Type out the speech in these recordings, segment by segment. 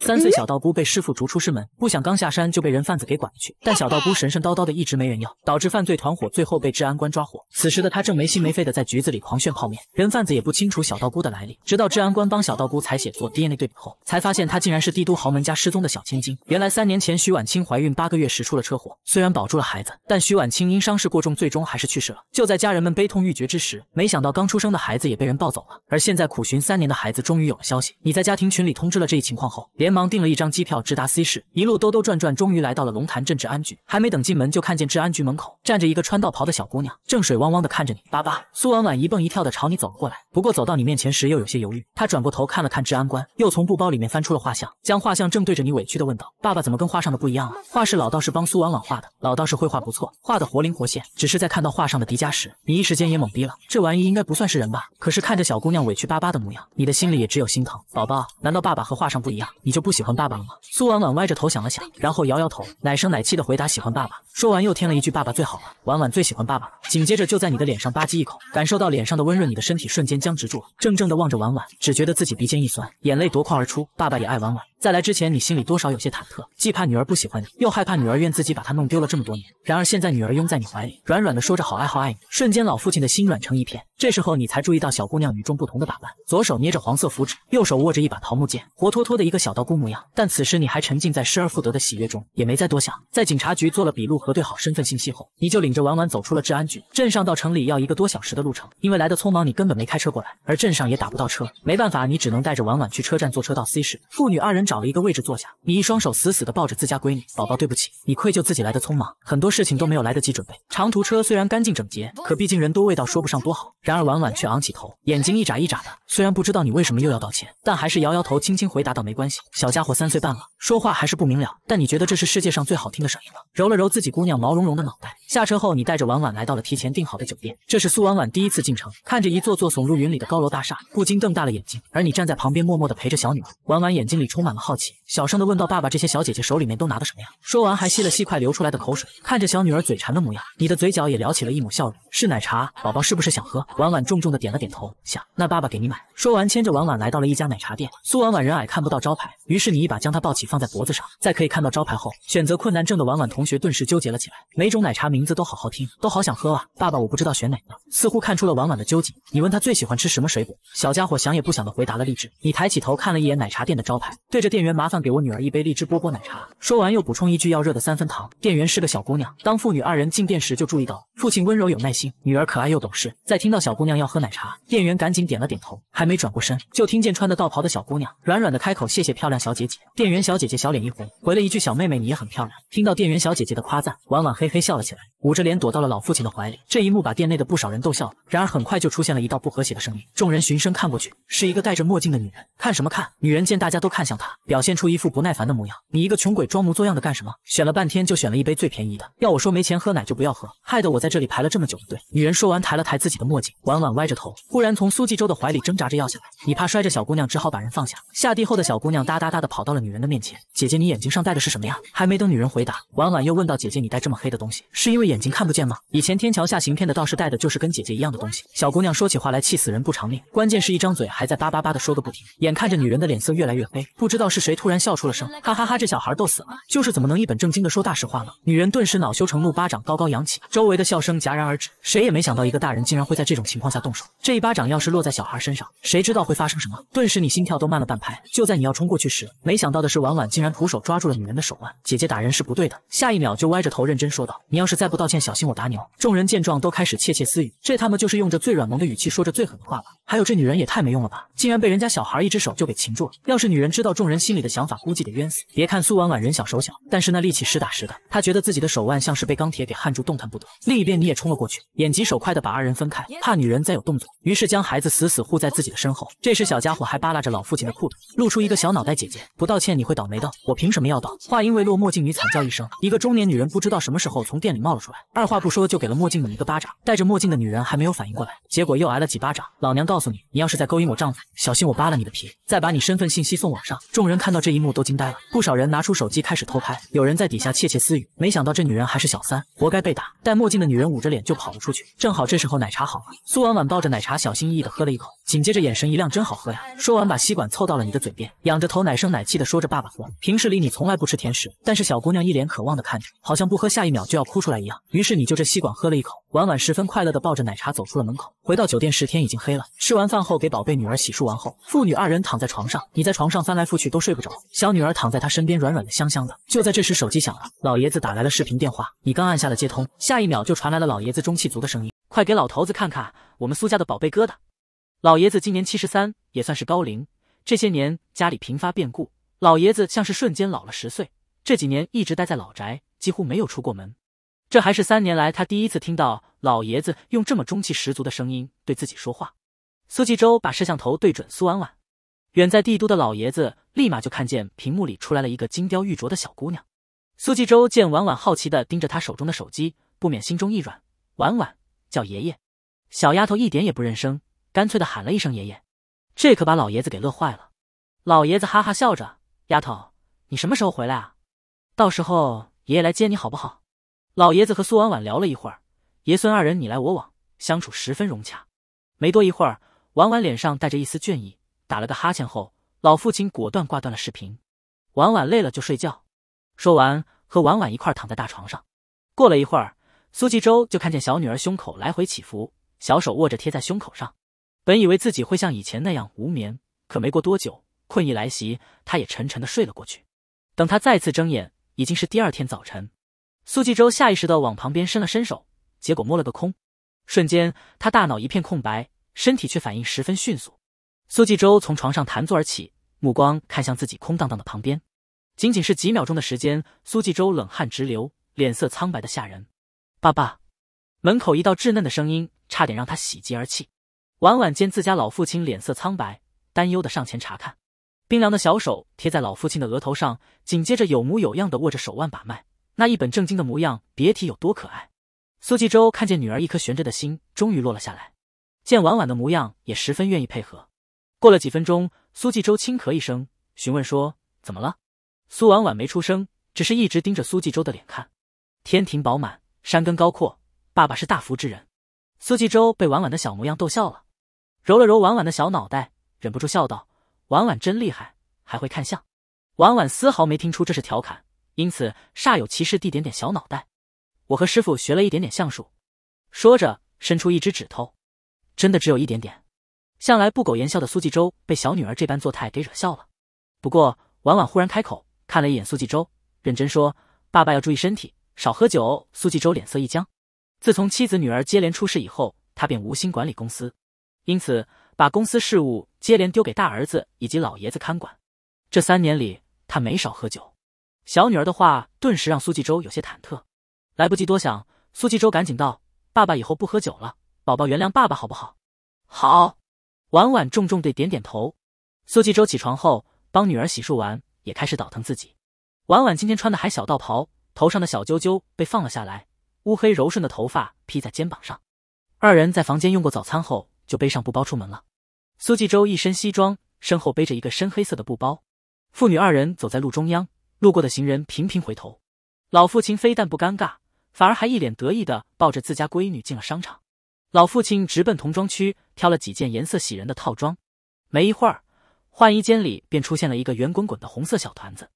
三岁小道姑被师傅逐出师门，不想刚下山就被人贩子给拐了去。但小道姑神神叨叨的，一直没人要，导致犯罪团伙最后被治安官抓获。此时的他正没心没肺的在局子里狂炫泡面。人贩子也不清楚小道姑的来历，直到治安官帮小道姑采血做 DNA 对比后，才发现她竟然是帝都豪门家失踪的小千金。原来三年前徐婉清怀孕八个月时出了车祸，虽然保住了孩子，但徐婉清因伤势过重，最终还是去世了。就在家人们悲痛欲绝之时，没想到刚出生的孩子也被人抱走了。而现在苦寻三年的孩子终于有了消息，你在家庭群里通知了这一情况后，连。连忙订了一张机票直达 C 市，一路兜兜转转，终于来到了龙潭镇治安局。还没等进门，就看见治安局门口站着一个穿道袍的小姑娘，正水汪汪的看着你。爸爸，苏婉婉一蹦一跳的朝你走了过来，不过走到你面前时又有些犹豫。她转过头看了看治安官，又从布包里面翻出了画像，将画像正对着你，委屈的问道：“爸爸怎么跟画上的不一样啊？”画是老道士帮苏婉婉画的，老道士绘画不错，画的活灵活现。只是在看到画上的迪迦时，你一时间也懵逼了。这玩意应该不算是人吧？可是看着小姑娘委屈巴巴的模样，你的心里也只有心疼。宝宝，难道爸爸和画上不一样？你就。就不喜欢爸爸了吗？苏婉婉歪着头想了想，然后摇摇头，奶声奶气的回答：“喜欢爸爸。”说完又添了一句：“爸爸最好了，婉婉最喜欢爸爸。”紧接着就在你的脸上吧唧一口，感受到脸上的温润，你的身体瞬间僵直住了，怔怔的望着婉婉，只觉得自己鼻尖一酸，眼泪夺眶而出。爸爸也爱婉婉。在来之前，你心里多少有些忐忑，既怕女儿不喜欢你，又害怕女儿怨自己把她弄丢了这么多年。然而现在，女儿拥在你怀里，软软的说着“好爱，好爱你”，瞬间老父亲的心软成一片。这时候你才注意到小姑娘与众不同的打扮，左手捏着黄色符纸，右手握着一把桃木剑，活脱脱的一个小刀。姑模样，但此时你还沉浸在失而复得的喜悦中，也没再多想。在警察局做了笔录核对好身份信息后，你就领着婉婉走出了治安局。镇上到城里要一个多小时的路程，因为来的匆忙，你根本没开车过来，而镇上也打不到车，没办法，你只能带着婉婉去车站坐车到 C 市。父女二人找了一个位置坐下，你一双手死死的抱着自家闺女，宝宝，对不起，你愧疚自己来的匆忙，很多事情都没有来得及准备。长途车虽然干净整洁，可毕竟人多，味道说不上多好。然而婉婉却昂起头，眼睛一眨一眨的。虽然不知道你为什么又要道歉，但还是摇摇头，轻轻回答道：“没关系。”小家伙三岁半了，说话还是不明了，但你觉得这是世界上最好听的声音了？揉了揉自己姑娘毛茸茸的脑袋。下车后，你带着婉婉来到了提前订好的酒店。这是苏婉婉第一次进城，看着一座座耸入云里的高楼大厦，不禁瞪大了眼睛。而你站在旁边，默默地陪着小女儿。婉婉眼睛里充满了好奇。小声的问道：“爸爸，这些小姐姐手里面都拿的什么呀？”说完还吸了吸快流出来的口水，看着小女儿嘴馋的模样，你的嘴角也撩起了一抹笑容。是奶茶，宝宝是不是想喝？婉婉重重的点了点头，想，那爸爸给你买。说完牵着婉婉来到了一家奶茶店。苏婉婉人矮看不到招牌，于是你一把将她抱起放在脖子上，在可以看到招牌后，选择困难症的婉婉同学顿时纠结了起来，每种奶茶名字都好好听，都好想喝啊！爸爸，我不知道选哪个。似乎看出了婉婉的纠结，你问她最喜欢吃什么水果，小家伙想也不想的回答了荔枝。你抬起头看了一眼奶茶店的招牌，对着店员麻烦。给我女儿一杯荔枝波波奶茶。说完又补充一句，要热的三分糖。店员是个小姑娘，当父女二人进店时就注意到，父亲温柔有耐心，女儿可爱又懂事。在听到小姑娘要喝奶茶，店员赶紧点了点头，还没转过身，就听见穿的道袍的小姑娘软软的开口：“谢谢漂亮小姐姐。”店员小姐姐小脸一红，回了一句：“小妹妹，你也很漂亮。”听到店员小姐姐的夸赞，婉婉嘿嘿笑了起来，捂着脸躲到了老父亲的怀里。这一幕把店内的不少人逗笑了。然而很快就出现了一道不和谐的声音，众人循声看过去，是一个戴着墨镜的女人。看什么看？女人见大家都看向她，表现出。一副不耐烦的模样，你一个穷鬼装模作样的干什么？选了半天就选了一杯最便宜的，要我说没钱喝奶就不要喝，害得我在这里排了这么久的队。女人说完，抬了抬自己的墨镜，婉婉歪着头，忽然从苏纪州的怀里挣扎着要下来。你怕摔着小姑娘，只好把人放下。下地后的小姑娘哒哒哒的跑到了女人的面前，姐姐，你眼睛上戴的是什么呀？还没等女人回答，婉婉又问道：“姐姐，你戴这么黑的东西，是因为眼睛看不见吗？以前天桥下行骗的道士戴的就是跟姐姐一样的东西。小姑娘说起话来气死人不偿命，关键是，一张嘴还在叭叭叭的说个不停。眼看着女人的脸色越来越黑，不知道是谁突然。笑出了声，哈哈哈！这小孩逗死了，就是怎么能一本正经的说大实话呢？女人顿时恼羞成怒，巴掌高高扬起，周围的笑声戛然而止。谁也没想到一个大人竟然会在这种情况下动手，这一巴掌要是落在小孩身上，谁知道会发生什么？顿时你心跳都慢了半拍。就在你要冲过去时，没想到的是，婉婉竟然徒手抓住了女人的手腕。姐姐打人是不对的，下一秒就歪着头认真说道：“你要是再不道歉，小心我打你。”哦！”众人见状都开始窃窃私语：“这他妈就是用着最软萌的语气说着最狠的话吧？还有这女人也太没用了吧，竟然被人家小孩一只手就给擒住了。要是女人知道众人心里的想……”法。法估计得冤死。别看苏婉婉人小手小，但是那力气实打实的。他觉得自己的手腕像是被钢铁给焊住，动弹不得。另一边你也冲了过去，眼疾手快的把二人分开，怕女人再有动作，于是将孩子死死护在自己的身后。这时小家伙还扒拉着老父亲的裤腿，露出一个小脑袋。姐姐不道歉你会倒霉的，我凭什么要道？话音未落，墨镜女惨叫一声，一个中年女人不知道什么时候从店里冒了出来，二话不说就给了墨镜女一个巴掌。戴着墨镜的女人还没有反应过来，结果又挨了几巴掌。老娘告诉你，你要是在勾引我丈夫，小心我扒了你的皮，再把你身份信息送网上。众人看到这一。一幕都惊呆了，不少人拿出手机开始偷拍，有人在底下窃窃私语。没想到这女人还是小三，活该被打。戴墨镜的女人捂着脸就跑了出去。正好这时候奶茶好了，苏婉婉抱着奶茶小心翼翼的喝了一口。紧接着眼神一亮，真好喝呀！说完把吸管凑到了你的嘴边，仰着头奶声奶气的说着：“爸爸喝。”平时里你从来不吃甜食，但是小姑娘一脸渴望的看着，好像不喝下一秒就要哭出来一样。于是你就这吸管喝了一口。晚晚十分快乐的抱着奶茶走出了门口。回到酒店时天已经黑了。吃完饭后给宝贝女儿洗漱完后，父女二人躺在床上，你在床上翻来覆去都睡不着，小女儿躺在他身边软软的香香的。就在这时手机响了，老爷子打来了视频电话，你刚按下了接通，下一秒就传来了老爷子中气足的声音：“快给老头子看看我们苏家的宝贝疙瘩。”老爷子今年七十三，也算是高龄。这些年家里频发变故，老爷子像是瞬间老了十岁。这几年一直待在老宅，几乎没有出过门。这还是三年来他第一次听到老爷子用这么中气十足的声音对自己说话。苏纪州把摄像头对准苏婉婉，远在帝都的老爷子立马就看见屏幕里出来了一个金雕玉琢的小姑娘。苏纪州见婉婉好奇地盯着他手中的手机，不免心中一软。婉婉叫爷爷，小丫头一点也不认生。干脆的喊了一声“爷爷”，这可把老爷子给乐坏了。老爷子哈哈笑着：“丫头，你什么时候回来啊？到时候爷爷来接你好不好？”老爷子和苏婉婉聊了一会儿，爷孙二人你来我往，相处十分融洽。没多一会儿，婉婉脸上带着一丝倦意，打了个哈欠后，老父亲果断挂断了视频。婉婉累了就睡觉，说完和婉婉一块躺在大床上。过了一会儿，苏纪周就看见小女儿胸口来回起伏，小手握着贴在胸口上。本以为自己会像以前那样无眠，可没过多久，困意来袭，他也沉沉的睡了过去。等他再次睁眼，已经是第二天早晨。苏纪州下意识的往旁边伸了伸手，结果摸了个空。瞬间，他大脑一片空白，身体却反应十分迅速。苏纪州从床上弹坐而起，目光看向自己空荡荡的旁边。仅仅是几秒钟的时间，苏纪州冷汗直流，脸色苍白的吓人。爸爸，门口一道稚嫩的声音差点让他喜极而泣。婉婉见自家老父亲脸色苍白，担忧的上前查看，冰凉的小手贴在老父亲的额头上，紧接着有模有样的握着手腕把脉，那一本正经的模样，别提有多可爱。苏纪州看见女儿一颗悬着的心终于落了下来，见婉婉的模样也十分愿意配合。过了几分钟，苏纪州轻咳一声，询问说：“怎么了？”苏婉婉没出声，只是一直盯着苏纪州的脸看。天庭饱满，山根高阔，爸爸是大福之人。苏纪州被婉婉的小模样逗笑了。揉了揉婉婉的小脑袋，忍不住笑道：“婉婉真厉害，还会看相。”婉婉丝毫没听出这是调侃，因此煞有其事地点点小脑袋。“我和师傅学了一点点相术。”说着，伸出一只指头，“真的只有一点点。”向来不苟言笑的苏纪州被小女儿这般作态给惹笑了。不过，婉婉忽然开口，看了一眼苏纪州，认真说：“爸爸要注意身体，少喝酒。”苏纪州脸色一僵。自从妻子、女儿接连出事以后，他便无心管理公司。因此，把公司事务接连丢给大儿子以及老爷子看管。这三年里，他没少喝酒。小女儿的话顿时让苏纪州有些忐忑，来不及多想，苏纪州赶紧道：“爸爸以后不喝酒了，宝宝原谅爸爸好不好？”“好。”婉婉重重地点点头。苏纪州起床后，帮女儿洗漱完，也开始倒腾自己。婉婉今天穿的还小道袍，头上的小揪揪被放了下来，乌黑柔顺的头发披在肩膀上。二人在房间用过早餐后。就背上布包出门了。苏纪州一身西装，身后背着一个深黑色的布包。父女二人走在路中央，路过的行人频频回头。老父亲非但不尴尬，反而还一脸得意的抱着自家闺女进了商场。老父亲直奔童装区，挑了几件颜色喜人的套装。没一会儿，换衣间里便出现了一个圆滚滚的红色小团子。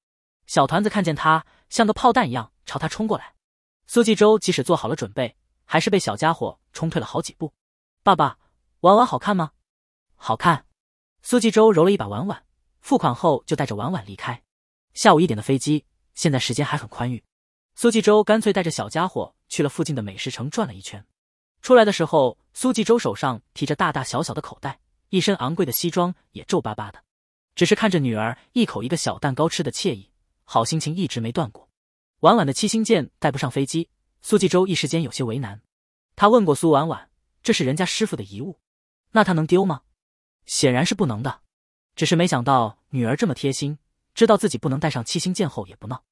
小团子看见他，像个炮弹一样朝他冲过来。苏纪州即使做好了准备，还是被小家伙冲退了好几步。爸爸。婉婉好看吗？好看。苏纪州揉了一把婉婉，付款后就带着婉婉离开。下午一点的飞机，现在时间还很宽裕。苏纪州干脆带着小家伙去了附近的美食城转了一圈。出来的时候，苏纪州手上提着大大小小的口袋，一身昂贵的西装也皱巴巴的。只是看着女儿一口一个小蛋糕吃的惬意，好心情一直没断过。婉婉的七星剑带不上飞机，苏纪州一时间有些为难。他问过苏婉婉，这是人家师傅的遗物。那他能丢吗？显然是不能的，只是没想到女儿这么贴心，知道自己不能带上七星剑后也不闹。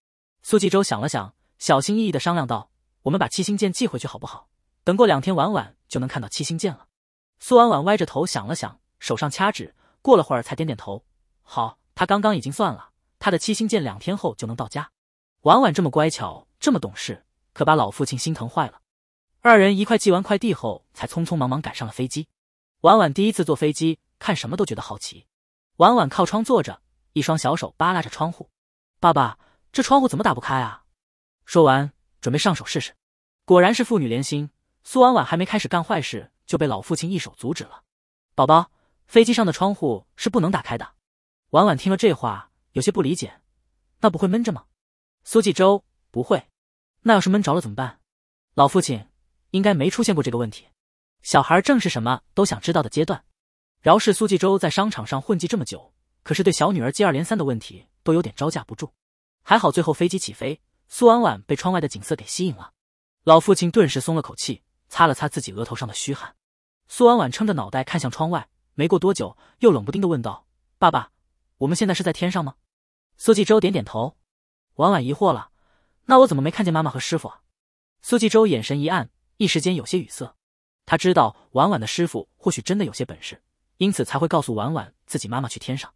苏继周想了想，小心翼翼的商量道：“我们把七星剑寄回去好不好？等过两天婉婉就能看到七星剑了。”苏婉婉歪着头想了想，手上掐指，过了会儿才点点头：“好。”他刚刚已经算了，他的七星剑两天后就能到家。婉婉这么乖巧，这么懂事，可把老父亲心疼坏了。二人一块寄完快递后，才匆匆忙忙赶上了飞机。婉婉第一次坐飞机，看什么都觉得好奇。婉婉靠窗坐着，一双小手扒拉着窗户：“爸爸，这窗户怎么打不开啊？”说完，准备上手试试。果然是父女连心，苏婉婉还没开始干坏事，就被老父亲一手阻止了。“宝宝，飞机上的窗户是不能打开的。”婉婉听了这话，有些不理解：“那不会闷着吗？”苏纪州：“不会，那要是闷着了怎么办？”老父亲：“应该没出现过这个问题。”小孩正是什么都想知道的阶段，饶是苏纪州在商场上混迹这么久，可是对小女儿接二连三的问题都有点招架不住。还好最后飞机起飞，苏婉婉被窗外的景色给吸引了，老父亲顿时松了口气，擦了擦自己额头上的虚汗。苏婉婉撑着脑袋看向窗外，没过多久又冷不丁的问道：“爸爸，我们现在是在天上吗？”苏纪州点点头，婉婉疑惑了：“那我怎么没看见妈妈和师傅啊？”苏纪州眼神一暗，一时间有些语塞。他知道婉婉的师傅或许真的有些本事，因此才会告诉婉婉自己妈妈去天上。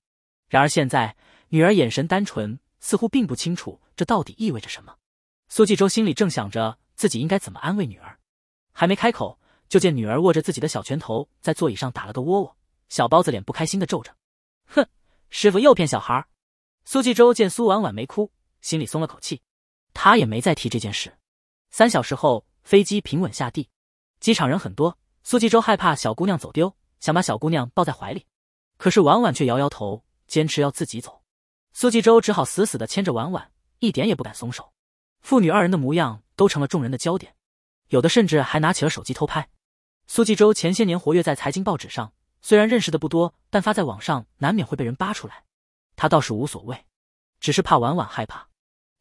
然而现在女儿眼神单纯，似乎并不清楚这到底意味着什么。苏纪州心里正想着自己应该怎么安慰女儿，还没开口，就见女儿握着自己的小拳头，在座椅上打了个窝窝，小包子脸不开心的皱着，哼，师傅又骗小孩。苏纪州见苏婉婉没哭，心里松了口气，他也没再提这件事。三小时后，飞机平稳下地。机场人很多，苏纪州害怕小姑娘走丢，想把小姑娘抱在怀里，可是婉婉却摇摇头，坚持要自己走。苏纪州只好死死地牵着婉婉，一点也不敢松手。父女二人的模样都成了众人的焦点，有的甚至还拿起了手机偷拍。苏纪州前些年活跃在财经报纸上，虽然认识的不多，但发在网上难免会被人扒出来。他倒是无所谓，只是怕婉婉害怕。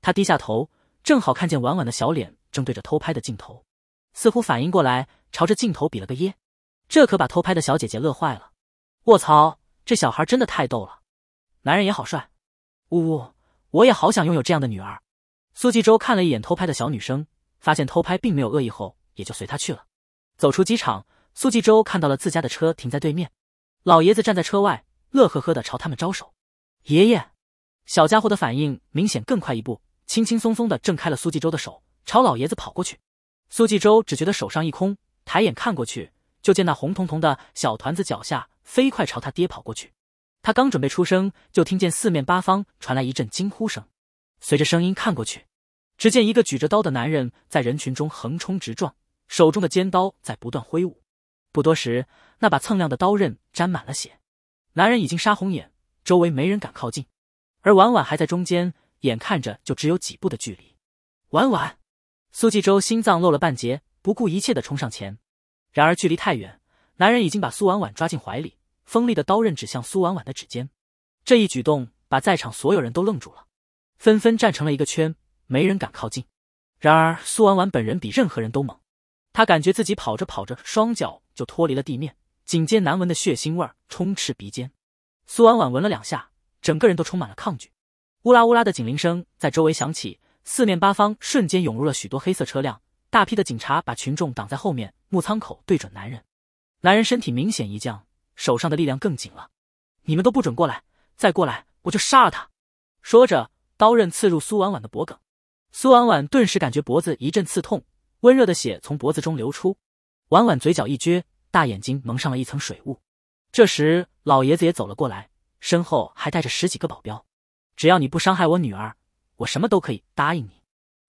他低下头，正好看见婉婉的小脸正对着偷拍的镜头。似乎反应过来，朝着镜头比了个耶，这可把偷拍的小姐姐乐坏了。卧槽，这小孩真的太逗了，男人也好帅。呜呜，我也好想拥有这样的女儿。苏纪州看了一眼偷拍的小女生，发现偷拍并没有恶意后，也就随他去了。走出机场，苏纪州看到了自家的车停在对面，老爷子站在车外，乐呵呵的朝他们招手。爷爷，小家伙的反应明显更快一步，轻轻松松的挣开了苏纪州的手，朝老爷子跑过去。苏纪州只觉得手上一空，抬眼看过去，就见那红彤彤的小团子脚下飞快朝他爹跑过去。他刚准备出声，就听见四面八方传来一阵惊呼声。随着声音看过去，只见一个举着刀的男人在人群中横冲直撞，手中的尖刀在不断挥舞。不多时，那把锃亮的刀刃沾满了血。男人已经杀红眼，周围没人敢靠近。而婉婉还在中间，眼看着就只有几步的距离。婉婉。苏纪州心脏漏了半截，不顾一切的冲上前。然而距离太远，男人已经把苏婉婉抓进怀里，锋利的刀刃指向苏婉婉的指尖。这一举动把在场所有人都愣住了，纷纷站成了一个圈，没人敢靠近。然而苏婉婉本人比任何人都猛，她感觉自己跑着跑着，双脚就脱离了地面，紧接难闻的血腥味儿充斥鼻尖。苏婉婉闻了两下，整个人都充满了抗拒。乌拉乌拉的警铃声在周围响起。四面八方瞬间涌入了许多黑色车辆，大批的警察把群众挡在后面，木仓口对准男人。男人身体明显一降，手上的力量更紧了。你们都不准过来，再过来我就杀了他！说着，刀刃刺入苏婉婉的脖颈，苏婉婉顿时感觉脖子一阵刺痛，温热的血从脖子中流出。婉婉嘴角一撅，大眼睛蒙上了一层水雾。这时，老爷子也走了过来，身后还带着十几个保镖。只要你不伤害我女儿。我什么都可以答应你，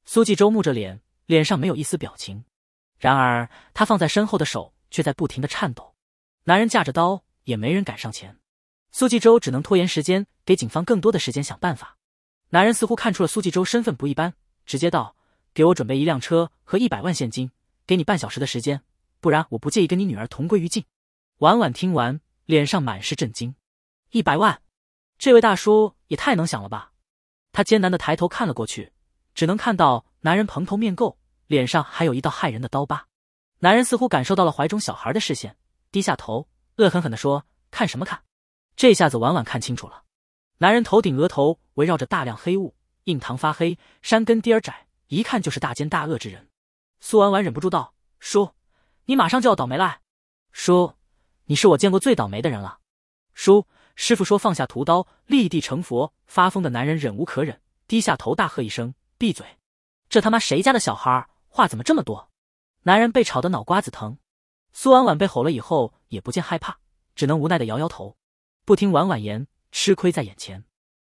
苏纪州木着脸，脸上没有一丝表情，然而他放在身后的手却在不停的颤抖。男人架着刀，也没人敢上前，苏纪州只能拖延时间，给警方更多的时间想办法。男人似乎看出了苏纪州身份不一般，直接道：“给我准备一辆车和一百万现金，给你半小时的时间，不然我不介意跟你女儿同归于尽。”婉婉听完，脸上满是震惊。一百万，这位大叔也太能想了吧！他艰难的抬头看了过去，只能看到男人蓬头面垢，脸上还有一道骇人的刀疤。男人似乎感受到了怀中小孩的视线，低下头，恶狠狠地说：“看什么看？”这下子婉婉看清楚了，男人头顶额头围绕着大量黑雾，印堂发黑，山根低而窄，一看就是大奸大恶之人。苏婉婉忍不住道：“叔，你马上就要倒霉了。叔，你是我见过最倒霉的人了。叔。”师傅说：“放下屠刀，立地成佛。”发疯的男人忍无可忍，低下头大喝一声：“闭嘴！这他妈谁家的小孩，话怎么这么多？”男人被吵得脑瓜子疼。苏婉婉被吼了以后，也不见害怕，只能无奈的摇摇头。不听婉婉言，吃亏在眼前。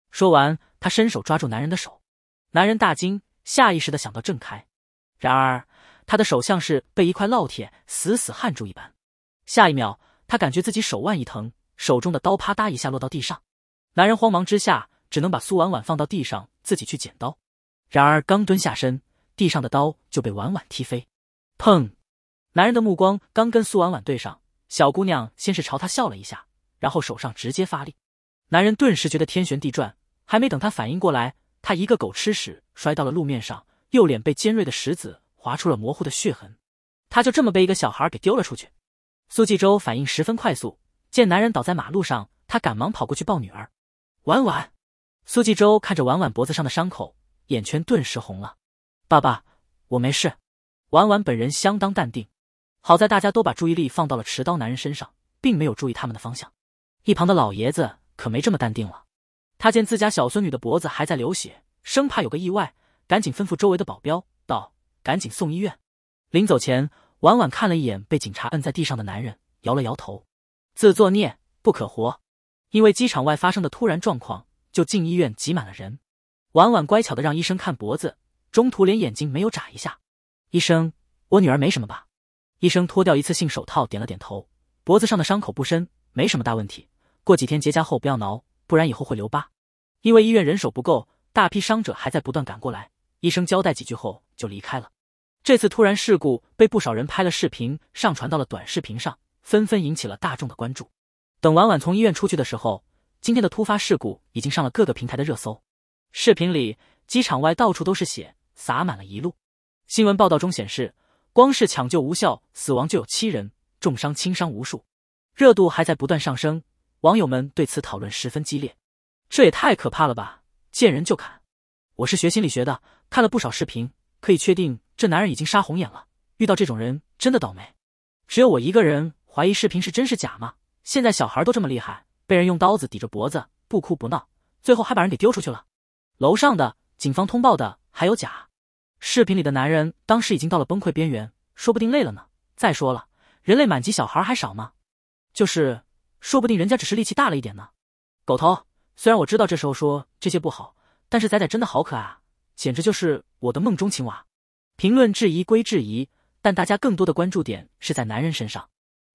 说完，他伸手抓住男人的手，男人大惊，下意识的想到挣开，然而他的手像是被一块烙铁死死焊住一般。下一秒，他感觉自己手腕一疼。手中的刀啪嗒一下落到地上，男人慌忙之下只能把苏婉婉放到地上，自己去捡刀。然而刚蹲下身，地上的刀就被婉婉踢飞，砰！男人的目光刚跟苏婉婉对上，小姑娘先是朝他笑了一下，然后手上直接发力，男人顿时觉得天旋地转，还没等他反应过来，他一个狗吃屎摔到了路面上，右脸被尖锐的石子划出了模糊的血痕。他就这么被一个小孩给丢了出去。苏纪州反应十分快速。见男人倒在马路上，他赶忙跑过去抱女儿。婉婉，苏纪州看着婉婉脖子上的伤口，眼圈顿时红了。爸爸，我没事。婉婉本人相当淡定。好在大家都把注意力放到了持刀男人身上，并没有注意他们的方向。一旁的老爷子可没这么淡定了。他见自家小孙女的脖子还在流血，生怕有个意外，赶紧吩咐周围的保镖道：“赶紧送医院。”临走前，婉婉看了一眼被警察摁在地上的男人，摇了摇头。自作孽不可活，因为机场外发生的突然状况，就进医院挤满了人。婉婉乖巧的让医生看脖子，中途连眼睛没有眨一下。医生，我女儿没什么吧？医生脱掉一次性手套，点了点头，脖子上的伤口不深，没什么大问题。过几天结痂后不要挠，不然以后会留疤。因为医院人手不够，大批伤者还在不断赶过来。医生交代几句后就离开了。这次突然事故被不少人拍了视频，上传到了短视频上。纷纷引起了大众的关注。等婉婉从医院出去的时候，今天的突发事故已经上了各个平台的热搜。视频里，机场外到处都是血，洒满了一路。新闻报道中显示，光是抢救无效死亡就有七人，重伤轻伤无数。热度还在不断上升，网友们对此讨论十分激烈。这也太可怕了吧！见人就砍。我是学心理学的，看了不少视频，可以确定这男人已经杀红眼了。遇到这种人真的倒霉。只有我一个人。怀疑视频是真是假吗？现在小孩都这么厉害，被人用刀子抵着脖子不哭不闹，最后还把人给丢出去了。楼上的，警方通报的还有假。视频里的男人当时已经到了崩溃边缘，说不定累了呢。再说了，人类满级小孩还少吗？就是，说不定人家只是力气大了一点呢。狗头，虽然我知道这时候说这些不好，但是仔仔真的好可爱啊，简直就是我的梦中情娃。评论质疑归质疑，但大家更多的关注点是在男人身上。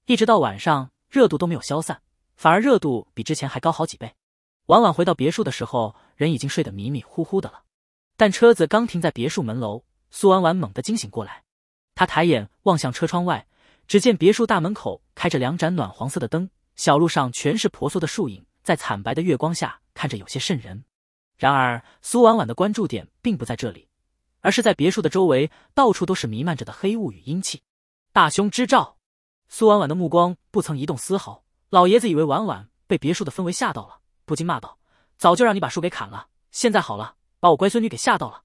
一直到晚上，热度都没有消散，反而热度比之前还高好几倍。晚晚回到别墅的时候，人已经睡得迷迷糊糊的了。但车子刚停在别墅门楼，苏婉婉猛地惊醒过来。她抬眼望向车窗外，只见别墅大门口开着两盏暖黄色的灯，小路上全是婆娑的树影，在惨白的月光下看着有些瘆人。然而，苏婉婉的关注点并不在这里，而是在别墅的周围，到处都是弥漫着的黑雾与阴气，大凶之兆。苏婉婉的目光不曾移动丝毫。老爷子以为婉婉被别墅的氛围吓到了，不禁骂道：“早就让你把树给砍了，现在好了，把我乖孙女给吓到了。”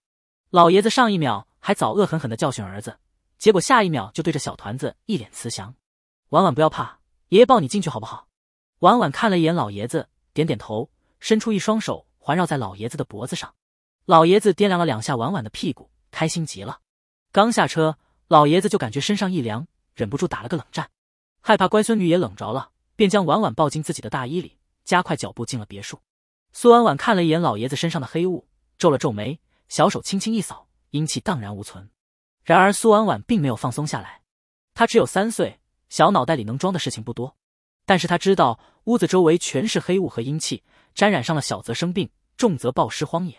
老爷子上一秒还早恶狠狠的教训儿子，结果下一秒就对着小团子一脸慈祥：“婉婉不要怕，爷爷抱你进去好不好？”婉婉看了一眼老爷子，点点头，伸出一双手环绕在老爷子的脖子上。老爷子掂量了两下婉婉的屁股，开心极了。刚下车，老爷子就感觉身上一凉，忍不住打了个冷战。害怕乖孙女也冷着了，便将婉婉抱进自己的大衣里，加快脚步进了别墅。苏婉婉看了一眼老爷子身上的黑雾，皱了皱眉，小手轻轻一扫，阴气荡然无存。然而苏婉婉并没有放松下来，她只有三岁，小脑袋里能装的事情不多，但是她知道屋子周围全是黑雾和阴气，沾染上了小则生病，重则暴尸荒野。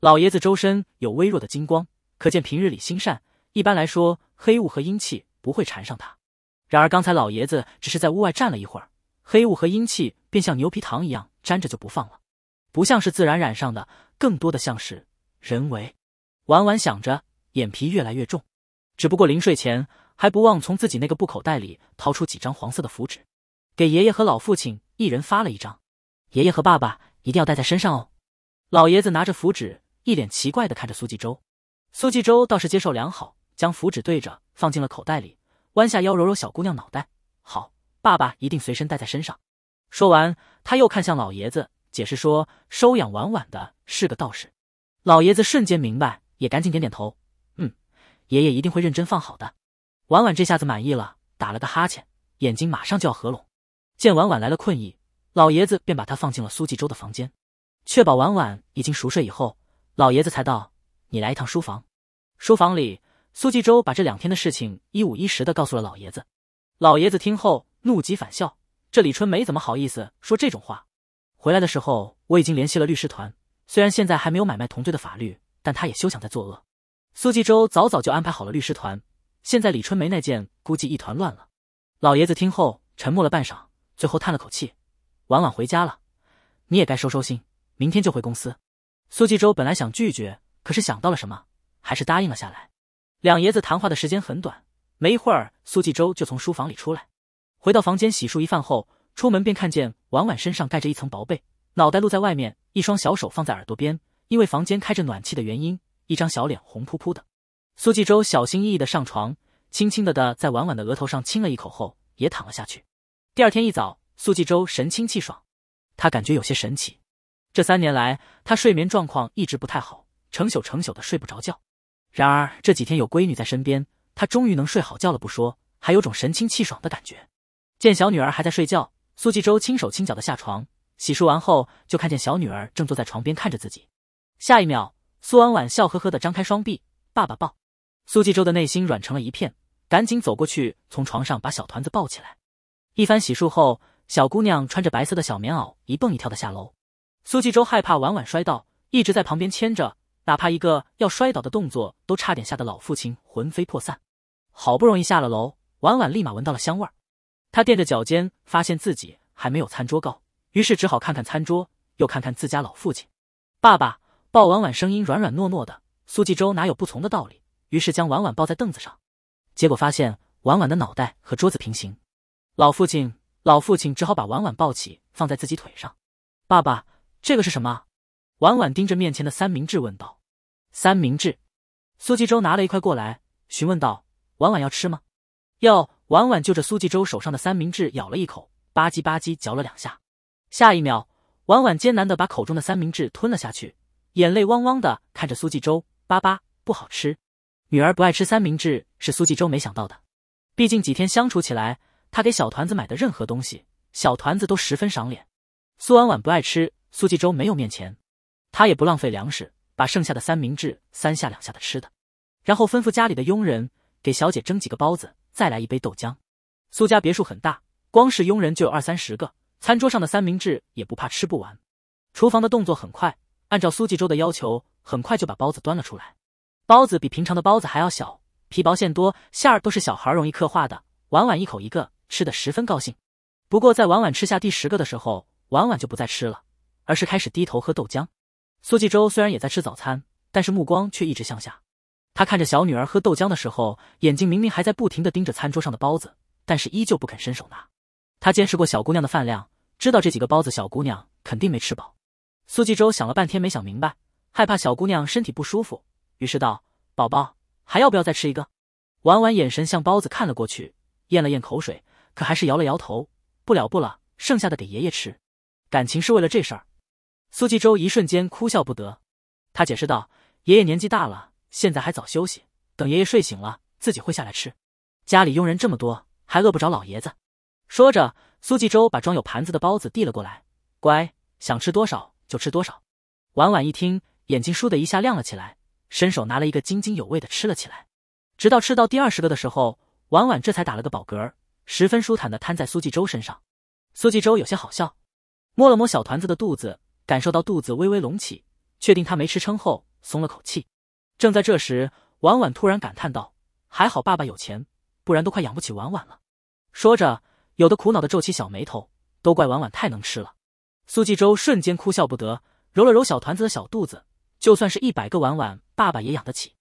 老爷子周身有微弱的金光，可见平日里心善，一般来说黑雾和阴气不会缠上他。然而，刚才老爷子只是在屋外站了一会儿，黑雾和阴气便像牛皮糖一样粘着就不放了，不像是自然染上的，更多的像是人为。晚晚想着，眼皮越来越重，只不过临睡前还不忘从自己那个布口袋里掏出几张黄色的符纸，给爷爷和老父亲一人发了一张。爷爷和爸爸一定要带在身上哦。老爷子拿着符纸，一脸奇怪的看着苏纪州，苏纪州倒是接受良好，将符纸对着放进了口袋里。弯下腰揉揉小姑娘脑袋，好，爸爸一定随身带在身上。说完，他又看向老爷子，解释说：“收养婉婉的是个道士。”老爷子瞬间明白，也赶紧点点头：“嗯，爷爷一定会认真放好的。”婉婉这下子满意了，打了个哈欠，眼睛马上就要合拢。见婉婉来了困意，老爷子便把她放进了苏纪州的房间，确保婉婉已经熟睡以后，老爷子才道：“你来一趟书房。”书房里。苏纪州把这两天的事情一五一十的告诉了老爷子，老爷子听后怒极反笑。这李春梅怎么好意思说这种话？回来的时候我已经联系了律师团，虽然现在还没有买卖同罪的法律，但他也休想再作恶。苏纪州早早就安排好了律师团，现在李春梅那件估计一团乱了。老爷子听后沉默了半晌，最后叹了口气：“晚晚回家了，你也该收收心，明天就回公司。”苏纪州本来想拒绝，可是想到了什么，还是答应了下来。两爷子谈话的时间很短，没一会儿，苏纪州就从书房里出来，回到房间洗漱一番后，出门便看见婉婉身上盖着一层薄被，脑袋露在外面，一双小手放在耳朵边。因为房间开着暖气的原因，一张小脸红扑扑的。苏纪州小心翼翼的上床，轻轻的的在婉婉的额头上亲了一口后，也躺了下去。第二天一早，苏纪州神清气爽，他感觉有些神奇。这三年来，他睡眠状况一直不太好，成宿成宿的睡不着觉。然而这几天有闺女在身边，她终于能睡好觉了不说，还有种神清气爽的感觉。见小女儿还在睡觉，苏纪州轻手轻脚的下床，洗漱完后就看见小女儿正坐在床边看着自己。下一秒，苏婉婉笑呵呵的张开双臂，爸爸抱。苏纪州的内心软成了一片，赶紧走过去从床上把小团子抱起来。一番洗漱后，小姑娘穿着白色的小棉袄，一蹦一跳的下楼。苏纪州害怕婉婉摔倒，一直在旁边牵着。哪怕一个要摔倒的动作，都差点吓得老父亲魂飞魄散。好不容易下了楼，婉婉立马闻到了香味儿。她踮着脚尖，发现自己还没有餐桌高，于是只好看看餐桌，又看看自家老父亲。爸爸抱婉婉，声音软软糯糯的。苏纪洲哪有不从的道理，于是将婉婉抱在凳子上。结果发现婉婉的脑袋和桌子平行，老父亲老父亲只好把婉婉抱起，放在自己腿上。爸爸，这个是什么？婉婉盯着面前的三明治问道：“三明治。”苏纪州拿了一块过来，询问道：“婉婉要吃吗？”“要。”婉婉就着苏纪州手上的三明治咬了一口，吧唧吧唧嚼了两下。下一秒，婉婉艰难的把口中的三明治吞了下去，眼泪汪汪的看着苏纪州：“爸爸，不好吃。”女儿不爱吃三明治是苏纪州没想到的，毕竟几天相处起来，他给小团子买的任何东西，小团子都十分赏脸。苏婉婉不爱吃，苏纪州没有面前。他也不浪费粮食，把剩下的三明治三下两下的吃的，然后吩咐家里的佣人给小姐蒸几个包子，再来一杯豆浆。苏家别墅很大，光是佣人就有二三十个，餐桌上的三明治也不怕吃不完。厨房的动作很快，按照苏纪州的要求，很快就把包子端了出来。包子比平常的包子还要小，皮薄馅多，馅儿都是小孩容易刻画的。婉婉一口一个，吃的十分高兴。不过在婉婉吃下第十个的时候，婉婉就不再吃了，而是开始低头喝豆浆。苏纪州虽然也在吃早餐，但是目光却一直向下。他看着小女儿喝豆浆的时候，眼睛明明还在不停地盯着餐桌上的包子，但是依旧不肯伸手拿。他见识过小姑娘的饭量，知道这几个包子小姑娘肯定没吃饱。苏纪州想了半天没想明白，害怕小姑娘身体不舒服，于是道：“宝宝，还要不要再吃一个？”婉婉眼神向包子看了过去，咽了咽口水，可还是摇了摇头：“不了，不了，剩下的给爷爷吃。”感情是为了这事儿。苏纪州一瞬间哭笑不得，他解释道：“爷爷年纪大了，现在还早休息。等爷爷睡醒了，自己会下来吃。家里佣人这么多，还饿不着老爷子。”说着，苏纪州把装有盘子的包子递了过来：“乖，想吃多少就吃多少。”婉婉一听，眼睛倏的一下亮了起来，伸手拿了一个，津津有味的吃了起来。直到吃到第二十个的时候，婉婉这才打了个饱嗝，十分舒坦的瘫在苏纪州身上。苏纪州有些好笑，摸了摸小团子的肚子。感受到肚子微微隆起，确定他没吃撑后，松了口气。正在这时，婉婉突然感叹道：“还好爸爸有钱，不然都快养不起婉婉了。”说着，有的苦恼的皱起小眉头，都怪婉婉太能吃了。苏纪州瞬间哭笑不得，揉了揉小团子的小肚子，就算是一百个婉婉，爸爸也养得起。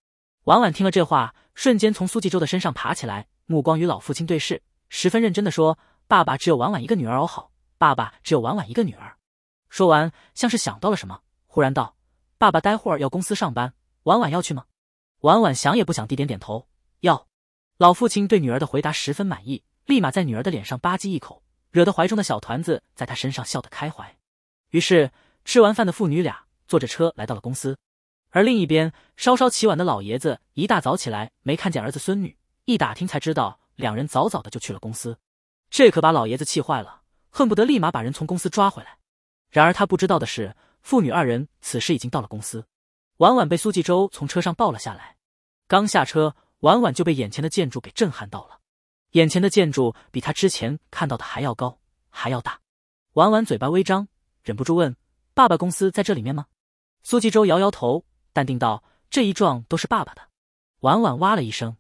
婉婉听了这话，瞬间从苏纪州的身上爬起来，目光与老父亲对视，十分认真的说：“爸爸只有婉婉一个女儿哦，好，爸爸只有婉婉一个女儿。”说完，像是想到了什么，忽然道：“爸爸，待会儿要公司上班，婉婉要去吗？”婉婉想也不想地点点头：“要。”老父亲对女儿的回答十分满意，立马在女儿的脸上吧唧一口，惹得怀中的小团子在他身上笑得开怀。于是吃完饭的父女俩坐着车来到了公司。而另一边，稍稍起晚的老爷子一大早起来没看见儿子孙女，一打听才知道两人早早的就去了公司，这可把老爷子气坏了，恨不得立马把人从公司抓回来。然而他不知道的是，父女二人此时已经到了公司。婉婉被苏纪州从车上抱了下来，刚下车，婉婉就被眼前的建筑给震撼到了。眼前的建筑比他之前看到的还要高，还要大。婉婉嘴巴微张，忍不住问：“爸爸，公司在这里面吗？”苏纪州摇摇头，淡定道：“这一幢都是爸爸的。”婉婉哇了一声，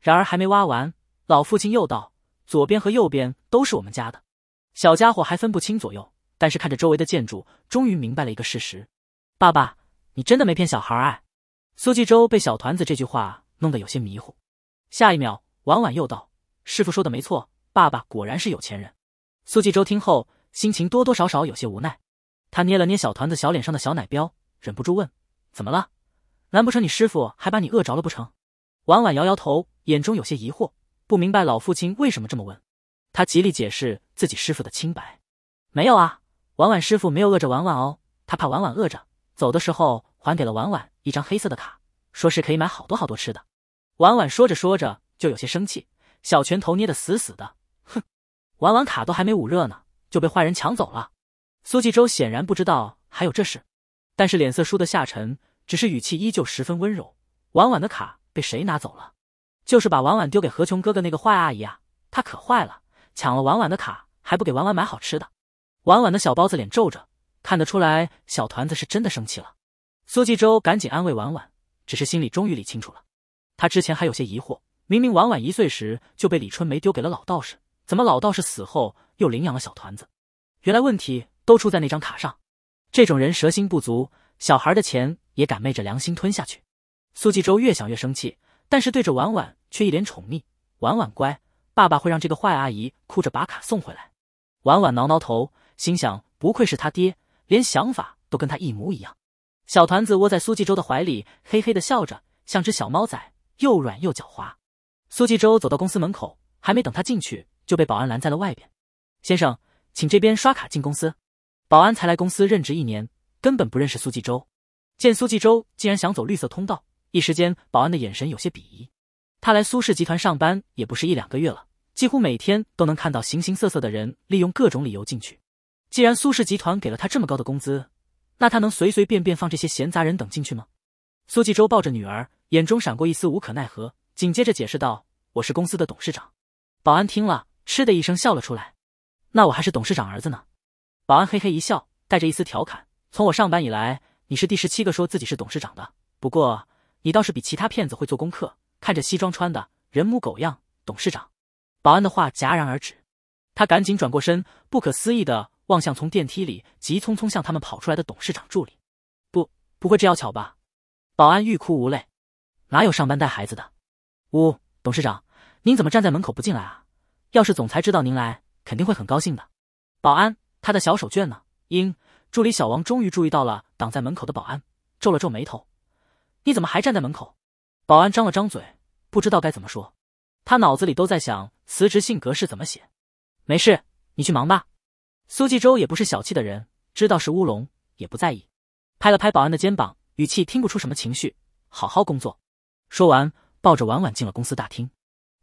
然而还没哇完，老父亲又道：“左边和右边都是我们家的，小家伙还分不清左右。”但是看着周围的建筑，终于明白了一个事实：爸爸，你真的没骗小孩儿。哎，苏纪州被小团子这句话弄得有些迷糊。下一秒，婉婉又道：“师傅说的没错，爸爸果然是有钱人。”苏纪州听后，心情多多少少有些无奈。他捏了捏小团子小脸上的小奶膘，忍不住问：“怎么了？难不成你师傅还把你饿着了不成？”婉婉摇摇头，眼中有些疑惑，不明白老父亲为什么这么问。他极力解释自己师傅的清白：“没有啊。”婉婉师傅没有饿着婉婉哦，他怕婉婉饿着，走的时候还给了婉婉一张黑色的卡，说是可以买好多好多吃的。婉婉说着说着就有些生气，小拳头捏得死死的，哼！婉婉卡都还没捂热呢，就被坏人抢走了。苏纪州显然不知道还有这事，但是脸色输的下沉，只是语气依旧十分温柔。婉婉的卡被谁拿走了？就是把婉婉丢给何琼哥哥那个坏阿姨啊，她可坏了，抢了婉婉的卡还不给婉婉买好吃的。婉婉的小包子脸皱着，看得出来，小团子是真的生气了。苏纪州赶紧安慰婉婉，只是心里终于理清楚了。他之前还有些疑惑，明明婉婉一岁时就被李春梅丢给了老道士，怎么老道士死后又领养了小团子？原来问题都出在那张卡上。这种人蛇心不足，小孩的钱也敢昧着良心吞下去。苏纪州越想越生气，但是对着婉婉却一脸宠溺。婉婉乖，爸爸会让这个坏阿姨哭着把卡送回来。婉婉挠挠头。心想，不愧是他爹，连想法都跟他一模一样。小团子窝在苏纪州的怀里，嘿嘿的笑着，像只小猫仔，又软又狡猾。苏纪州走到公司门口，还没等他进去，就被保安拦在了外边。先生，请这边刷卡进公司。保安才来公司任职一年，根本不认识苏纪州。见苏纪州竟然想走绿色通道，一时间保安的眼神有些鄙夷。他来苏氏集团上班也不是一两个月了，几乎每天都能看到形形色色的人利用各种理由进去。既然苏氏集团给了他这么高的工资，那他能随随便便放这些闲杂人等进去吗？苏纪州抱着女儿，眼中闪过一丝无可奈何，紧接着解释道：“我是公司的董事长。”保安听了，嗤的一声笑了出来：“那我还是董事长儿子呢。”保安嘿嘿一笑，带着一丝调侃：“从我上班以来，你是第十七个说自己是董事长的。不过你倒是比其他骗子会做功课，看着西装穿的，人模狗样，董事长。”保安的话戛然而止，他赶紧转过身，不可思议的。望向从电梯里急匆匆向他们跑出来的董事长助理，不，不会这样巧吧？保安欲哭无泪，哪有上班带孩子的？呜，董事长，您怎么站在门口不进来啊？要是总裁知道您来，肯定会很高兴的。保安，他的小手绢呢？嘤，助理小王终于注意到了挡在门口的保安，皱了皱眉头：“你怎么还站在门口？”保安张了张嘴，不知道该怎么说，他脑子里都在想辞职信格式怎么写。没事，你去忙吧。苏纪州也不是小气的人，知道是乌龙也不在意，拍了拍保安的肩膀，语气听不出什么情绪：“好好工作。”说完，抱着婉婉进了公司大厅。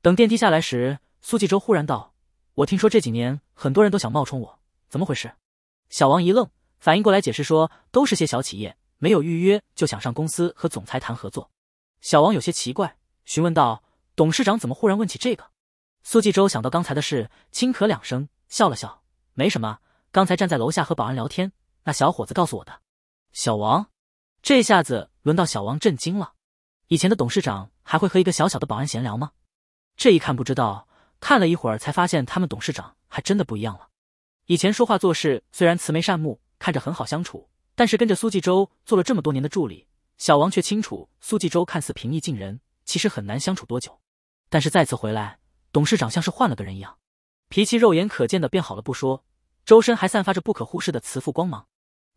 等电梯下来时，苏纪州忽然道：“我听说这几年很多人都想冒充我，怎么回事？”小王一愣，反应过来解释说：“都是些小企业，没有预约就想上公司和总裁谈合作。”小王有些奇怪，询问道：“董事长怎么忽然问起这个？”苏纪州想到刚才的事，轻咳两声，笑了笑。没什么，刚才站在楼下和保安聊天，那小伙子告诉我的。小王，这下子轮到小王震惊了。以前的董事长还会和一个小小的保安闲聊吗？这一看不知道，看了一会儿才发现，他们董事长还真的不一样了。以前说话做事虽然慈眉善目，看着很好相处，但是跟着苏继州做了这么多年的助理，小王却清楚，苏继州看似平易近人，其实很难相处多久。但是再次回来，董事长像是换了个人一样，脾气肉眼可见的变好了不说。周身还散发着不可忽视的慈父光芒，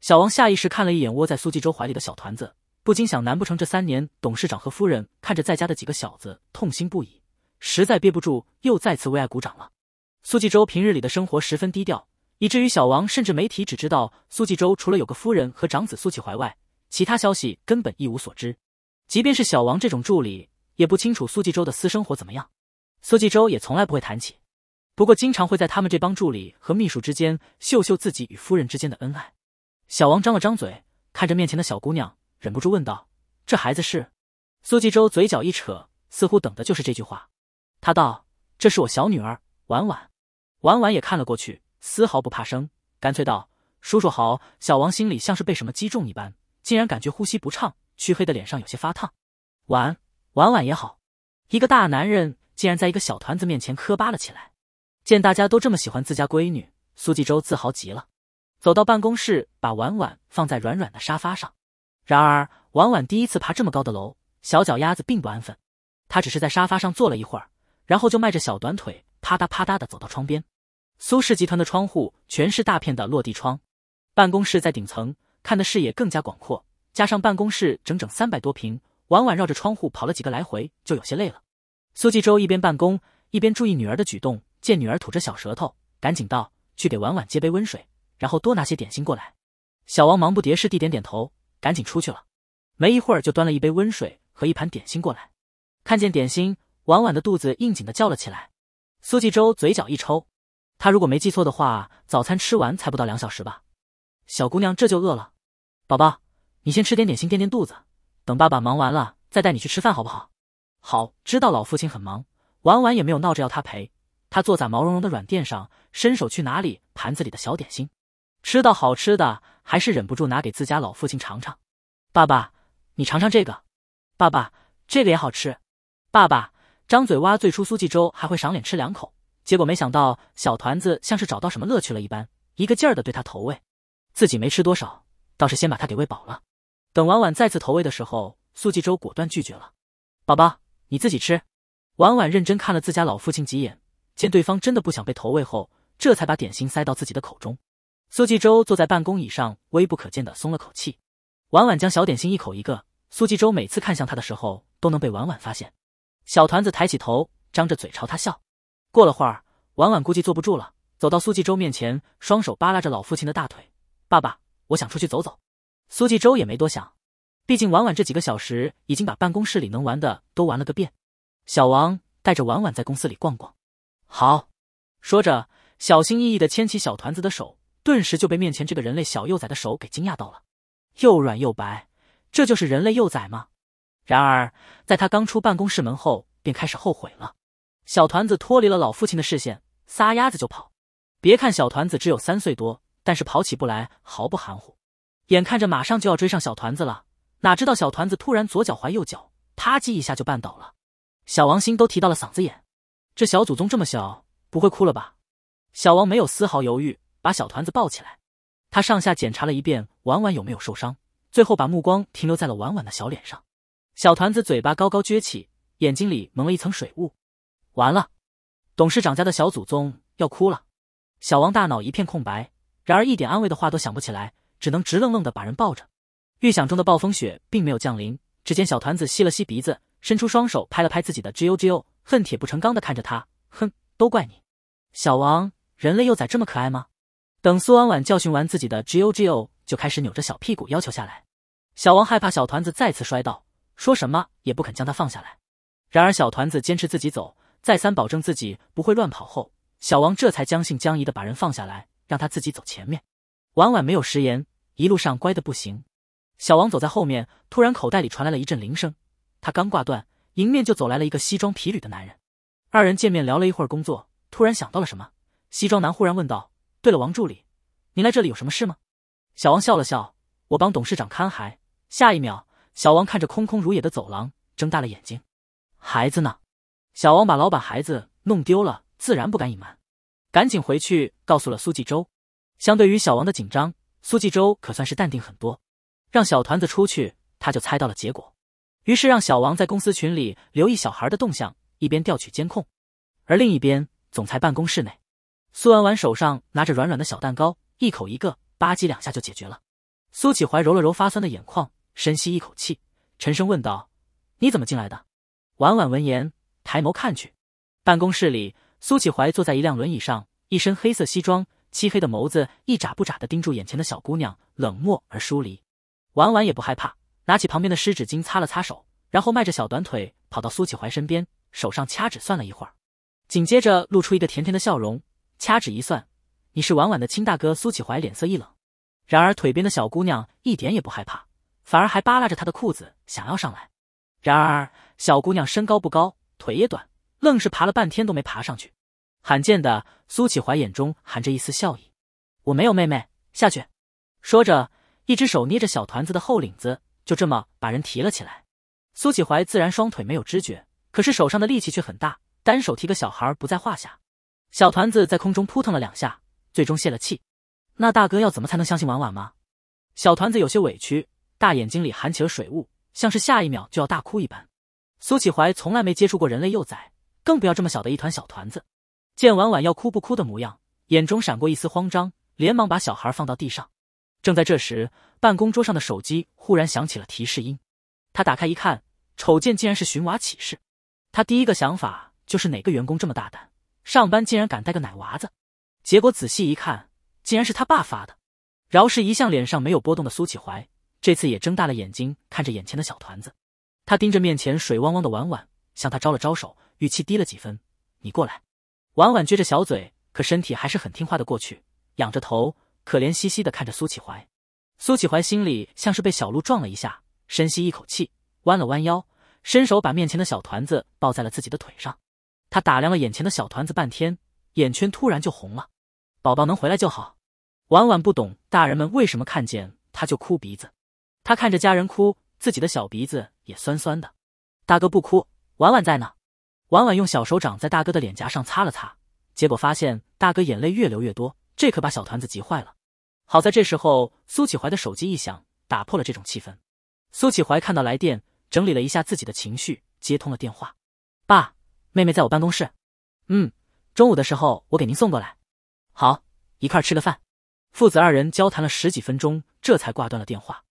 小王下意识看了一眼窝在苏纪州怀里的小团子，不禁想：难不成这三年董事长和夫人看着在家的几个小子痛心不已，实在憋不住又再次为爱鼓掌了？苏纪州平日里的生活十分低调，以至于小王甚至媒体只知道苏纪州除了有个夫人和长子苏启怀外，其他消息根本一无所知。即便是小王这种助理，也不清楚苏纪州的私生活怎么样。苏纪州也从来不会谈起。不过，经常会在他们这帮助理和秘书之间秀秀自己与夫人之间的恩爱。小王张了张嘴，看着面前的小姑娘，忍不住问道：“这孩子是？”苏纪州嘴角一扯，似乎等的就是这句话。他道：“这是我小女儿，婉婉。”婉婉也看了过去，丝毫不怕生，干脆道：“叔叔好。”小王心里像是被什么击中一般，竟然感觉呼吸不畅，黢黑的脸上有些发烫。婉婉婉也好，一个大男人竟然在一个小团子面前磕巴了起来。见大家都这么喜欢自家闺女，苏纪州自豪极了。走到办公室，把婉婉放在软软的沙发上。然而，婉婉第一次爬这么高的楼，小脚丫子并不安分。她只是在沙发上坐了一会儿，然后就迈着小短腿，啪嗒啪嗒的走到窗边。苏氏集团的窗户全是大片的落地窗，办公室在顶层，看的视野更加广阔。加上办公室整整三百多平，婉婉绕着窗户跑了几个来回，就有些累了。苏纪州一边办公，一边注意女儿的举动。见女儿吐着小舌头，赶紧道：“去给婉婉接杯温水，然后多拿些点心过来。”小王忙不迭是地点点头，赶紧出去了。没一会儿就端了一杯温水和一盘点心过来。看见点心，婉婉的肚子应景的叫了起来。苏纪州嘴角一抽，他如果没记错的话，早餐吃完才不到两小时吧？小姑娘这就饿了？宝宝，你先吃点点心垫垫肚子，等爸爸忙完了再带你去吃饭好不好？好，知道老父亲很忙，婉婉也没有闹着要他陪。他坐在毛茸茸的软垫上，伸手去拿里盘子里的小点心，吃到好吃的，还是忍不住拿给自家老父亲尝尝。爸爸，你尝尝这个。爸爸，这个也好吃。爸爸张嘴挖，最初苏纪州还会赏脸吃两口，结果没想到小团子像是找到什么乐趣了一般，一个劲儿的对他投喂。自己没吃多少，倒是先把他给喂饱了。等晚晚再次投喂的时候，苏纪州果断拒绝了。宝宝，你自己吃。晚晚认真看了自家老父亲几眼。见对方真的不想被投喂后，这才把点心塞到自己的口中。苏纪周坐在办公椅上，微不可见的松了口气。婉婉将小点心一口一个。苏纪周每次看向他的时候，都能被婉婉发现。小团子抬起头，张着嘴朝他笑。过了会儿，婉婉估计坐不住了，走到苏纪周面前，双手扒拉着老父亲的大腿：“爸爸，我想出去走走。”苏纪周也没多想，毕竟婉婉这几个小时已经把办公室里能玩的都玩了个遍。小王带着婉婉在公司里逛逛。好，说着，小心翼翼的牵起小团子的手，顿时就被面前这个人类小幼崽的手给惊讶到了，又软又白，这就是人类幼崽吗？然而，在他刚出办公室门后，便开始后悔了。小团子脱离了老父亲的视线，撒丫子就跑。别看小团子只有三岁多，但是跑起步来毫不含糊。眼看着马上就要追上小团子了，哪知道小团子突然左脚踝右脚，啪叽一下就绊倒了。小王心都提到了嗓子眼。这小祖宗这么小，不会哭了吧？小王没有丝毫犹豫，把小团子抱起来。他上下检查了一遍，婉婉有没有受伤，最后把目光停留在了婉婉的小脸上。小团子嘴巴高高撅起，眼睛里蒙了一层水雾。完了，董事长家的小祖宗要哭了。小王大脑一片空白，然而一点安慰的话都想不起来，只能直愣愣的把人抱着。预想中的暴风雪并没有降临，只见小团子吸了吸鼻子，伸出双手拍了拍自己的 “g o o”。恨铁不成钢的看着他，哼，都怪你，小王，人类幼崽这么可爱吗？等苏婉婉教训完自己的 G O G O，就开始扭着小屁股要求下来。小王害怕小团子再次摔倒，说什么也不肯将他放下来。然而小团子坚持自己走，再三保证自己不会乱跑后，小王这才将信将疑的把人放下来，让他自己走前面。婉婉没有食言，一路上乖的不行。小王走在后面，突然口袋里传来了一阵铃声，他刚挂断。迎面就走来了一个西装皮履的男人，二人见面聊了一会儿工作，突然想到了什么，西装男忽然问道：“对了，王助理，您来这里有什么事吗？”小王笑了笑：“我帮董事长看孩。”下一秒，小王看着空空如也的走廊，睁大了眼睛：“孩子呢？”小王把老板孩子弄丢了，自然不敢隐瞒，赶紧回去告诉了苏纪州。相对于小王的紧张，苏纪州可算是淡定很多，让小团子出去，他就猜到了结果。于是让小王在公司群里留意小孩的动向，一边调取监控，而另一边，总裁办公室内，苏婉婉手上拿着软软的小蛋糕，一口一个，吧唧两下就解决了。苏启怀揉了揉发酸的眼眶，深吸一口气，沉声问道：“你怎么进来的？”婉婉闻言，抬眸看去，办公室里，苏启怀坐在一辆轮椅上，一身黑色西装，漆黑的眸子一眨不眨地盯住眼前的小姑娘，冷漠而疏离。婉婉也不害怕。拿起旁边的湿纸巾擦了擦手，然后迈着小短腿跑到苏启怀身边，手上掐指算了一会儿，紧接着露出一个甜甜的笑容。掐指一算，你是婉婉的亲大哥。苏启怀脸色一冷，然而腿边的小姑娘一点也不害怕，反而还扒拉着他的裤子想要上来。然而小姑娘身高不高，腿也短，愣是爬了半天都没爬上去。罕见的，苏启怀眼中含着一丝笑意。我没有妹妹，下去。说着，一只手捏着小团子的后领子。就这么把人提了起来，苏启怀自然双腿没有知觉，可是手上的力气却很大，单手提个小孩不在话下。小团子在空中扑腾了两下，最终泄了气。那大哥要怎么才能相信婉婉吗？小团子有些委屈，大眼睛里含起了水雾，像是下一秒就要大哭一般。苏启怀从来没接触过人类幼崽，更不要这么小的一团小团子。见婉婉要哭不哭的模样，眼中闪过一丝慌张，连忙把小孩放到地上。正在这时，办公桌上的手机忽然响起了提示音，他打开一看，瞅见竟然是寻娃启事。他第一个想法就是哪个员工这么大胆，上班竟然敢带个奶娃子。结果仔细一看，竟然是他爸发的。饶是一向脸上没有波动的苏启怀，这次也睁大了眼睛看着眼前的小团子。他盯着面前水汪汪的婉婉，向他招了招手，语气低了几分：“你过来。”婉婉撅着小嘴，可身体还是很听话的过去，仰着头。可怜兮兮的看着苏启怀，苏启怀心里像是被小鹿撞了一下，深吸一口气，弯了弯腰，伸手把面前的小团子抱在了自己的腿上。他打量了眼前的小团子半天，眼圈突然就红了。宝宝能回来就好。婉婉不懂大人们为什么看见他就哭鼻子，他看着家人哭，自己的小鼻子也酸酸的。大哥不哭，婉婉在呢。婉婉用小手掌在大哥的脸颊上擦了擦，结果发现大哥眼泪越流越多，这可把小团子急坏了。好在这时候，苏启怀的手机一响，打破了这种气氛。苏启怀看到来电，整理了一下自己的情绪，接通了电话：“爸，妹妹在我办公室。嗯，中午的时候我给您送过来。好，一块吃个饭。”父子二人交谈了十几分钟，这才挂断了电话。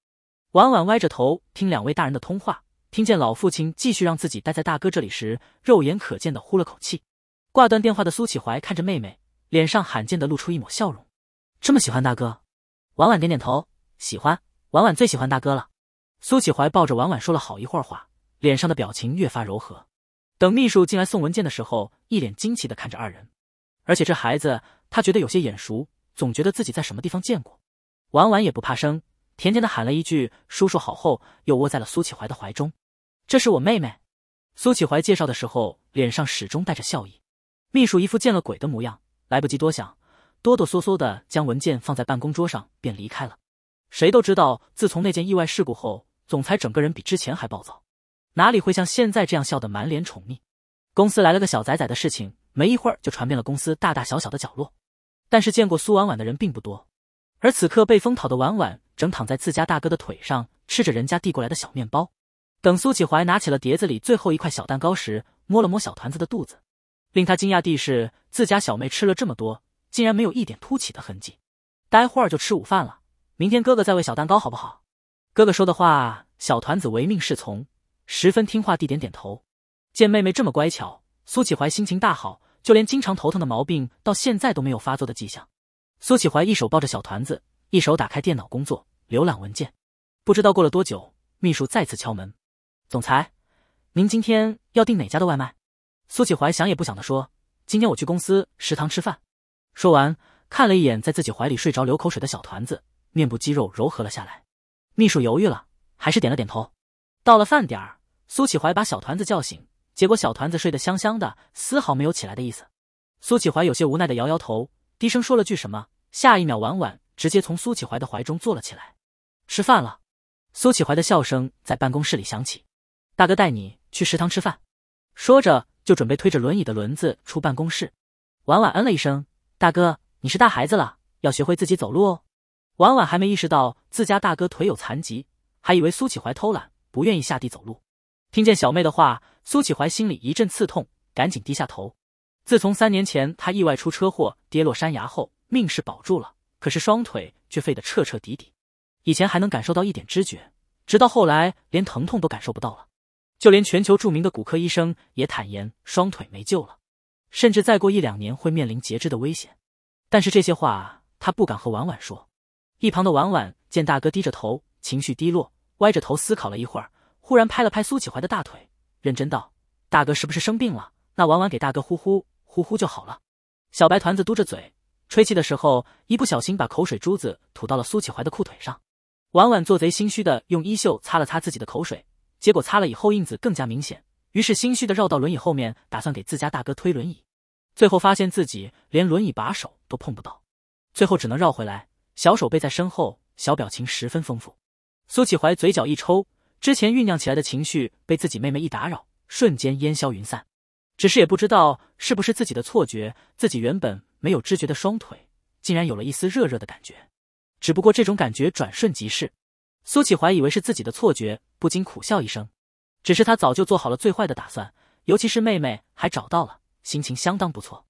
婉婉歪着头听两位大人的通话，听见老父亲继续让自己待在大哥这里时，肉眼可见的呼了口气。挂断电话的苏启怀看着妹妹，脸上罕见的露出一抹笑容：“这么喜欢大哥？”婉婉点点头，喜欢。婉婉最喜欢大哥了。苏启怀抱着婉婉说了好一会儿话，脸上的表情越发柔和。等秘书进来送文件的时候，一脸惊奇的看着二人。而且这孩子，他觉得有些眼熟，总觉得自己在什么地方见过。婉婉也不怕生，甜甜的喊了一句“叔叔好”后，又窝在了苏启怀的怀中。这是我妹妹。苏启怀介绍的时候，脸上始终带着笑意。秘书一副见了鬼的模样，来不及多想。哆哆嗦嗦的将文件放在办公桌上，便离开了。谁都知道，自从那件意外事故后，总裁整个人比之前还暴躁，哪里会像现在这样笑得满脸宠溺？公司来了个小崽崽的事情，没一会儿就传遍了公司大大小小的角落。但是见过苏婉婉的人并不多，而此刻被封讨的婉婉正躺在自家大哥的腿上，吃着人家递过来的小面包。等苏启怀拿起了碟子里最后一块小蛋糕时，摸了摸小团子的肚子，令他惊讶的是，自家小妹吃了这么多。竟然没有一点凸起的痕迹，待会儿就吃午饭了。明天哥哥再喂小蛋糕好不好？哥哥说的话，小团子唯命是从，十分听话地点点头。见妹妹这么乖巧，苏启怀心情大好，就连经常头疼的毛病到现在都没有发作的迹象。苏启怀一手抱着小团子，一手打开电脑工作，浏览文件。不知道过了多久，秘书再次敲门：“总裁，您今天要订哪家的外卖？”苏启怀想也不想的说：“今天我去公司食堂吃饭。”说完，看了一眼在自己怀里睡着流口水的小团子，面部肌肉柔和了下来。秘书犹豫了，还是点了点头。到了饭点儿，苏启怀把小团子叫醒，结果小团子睡得香香的，丝毫没有起来的意思。苏启怀有些无奈的摇摇头，低声说了句什么。下一秒，婉婉直接从苏启怀的怀中坐了起来，吃饭了。苏启怀的笑声在办公室里响起，大哥带你去食堂吃饭。说着就准备推着轮椅的轮子出办公室。婉婉嗯了一声。大哥，你是大孩子了，要学会自己走路哦。婉婉还没意识到自家大哥腿有残疾，还以为苏启怀偷懒不愿意下地走路。听见小妹的话，苏启怀心里一阵刺痛，赶紧低下头。自从三年前他意外出车祸跌落山崖后，命是保住了，可是双腿却废得彻彻底底。以前还能感受到一点知觉，直到后来连疼痛都感受不到了。就连全球著名的骨科医生也坦言双腿没救了。甚至再过一两年会面临截肢的危险，但是这些话他不敢和婉婉说。一旁的婉婉见大哥低着头，情绪低落，歪着头思考了一会儿，忽然拍了拍苏启怀的大腿，认真道：“大哥是不是生病了？那婉婉给大哥呼呼呼呼就好了。”小白团子嘟着嘴吹气的时候，一不小心把口水珠子吐到了苏启怀的裤腿上。婉婉做贼心虚的用衣袖擦了擦自己的口水，结果擦了以后印子更加明显。于是心虚的绕到轮椅后面，打算给自家大哥推轮椅，最后发现自己连轮椅把手都碰不到，最后只能绕回来，小手背在身后，小表情十分丰富。苏启怀嘴角一抽，之前酝酿起来的情绪被自己妹妹一打扰，瞬间烟消云散。只是也不知道是不是自己的错觉，自己原本没有知觉的双腿，竟然有了一丝热热的感觉，只不过这种感觉转瞬即逝。苏启怀以为是自己的错觉，不禁苦笑一声。只是他早就做好了最坏的打算，尤其是妹妹还找到了，心情相当不错。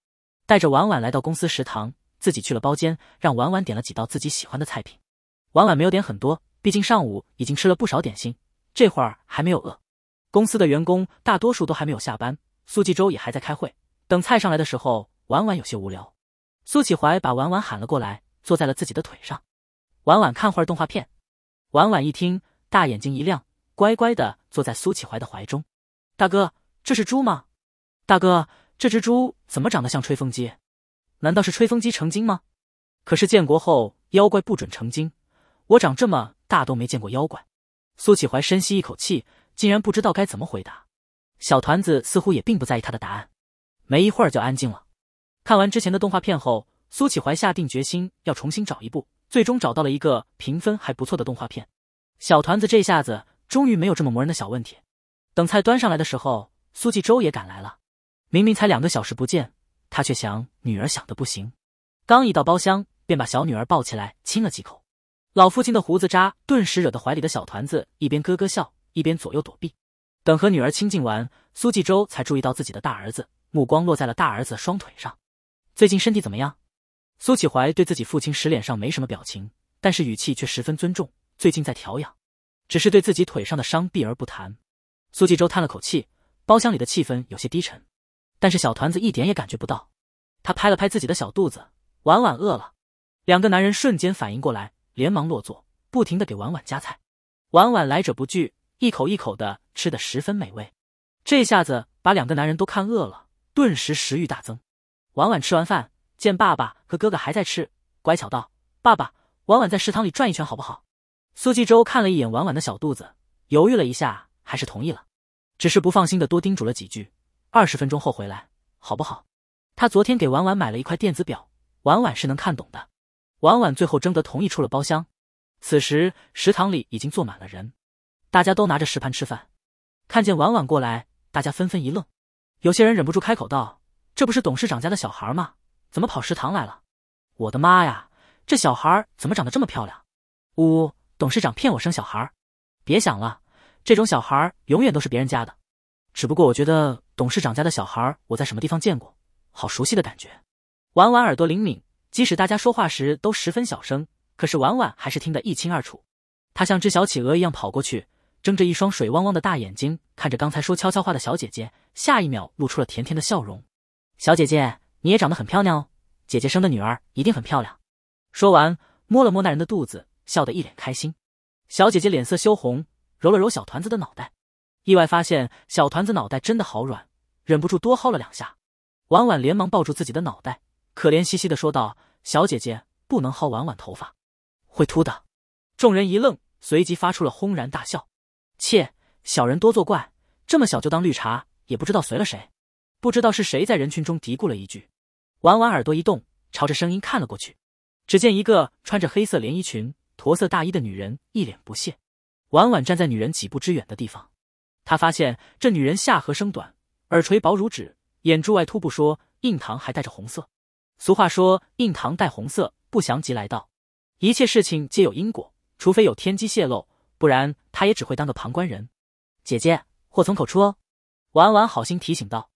带着婉婉来到公司食堂，自己去了包间，让婉婉点了几道自己喜欢的菜品。婉婉没有点很多，毕竟上午已经吃了不少点心，这会儿还没有饿。公司的员工大多数都还没有下班，苏纪周也还在开会。等菜上来的时候，婉婉有些无聊，苏启怀把婉婉喊了过来，坐在了自己的腿上。婉婉看会儿动画片。婉婉一听，大眼睛一亮，乖乖的。坐在苏启怀的怀中，大哥，这是猪吗？大哥，这只猪怎么长得像吹风机？难道是吹风机成精吗？可是建国后妖怪不准成精，我长这么大都没见过妖怪。苏启怀深吸一口气，竟然不知道该怎么回答。小团子似乎也并不在意他的答案，没一会儿就安静了。看完之前的动画片后，苏启怀下定决心要重新找一部，最终找到了一个评分还不错的动画片。小团子这下子。终于没有这么磨人的小问题。等菜端上来的时候，苏纪州也赶来了。明明才两个小时不见，他却想女儿想的不行。刚一到包厢，便把小女儿抱起来亲了几口。老父亲的胡子渣顿时惹得怀里的小团子一边咯咯笑，一边左右躲避。等和女儿亲近完，苏纪州才注意到自己的大儿子，目光落在了大儿子双腿上。最近身体怎么样？苏启怀对自己父亲使脸上没什么表情，但是语气却十分尊重。最近在调养。只是对自己腿上的伤避而不谈，苏纪州叹了口气，包厢里的气氛有些低沉，但是小团子一点也感觉不到，他拍了拍自己的小肚子，婉婉饿了，两个男人瞬间反应过来，连忙落座，不停的给婉婉夹菜，婉婉来者不拒，一口一口的吃的十分美味，这下子把两个男人都看饿了，顿时食欲大增，婉婉吃完饭，见爸爸和哥哥还在吃，乖巧道：“爸爸，婉婉在食堂里转一圈好不好？”苏纪州看了一眼婉婉的小肚子，犹豫了一下，还是同意了，只是不放心的多叮嘱了几句：“二十分钟后回来，好不好？”他昨天给婉婉买了一块电子表，婉婉是能看懂的。婉婉最后征得同意，出了包厢。此时食堂里已经坐满了人，大家都拿着食盘吃饭，看见婉婉过来，大家纷纷一愣，有些人忍不住开口道：“这不是董事长家的小孩吗？怎么跑食堂来了？”“我的妈呀，这小孩怎么长得这么漂亮？”呜。董事长骗我生小孩，别想了，这种小孩永远都是别人家的。只不过我觉得董事长家的小孩，我在什么地方见过，好熟悉的感觉。婉婉耳朵灵敏，即使大家说话时都十分小声，可是婉婉还是听得一清二楚。她像只小企鹅一样跑过去，睁着一双水汪汪的大眼睛，看着刚才说悄悄话的小姐姐，下一秒露出了甜甜的笑容。小姐姐，你也长得很漂亮哦，姐姐生的女儿一定很漂亮。说完，摸了摸那人的肚子。笑得一脸开心，小姐姐脸色羞红，揉了揉小团子的脑袋，意外发现小团子脑袋真的好软，忍不住多薅了两下。婉婉连忙抱住自己的脑袋，可怜兮兮的说道：“小姐姐不能薅婉婉头发，会秃的。”众人一愣，随即发出了轰然大笑。切，小人多作怪，这么小就当绿茶，也不知道随了谁。不知道是谁在人群中嘀咕了一句，婉婉耳朵一动，朝着声音看了过去，只见一个穿着黑色连衣裙。驼色大衣的女人一脸不屑，婉婉站在女人几步之远的地方，她发现这女人下颌生短，耳垂薄如纸，眼珠外凸不说，印堂还带着红色。俗话说，印堂带红色，不祥即来到。一切事情皆有因果，除非有天机泄露，不然她也只会当个旁观人。姐姐，祸从口出哦。婉婉好心提醒道。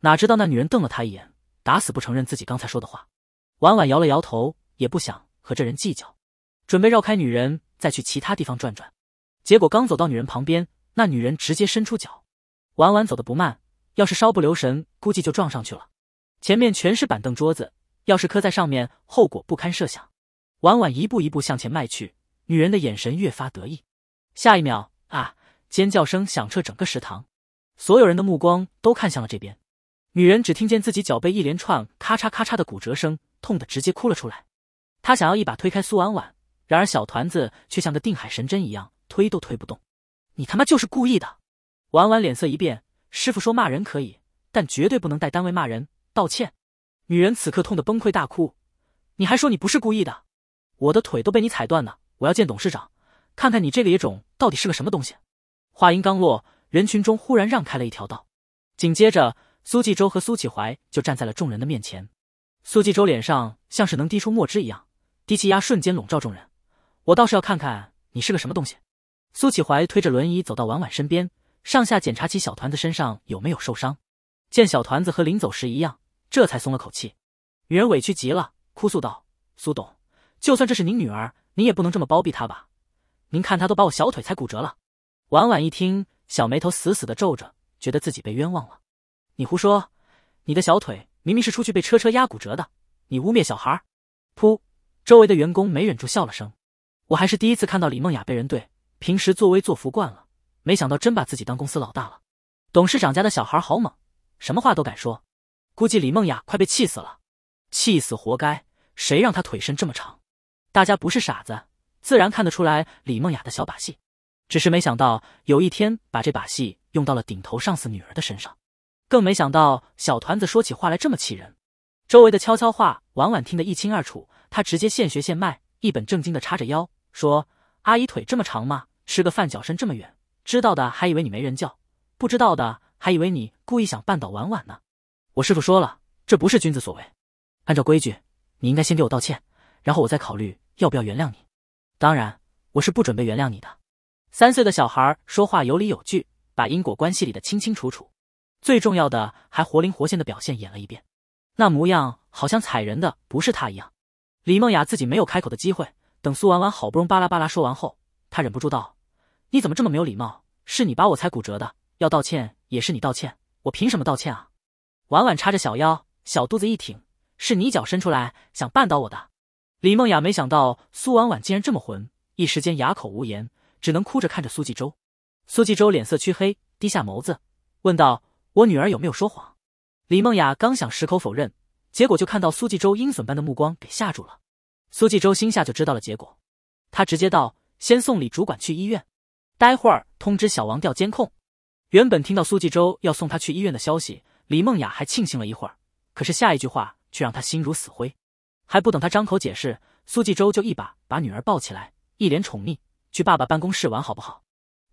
哪知道那女人瞪了他一眼，打死不承认自己刚才说的话。婉婉摇了摇头，也不想和这人计较。准备绕开女人，再去其他地方转转。结果刚走到女人旁边，那女人直接伸出脚。婉婉走得不慢，要是稍不留神，估计就撞上去了。前面全是板凳桌子，要是磕在上面，后果不堪设想。婉婉一步一步向前迈去，女人的眼神越发得意。下一秒啊，尖叫声响彻整个食堂，所有人的目光都看向了这边。女人只听见自己脚背一连串咔嚓咔嚓的骨折声，痛得直接哭了出来。她想要一把推开苏婉婉。然而小团子却像个定海神针一样推都推不动，你他妈就是故意的！婉婉脸色一变，师傅说骂人可以，但绝对不能带单位骂人。道歉！女人此刻痛得崩溃大哭，你还说你不是故意的？我的腿都被你踩断了！我要见董事长，看看你这个野种到底是个什么东西！话音刚落，人群中忽然让开了一条道，紧接着苏纪洲和苏启怀就站在了众人的面前。苏纪洲脸上像是能滴出墨汁一样，低气压瞬间笼罩众人。我倒是要看看你是个什么东西。苏启怀推着轮椅走到婉婉身边，上下检查起小团子身上有没有受伤。见小团子和临走时一样，这才松了口气。女人委屈极了，哭诉道：“苏董，就算这是您女儿，您也不能这么包庇她吧？您看她都把我小腿才骨折了。”婉婉一听，小眉头死死的皱着，觉得自己被冤枉了。“你胡说！你的小腿明明是出去被车车压骨折的，你污蔑小孩！”噗，周围的员工没忍住笑了声。我还是第一次看到李梦雅被人怼，平时作威作福惯了，没想到真把自己当公司老大了。董事长家的小孩好猛，什么话都敢说，估计李梦雅快被气死了，气死活该，谁让他腿伸这么长？大家不是傻子，自然看得出来李梦雅的小把戏，只是没想到有一天把这把戏用到了顶头上司女儿的身上，更没想到小团子说起话来这么气人。周围的悄悄话，婉婉听得一清二楚，她直接现学现卖，一本正经的叉着腰。说：“阿姨腿这么长吗？吃个饭脚伸这么远，知道的还以为你没人叫，不知道的还以为你故意想绊倒婉婉呢。”我师傅说了，这不是君子所为。按照规矩，你应该先给我道歉，然后我再考虑要不要原谅你。当然，我是不准备原谅你的。三岁的小孩说话有理有据，把因果关系理得清清楚楚，最重要的还活灵活现的表现演了一遍，那模样好像踩人的不是他一样。李梦雅自己没有开口的机会。等苏婉婉好不容易巴拉巴拉说完后，她忍不住道：“你怎么这么没有礼貌？是你把我踩骨折的，要道歉也是你道歉，我凭什么道歉啊？”婉婉叉着小腰，小肚子一挺：“是你脚伸出来想绊倒我的。”李梦雅没想到苏婉婉竟然这么混，一时间哑口无言，只能哭着看着苏纪周。苏纪周脸色黢黑，低下眸子，问道：“我女儿有没有说谎？”李梦雅刚想矢口否认，结果就看到苏纪周阴损般的目光，给吓住了。苏纪州心下就知道了结果，他直接道：“先送李主管去医院，待会儿通知小王调监控。”原本听到苏纪州要送他去医院的消息，李梦雅还庆幸了一会儿，可是下一句话却让他心如死灰。还不等他张口解释，苏纪州就一把把女儿抱起来，一脸宠溺：“去爸爸办公室玩好不好？”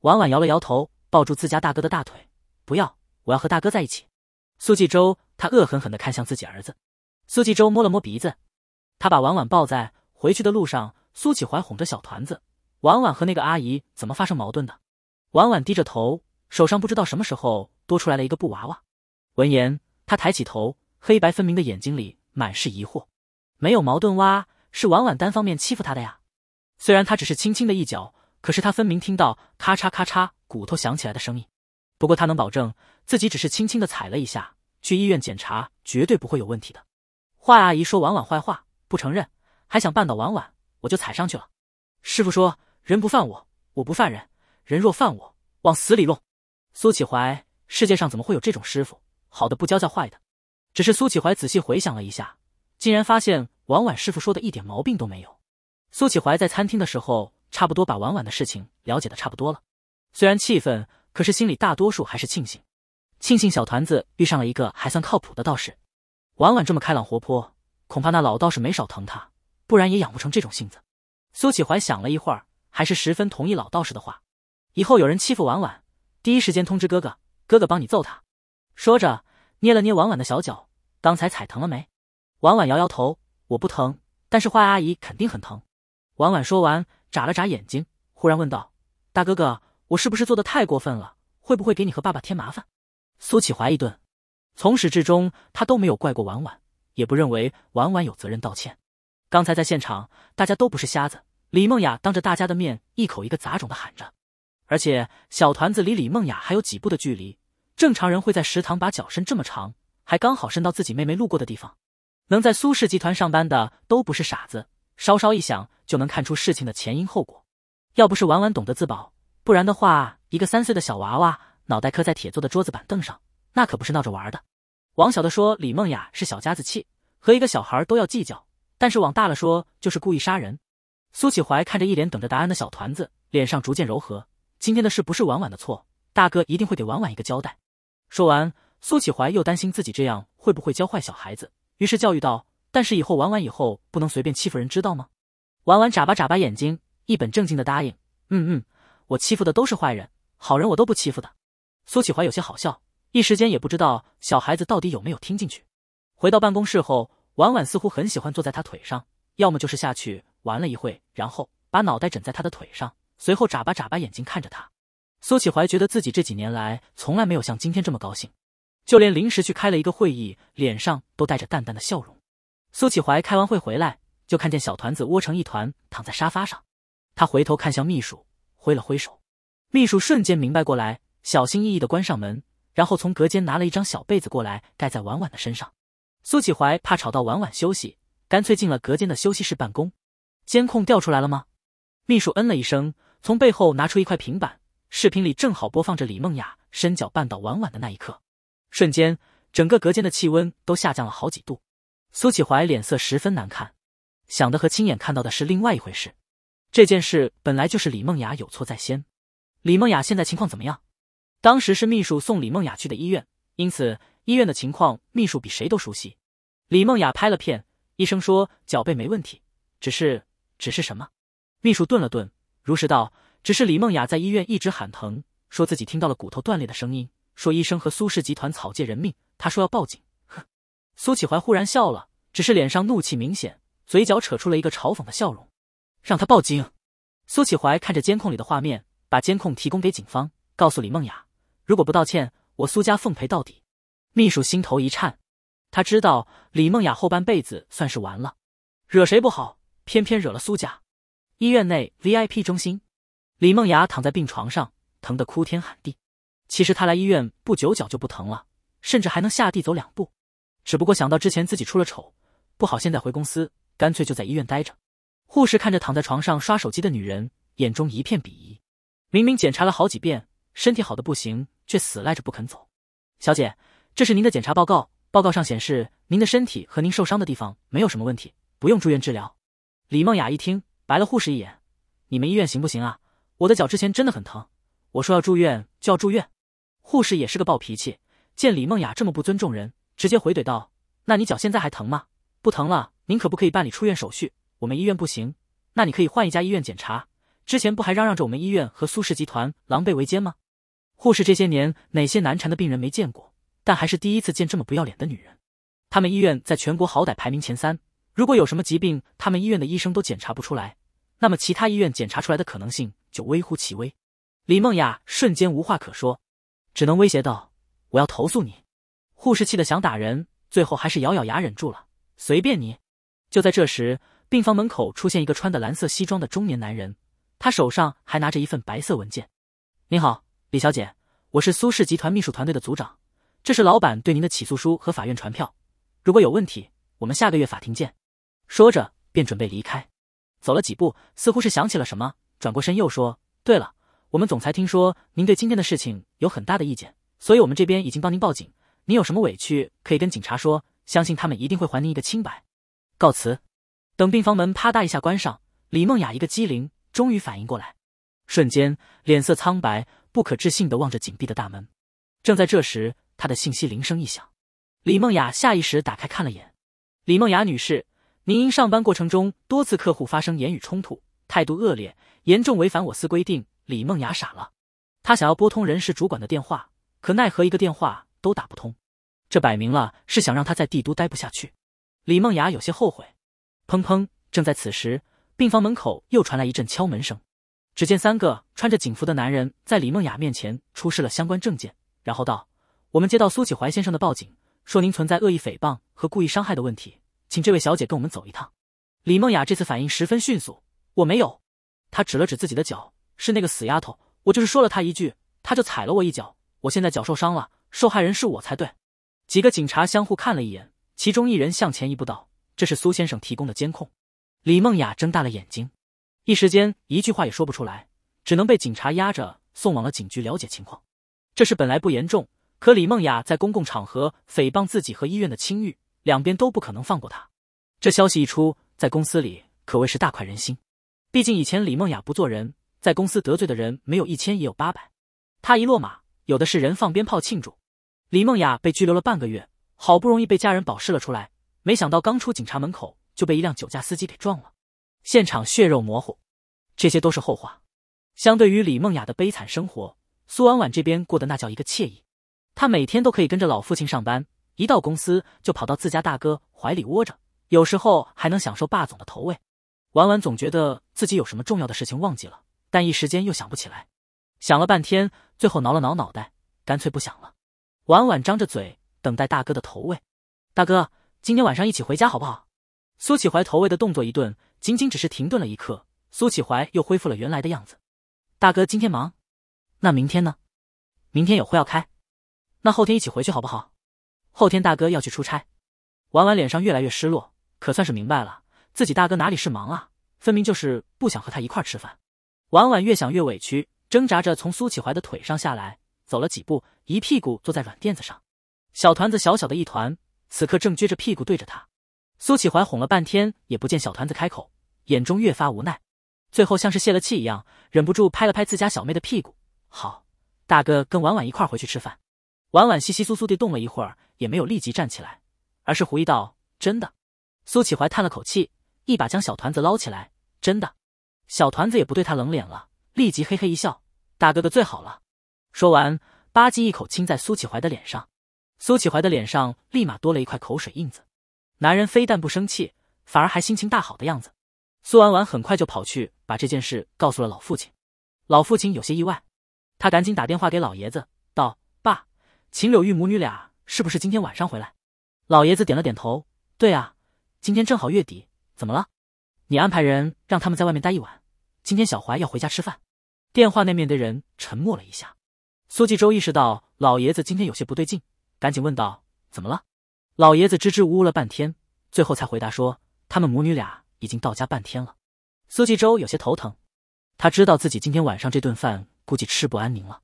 婉婉摇了摇头，抱住自家大哥的大腿：“不要，我要和大哥在一起。”苏纪州他恶狠狠地看向自己儿子，苏纪州摸了摸鼻子。他把婉婉抱在回去的路上，苏启怀哄着小团子。婉婉和那个阿姨怎么发生矛盾的？婉婉低着头，手上不知道什么时候多出来了一个布娃娃。闻言，她抬起头，黑白分明的眼睛里满是疑惑。没有矛盾，哇，是婉婉单方面欺负她的呀。虽然她只是轻轻的一脚，可是她分明听到咔嚓咔嚓骨头响起来的声音。不过她能保证自己只是轻轻的踩了一下，去医院检查绝对不会有问题的。坏阿姨说婉婉坏话。不承认，还想绊倒婉婉，我就踩上去了。师傅说：“人不犯我，我不犯人；人若犯我，往死里弄。”苏启怀，世界上怎么会有这种师傅？好的不教教坏的。只是苏启怀仔细回想了一下，竟然发现婉婉师傅说的一点毛病都没有。苏启怀在餐厅的时候，差不多把婉婉的事情了解的差不多了。虽然气愤，可是心里大多数还是庆幸，庆幸小团子遇上了一个还算靠谱的道士。婉婉这么开朗活泼。恐怕那老道士没少疼他，不然也养不成这种性子。苏启怀想了一会儿，还是十分同意老道士的话。以后有人欺负婉婉，第一时间通知哥哥，哥哥帮你揍他。说着，捏了捏婉婉的小脚，刚才踩疼了没？婉婉摇摇头，我不疼，但是坏阿姨肯定很疼。婉婉说完，眨了眨眼睛，忽然问道：“大哥哥，我是不是做的太过分了？会不会给你和爸爸添麻烦？”苏启怀一顿，从始至终他都没有怪过婉婉。也不认为婉婉有责任道歉。刚才在现场，大家都不是瞎子。李梦雅当着大家的面，一口一个杂种的喊着。而且小团子离李梦雅还有几步的距离，正常人会在食堂把脚伸这么长，还刚好伸到自己妹妹路过的地方。能在苏氏集团上班的都不是傻子，稍稍一想就能看出事情的前因后果。要不是婉婉懂得自保，不然的话，一个三岁的小娃娃脑袋磕在铁做的桌子板凳上，那可不是闹着玩的。往小的说：“李梦雅是小家子气，和一个小孩都要计较。但是往大了说，就是故意杀人。”苏启怀看着一脸等着答案的小团子，脸上逐渐柔和。今天的事不是婉婉的错，大哥一定会给婉婉一个交代。说完，苏启怀又担心自己这样会不会教坏小孩子，于是教育道：“但是以后婉婉以后不能随便欺负人，知道吗？”婉婉眨巴眨巴眼睛，一本正经的答应：“嗯嗯，我欺负的都是坏人，好人我都不欺负的。”苏启怀有些好笑。一时间也不知道小孩子到底有没有听进去。回到办公室后，婉婉似乎很喜欢坐在他腿上，要么就是下去玩了一会，然后把脑袋枕在他的腿上，随后眨巴眨巴眼睛看着他。苏启怀觉得自己这几年来从来没有像今天这么高兴，就连临时去开了一个会议，脸上都带着淡淡的笑容。苏启怀开完会回来，就看见小团子窝成一团躺在沙发上，他回头看向秘书，挥了挥手，秘书瞬间明白过来，小心翼翼的关上门。然后从隔间拿了一张小被子过来，盖在婉婉的身上。苏启怀怕吵到婉婉休息，干脆进了隔间的休息室办公。监控调出来了吗？秘书嗯了一声，从背后拿出一块平板，视频里正好播放着李梦雅伸脚绊倒婉婉的那一刻。瞬间，整个隔间的气温都下降了好几度。苏启怀脸色十分难看，想的和亲眼看到的是另外一回事。这件事本来就是李梦雅有错在先。李梦雅现在情况怎么样？当时是秘书送李梦雅去的医院，因此医院的情况秘书比谁都熟悉。李梦雅拍了片，医生说脚背没问题，只是只是什么？秘书顿了顿，如实道：“只是李梦雅在医院一直喊疼，说自己听到了骨头断裂的声音，说医生和苏氏集团草芥人命，他说要报警。”呵，苏启怀忽然笑了，只是脸上怒气明显，嘴角扯出了一个嘲讽的笑容。让他报警。苏启怀看着监控里的画面，把监控提供给警方，告诉李梦雅。如果不道歉，我苏家奉陪到底。秘书心头一颤，他知道李梦雅后半辈子算是完了。惹谁不好，偏偏惹了苏家。医院内 VIP 中心，李梦雅躺在病床上，疼得哭天喊地。其实她来医院不久，脚就不疼了，甚至还能下地走两步。只不过想到之前自己出了丑，不好，现在回公司，干脆就在医院待着。护士看着躺在床上刷手机的女人，眼中一片鄙夷。明明检查了好几遍。身体好的不行，却死赖着不肯走。小姐，这是您的检查报告，报告上显示您的身体和您受伤的地方没有什么问题，不用住院治疗。李梦雅一听，白了护士一眼：“你们医院行不行啊？我的脚之前真的很疼，我说要住院就要住院。”护士也是个暴脾气，见李梦雅这么不尊重人，直接回怼道：“那你脚现在还疼吗？不疼了，您可不可以办理出院手续？我们医院不行，那你可以换一家医院检查。之前不还嚷嚷着我们医院和苏氏集团狼狈为奸吗？”护士这些年哪些难缠的病人没见过，但还是第一次见这么不要脸的女人。他们医院在全国好歹排名前三，如果有什么疾病他们医院的医生都检查不出来，那么其他医院检查出来的可能性就微乎其微。李梦雅瞬间无话可说，只能威胁道：“我要投诉你！”护士气得想打人，最后还是咬咬牙忍住了。随便你。就在这时，病房门口出现一个穿的蓝色西装的中年男人，他手上还拿着一份白色文件。“您好。”李小姐，我是苏氏集团秘书团队的组长，这是老板对您的起诉书和法院传票。如果有问题，我们下个月法庭见。说着便准备离开，走了几步，似乎是想起了什么，转过身又说：“对了，我们总裁听说您对今天的事情有很大的意见，所以我们这边已经帮您报警。您有什么委屈可以跟警察说，相信他们一定会还您一个清白。”告辞。等病房门啪嗒一下关上，李梦雅一个机灵，终于反应过来，瞬间脸色苍白。不可置信的望着紧闭的大门，正在这时，他的信息铃声一响，李梦雅下意识打开看了眼。李梦雅女士，您因上班过程中多次客户发生言语冲突，态度恶劣，严重违反我司规定。李梦雅傻了，她想要拨通人事主管的电话，可奈何一个电话都打不通，这摆明了是想让她在帝都待不下去。李梦雅有些后悔。砰砰！正在此时，病房门口又传来一阵敲门声。只见三个穿着警服的男人在李梦雅面前出示了相关证件，然后道：“我们接到苏启怀先生的报警，说您存在恶意诽谤和故意伤害的问题，请这位小姐跟我们走一趟。”李梦雅这次反应十分迅速：“我没有。”她指了指自己的脚：“是那个死丫头，我就是说了她一句，她就踩了我一脚，我现在脚受伤了。受害人是我才对。”几个警察相互看了一眼，其中一人向前一步道：“这是苏先生提供的监控。”李梦雅睁大了眼睛。一时间一句话也说不出来，只能被警察压着送往了警局了解情况。这事本来不严重，可李梦雅在公共场合诽谤自己和医院的清誉，两边都不可能放过她。这消息一出，在公司里可谓是大快人心。毕竟以前李梦雅不做人，在公司得罪的人没有一千也有八百，她一落马，有的是人放鞭炮庆祝。李梦雅被拘留了半个月，好不容易被家人保释了出来，没想到刚出警察门口就被一辆酒驾司机给撞了。现场血肉模糊，这些都是后话。相对于李梦雅的悲惨生活，苏婉婉这边过得那叫一个惬意。她每天都可以跟着老父亲上班，一到公司就跑到自家大哥怀里窝着，有时候还能享受霸总的投喂。婉婉总觉得自己有什么重要的事情忘记了，但一时间又想不起来，想了半天，最后挠了挠脑袋，干脆不想了。婉婉张着嘴等待大哥的投喂，大哥，今天晚上一起回家好不好？苏启怀投喂的动作一顿。仅仅只是停顿了一刻，苏启怀又恢复了原来的样子。大哥今天忙，那明天呢？明天有会要开，那后天一起回去好不好？后天大哥要去出差。婉婉脸上越来越失落，可算是明白了，自己大哥哪里是忙啊，分明就是不想和他一块吃饭。婉婉越想越委屈，挣扎着从苏启怀的腿上下来，走了几步，一屁股坐在软垫子上。小团子小小的一团，此刻正撅着屁股对着他。苏启怀哄了半天，也不见小团子开口，眼中越发无奈，最后像是泄了气一样，忍不住拍了拍自家小妹的屁股：“好，大哥跟婉婉一块回去吃饭。”婉婉稀稀疏疏地动了一会儿，也没有立即站起来，而是狐疑道：“真的？”苏启怀叹了口气，一把将小团子捞起来：“真的。”小团子也不对他冷脸了，立即嘿嘿一笑：“大哥哥最好了。”说完，吧唧一口亲在苏启怀的脸上，苏启怀的脸上立马多了一块口水印子。男人非但不生气，反而还心情大好的样子。苏婉婉很快就跑去把这件事告诉了老父亲。老父亲有些意外，他赶紧打电话给老爷子，道：“爸，秦柳玉母女俩是不是今天晚上回来？”老爷子点了点头：“对啊，今天正好月底，怎么了？你安排人让他们在外面待一晚。今天小怀要回家吃饭。”电话那面的人沉默了一下。苏纪州意识到老爷子今天有些不对劲，赶紧问道：“怎么了？”老爷子支支吾吾了半天，最后才回答说：“他们母女俩已经到家半天了。”苏纪州有些头疼，他知道自己今天晚上这顿饭估计吃不安宁了。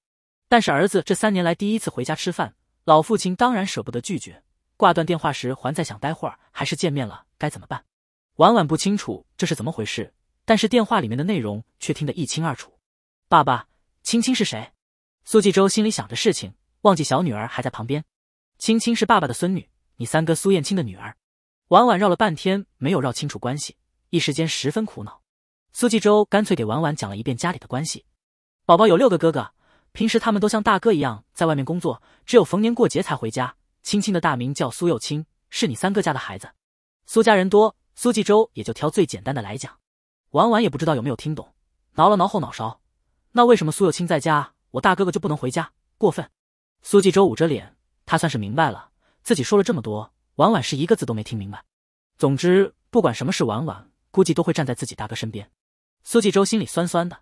但是儿子这三年来第一次回家吃饭，老父亲当然舍不得拒绝。挂断电话时，还在想待会儿还是见面了该怎么办。婉婉不清楚这是怎么回事，但是电话里面的内容却听得一清二楚。爸爸，青青是谁？苏纪州心里想着事情，忘记小女儿还在旁边。青青是爸爸的孙女。你三哥苏燕青的女儿，婉婉绕了半天没有绕清楚关系，一时间十分苦恼。苏纪州干脆给婉婉讲了一遍家里的关系。宝宝有六个哥哥，平时他们都像大哥一样在外面工作，只有逢年过节才回家。青青的大名叫苏又青，是你三哥家的孩子。苏家人多，苏纪州也就挑最简单的来讲。婉婉也不知道有没有听懂，挠了挠后脑勺。那为什么苏又青在家，我大哥哥就不能回家？过分！苏纪州捂着脸，他算是明白了。自己说了这么多，婉婉是一个字都没听明白。总之，不管什么事，婉婉估计都会站在自己大哥身边。苏纪州心里酸酸的，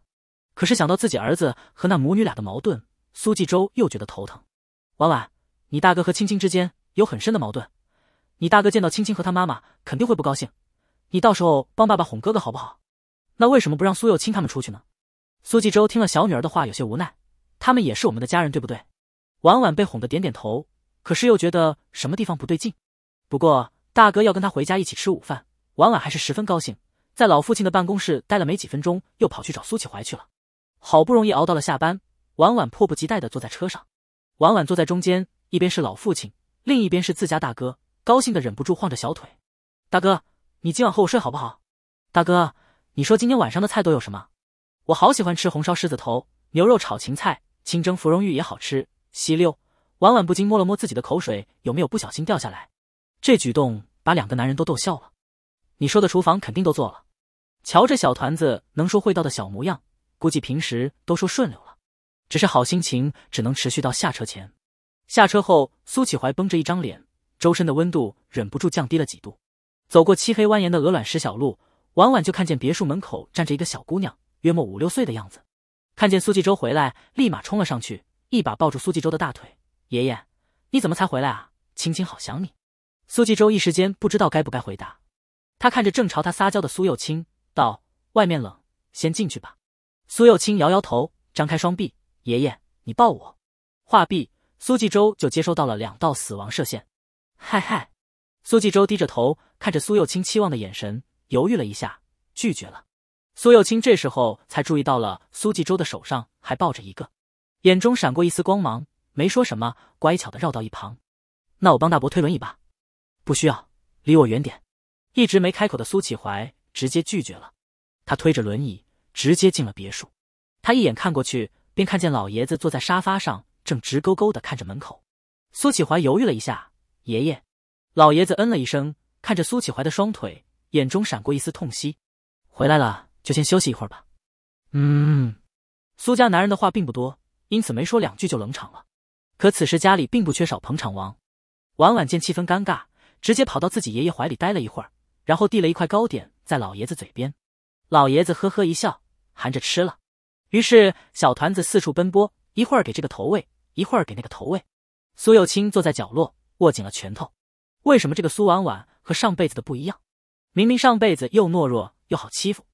可是想到自己儿子和那母女俩的矛盾，苏纪州又觉得头疼。婉婉，你大哥和青青之间有很深的矛盾，你大哥见到青青和他妈妈肯定会不高兴。你到时候帮爸爸哄哥哥好不好？那为什么不让苏幼青他们出去呢？苏纪州听了小女儿的话，有些无奈。他们也是我们的家人，对不对？婉婉被哄的点点头。可是又觉得什么地方不对劲，不过大哥要跟他回家一起吃午饭，婉婉还是十分高兴。在老父亲的办公室待了没几分钟，又跑去找苏启怀去了。好不容易熬到了下班，婉婉迫不及待的坐在车上。婉婉坐在中间，一边是老父亲，另一边是自家大哥，高兴的忍不住晃着小腿。大哥，你今晚和我睡好不好？大哥，你说今天晚上的菜都有什么？我好喜欢吃红烧狮子头、牛肉炒芹菜、清蒸芙蓉玉也好吃。西六。婉婉不禁摸了摸自己的口水，有没有不小心掉下来？这举动把两个男人都逗笑了。你说的厨房肯定都做了，瞧这小团子能说会道的小模样，估计平时都说顺溜了。只是好心情只能持续到下车前。下车后，苏启怀绷着一张脸，周身的温度忍不住降低了几度。走过漆黑蜿蜒的鹅卵石小路，婉婉就看见别墅门口站着一个小姑娘，约莫五六岁的样子。看见苏纪州回来，立马冲了上去，一把抱住苏纪州的大腿。爷爷，你怎么才回来啊？青青好想你。苏纪州一时间不知道该不该回答，他看着正朝他撒娇的苏幼青，道：“外面冷，先进去吧。”苏幼青摇摇头，张开双臂：“爷爷，你抱我。”话毕，苏纪州就接收到了两道死亡射线。嗨嗨，苏纪州低着头看着苏又青期望的眼神，犹豫了一下，拒绝了。苏又青这时候才注意到了苏纪州的手上还抱着一个，眼中闪过一丝光芒。没说什么，乖巧的绕到一旁。那我帮大伯推轮椅吧。不需要，离我远点。一直没开口的苏启怀直接拒绝了。他推着轮椅直接进了别墅。他一眼看过去，便看见老爷子坐在沙发上，正直勾勾的看着门口。苏启怀犹豫了一下：“爷爷。”老爷子嗯了一声，看着苏启怀的双腿，眼中闪过一丝痛惜。回来了，就先休息一会儿吧。嗯。苏家男人的话并不多，因此没说两句就冷场了。可此时家里并不缺少捧场王，婉婉见气氛尴尬，直接跑到自己爷爷怀里待了一会儿，然后递了一块糕点在老爷子嘴边。老爷子呵呵一笑，含着吃了。于是小团子四处奔波，一会儿给这个投喂，一会儿给那个投喂。苏幼清坐在角落，握紧了拳头。为什么这个苏婉婉和上辈子的不一样？明明上辈子又懦弱又好欺负。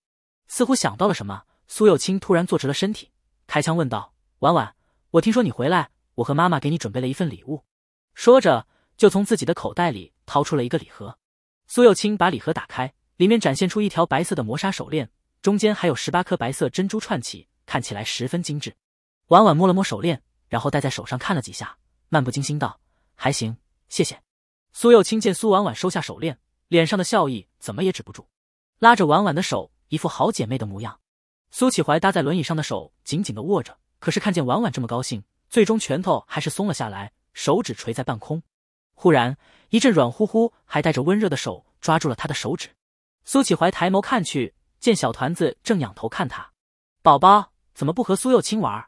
似乎想到了什么，苏幼清突然坐直了身体，开腔问道：“婉婉，我听说你回来。”我和妈妈给你准备了一份礼物，说着就从自己的口袋里掏出了一个礼盒。苏幼清把礼盒打开，里面展现出一条白色的磨砂手链，中间还有十八颗白色珍珠串起，看起来十分精致。婉婉摸了摸手链，然后戴在手上看了几下，漫不经心道：“还行，谢谢。”苏幼清见苏婉婉收下手链，脸上的笑意怎么也止不住，拉着婉婉的手，一副好姐妹的模样。苏启怀搭在轮椅上的手紧紧的握着，可是看见婉婉这么高兴。最终，拳头还是松了下来，手指垂在半空。忽然，一阵软乎乎、还带着温热的手抓住了他的手指。苏启怀抬眸看去，见小团子正仰头看他。宝宝怎么不和苏幼清玩？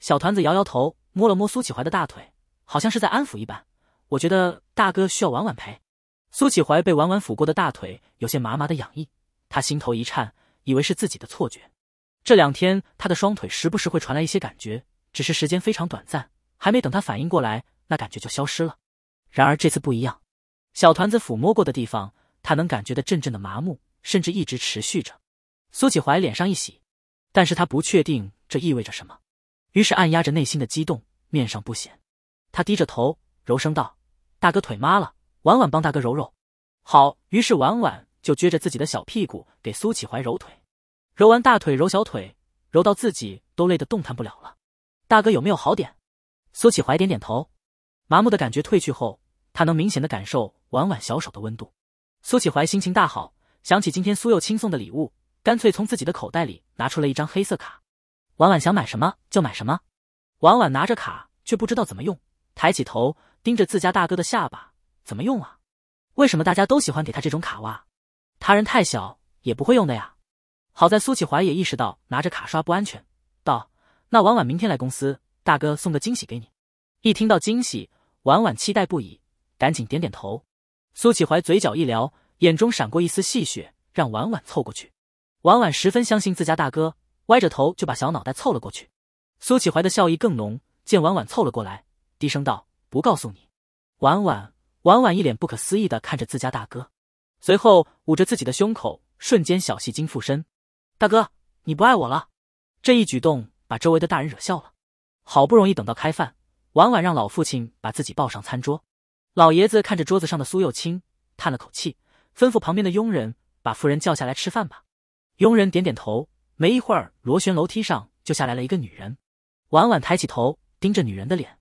小团子摇摇头，摸了摸苏启怀的大腿，好像是在安抚一般。我觉得大哥需要婉婉陪。苏启怀被婉婉抚过的大腿有些麻麻的痒意，他心头一颤，以为是自己的错觉。这两天，他的双腿时不时会传来一些感觉。只是时间非常短暂，还没等他反应过来，那感觉就消失了。然而这次不一样，小团子抚摸过的地方，他能感觉得阵阵的麻木，甚至一直持续着。苏启怀脸上一喜，但是他不确定这意味着什么，于是按压着内心的激动，面上不显。他低着头，柔声道：“大哥腿麻了，婉婉帮大哥揉揉。”好，于是婉婉就撅着自己的小屁股给苏启怀揉腿，揉完大腿，揉小腿，揉到自己都累得动弹不了了。大哥有没有好点？苏启怀点点头，麻木的感觉褪去后，他能明显的感受婉婉小手的温度。苏启怀心情大好，想起今天苏佑青送的礼物，干脆从自己的口袋里拿出了一张黑色卡。婉婉想买什么就买什么。婉婉拿着卡却不知道怎么用，抬起头盯着自家大哥的下巴，怎么用啊？为什么大家都喜欢给他这种卡哇？他人太小也不会用的呀。好在苏启怀也意识到拿着卡刷不安全，道。那婉婉明天来公司，大哥送个惊喜给你。一听到惊喜，婉婉期待不已，赶紧点点头。苏启怀嘴角一撩，眼中闪过一丝戏谑，让婉婉凑过去。婉婉十分相信自家大哥，歪着头就把小脑袋凑了过去。苏启怀的笑意更浓，见婉婉凑了过来，低声道：“不告诉你。”婉婉婉婉一脸不可思议的看着自家大哥，随后捂着自己的胸口，瞬间小戏精附身：“大哥，你不爱我了？”这一举动。把周围的大人惹笑了，好不容易等到开饭，婉婉让老父亲把自己抱上餐桌。老爷子看着桌子上的苏幼青，叹了口气，吩咐旁边的佣人把夫人叫下来吃饭吧。佣人点点头，没一会儿，螺旋楼梯上就下来了一个女人。婉婉抬起头，盯着女人的脸，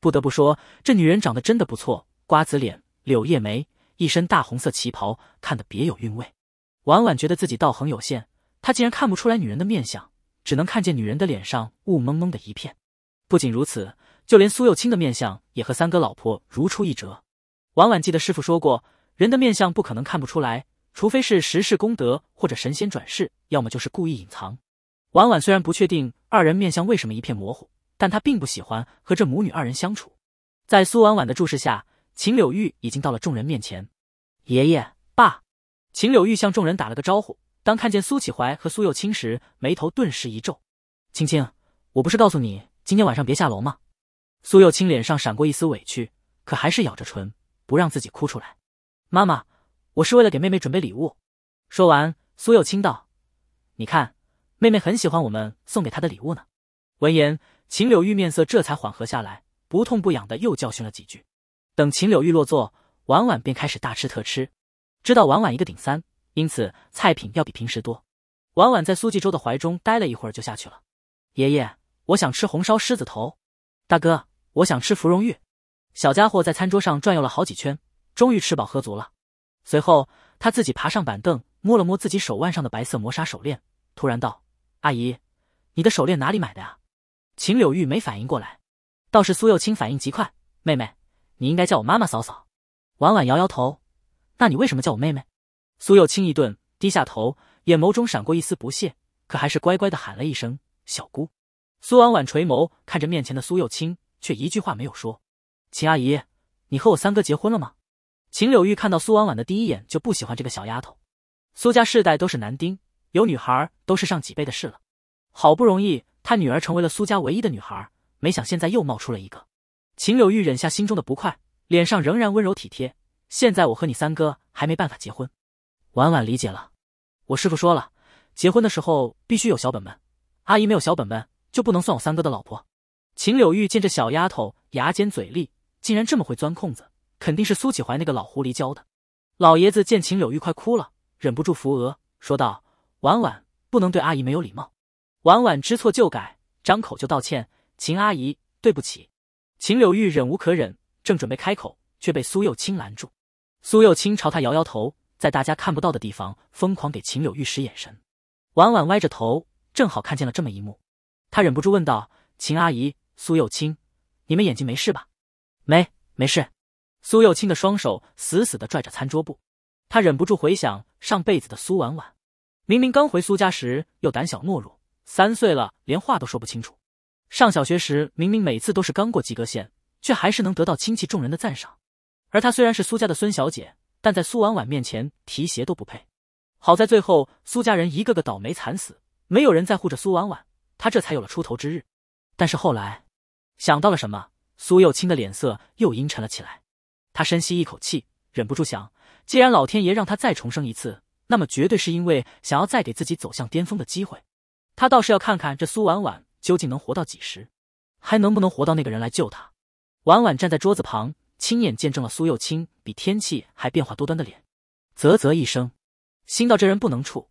不得不说，这女人长得真的不错，瓜子脸，柳叶眉，一身大红色旗袍，看得别有韵味。婉婉觉得自己道行有限，她竟然看不出来女人的面相。只能看见女人的脸上雾蒙蒙的一片。不仅如此，就连苏幼清的面相也和三哥老婆如出一辙。婉婉记得师傅说过，人的面相不可能看不出来，除非是时事功德或者神仙转世，要么就是故意隐藏。婉婉虽然不确定二人面相为什么一片模糊，但她并不喜欢和这母女二人相处。在苏婉婉的注视下，秦柳玉已经到了众人面前。爷爷，爸，秦柳玉向众人打了个招呼。当看见苏启怀和苏幼清时，眉头顿时一皱。“青青，我不是告诉你今天晚上别下楼吗？”苏幼清脸上闪过一丝委屈，可还是咬着唇，不让自己哭出来。“妈妈，我是为了给妹妹准备礼物。”说完，苏幼清道：“你看，妹妹很喜欢我们送给她的礼物呢。”闻言，秦柳玉面色这才缓和下来，不痛不痒的又教训了几句。等秦柳玉落座，婉婉便开始大吃特吃，知道婉婉一个顶三。因此，菜品要比平时多。婉婉在苏纪州的怀中待了一会儿，就下去了。爷爷，我想吃红烧狮子头。大哥，我想吃芙蓉玉。小家伙在餐桌上转悠了好几圈，终于吃饱喝足了。随后，他自己爬上板凳，摸了摸自己手腕上的白色磨砂手链，突然道：“阿姨，你的手链哪里买的呀？”秦柳玉没反应过来，倒是苏幼清反应极快：“妹妹，你应该叫我妈妈、嫂嫂。”婉婉摇摇头：“那你为什么叫我妹妹？”苏幼清一顿，低下头，眼眸中闪过一丝不屑，可还是乖乖的喊了一声“小姑”。苏婉婉垂眸看着面前的苏幼清，却一句话没有说。秦阿姨，你和我三哥结婚了吗？秦柳玉看到苏婉婉的第一眼就不喜欢这个小丫头。苏家世代都是男丁，有女孩都是上几辈的事了。好不容易她女儿成为了苏家唯一的女孩，没想现在又冒出了一个。秦柳玉忍下心中的不快，脸上仍然温柔体贴。现在我和你三哥还没办法结婚。婉婉理解了，我师傅说了，结婚的时候必须有小本本，阿姨没有小本本就不能算我三哥的老婆。秦柳玉见这小丫头牙尖嘴利，竟然这么会钻空子，肯定是苏启怀那个老狐狸教的。老爷子见秦柳玉快哭了，忍不住扶额说道：“婉婉不能对阿姨没有礼貌。”婉婉知错就改，张口就道歉：“秦阿姨，对不起。”秦柳玉忍无可忍，正准备开口，却被苏幼清拦住。苏幼清朝他摇摇头。在大家看不到的地方，疯狂给秦柳玉使眼神。婉婉歪着头，正好看见了这么一幕，她忍不住问道：“秦阿姨，苏幼清，你们眼睛没事吧？”“没，没事。”苏幼清的双手死死地拽着餐桌布，他忍不住回想上辈子的苏婉婉，明明刚回苏家时又胆小懦弱，三岁了连话都说不清楚，上小学时明明每次都是刚过及格线，却还是能得到亲戚众人的赞赏。而她虽然是苏家的孙小姐。但在苏婉婉面前提鞋都不配，好在最后苏家人一个个倒霉惨死，没有人在护着苏婉婉，她这才有了出头之日。但是后来想到了什么，苏幼清的脸色又阴沉了起来。他深吸一口气，忍不住想：既然老天爷让他再重生一次，那么绝对是因为想要再给自己走向巅峰的机会。他倒是要看看这苏婉婉究竟能活到几时，还能不能活到那个人来救他。婉婉站在桌子旁。亲眼见证了苏幼清比天气还变化多端的脸，啧啧一声，心道这人不能处。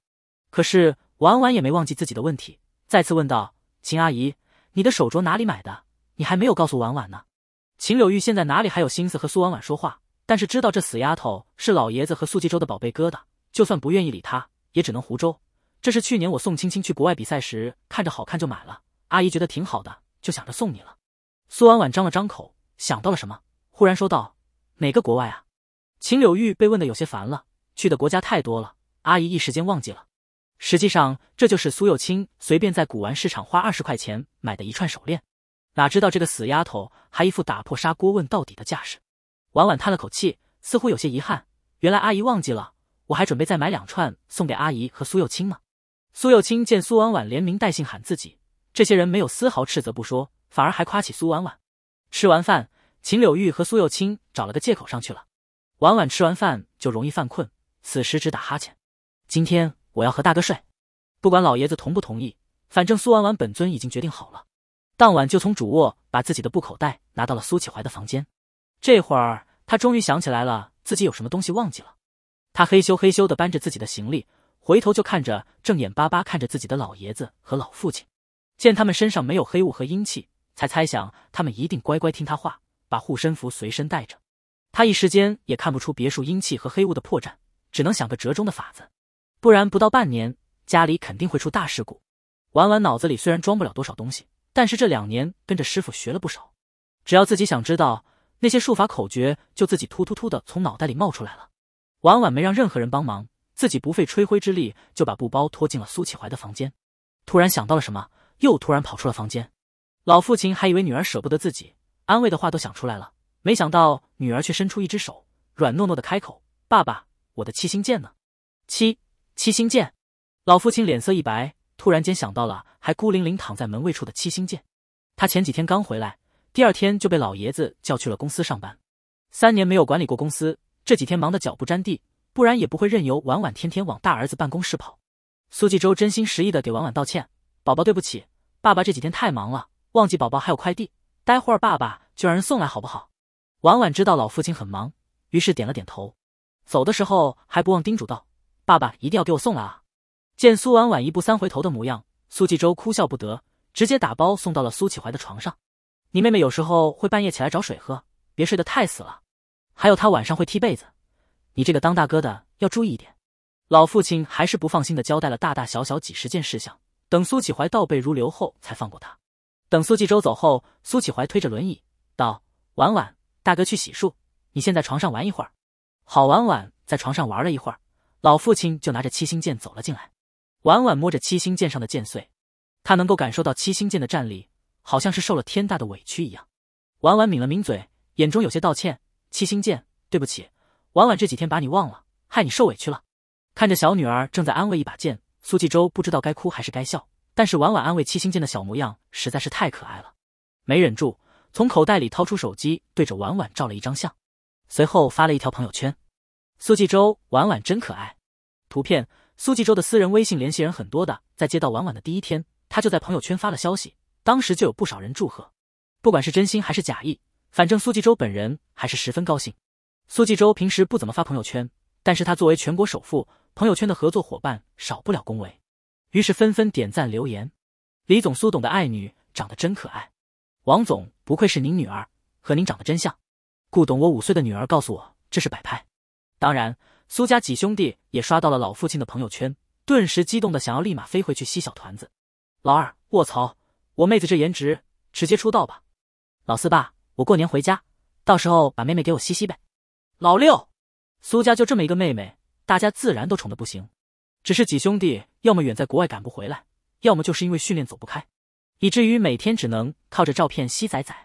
可是婉婉也没忘记自己的问题，再次问道：“秦阿姨，你的手镯哪里买的？你还没有告诉婉婉呢。”秦柳玉现在哪里还有心思和苏婉婉说话？但是知道这死丫头是老爷子和苏纪州的宝贝疙瘩，就算不愿意理她，也只能胡诌。这是去年我送青青去国外比赛时看着好看就买了，阿姨觉得挺好的，就想着送你了。苏婉婉张了张口，想到了什么。忽然说道：“哪个国外啊？”秦柳玉被问的有些烦了，去的国家太多了，阿姨一时间忘记了。实际上，这就是苏幼清随便在古玩市场花二十块钱买的一串手链。哪知道这个死丫头还一副打破砂锅问到底的架势。婉婉叹了口气，似乎有些遗憾。原来阿姨忘记了，我还准备再买两串送给阿姨和苏幼清呢。苏幼清见苏婉婉连名带姓喊自己，这些人没有丝毫斥责不说，反而还夸起苏婉婉。吃完饭。秦柳玉和苏幼清找了个借口上去了。晚晚吃完饭就容易犯困，此时只打哈欠。今天我要和大哥睡，不管老爷子同不同意，反正苏婉婉本尊已经决定好了。当晚就从主卧把自己的布口袋拿到了苏启怀的房间。这会儿他终于想起来了，自己有什么东西忘记了。他嘿咻嘿咻的搬着自己的行李，回头就看着正眼巴巴看着自己的老爷子和老父亲。见他们身上没有黑雾和阴气，才猜想他们一定乖乖听他话。把护身符随身带着，他一时间也看不出别墅阴气和黑雾的破绽，只能想个折中的法子，不然不到半年，家里肯定会出大事故。婉婉脑子里虽然装不了多少东西，但是这两年跟着师傅学了不少，只要自己想知道那些术法口诀，就自己突突突的从脑袋里冒出来了。婉婉没让任何人帮忙，自己不费吹灰之力就把布包拖进了苏启怀的房间。突然想到了什么，又突然跑出了房间。老父亲还以为女儿舍不得自己。安慰的话都想出来了，没想到女儿却伸出一只手，软糯糯的开口：“爸爸，我的七星剑呢？”七七星剑，老父亲脸色一白，突然间想到了还孤零零躺在门卫处的七星剑。他前几天刚回来，第二天就被老爷子叫去了公司上班，三年没有管理过公司，这几天忙得脚不沾地，不然也不会任由婉婉天天往大儿子办公室跑。苏纪州真心实意的给婉婉道歉：“宝宝，对不起，爸爸这几天太忙了，忘记宝宝还有快递。”待会儿爸爸就让人送来，好不好？婉婉知道老父亲很忙，于是点了点头。走的时候还不忘叮嘱道：“爸爸一定要给我送来啊！”见苏婉婉一步三回头的模样，苏纪州哭笑不得，直接打包送到了苏启怀的床上。你妹妹有时候会半夜起来找水喝，别睡得太死了。还有她晚上会踢被子，你这个当大哥的要注意一点。老父亲还是不放心的，交代了大大小小几十件事项，等苏启怀倒背如流后，才放过他。等苏纪州走后，苏启怀推着轮椅道：“婉婉，大哥去洗漱，你先在床上玩一会儿。”好，婉婉在床上玩了一会儿，老父亲就拿着七星剑走了进来。婉婉摸着七星剑上的剑穗，他能够感受到七星剑的战力，好像是受了天大的委屈一样。婉婉抿了抿嘴，眼中有些道歉：“七星剑，对不起，婉婉这几天把你忘了，害你受委屈了。”看着小女儿正在安慰一把剑，苏纪州不知道该哭还是该笑。但是婉婉安慰七星剑的小模样实在是太可爱了，没忍住，从口袋里掏出手机，对着婉婉照了一张相，随后发了一条朋友圈：“苏纪州，婉婉真可爱。”图片。苏纪州的私人微信联系人很多的，在接到婉婉的第一天，他就在朋友圈发了消息，当时就有不少人祝贺，不管是真心还是假意，反正苏纪州本人还是十分高兴。苏纪州平时不怎么发朋友圈，但是他作为全国首富，朋友圈的合作伙伴少不了恭维。于是纷纷点赞留言，李总苏董的爱女长得真可爱，王总不愧是您女儿，和您长得真像，顾董我五岁的女儿告诉我这是摆拍，当然苏家几兄弟也刷到了老父亲的朋友圈，顿时激动的想要立马飞回去吸小团子，老二卧槽，我妹子这颜值直接出道吧，老四爸我过年回家，到时候把妹妹给我吸吸呗，老六，苏家就这么一个妹妹，大家自然都宠的不行，只是几兄弟。要么远在国外赶不回来，要么就是因为训练走不开，以至于每天只能靠着照片吸仔仔。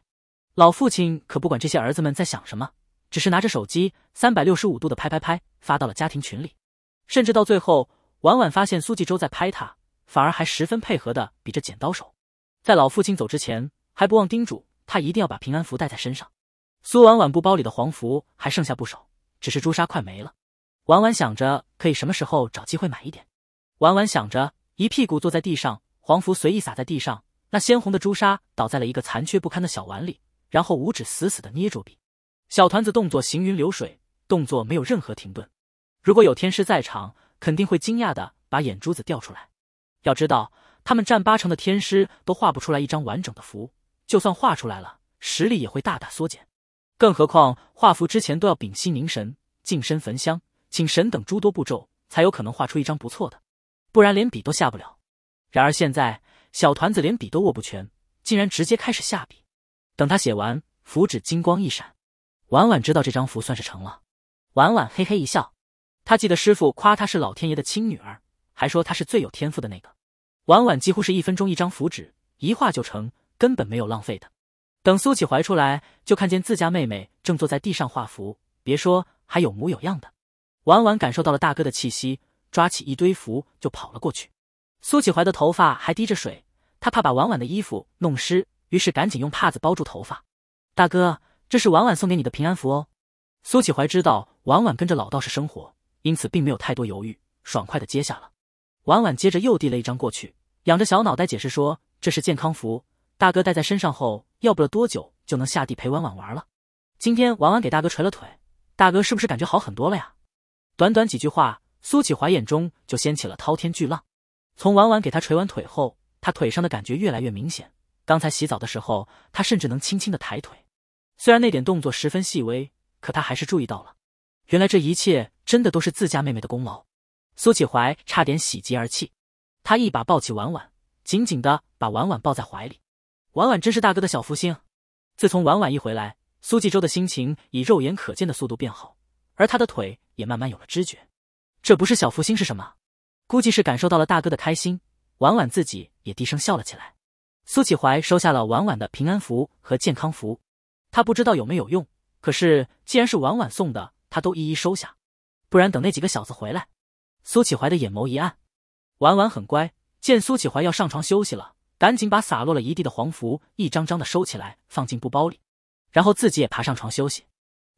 老父亲可不管这些儿子们在想什么，只是拿着手机三百六十五度的拍拍拍，发到了家庭群里。甚至到最后，婉婉发现苏纪州在拍他，反而还十分配合的比着剪刀手。在老父亲走之前，还不忘叮嘱他一定要把平安符带在身上。苏婉婉布包里的黄符还剩下不少，只是朱砂快没了。婉婉想着可以什么时候找机会买一点。婉婉想着，一屁股坐在地上，黄符随意洒在地上，那鲜红的朱砂倒在了一个残缺不堪的小碗里，然后五指死死的捏住笔。小团子动作行云流水，动作没有任何停顿。如果有天师在场，肯定会惊讶的把眼珠子掉出来。要知道，他们占八成的天师都画不出来一张完整的符，就算画出来了，实力也会大大缩减。更何况画符之前都要屏息凝神、净身焚香、请神等诸多步骤，才有可能画出一张不错的。不然连笔都下不了。然而现在小团子连笔都握不全，竟然直接开始下笔。等他写完，符纸金光一闪，婉婉知道这张符算是成了。婉婉嘿嘿一笑，她记得师傅夸她是老天爷的亲女儿，还说她是最有天赋的那个。婉婉几乎是一分钟一张符纸，一画就成，根本没有浪费的。等苏启怀出来，就看见自家妹妹正坐在地上画符，别说还有模有样的。婉婉感受到了大哥的气息。抓起一堆符就跑了过去。苏启怀的头发还滴着水，他怕把婉婉的衣服弄湿，于是赶紧用帕子包住头发。大哥，这是婉婉送给你的平安符哦。苏启怀知道婉婉跟着老道士生活，因此并没有太多犹豫，爽快的接下了。婉婉接着又递了一张过去，仰着小脑袋解释说：“这是健康符，大哥带在身上后，要不了多久就能下地陪婉婉玩了。今天婉婉给大哥捶了腿，大哥是不是感觉好很多了呀？”短短几句话。苏启怀眼中就掀起了滔天巨浪。从婉婉给他捶完腿后，他腿上的感觉越来越明显。刚才洗澡的时候，他甚至能轻轻的抬腿，虽然那点动作十分细微，可他还是注意到了。原来这一切真的都是自家妹妹的功劳。苏启怀差点喜极而泣，他一把抱起婉婉，紧紧的把婉婉抱在怀里。婉婉真是大哥的小福星。自从婉婉一回来，苏纪州的心情以肉眼可见的速度变好，而他的腿也慢慢有了知觉。这不是小福星是什么？估计是感受到了大哥的开心，婉婉自己也低声笑了起来。苏启怀收下了婉婉的平安符和健康符，他不知道有没有用，可是既然是婉婉送的，他都一一收下。不然等那几个小子回来，苏启怀的眼眸一暗。婉婉很乖，见苏启怀要上床休息了，赶紧把洒落了一地的黄符一张张的收起来，放进布包里，然后自己也爬上床休息。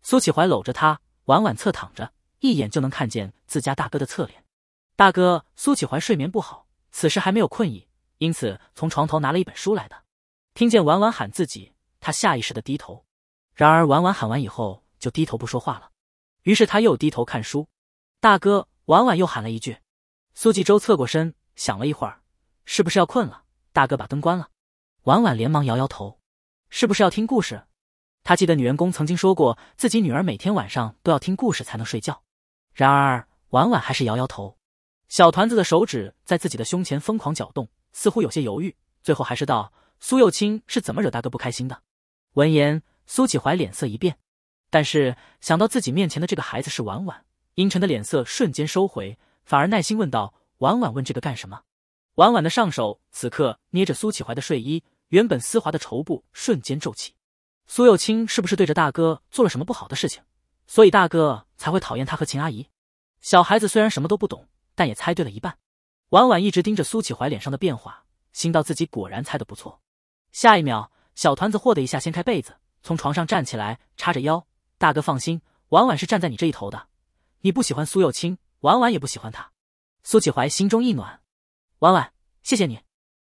苏启怀搂着她，婉婉侧躺着。一眼就能看见自家大哥的侧脸。大哥苏启怀睡眠不好，此时还没有困意，因此从床头拿了一本书来的。听见婉婉喊自己，他下意识的低头。然而婉婉喊完以后就低头不说话了，于是他又低头看书。大哥婉婉又喊了一句。苏纪州侧过身想了一会儿，是不是要困了？大哥把灯关了。婉婉连忙摇摇头，是不是要听故事？他记得女员工曾经说过，自己女儿每天晚上都要听故事才能睡觉。然而，婉婉还是摇摇头。小团子的手指在自己的胸前疯狂搅动，似乎有些犹豫，最后还是道：“苏幼清是怎么惹大哥不开心的？”闻言，苏启怀脸色一变，但是想到自己面前的这个孩子是婉婉，阴沉的脸色瞬间收回，反而耐心问道：“婉婉问这个干什么？”婉婉的上手此刻捏着苏启怀的睡衣，原本丝滑的绸布瞬间皱起。苏幼清是不是对着大哥做了什么不好的事情？所以大哥才会讨厌他和秦阿姨。小孩子虽然什么都不懂，但也猜对了一半。婉婉一直盯着苏启怀脸上的变化，心道自己果然猜的不错。下一秒，小团子嚯的一下掀开被子，从床上站起来，叉着腰：“大哥放心，婉婉是站在你这一头的。你不喜欢苏又清，婉婉也不喜欢他。”苏启怀心中一暖：“婉婉，谢谢你。”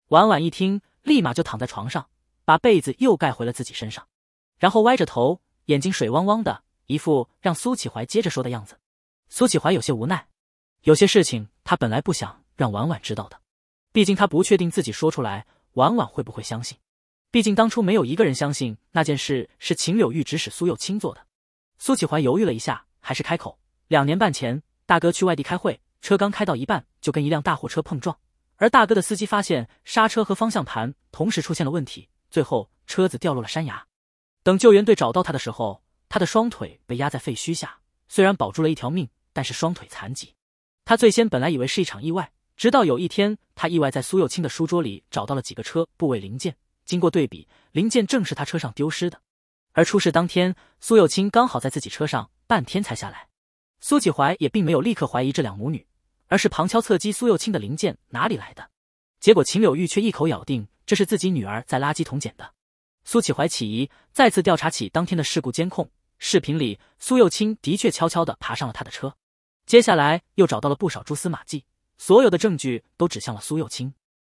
婉婉一听，立马就躺在床上，把被子又盖回了自己身上，然后歪着头，眼睛水汪汪的。一副让苏启怀接着说的样子，苏启怀有些无奈。有些事情他本来不想让婉婉知道的，毕竟他不确定自己说出来婉婉会不会相信。毕竟当初没有一个人相信那件事是秦柳玉指使苏幼卿做的。苏启怀犹豫了一下，还是开口：“两年半前，大哥去外地开会，车刚开到一半就跟一辆大货车碰撞，而大哥的司机发现刹车和方向盘同时出现了问题，最后车子掉落了山崖。等救援队找到他的时候。”他的双腿被压在废墟下，虽然保住了一条命，但是双腿残疾。他最先本来以为是一场意外，直到有一天，他意外在苏幼清的书桌里找到了几个车部位零件，经过对比，零件正是他车上丢失的。而出事当天，苏幼清刚好在自己车上，半天才下来。苏启怀也并没有立刻怀疑这两母女，而是旁敲侧击苏幼清的零件哪里来的。结果秦柳玉却一口咬定这是自己女儿在垃圾桶捡的。苏启怀起疑，再次调查起当天的事故监控。视频里，苏幼清的确悄悄地爬上了他的车，接下来又找到了不少蛛丝马迹，所有的证据都指向了苏幼清。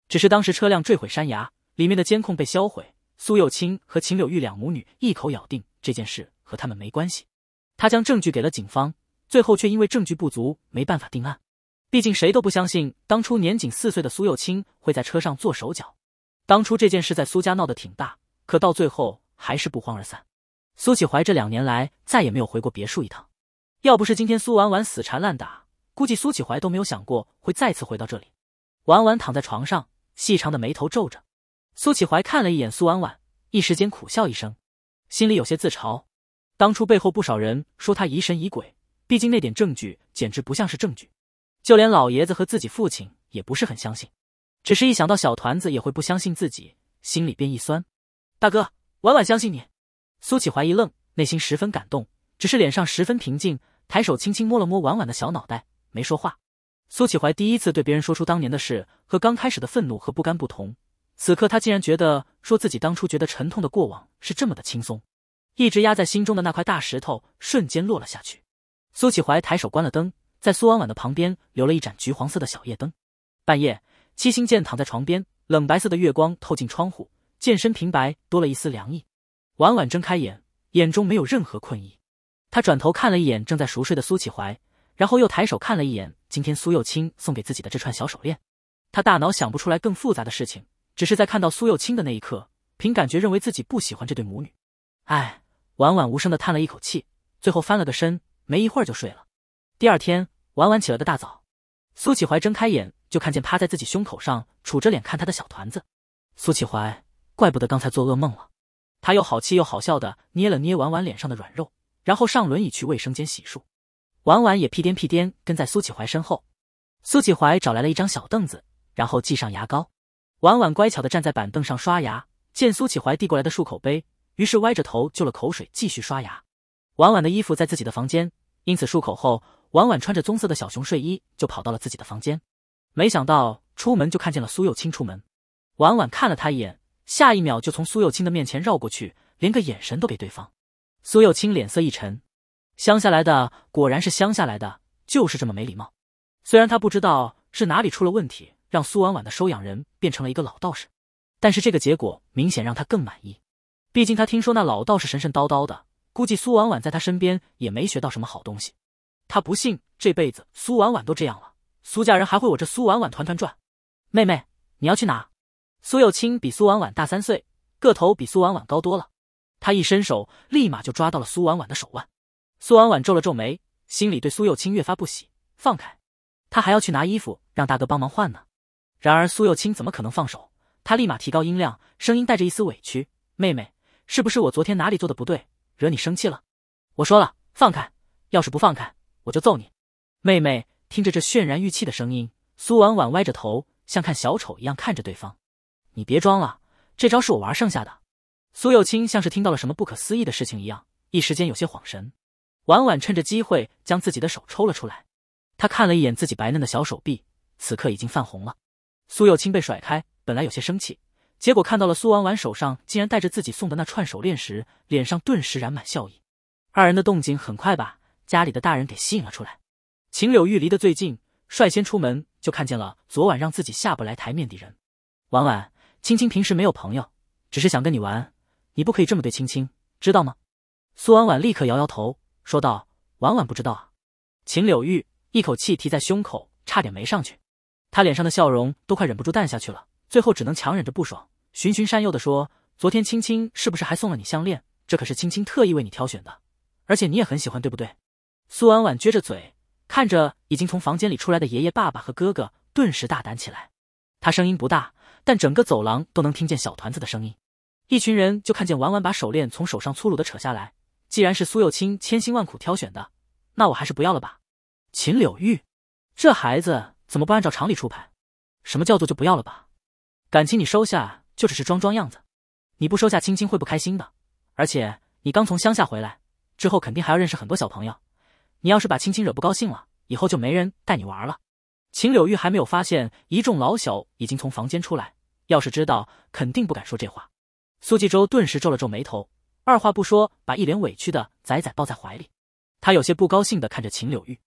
只是当时车辆坠毁山崖，里面的监控被销毁，苏幼清和秦柳玉两母女一口咬定这件事和他们没关系。他将证据给了警方，最后却因为证据不足没办法定案。毕竟谁都不相信当初年仅四岁的苏幼清会在车上做手脚。当初这件事在苏家闹得挺大，可到最后还是不欢而散。苏启怀这两年来再也没有回过别墅一趟，要不是今天苏婉婉死缠烂打，估计苏启怀都没有想过会再次回到这里。婉婉躺在床上，细长的眉头皱着。苏启怀看了一眼苏婉婉，一时间苦笑一声，心里有些自嘲。当初背后不少人说他疑神疑鬼，毕竟那点证据简直不像是证据，就连老爷子和自己父亲也不是很相信。只是一想到小团子也会不相信自己，心里便一酸。大哥，婉婉相信你。苏启怀一愣，内心十分感动，只是脸上十分平静，抬手轻轻摸了摸婉婉的小脑袋，没说话。苏启怀第一次对别人说出当年的事，和刚开始的愤怒和不甘不同，此刻他竟然觉得说自己当初觉得沉痛的过往是这么的轻松，一直压在心中的那块大石头瞬间落了下去。苏启怀抬手关了灯，在苏婉婉的旁边留了一盏橘黄色的小夜灯。半夜，七星剑躺在床边，冷白色的月光透进窗户，剑身平白多了一丝凉意。婉婉睁开眼，眼中没有任何困意。他转头看了一眼正在熟睡的苏启怀，然后又抬手看了一眼今天苏幼清送给自己的这串小手链。他大脑想不出来更复杂的事情，只是在看到苏幼清的那一刻，凭感觉认为自己不喜欢这对母女。唉，婉婉无声的叹了一口气，最后翻了个身，没一会儿就睡了。第二天，婉婉起了个大早。苏启怀睁开眼就看见趴在自己胸口上，杵着脸看他的小团子。苏启怀，怪不得刚才做噩梦了。他又好气又好笑的捏了捏婉婉脸上的软肉，然后上轮椅去卫生间洗漱。婉婉也屁颠屁颠跟在苏启怀身后。苏启怀找来了一张小凳子，然后系上牙膏。婉婉乖巧的站在板凳上刷牙，见苏启怀递过来的漱口杯，于是歪着头就了口水，继续刷牙。婉婉的衣服在自己的房间，因此漱口后，婉婉穿着棕色的小熊睡衣就跑到了自己的房间。没想到出门就看见了苏又清出门，婉婉看了他一眼。下一秒就从苏幼清的面前绕过去，连个眼神都给对方。苏幼清脸色一沉，乡下来的果然是乡下来的，就是这么没礼貌。虽然他不知道是哪里出了问题，让苏婉婉的收养人变成了一个老道士，但是这个结果明显让他更满意。毕竟他听说那老道士神神叨叨的，估计苏婉婉在他身边也没学到什么好东西。他不信这辈子苏婉婉都这样了，苏家人还会我这苏婉婉团团转。妹妹，你要去哪？苏幼清比苏婉婉大三岁，个头比苏婉婉高多了。他一伸手，立马就抓到了苏婉婉的手腕。苏婉婉皱了皱眉，心里对苏幼清越发不喜。放开，他还要去拿衣服，让大哥帮忙换呢。然而苏幼清怎么可能放手？他立马提高音量，声音带着一丝委屈：“妹妹，是不是我昨天哪里做的不对，惹你生气了？我说了，放开。要是不放开，我就揍你。”妹妹听着这渲然欲泣的声音，苏婉婉歪着头，像看小丑一样看着对方。你别装了，这招是我玩剩下的。苏幼清像是听到了什么不可思议的事情一样，一时间有些恍神。婉婉趁着机会将自己的手抽了出来，她看了一眼自己白嫩的小手臂，此刻已经泛红了。苏幼清被甩开，本来有些生气，结果看到了苏婉婉手上竟然带着自己送的那串手链时，脸上顿时染满笑意。二人的动静很快把家里的大人给吸引了出来。秦柳玉离得最近，率先出门就看见了昨晚让自己下不来台面的人，婉婉。青青平时没有朋友，只是想跟你玩，你不可以这么对青青，知道吗？苏婉婉立刻摇摇头，说道：“婉婉不知道啊。”秦柳玉一口气提在胸口，差点没上去。他脸上的笑容都快忍不住淡下去了，最后只能强忍着不爽，循循善诱的说：“昨天青青是不是还送了你项链？这可是青青特意为你挑选的，而且你也很喜欢，对不对？”苏婉婉撅着嘴，看着已经从房间里出来的爷爷、爸爸和哥哥，顿时大胆起来。他声音不大。但整个走廊都能听见小团子的声音，一群人就看见婉婉把手链从手上粗鲁的扯下来。既然是苏幼清千辛万苦挑选的，那我还是不要了吧。秦柳玉，这孩子怎么不按照常理出牌？什么叫做就不要了吧？感情你收下就只是装装样子？你不收下青青会不开心的。而且你刚从乡下回来，之后肯定还要认识很多小朋友，你要是把青青惹不高兴了，以后就没人带你玩了。秦柳玉还没有发现，一众老小已经从房间出来。要是知道，肯定不敢说这话。苏纪州顿时皱了皱眉头，二话不说把一脸委屈的仔仔抱在怀里。他有些不高兴的看着秦柳玉。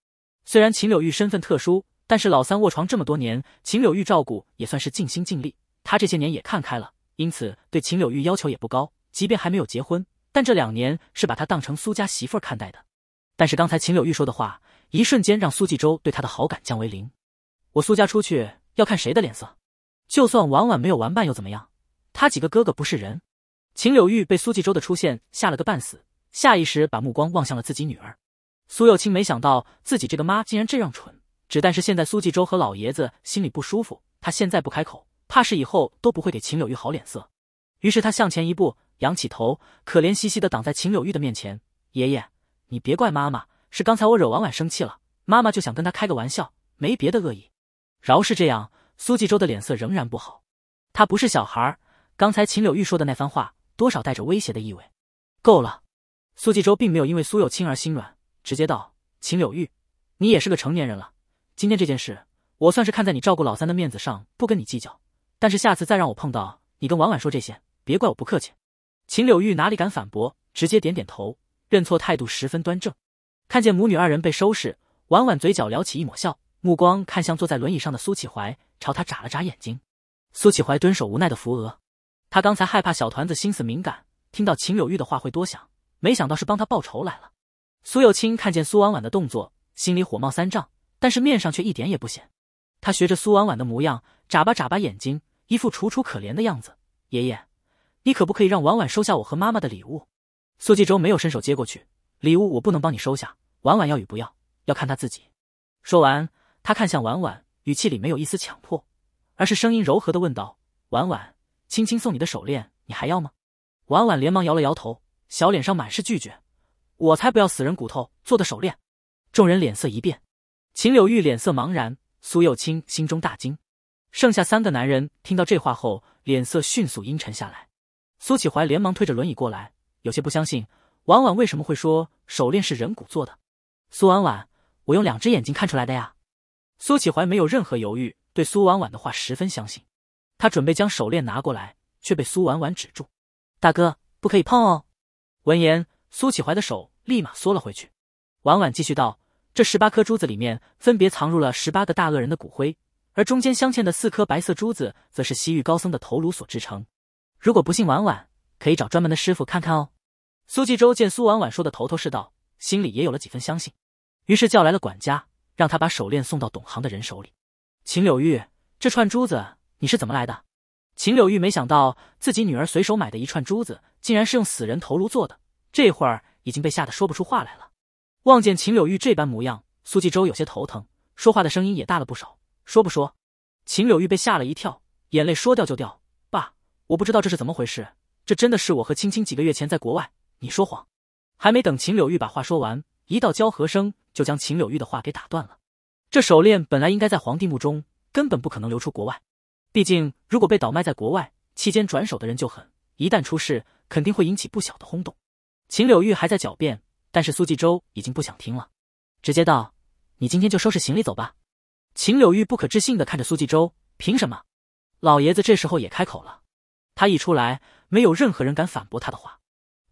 虽然秦柳玉身份特殊，但是老三卧床这么多年，秦柳玉照顾也算是尽心尽力。他这些年也看开了，因此对秦柳玉要求也不高。即便还没有结婚，但这两年是把他当成苏家媳妇看待的。但是刚才秦柳玉说的话，一瞬间让苏纪州对他的好感降为零。我苏家出去要看谁的脸色，就算婉婉没有玩伴又怎么样？他几个哥哥不是人。秦柳玉被苏纪州的出现吓了个半死，下意识把目光望向了自己女儿苏幼清。没想到自己这个妈竟然这样蠢。只但是现在苏纪州和老爷子心里不舒服，他现在不开口，怕是以后都不会给秦柳玉好脸色。于是他向前一步，仰起头，可怜兮兮的挡在秦柳玉的面前：“爷爷，你别怪妈妈，是刚才我惹婉婉生气了，妈妈就想跟他开个玩笑，没别的恶意。”饶是这样，苏纪州的脸色仍然不好。他不是小孩儿，刚才秦柳玉说的那番话多少带着威胁的意味。够了，苏纪州并没有因为苏有清而心软，直接道：“秦柳玉，你也是个成年人了。今天这件事，我算是看在你照顾老三的面子上，不跟你计较。但是下次再让我碰到你跟婉婉说这些，别怪我不客气。”秦柳玉哪里敢反驳，直接点点头，认错态度十分端正。看见母女二人被收拾，婉婉嘴角撩起一抹笑。目光看向坐在轮椅上的苏启怀，朝他眨了眨眼睛。苏启怀蹲守，无奈的扶额，他刚才害怕小团子心思敏感，听到秦柳玉的话会多想，没想到是帮他报仇来了。苏幼清看见苏婉婉的动作，心里火冒三丈，但是面上却一点也不显。他学着苏婉婉的模样，眨巴眨巴眼睛，一副楚楚可怜的样子。爷爷，你可不可以让婉婉收下我和妈妈的礼物？苏继周没有伸手接过去，礼物我不能帮你收下，婉婉要与不要，要看他自己。说完。他看向婉婉，语气里没有一丝强迫，而是声音柔和的问道：“婉婉，青青送你的手链，你还要吗？”婉婉连忙摇了摇头，小脸上满是拒绝：“我才不要死人骨头做的手链！”众人脸色一变，秦柳玉脸色茫然，苏幼清心中大惊，剩下三个男人听到这话后，脸色迅速阴沉下来。苏启怀连忙推着轮椅过来，有些不相信：“婉婉为什么会说手链是人骨做的？”苏婉婉：“我用两只眼睛看出来的呀。”苏启怀没有任何犹豫，对苏婉婉的话十分相信。他准备将手链拿过来，却被苏婉婉止住：“大哥，不可以碰哦。”闻言，苏启怀的手立马缩了回去。婉婉继续道：“这十八颗珠子里面，分别藏入了十八个大恶人的骨灰，而中间镶嵌的四颗白色珠子，则是西域高僧的头颅所制成。如果不信，婉婉可以找专门的师傅看看哦。”苏纪州见苏婉婉说的头头是道，心里也有了几分相信，于是叫来了管家。让他把手链送到懂行的人手里。秦柳玉，这串珠子你是怎么来的？秦柳玉没想到自己女儿随手买的一串珠子，竟然是用死人头颅做的，这会儿已经被吓得说不出话来了。望见秦柳玉这般模样，苏纪州有些头疼，说话的声音也大了不少。说不说？秦柳玉被吓了一跳，眼泪说掉就掉。爸，我不知道这是怎么回事，这真的是我和青青几个月前在国外。你说谎！还没等秦柳玉把话说完。一道交合声就将秦柳玉的话给打断了。这手链本来应该在皇帝墓中，根本不可能流出国外。毕竟，如果被倒卖在国外期间转手的人就很，一旦出事，肯定会引起不小的轰动。秦柳玉还在狡辩，但是苏纪州已经不想听了，直接道：“你今天就收拾行李走吧。”秦柳玉不可置信地看着苏纪州，凭什么？老爷子这时候也开口了，他一出来，没有任何人敢反驳他的话。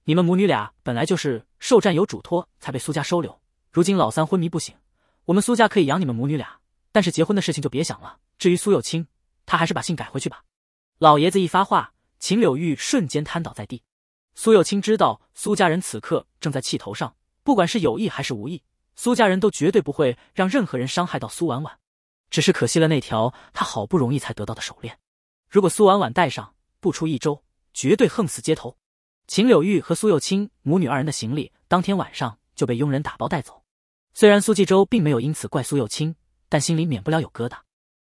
你们母女俩本来就是受战友嘱托才被苏家收留，如今老三昏迷不醒，我们苏家可以养你们母女俩，但是结婚的事情就别想了。至于苏有清，他还是把信改回去吧。老爷子一发话，秦柳玉瞬间瘫倒在地。苏有清知道苏家人此刻正在气头上，不管是有意还是无意，苏家人都绝对不会让任何人伤害到苏婉婉。只是可惜了那条他好不容易才得到的手链，如果苏婉婉戴上，不出一周，绝对横死街头。秦柳玉和苏幼清母女二人的行李，当天晚上就被佣人打包带走。虽然苏继周并没有因此怪苏幼清，但心里免不了有疙瘩。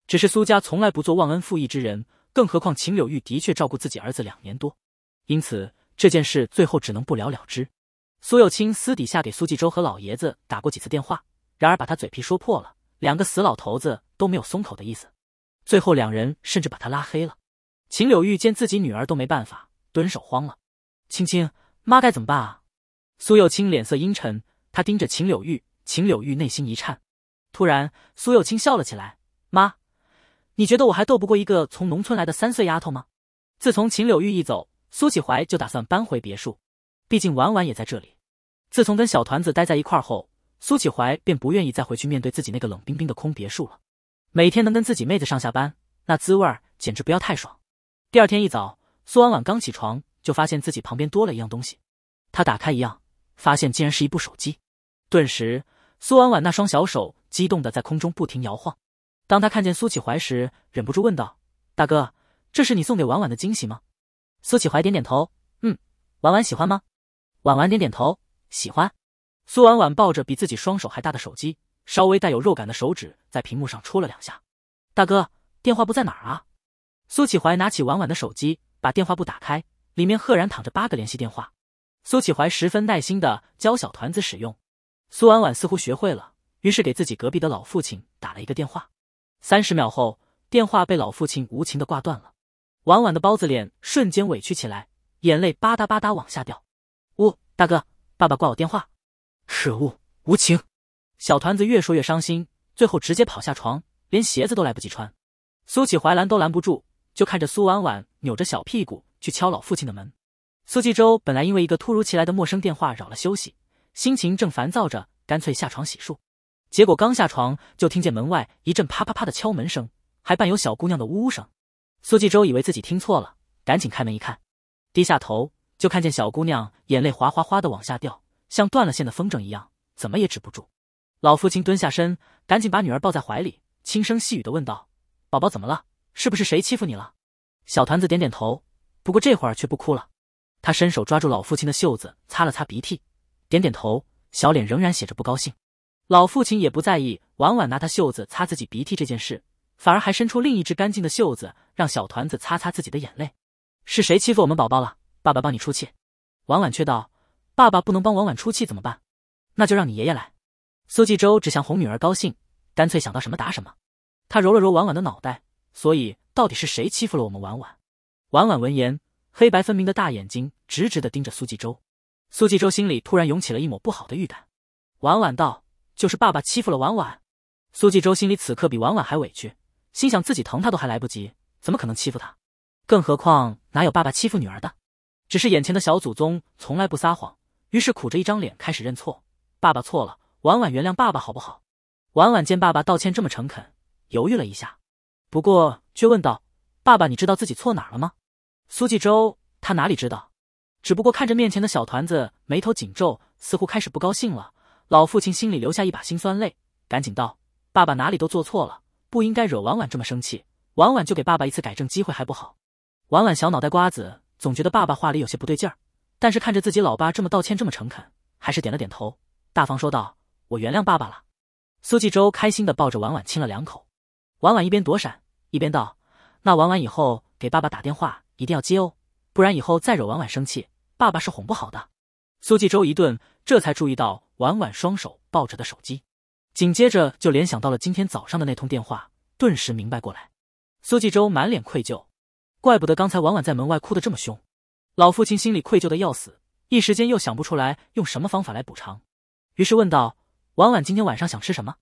只是苏家从来不做忘恩负义之人，更何况秦柳玉的确照顾自己儿子两年多，因此这件事最后只能不了了之。苏幼清私底下给苏继周和老爷子打过几次电话，然而把他嘴皮说破了，两个死老头子都没有松口的意思。最后两人甚至把他拉黑了。秦柳玉见自己女儿都没办法，蹲守慌了。青青，妈该怎么办啊？苏幼青脸色阴沉，她盯着秦柳玉。秦柳玉内心一颤，突然，苏幼青笑了起来：“妈，你觉得我还斗不过一个从农村来的三岁丫头吗？”自从秦柳玉一走，苏启怀就打算搬回别墅，毕竟婉婉也在这里。自从跟小团子待在一块后，苏启怀便不愿意再回去面对自己那个冷冰冰的空别墅了。每天能跟自己妹子上下班，那滋味简直不要太爽。第二天一早，苏婉婉刚起床。就发现自己旁边多了一样东西，他打开一样，发现竟然是一部手机。顿时，苏婉婉那双小手激动的在空中不停摇晃。当他看见苏启怀时，忍不住问道：“大哥，这是你送给婉婉的惊喜吗？”苏启怀点点头：“嗯，婉婉喜欢吗？”婉婉点点头：“喜欢。”苏婉婉抱着比自己双手还大的手机，稍微带有肉感的手指在屏幕上戳了两下：“大哥，电话簿在哪儿啊？”苏启怀拿起婉婉的手机，把电话簿打开。里面赫然躺着八个联系电话，苏启怀十分耐心的教小团子使用，苏婉婉似乎学会了，于是给自己隔壁的老父亲打了一个电话。三十秒后，电话被老父亲无情的挂断了，婉婉的包子脸瞬间委屈起来，眼泪吧嗒吧嗒往下掉。呜，大哥，爸爸挂我电话，可恶，无情！小团子越说越伤心，最后直接跑下床，连鞋子都来不及穿。苏启怀拦都拦不住，就看着苏婉婉扭着小屁股。去敲老父亲的门。苏纪州本来因为一个突如其来的陌生电话扰了休息，心情正烦躁着，干脆下床洗漱。结果刚下床就听见门外一阵啪啪啪的敲门声，还伴有小姑娘的呜呜声。苏纪州以为自己听错了，赶紧开门一看，低下头就看见小姑娘眼泪哗哗哗的往下掉，像断了线的风筝一样，怎么也止不住。老父亲蹲下身，赶紧把女儿抱在怀里，轻声细语的问道：“宝宝怎么了？是不是谁欺负你了？”小团子点点头。不过这会儿却不哭了，他伸手抓住老父亲的袖子，擦了擦鼻涕，点点头，小脸仍然写着不高兴。老父亲也不在意婉婉拿他袖子擦自己鼻涕这件事，反而还伸出另一只干净的袖子，让小团子擦擦自己的眼泪。是谁欺负我们宝宝了？爸爸帮你出气。婉婉却道：“爸爸不能帮婉婉出气怎么办？那就让你爷爷来。”苏纪周只想哄女儿高兴，干脆想到什么答什么。他揉了揉婉婉的脑袋，所以到底是谁欺负了我们婉婉？婉婉闻言，黑白分明的大眼睛直直的盯着苏纪州。苏纪州心里突然涌起了一抹不好的预感。婉婉道：“就是爸爸欺负了婉婉。”苏纪州心里此刻比婉婉还委屈，心想自己疼她都还来不及，怎么可能欺负她？更何况哪有爸爸欺负女儿的？只是眼前的小祖宗从来不撒谎，于是苦着一张脸开始认错：“爸爸错了，婉婉原谅爸爸好不好？”婉婉见爸爸道歉这么诚恳，犹豫了一下，不过却问道。爸爸，你知道自己错哪了吗？苏纪州他哪里知道，只不过看着面前的小团子，眉头紧皱，似乎开始不高兴了。老父亲心里留下一把辛酸泪，赶紧道：“爸爸哪里都做错了，不应该惹婉婉这么生气。婉婉就给爸爸一次改正机会，还不好？”婉婉小脑袋瓜子总觉得爸爸话里有些不对劲儿，但是看着自己老爸这么道歉，这么诚恳，还是点了点头，大方说道：“我原谅爸爸了。”苏纪州开心的抱着婉婉亲了两口，婉婉一边躲闪一边道。那婉婉以后，给爸爸打电话一定要接哦，不然以后再惹婉婉生气，爸爸是哄不好的。苏纪州一顿，这才注意到婉婉双手抱着的手机，紧接着就联想到了今天早上的那通电话，顿时明白过来。苏纪州满脸愧疚，怪不得刚才婉婉在门外哭得这么凶。老父亲心里愧疚的要死，一时间又想不出来用什么方法来补偿，于是问道：“婉婉，今天晚上想吃什么？”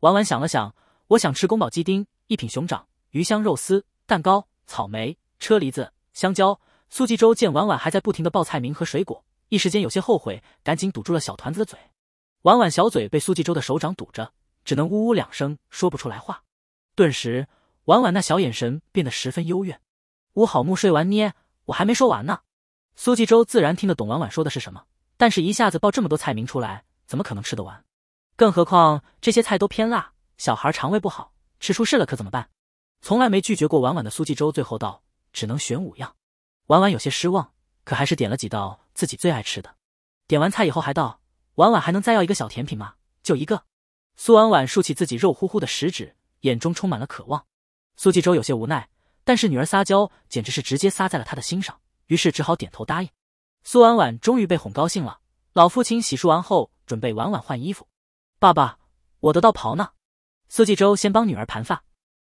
婉婉想了想：“我想吃宫保鸡丁、一品熊掌、鱼香肉丝。”蛋糕、草莓、车厘子、香蕉。苏纪州见婉婉还在不停的报菜名和水果，一时间有些后悔，赶紧堵住了小团子的嘴。婉婉小嘴被苏纪州的手掌堵着，只能呜呜两声，说不出来话。顿时，婉婉那小眼神变得十分幽怨。乌好木睡完捏，我还没说完呢。苏纪州自然听得懂婉婉说的是什么，但是一下子报这么多菜名出来，怎么可能吃得完？更何况这些菜都偏辣，小孩肠胃不好，吃出事了可怎么办？从来没拒绝过婉婉的苏纪州最后道，只能选五样，婉婉有些失望，可还是点了几道自己最爱吃的。点完菜以后还道，婉婉还能再要一个小甜品吗？就一个。苏婉婉竖起自己肉乎乎的食指，眼中充满了渴望。苏纪州有些无奈，但是女儿撒娇简直是直接撒在了他的心上，于是只好点头答应。苏婉婉终于被哄高兴了。老父亲洗漱完后，准备婉婉换衣服。爸爸，我的道袍呢？苏纪州先帮女儿盘发。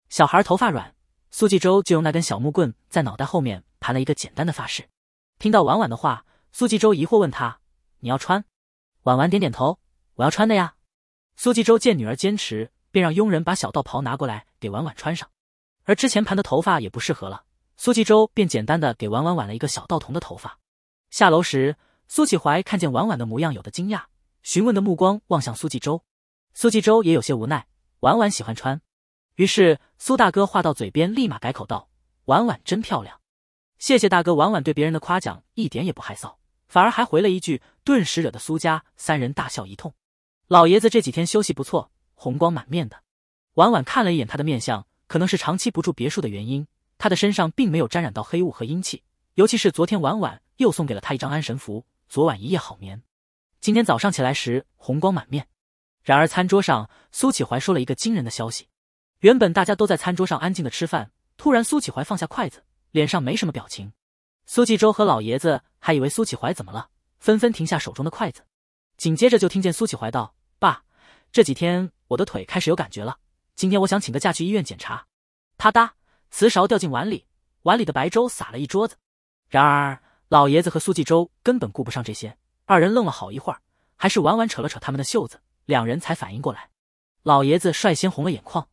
小孩头发软，苏纪州就用那根小木棍在脑袋后面盘了一个简单的发饰。听到婉婉的话，苏纪州疑惑问他：“你要穿？”婉婉点点头：“我要穿的呀。”苏纪州见女儿坚持，便让佣人把小道袍拿过来给婉婉穿上。而之前盘的头发也不适合了，苏纪州便简单的给婉婉挽了一个小道童的头发。下楼时，苏启怀看见婉婉的模样，有的惊讶，询问的目光望向苏纪州。苏纪州也有些无奈，婉婉喜欢穿。于是苏大哥话到嘴边，立马改口道：“婉婉真漂亮，谢谢大哥。”婉婉对别人的夸奖一点也不害臊，反而还回了一句，顿时惹得苏家三人大笑一通。老爷子这几天休息不错，红光满面的。婉婉看了一眼他的面相，可能是长期不住别墅的原因，他的身上并没有沾染到黑雾和阴气。尤其是昨天，婉婉又送给了他一张安神符，昨晚一夜好眠，今天早上起来时红光满面。然而餐桌上，苏启怀说了一个惊人的消息。原本大家都在餐桌上安静的吃饭，突然苏启怀放下筷子，脸上没什么表情。苏纪州和老爷子还以为苏启怀怎么了，纷纷停下手中的筷子。紧接着就听见苏启怀道：“爸，这几天我的腿开始有感觉了，今天我想请个假去医院检查。”啪嗒，瓷勺掉进碗里，碗里的白粥洒了一桌子。然而老爷子和苏纪州根本顾不上这些，二人愣了好一会儿，还是婉婉扯了扯他们的袖子，两人才反应过来。老爷子率先红了眼眶。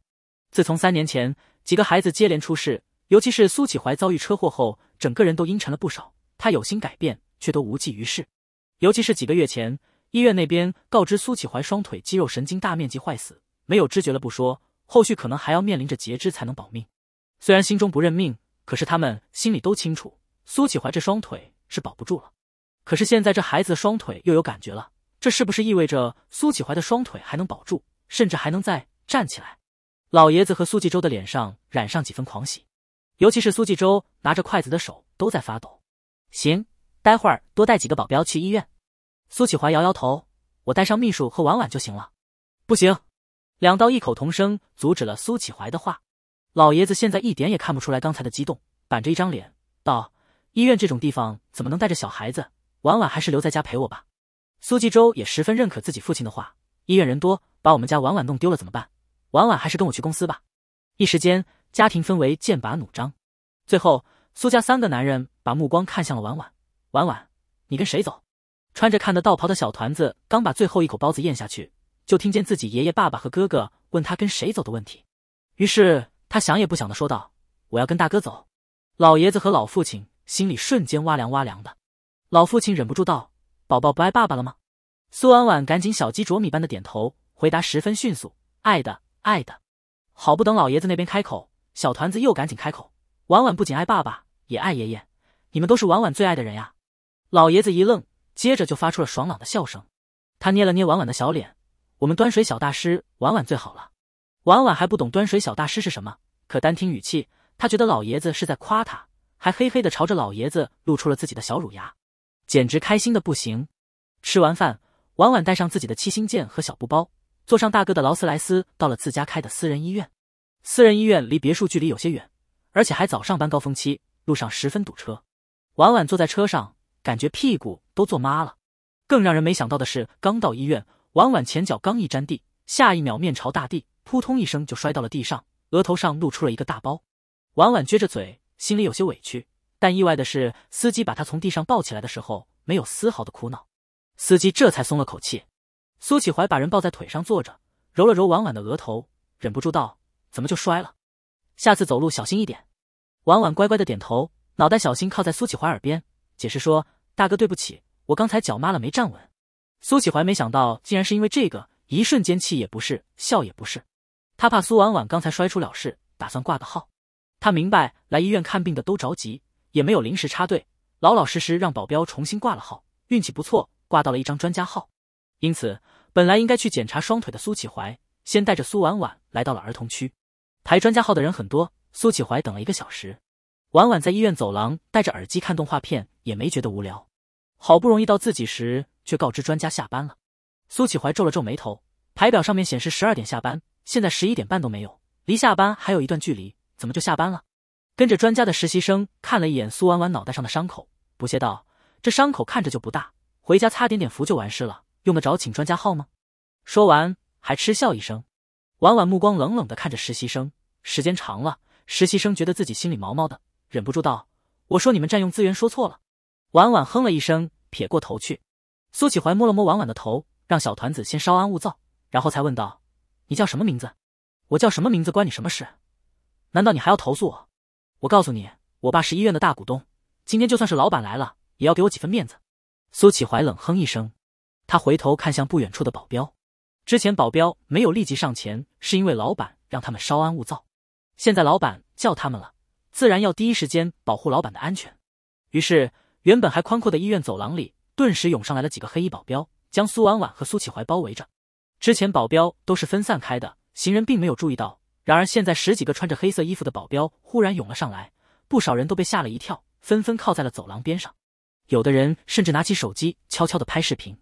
自从三年前几个孩子接连出事，尤其是苏启怀遭遇车祸后，整个人都阴沉了不少。他有心改变，却都无济于事。尤其是几个月前，医院那边告知苏启怀双腿肌肉神经大面积坏死，没有知觉了不说，后续可能还要面临着截肢才能保命。虽然心中不认命，可是他们心里都清楚，苏启怀这双腿是保不住了。可是现在这孩子的双腿又有感觉了，这是不是意味着苏启怀的双腿还能保住，甚至还能再站起来？老爷子和苏纪州的脸上染上几分狂喜，尤其是苏纪州拿着筷子的手都在发抖。行，待会儿多带几个保镖去医院。苏启怀摇摇头：“我带上秘书和婉婉就行了。”不行，两刀异口同声阻止了苏启怀的话。老爷子现在一点也看不出来刚才的激动，板着一张脸道：“医院这种地方怎么能带着小孩子？婉婉还是留在家陪我吧。”苏纪州也十分认可自己父亲的话：“医院人多，把我们家婉婉弄丢了怎么办？”婉婉还是跟我去公司吧。一时间，家庭氛围剑拔弩张。最后，苏家三个男人把目光看向了婉婉。婉婉，你跟谁走？穿着看的道袍的小团子刚把最后一口包子咽下去，就听见自己爷爷、爸爸和哥哥问他跟谁走的问题。于是他想也不想的说道：“我要跟大哥走。”老爷子和老父亲心里瞬间哇凉哇凉的。老父亲忍不住道：“宝宝不爱爸爸了吗？”苏婉婉赶紧小鸡啄米般的点头，回答十分迅速：“爱的。”爱的，好不等老爷子那边开口，小团子又赶紧开口。婉婉不仅爱爸爸，也爱爷爷，你们都是婉婉最爱的人呀。老爷子一愣，接着就发出了爽朗的笑声。他捏了捏婉婉的小脸，我们端水小大师婉婉最好了。婉婉还不懂端水小大师是什么，可单听语气，他觉得老爷子是在夸他，还嘿嘿的朝着老爷子露出了自己的小乳牙，简直开心的不行。吃完饭，婉婉带上自己的七星剑和小布包。坐上大哥的劳斯莱斯，到了自家开的私人医院。私人医院离别墅距离有些远，而且还早上班高峰期，路上十分堵车。婉婉坐在车上，感觉屁股都坐麻了。更让人没想到的是，刚到医院，婉婉前脚刚一沾地，下一秒面朝大地，扑通一声就摔到了地上，额头上露出了一个大包。婉婉撅着嘴，心里有些委屈，但意外的是，司机把她从地上抱起来的时候，没有丝毫的哭闹，司机这才松了口气。苏启怀把人抱在腿上坐着，揉了揉婉婉的额头，忍不住道：“怎么就摔了？下次走路小心一点。”婉婉乖乖的点头，脑袋小心靠在苏启怀耳边解释说：“大哥，对不起，我刚才脚麻了，没站稳。”苏启怀没想到竟然是因为这个，一瞬间气也不是，笑也不是。他怕苏婉婉刚才摔出了事，打算挂个号。他明白来医院看病的都着急，也没有临时插队，老老实实让保镖重新挂了号。运气不错，挂到了一张专家号。因此，本来应该去检查双腿的苏启怀，先带着苏婉婉来到了儿童区。排专家号的人很多，苏启怀等了一个小时。婉婉在医院走廊戴着耳机看动画片，也没觉得无聊。好不容易到自己时，却告知专家下班了。苏启怀皱了皱眉头，排表上面显示十二点下班，现在十一点半都没有，离下班还有一段距离，怎么就下班了？跟着专家的实习生看了一眼苏婉婉脑袋上的伤口，不屑道：“这伤口看着就不大，回家擦点点伏就完事了。”用得着请专家号吗？说完还嗤笑一声。婉婉目光冷冷地看着实习生。时间长了，实习生觉得自己心里毛毛的，忍不住道：“我说你们占用资源说错了。”婉婉哼了一声，撇过头去。苏启怀摸了摸婉婉的头，让小团子先稍安勿躁，然后才问道：“你叫什么名字？我叫什么名字关你什么事？难道你还要投诉我？我告诉你，我爸是医院的大股东，今天就算是老板来了，也要给我几分面子。”苏启怀冷哼一声。他回头看向不远处的保镖，之前保镖没有立即上前，是因为老板让他们稍安勿躁。现在老板叫他们了，自然要第一时间保护老板的安全。于是，原本还宽阔的医院走廊里，顿时涌上来了几个黑衣保镖，将苏婉婉和苏启怀包围着。之前保镖都是分散开的，行人并没有注意到。然而现在十几个穿着黑色衣服的保镖忽然涌了上来，不少人都被吓了一跳，纷纷靠在了走廊边上。有的人甚至拿起手机，悄悄的拍视频。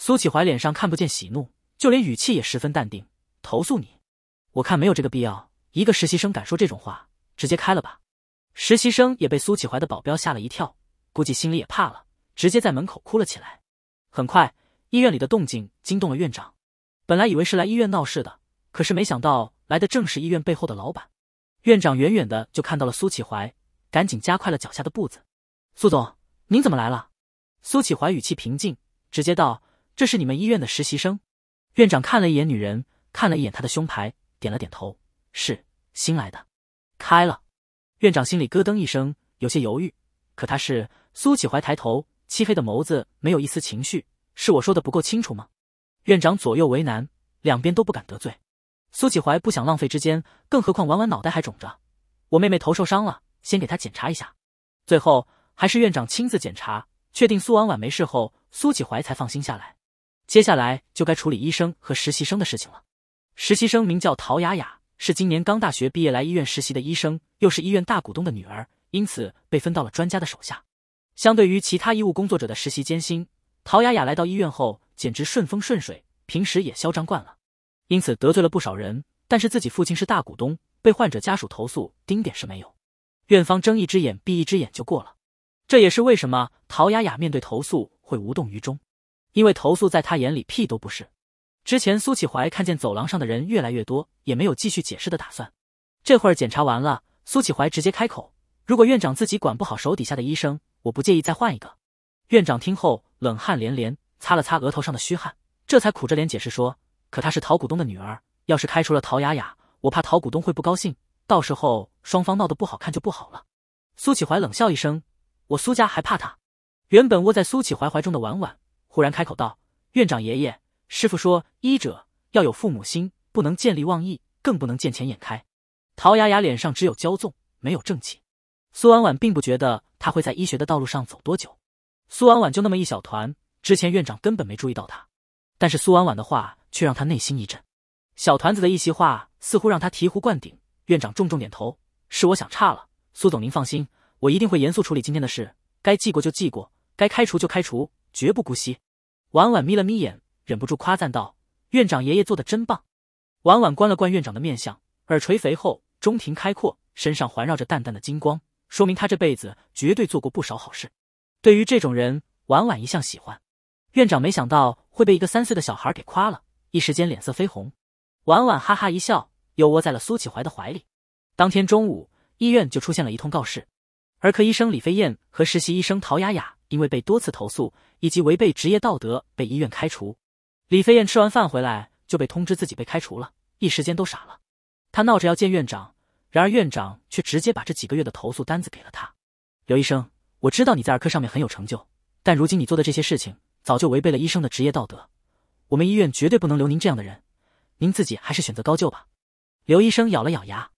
苏启怀脸上看不见喜怒，就连语气也十分淡定。投诉你？我看没有这个必要。一个实习生敢说这种话，直接开了吧。实习生也被苏启怀的保镖吓了一跳，估计心里也怕了，直接在门口哭了起来。很快，医院里的动静惊动了院长。本来以为是来医院闹事的，可是没想到来的正是医院背后的老板。院长远远的就看到了苏启怀，赶紧加快了脚下的步子。“苏总，您怎么来了？”苏启怀语气平静，直接道。这是你们医院的实习生，院长看了一眼女人，看了一眼她的胸牌，点了点头，是新来的。开了，院长心里咯噔一声，有些犹豫。可他是苏启怀，抬头，漆黑的眸子没有一丝情绪。是我说的不够清楚吗？院长左右为难，两边都不敢得罪。苏启怀不想浪费时间，更何况婉婉脑袋还肿着，我妹妹头受伤了，先给她检查一下。最后还是院长亲自检查，确定苏婉婉没事后，苏启怀才放心下来。接下来就该处理医生和实习生的事情了。实习生名叫陶雅雅，是今年刚大学毕业来医院实习的医生，又是医院大股东的女儿，因此被分到了专家的手下。相对于其他医务工作者的实习艰辛，陶雅雅来到医院后简直顺风顺水，平时也嚣张惯了，因此得罪了不少人。但是自己父亲是大股东，被患者家属投诉，丁点事没有，院方睁一只眼闭一只眼就过了。这也是为什么陶雅雅面对投诉会无动于衷。因为投诉在他眼里屁都不是。之前苏启怀看见走廊上的人越来越多，也没有继续解释的打算。这会儿检查完了，苏启怀直接开口：“如果院长自己管不好手底下的医生，我不介意再换一个。”院长听后冷汗连连，擦了擦额头上的虚汗，这才苦着脸解释说：“可她是陶股东的女儿，要是开除了陶雅雅，我怕陶股东会不高兴，到时候双方闹得不好看就不好了。”苏启怀冷笑一声：“我苏家还怕他？”原本窝在苏启怀怀中的婉婉。忽然开口道：“院长爷爷，师傅说，医者要有父母心，不能见利忘义，更不能见钱眼开。”陶雅雅脸上只有骄纵，没有正气。苏婉婉并不觉得他会在医学的道路上走多久。苏婉婉就那么一小团，之前院长根本没注意到他。但是苏婉婉的话却让他内心一震。小团子的一席话似乎让他醍醐灌顶。院长重重点头：“是我想差了，苏总您放心，我一定会严肃处理今天的事，该记过就记过，该开除就开除，绝不姑息。”婉婉眯了眯眼，忍不住夸赞道：“院长爷爷做的真棒。”婉婉观了观院长的面相，耳垂肥厚，中庭开阔，身上环绕着淡淡的金光，说明他这辈子绝对做过不少好事。对于这种人，婉婉一向喜欢。院长没想到会被一个三岁的小孩给夸了，一时间脸色绯红。婉婉哈哈一笑，又窝在了苏启怀的怀里。当天中午，医院就出现了一通告示。儿科医生李飞燕和实习医生陶雅雅因为被多次投诉以及违背职业道德，被医院开除。李飞燕吃完饭回来就被通知自己被开除了，一时间都傻了。他闹着要见院长，然而院长却直接把这几个月的投诉单子给了他。刘医生，我知道你在儿科上面很有成就，但如今你做的这些事情早就违背了医生的职业道德。我们医院绝对不能留您这样的人，您自己还是选择高就吧。刘医生咬了咬牙，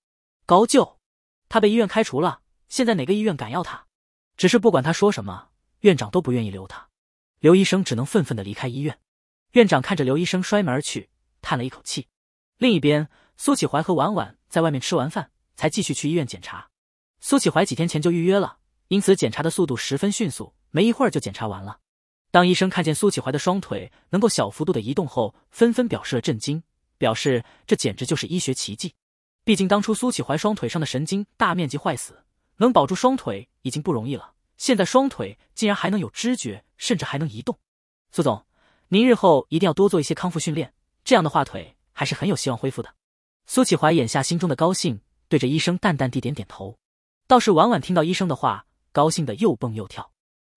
高就？他被医院开除了？现在哪个医院敢要他？只是不管他说什么，院长都不愿意留他。刘医生只能愤愤的离开医院。院长看着刘医生摔门而去，叹了一口气。另一边，苏启怀和婉婉在外面吃完饭，才继续去医院检查。苏启怀几天前就预约了，因此检查的速度十分迅速，没一会儿就检查完了。当医生看见苏启怀的双腿能够小幅度的移动后，纷纷表示了震惊，表示这简直就是医学奇迹。毕竟当初苏启怀双腿上的神经大面积坏死。能保住双腿已经不容易了，现在双腿竟然还能有知觉，甚至还能移动。苏总，您日后一定要多做一些康复训练，这样的话腿还是很有希望恢复的。苏启怀眼下心中的高兴，对着医生淡淡地点点头。倒是婉婉听到医生的话，高兴的又蹦又跳，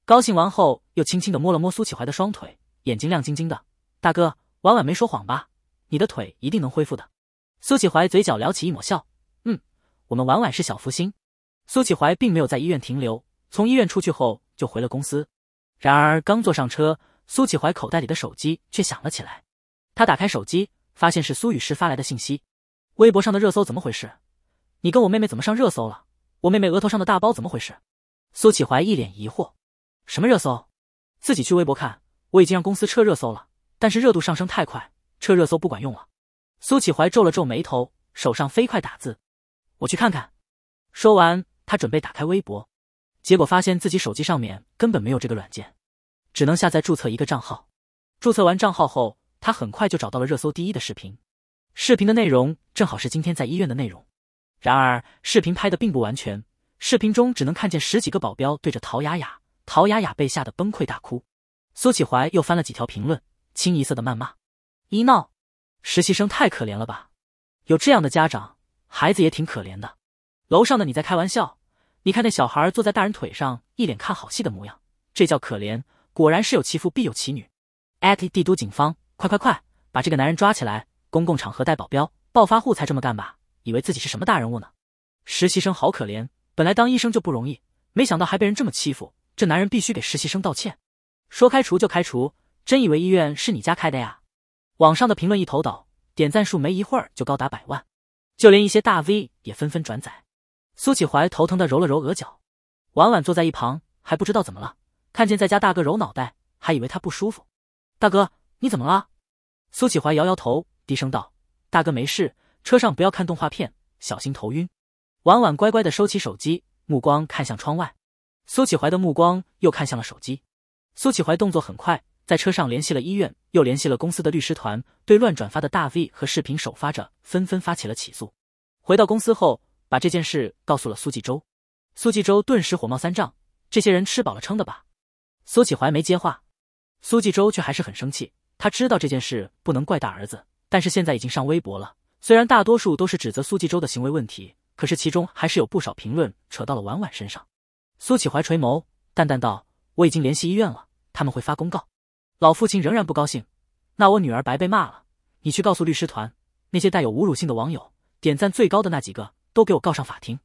高兴完后又轻轻的摸了摸苏启怀的双腿，眼睛亮晶晶的。大哥，婉婉没说谎吧？你的腿一定能恢复的。苏启怀嘴角撩起一抹笑，嗯，我们婉婉是小福星。苏启怀并没有在医院停留，从医院出去后就回了公司。然而，刚坐上车，苏启怀口袋里的手机却响了起来。他打开手机，发现是苏雨诗发来的信息：“微博上的热搜怎么回事？你跟我妹妹怎么上热搜了？我妹妹额头上的大包怎么回事？”苏启怀一脸疑惑：“什么热搜？自己去微博看。我已经让公司撤热搜了，但是热度上升太快，撤热搜不管用了。”苏启怀皱了皱眉头，手上飞快打字：“我去看看。”说完。他准备打开微博，结果发现自己手机上面根本没有这个软件，只能下载注册一个账号。注册完账号后，他很快就找到了热搜第一的视频，视频的内容正好是今天在医院的内容。然而，视频拍的并不完全，视频中只能看见十几个保镖对着陶雅雅，陶雅雅被吓得崩溃大哭。苏启怀又翻了几条评论，清一色的谩骂。一闹，实习生太可怜了吧？有这样的家长，孩子也挺可怜的。楼上的你在开玩笑，你看那小孩坐在大人腿上，一脸看好戏的模样，这叫可怜。果然是有其父必有其女。帝都警方，快快快，把这个男人抓起来！公共场合带保镖，暴发户才这么干吧？以为自己是什么大人物呢？实习生好可怜，本来当医生就不容易，没想到还被人这么欺负。这男人必须给实习生道歉，说开除就开除，真以为医院是你家开的呀？网上的评论一头倒，点赞数没一会儿就高达百万，就连一些大 V 也纷纷转载。苏启怀头疼的揉了揉额角，婉婉坐在一旁还不知道怎么了，看见在家大哥揉脑袋，还以为他不舒服。大哥，你怎么了？苏启怀摇摇头，低声道：“大哥没事，车上不要看动画片，小心头晕。”婉婉乖乖的收起手机，目光看向窗外。苏启怀的目光又看向了手机。苏启怀动作很快，在车上联系了医院，又联系了公司的律师团，对乱转发的大 V 和视频首发者纷纷发起了起诉。回到公司后。把这件事告诉了苏纪州，苏纪州顿时火冒三丈。这些人吃饱了撑的吧？苏启怀没接话，苏纪州却还是很生气。他知道这件事不能怪大儿子，但是现在已经上微博了。虽然大多数都是指责苏纪州的行为问题，可是其中还是有不少评论扯到了婉婉身上。苏启怀垂眸，淡淡道：“我已经联系医院了，他们会发公告。”老父亲仍然不高兴：“那我女儿白被骂了。你去告诉律师团，那些带有侮辱性的网友，点赞最高的那几个。”都给我告上法庭，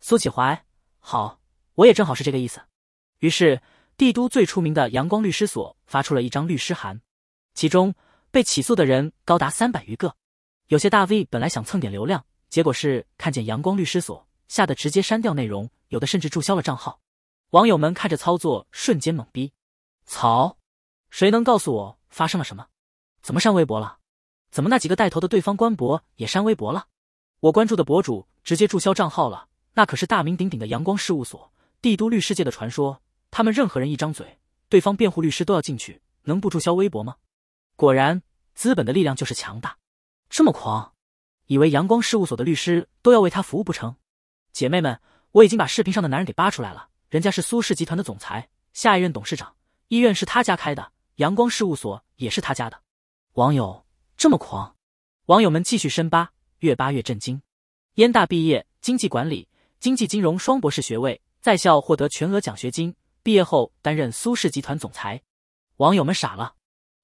苏启怀，好，我也正好是这个意思。于是，帝都最出名的阳光律师所发出了一张律师函，其中被起诉的人高达三百余个。有些大 V 本来想蹭点流量，结果是看见阳光律师所，吓得直接删掉内容，有的甚至注销了账号。网友们看着操作，瞬间懵逼。草，谁能告诉我发生了什么？怎么删微博了？怎么那几个带头的对方官博也删微博了？我关注的博主直接注销账号了，那可是大名鼎鼎的阳光事务所，帝都律师界的传说。他们任何人一张嘴，对方辩护律师都要进去，能不注销微博吗？果然，资本的力量就是强大。这么狂，以为阳光事务所的律师都要为他服务不成？姐妹们，我已经把视频上的男人给扒出来了，人家是苏氏集团的总裁，下一任董事长，医院是他家开的，阳光事务所也是他家的。网友这么狂，网友们继续深扒。越扒越震惊，燕大毕业，经济管理、经济金融双博士学位，在校获得全额奖学金，毕业后担任苏氏集团总裁。网友们傻了，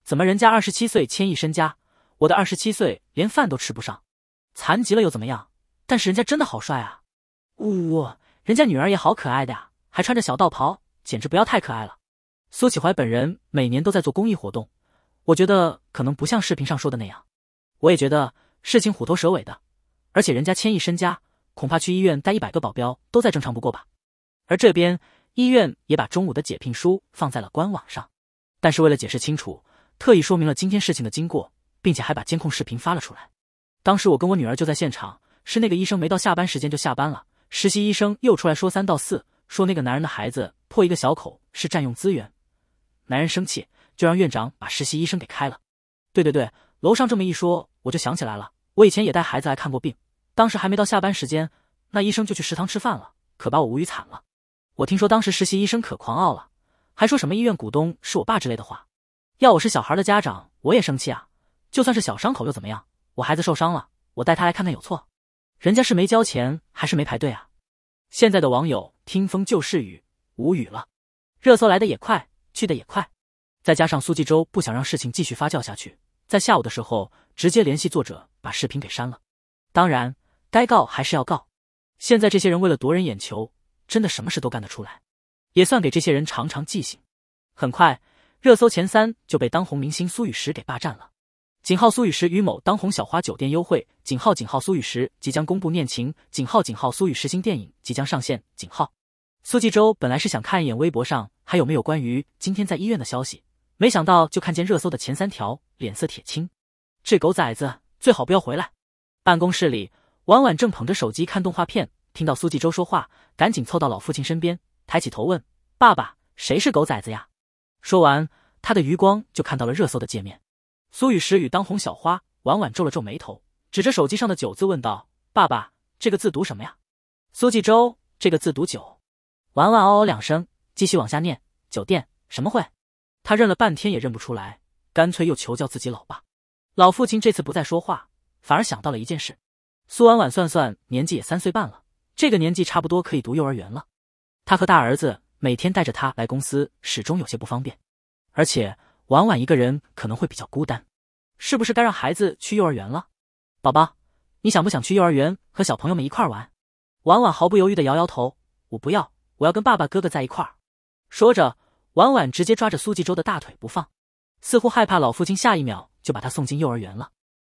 怎么人家二十七岁千亿身家，我的二十七岁连饭都吃不上，残疾了又怎么样？但是人家真的好帅啊！呜呜，人家女儿也好可爱的呀，还穿着小道袍，简直不要太可爱了。苏启怀本人每年都在做公益活动，我觉得可能不像视频上说的那样，我也觉得。事情虎头蛇尾的，而且人家千亿身家，恐怕去医院带一百个保镖都再正常不过吧。而这边医院也把中午的解聘书放在了官网上，但是为了解释清楚，特意说明了今天事情的经过，并且还把监控视频发了出来。当时我跟我女儿就在现场，是那个医生没到下班时间就下班了，实习医生又出来说三道四，说那个男人的孩子破一个小口是占用资源，男人生气就让院长把实习医生给开了。对对对，楼上这么一说，我就想起来了。我以前也带孩子来看过病，当时还没到下班时间，那医生就去食堂吃饭了，可把我无语惨了。我听说当时实习医生可狂傲了，还说什么医院股东是我爸之类的话。要我是小孩的家长，我也生气啊。就算是小伤口又怎么样？我孩子受伤了，我带他来看看有错？人家是没交钱还是没排队啊？现在的网友听风就是雨，无语了。热搜来的也快，去的也快。再加上苏继周不想让事情继续发酵下去，在下午的时候。直接联系作者把视频给删了，当然该告还是要告。现在这些人为了夺人眼球，真的什么事都干得出来，也算给这些人长长记性。很快，热搜前三就被当红明星苏雨石给霸占了。井号苏雨石与某当红小花酒店幽会。井号井号苏雨石即将公布恋情。井号井号苏雨石新电影即将上线。井号苏继周本来是想看一眼微博上还有没有关于今天在医院的消息，没想到就看见热搜的前三条，脸色铁青。这狗崽子最好不要回来。办公室里，婉婉正捧着手机看动画片，听到苏纪周说话，赶紧凑到老父亲身边，抬起头问：“爸爸，谁是狗崽子呀？”说完，他的余光就看到了热搜的界面。苏雨石与当红小花婉婉皱了皱眉头，指着手机上的“九”字问道：“爸爸，这个字读什么呀？”苏纪周，这个字读九”。婉婉嗷嗷两声，继续往下念：“酒店什么会？”他认了半天也认不出来，干脆又求教自己老爸。老父亲这次不再说话，反而想到了一件事。苏婉婉算算年纪也三岁半了，这个年纪差不多可以读幼儿园了。他和大儿子每天带着他来公司，始终有些不方便，而且婉婉一个人可能会比较孤单，是不是该让孩子去幼儿园了？宝宝，你想不想去幼儿园和小朋友们一块玩？婉婉毫不犹豫的摇摇头：“我不要，我要跟爸爸哥哥在一块儿。”说着，婉婉直接抓着苏纪州的大腿不放，似乎害怕老父亲下一秒。就把他送进幼儿园了。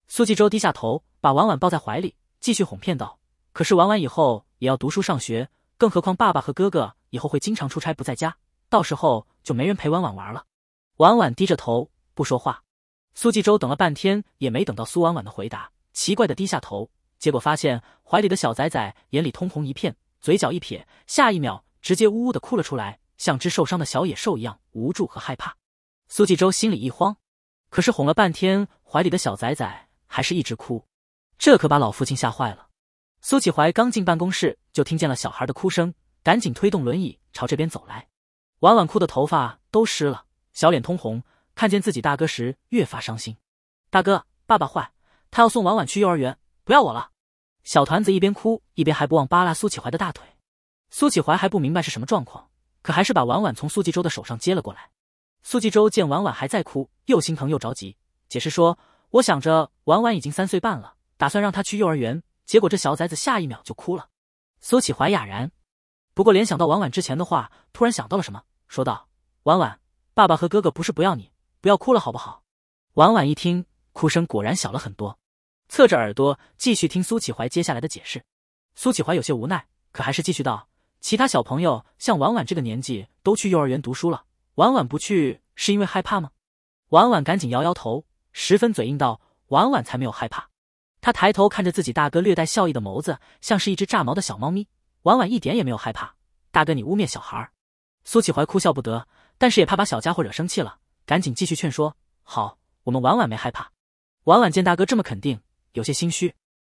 苏纪州低下头，把婉婉抱在怀里，继续哄骗道：“可是婉婉以后也要读书上学，更何况爸爸和哥哥以后会经常出差不在家，到时候就没人陪婉婉玩了。”婉婉低着头不说话。苏纪州等了半天也没等到苏婉婉的回答，奇怪的低下头，结果发现怀里的小崽崽眼里通红一片，嘴角一撇，下一秒直接呜呜的哭了出来，像只受伤的小野兽一样无助和害怕。苏纪州心里一慌。可是哄了半天，怀里的小崽崽还是一直哭，这可把老父亲吓坏了。苏启怀刚进办公室，就听见了小孩的哭声，赶紧推动轮椅朝这边走来。婉婉哭的头发都湿了，小脸通红，看见自己大哥时越发伤心。大哥，爸爸坏，他要送婉婉去幼儿园，不要我了。小团子一边哭一边还不忘扒拉苏启怀的大腿。苏启怀还不明白是什么状况，可还是把婉婉从苏继洲的手上接了过来。苏纪州见婉婉还在哭，又心疼又着急，解释说：“我想着婉婉已经三岁半了，打算让她去幼儿园，结果这小崽子下一秒就哭了。”苏启怀哑然，不过联想到婉婉之前的话，突然想到了什么，说道：“婉婉，爸爸和哥哥不是不要你，不要哭了好不好？”婉婉一听，哭声果然小了很多，侧着耳朵继续听苏启怀接下来的解释。苏启怀有些无奈，可还是继续道：“其他小朋友像婉婉这个年纪都去幼儿园读书了。”婉婉不去是因为害怕吗？婉婉赶紧摇摇头，十分嘴硬道：“婉婉才没有害怕。”他抬头看着自己大哥略带笑意的眸子，像是一只炸毛的小猫咪。婉婉一点也没有害怕。大哥，你污蔑小孩！苏启怀哭笑不得，但是也怕把小家伙惹生气了，赶紧继续劝说：“好，我们婉婉没害怕。”婉婉见大哥这么肯定，有些心虚，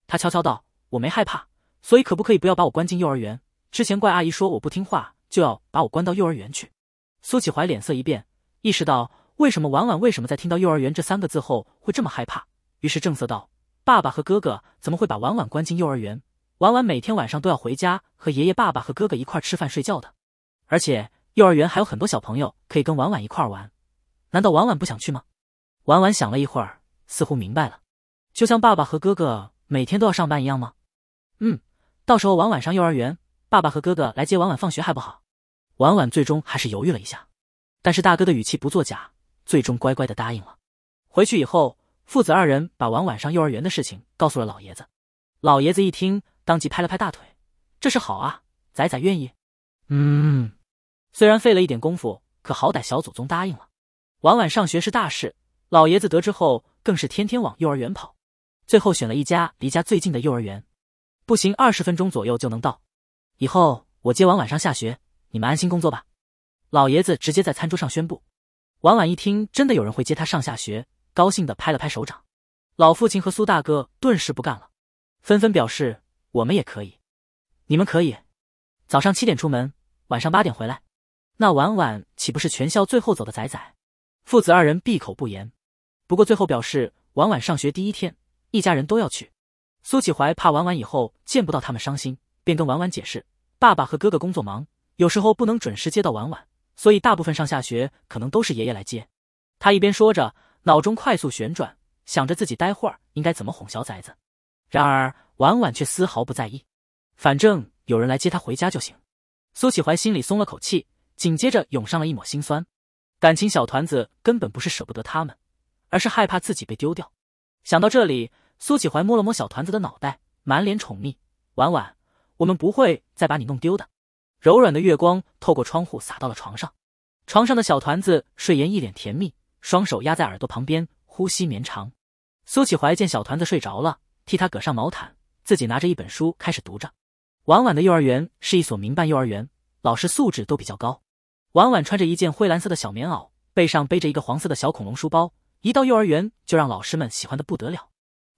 他悄悄道：“我没害怕，所以可不可以不要把我关进幼儿园？之前怪阿姨说我不听话，就要把我关到幼儿园去。”苏启怀脸色一变，意识到为什么婉婉为什么在听到“幼儿园”这三个字后会这么害怕，于是正色道：“爸爸和哥哥怎么会把婉婉关进幼儿园？婉婉每天晚上都要回家和爷爷、爸爸和哥哥一块吃饭、睡觉的。而且幼儿园还有很多小朋友可以跟婉婉一块玩，难道婉婉不想去吗？”婉婉想了一会儿，似乎明白了：“就像爸爸和哥哥每天都要上班一样吗？”“嗯，到时候婉婉上幼儿园，爸爸和哥哥来接婉婉放学还不好。”婉婉最终还是犹豫了一下，但是大哥的语气不作假，最终乖乖的答应了。回去以后，父子二人把婉婉上幼儿园的事情告诉了老爷子。老爷子一听，当即拍了拍大腿：“这是好啊，仔仔愿意。”嗯，虽然费了一点功夫，可好歹小祖宗答应了。婉婉上学是大事，老爷子得知后更是天天往幼儿园跑，最后选了一家离家最近的幼儿园，步行二十分钟左右就能到。以后我接婉婉上下学。你们安心工作吧，老爷子直接在餐桌上宣布。婉婉一听，真的有人会接她上下学，高兴的拍了拍手掌。老父亲和苏大哥顿时不干了，纷纷表示我们也可以。你们可以，早上七点出门，晚上八点回来，那婉婉岂不是全校最后走的仔仔？父子二人闭口不言，不过最后表示，婉婉上学第一天，一家人都要去。苏启怀怕婉婉以后见不到他们伤心，便跟婉婉解释，爸爸和哥哥工作忙。有时候不能准时接到婉婉，所以大部分上下学可能都是爷爷来接。他一边说着，脑中快速旋转，想着自己待会儿应该怎么哄小崽子。然而婉婉却丝毫不在意，反正有人来接她回家就行。苏启怀心里松了口气，紧接着涌上了一抹心酸。感情小团子根本不是舍不得他们，而是害怕自己被丢掉。想到这里，苏启怀摸了摸小团子的脑袋，满脸宠溺：“婉婉，我们不会再把你弄丢的。”柔软的月光透过窗户洒到了床上，床上的小团子睡颜一脸甜蜜，双手压在耳朵旁边，呼吸绵长。苏启怀见小团子睡着了，替他搁上毛毯，自己拿着一本书开始读着。婉婉的幼儿园是一所民办幼儿园，老师素质都比较高。婉婉穿着一件灰蓝色的小棉袄，背上背着一个黄色的小恐龙书包，一到幼儿园就让老师们喜欢的不得了。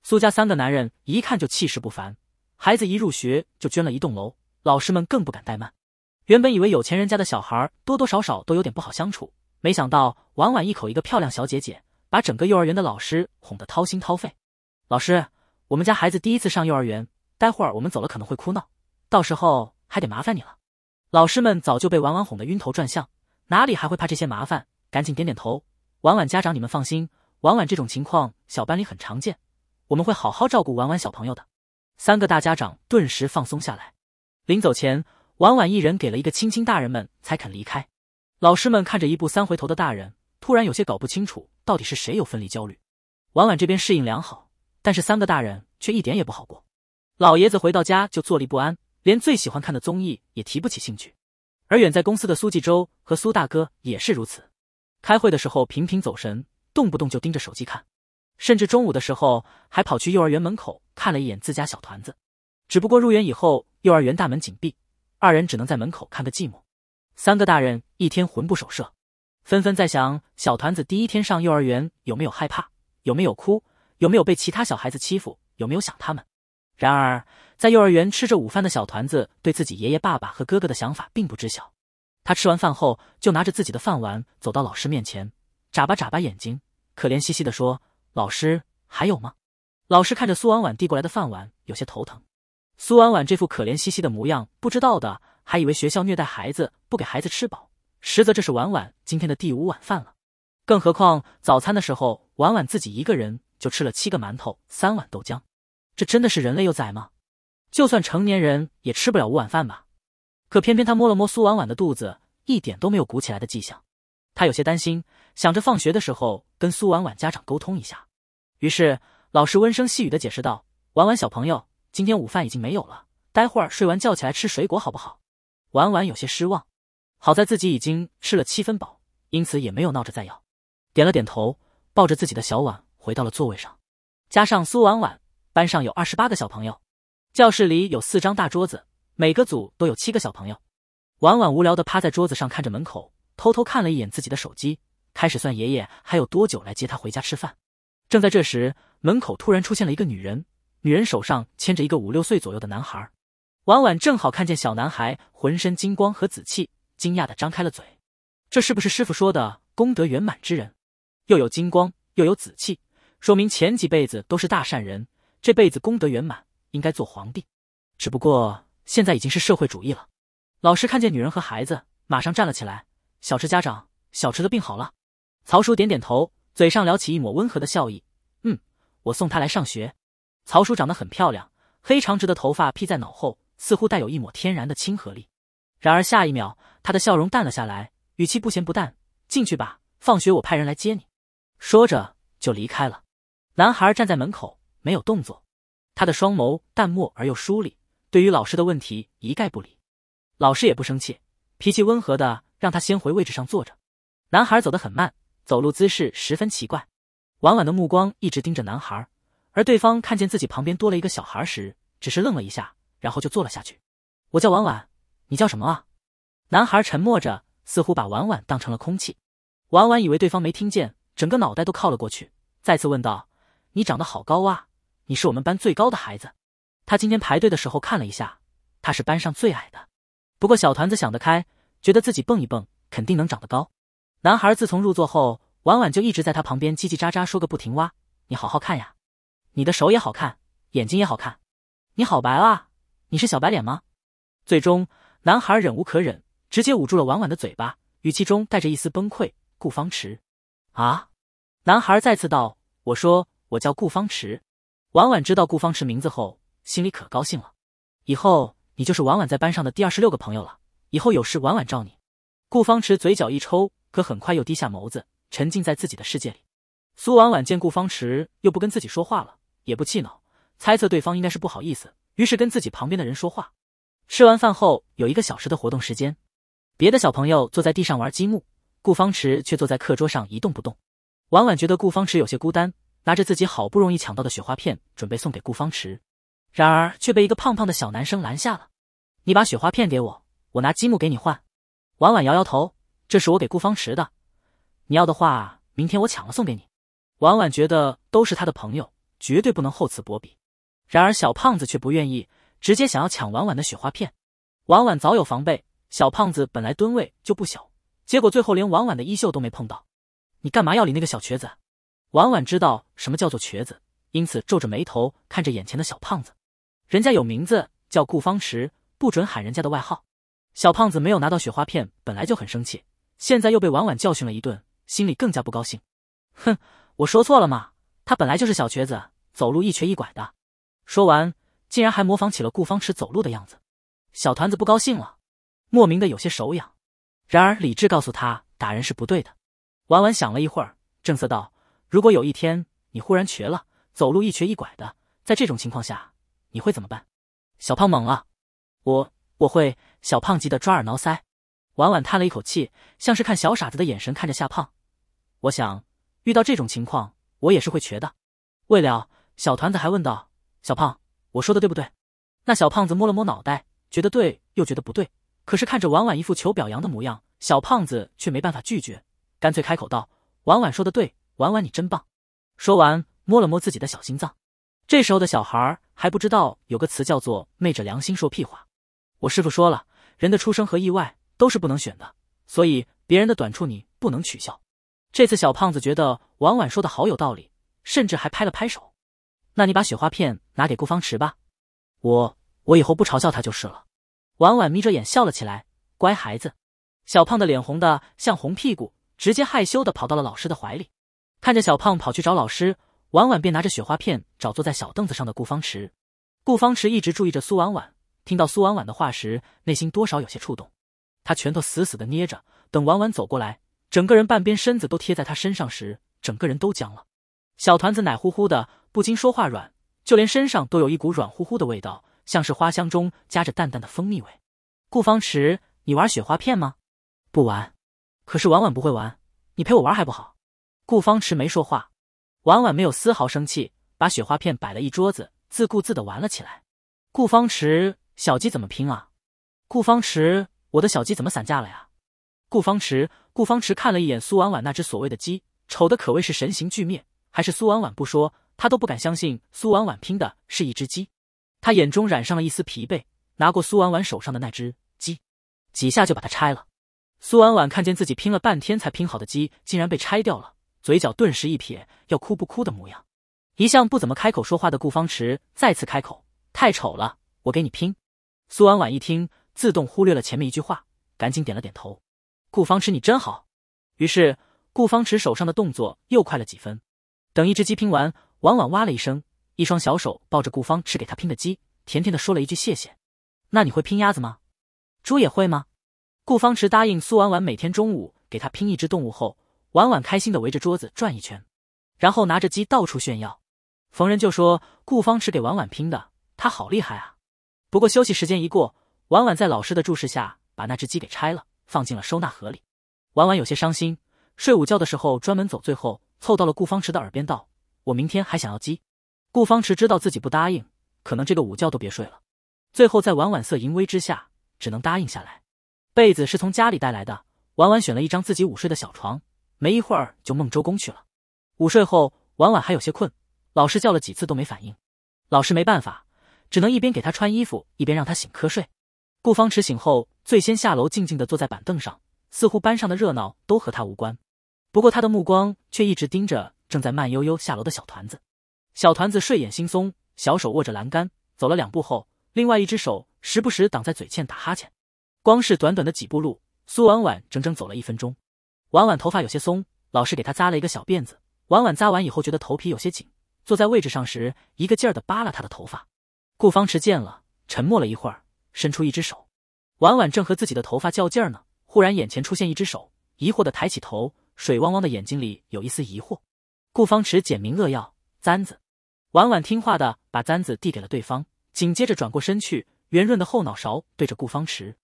苏家三个男人一看就气势不凡，孩子一入学就捐了一栋楼，老师们更不敢怠慢。原本以为有钱人家的小孩多多少少都有点不好相处，没想到婉婉一口一个漂亮小姐姐，把整个幼儿园的老师哄得掏心掏肺。老师，我们家孩子第一次上幼儿园，待会儿我们走了可能会哭闹，到时候还得麻烦你了。老师们早就被婉婉哄得晕头转向，哪里还会怕这些麻烦？赶紧点点头。婉婉家长，你们放心，婉婉这种情况小班里很常见，我们会好好照顾婉婉小朋友的。三个大家长顿时放松下来，临走前。婉婉一人给了一个亲亲，大人们才肯离开。老师们看着一步三回头的大人，突然有些搞不清楚到底是谁有分离焦虑。婉婉这边适应良好，但是三个大人却一点也不好过。老爷子回到家就坐立不安，连最喜欢看的综艺也提不起兴趣。而远在公司的苏纪州和苏大哥也是如此，开会的时候频频走神，动不动就盯着手机看，甚至中午的时候还跑去幼儿园门口看了一眼自家小团子。只不过入园以后，幼儿园大门紧闭。二人只能在门口看个寂寞，三个大人一天魂不守舍，纷纷在想小团子第一天上幼儿园有没有害怕，有没有哭，有没有被其他小孩子欺负，有没有想他们。然而，在幼儿园吃着午饭的小团子对自己爷爷、爸爸和哥哥的想法并不知晓。他吃完饭后就拿着自己的饭碗走到老师面前，眨巴眨巴眼睛，可怜兮兮的说：“老师，还有吗？”老师看着苏婉婉递过来的饭碗，有些头疼。苏婉婉这副可怜兮兮的模样，不知道的还以为学校虐待孩子，不给孩子吃饱。实则这是婉婉今天的第五碗饭了。更何况早餐的时候，婉婉自己一个人就吃了七个馒头，三碗豆浆。这真的是人类幼崽吗？就算成年人也吃不了五碗饭吧。可偏偏他摸了摸苏婉婉的肚子，一点都没有鼓起来的迹象。他有些担心，想着放学的时候跟苏婉婉家长沟通一下。于是老师温声细语的解释道：“婉婉小朋友。”今天午饭已经没有了，待会儿睡完觉起来吃水果好不好？婉婉有些失望，好在自己已经吃了七分饱，因此也没有闹着再要，点了点头，抱着自己的小碗回到了座位上。加上苏婉婉，班上有二十八个小朋友，教室里有四张大桌子，每个组都有七个小朋友。婉婉无聊地趴在桌子上，看着门口，偷偷看了一眼自己的手机，开始算爷爷还有多久来接她回家吃饭。正在这时，门口突然出现了一个女人。女人手上牵着一个五六岁左右的男孩，婉婉正好看见小男孩浑身金光和紫气，惊讶的张开了嘴。这是不是师傅说的功德圆满之人？又有金光，又有紫气，说明前几辈子都是大善人，这辈子功德圆满，应该做皇帝。只不过现在已经是社会主义了。老师看见女人和孩子，马上站了起来。小池家长，小池的病好了。曹叔点点头，嘴上撩起一抹温和的笑意。嗯，我送他来上学。曹叔长得很漂亮，黑长直的头发披在脑后，似乎带有一抹天然的亲和力。然而下一秒，他的笑容淡了下来，语气不咸不淡：“进去吧，放学我派人来接你。”说着就离开了。男孩站在门口，没有动作。他的双眸淡漠而又疏离，对于老师的问题一概不理。老师也不生气，脾气温和的让他先回位置上坐着。男孩走得很慢，走路姿势十分奇怪。婉婉的目光一直盯着男孩。而对方看见自己旁边多了一个小孩时，只是愣了一下，然后就坐了下去。我叫婉婉，你叫什么啊？男孩沉默着，似乎把婉婉当成了空气。婉婉以为对方没听见，整个脑袋都靠了过去，再次问道：“你长得好高啊！你是我们班最高的孩子。他今天排队的时候看了一下，他是班上最矮的。不过小团子想得开，觉得自己蹦一蹦肯定能长得高。男孩自从入座后，婉婉就一直在他旁边叽叽喳喳说个不停哇！你好好看呀。”你的手也好看，眼睛也好看，你好白啊！你是小白脸吗？最终，男孩忍无可忍，直接捂住了婉婉的嘴巴，语气中带着一丝崩溃。顾方池，啊！男孩再次道：“我说，我叫顾方池。”婉婉知道顾方池名字后，心里可高兴了。以后你就是婉婉在班上的第二十六个朋友了。以后有事婉婉罩你。顾方池嘴角一抽，可很快又低下眸子，沉浸在自己的世界里。苏婉婉见顾方池又不跟自己说话了。也不气恼，猜测对方应该是不好意思，于是跟自己旁边的人说话。吃完饭后有一个小时的活动时间，别的小朋友坐在地上玩积木，顾方池却坐在课桌上一动不动。婉婉觉得顾方池有些孤单，拿着自己好不容易抢到的雪花片准备送给顾方池，然而却被一个胖胖的小男生拦下了：“你把雪花片给我，我拿积木给你换。”婉婉摇摇头：“这是我给顾方池的，你要的话，明天我抢了送给你。”婉婉觉得都是他的朋友。绝对不能厚此薄彼，然而小胖子却不愿意，直接想要抢婉婉的雪花片。婉婉早有防备，小胖子本来吨位就不小，结果最后连婉婉的衣袖都没碰到。你干嘛要理那个小瘸子？婉婉知道什么叫做瘸子，因此皱着眉头看着眼前的小胖子。人家有名字叫顾方池，不准喊人家的外号。小胖子没有拿到雪花片本来就很生气，现在又被婉婉教训了一顿，心里更加不高兴。哼，我说错了吗？他本来就是小瘸子，走路一瘸一拐的。说完，竟然还模仿起了顾方池走路的样子。小团子不高兴了，莫名的有些手痒。然而理智告诉他，打人是不对的。婉婉想了一会儿，正色道：“如果有一天你忽然瘸了，走路一瘸一拐的，在这种情况下，你会怎么办？”小胖懵了，我我会。小胖急得抓耳挠腮。婉婉叹了一口气，像是看小傻子的眼神看着夏胖。我想，遇到这种情况。我也是会瘸的。未了，小团子还问道：“小胖，我说的对不对？”那小胖子摸了摸脑袋，觉得对又觉得不对。可是看着婉婉一副求表扬的模样，小胖子却没办法拒绝，干脆开口道：“婉婉说的对，婉婉你真棒。”说完，摸了摸自己的小心脏。这时候的小孩还不知道有个词叫做昧着良心说屁话。我师傅说了，人的出生和意外都是不能选的，所以别人的短处你不能取笑。这次小胖子觉得。婉婉说的好有道理，甚至还拍了拍手。那你把雪花片拿给顾方池吧，我我以后不嘲笑他就是了。婉婉眯着眼笑了起来，乖孩子。小胖的脸红的像红屁股，直接害羞的跑到了老师的怀里。看着小胖跑去找老师，婉婉便拿着雪花片找坐在小凳子上的顾方池。顾方池一直注意着苏婉婉，听到苏婉婉的话时，内心多少有些触动。他拳头死死的捏着，等婉婉走过来，整个人半边身子都贴在他身上时。整个人都僵了，小团子奶乎乎的，不禁说话软，就连身上都有一股软乎乎的味道，像是花香中夹着淡淡的蜂蜜味。顾方池，你玩雪花片吗？不玩。可是婉婉不会玩，你陪我玩还不好？顾方池没说话，婉婉没有丝毫生气，把雪花片摆了一桌子，自顾自的玩了起来。顾方池，小鸡怎么拼啊？顾方池，我的小鸡怎么散架了呀？顾方池，顾方池看了一眼苏婉婉那只所谓的鸡。丑的可谓是神形俱灭，还是苏婉婉不说，他都不敢相信苏婉婉拼的是一只鸡。他眼中染上了一丝疲惫，拿过苏婉婉手上的那只鸡，几下就把它拆了。苏婉婉看见自己拼了半天才拼好的鸡竟然被拆掉了，嘴角顿时一撇，要哭不哭的模样。一向不怎么开口说话的顾方池再次开口：“太丑了，我给你拼。”苏婉婉一听，自动忽略了前面一句话，赶紧点了点头：“顾方池，你真好。”于是。顾方池手上的动作又快了几分，等一只鸡拼完，婉婉哇了一声，一双小手抱着顾方池给他拼的鸡，甜甜的说了一句谢谢。那你会拼鸭子吗？猪也会吗？顾方池答应苏婉婉每天中午给他拼一只动物后，婉婉开心的围着桌子转一圈，然后拿着鸡到处炫耀，逢人就说顾方池给婉婉拼的，他好厉害啊。不过休息时间一过，婉婉在老师的注视下把那只鸡给拆了，放进了收纳盒里。婉婉有些伤心。睡午觉的时候，专门走最后凑到了顾方池的耳边道：“我明天还想要鸡。”顾方池知道自己不答应，可能这个午觉都别睡了。最后在婉婉色淫威之下，只能答应下来。被子是从家里带来的，婉婉选了一张自己午睡的小床，没一会儿就梦周公去了。午睡后，婉婉还有些困，老师叫了几次都没反应，老师没办法，只能一边给他穿衣服，一边让他醒瞌睡。顾方池醒后，最先下楼，静静的坐在板凳上，似乎班上的热闹都和他无关。不过，他的目光却一直盯着正在慢悠悠下楼的小团子。小团子睡眼惺忪，小手握着栏杆，走了两步后，另外一只手时不时挡在嘴前打哈欠。光是短短的几步路，苏婉婉整整走了一分钟。婉婉头发有些松，老师给她扎了一个小辫子。婉婉扎完以后，觉得头皮有些紧，坐在位置上时，一个劲儿的扒拉她的头发。顾方池见了，沉默了一会儿，伸出一只手。婉婉正和自己的头发较劲儿呢，忽然眼前出现一只手，疑惑的抬起头。水汪汪的眼睛里有一丝疑惑。顾方池简明扼要：“簪子。”婉婉听话的把簪子递给了对方，紧接着转过身去，圆润的后脑勺对着顾方池。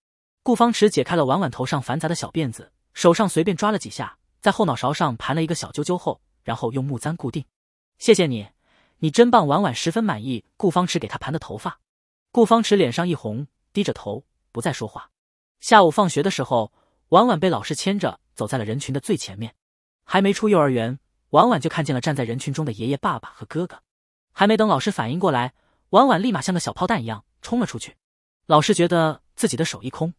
顾方池解开了婉婉头上繁杂的小辫子，手上随便抓了几下，在后脑勺上盘了一个小揪揪后，然后用木簪固定。谢谢你，你真棒！婉婉十分满意顾方池给她盘的头发。顾方池脸上一红，低着头不再说话。下午放学的时候，婉婉被老师牵着。走在了人群的最前面，还没出幼儿园，婉婉就看见了站在人群中的爷爷、爸爸和哥哥。还没等老师反应过来，婉婉立马像个小炮弹一样冲了出去。老师觉得自己的手一空，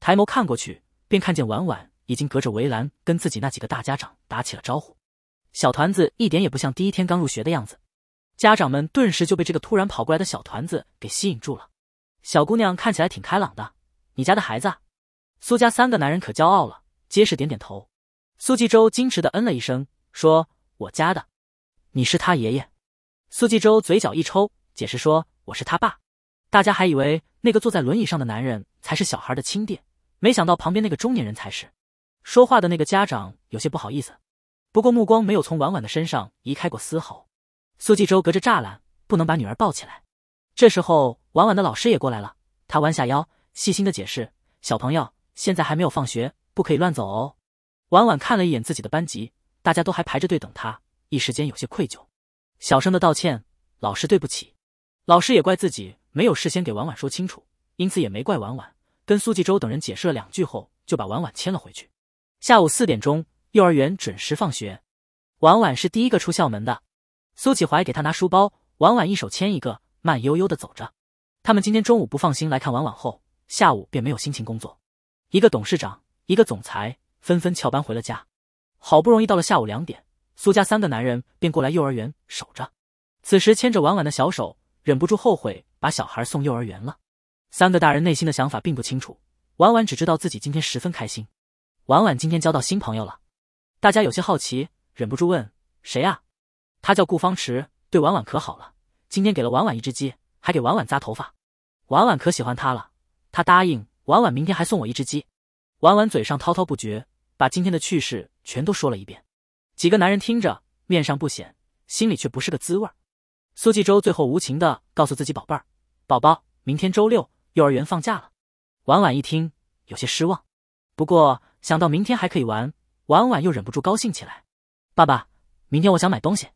抬眸看过去，便看见婉婉已经隔着围栏跟自己那几个大家长打起了招呼。小团子一点也不像第一天刚入学的样子，家长们顿时就被这个突然跑过来的小团子给吸引住了。小姑娘看起来挺开朗的，你家的孩子？苏家三个男人可骄傲了。皆是点点头，苏纪州矜持的嗯了一声，说：“我家的，你是他爷爷。”苏纪州嘴角一抽，解释说：“我是他爸。”大家还以为那个坐在轮椅上的男人才是小孩的亲爹，没想到旁边那个中年人才是。说话的那个家长有些不好意思，不过目光没有从婉婉的身上移开过丝毫。苏纪州隔着栅栏不能把女儿抱起来，这时候婉婉的老师也过来了，他弯下腰，细心的解释：“小朋友，现在还没有放学。”不可以乱走哦！婉婉看了一眼自己的班级，大家都还排着队等她，一时间有些愧疚，小声的道歉：“老师对不起。”老师也怪自己没有事先给婉婉说清楚，因此也没怪婉婉。跟苏纪州等人解释了两句后，就把婉婉牵了回去。下午四点钟，幼儿园准时放学，婉婉是第一个出校门的。苏启怀给她拿书包，婉婉一手牵一个，慢悠悠的走着。他们今天中午不放心来看婉婉后，下午便没有心情工作。一个董事长。一个总裁纷纷翘班回了家，好不容易到了下午两点，苏家三个男人便过来幼儿园守着。此时牵着婉婉的小手，忍不住后悔把小孩送幼儿园了。三个大人内心的想法并不清楚，婉婉只知道自己今天十分开心。婉婉今天交到新朋友了，大家有些好奇，忍不住问：“谁呀？”他叫顾方池，对婉婉可好了。今天给了婉婉一只鸡，还给婉婉扎头发。婉婉可喜欢他了，他答应婉婉明天还送我一只鸡。婉婉嘴上滔滔不绝，把今天的趣事全都说了一遍。几个男人听着，面上不显，心里却不是个滋味。苏纪州最后无情的告诉自己：“宝贝儿，宝宝，明天周六，幼儿园放假了。”婉婉一听，有些失望。不过想到明天还可以玩，婉婉又忍不住高兴起来。“爸爸，明天我想买东西。”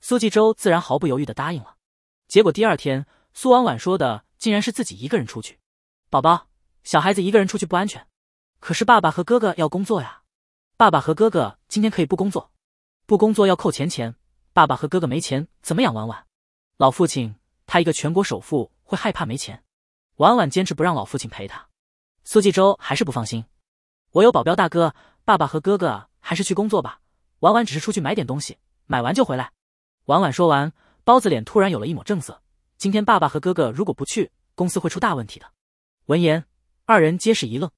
苏纪州自然毫不犹豫的答应了。结果第二天，苏婉婉说的竟然是自己一个人出去。“宝宝，小孩子一个人出去不安全。”可是爸爸和哥哥要工作呀，爸爸和哥哥今天可以不工作，不工作要扣钱钱，爸爸和哥哥没钱怎么养婉婉？老父亲他一个全国首富会害怕没钱？婉婉坚持不让老父亲陪他，苏纪州还是不放心，我有保镖大哥，爸爸和哥哥还是去工作吧，婉婉只是出去买点东西，买完就回来。婉婉说完，包子脸突然有了一抹正色，今天爸爸和哥哥如果不去公司会出大问题的。闻言，二人皆是一愣。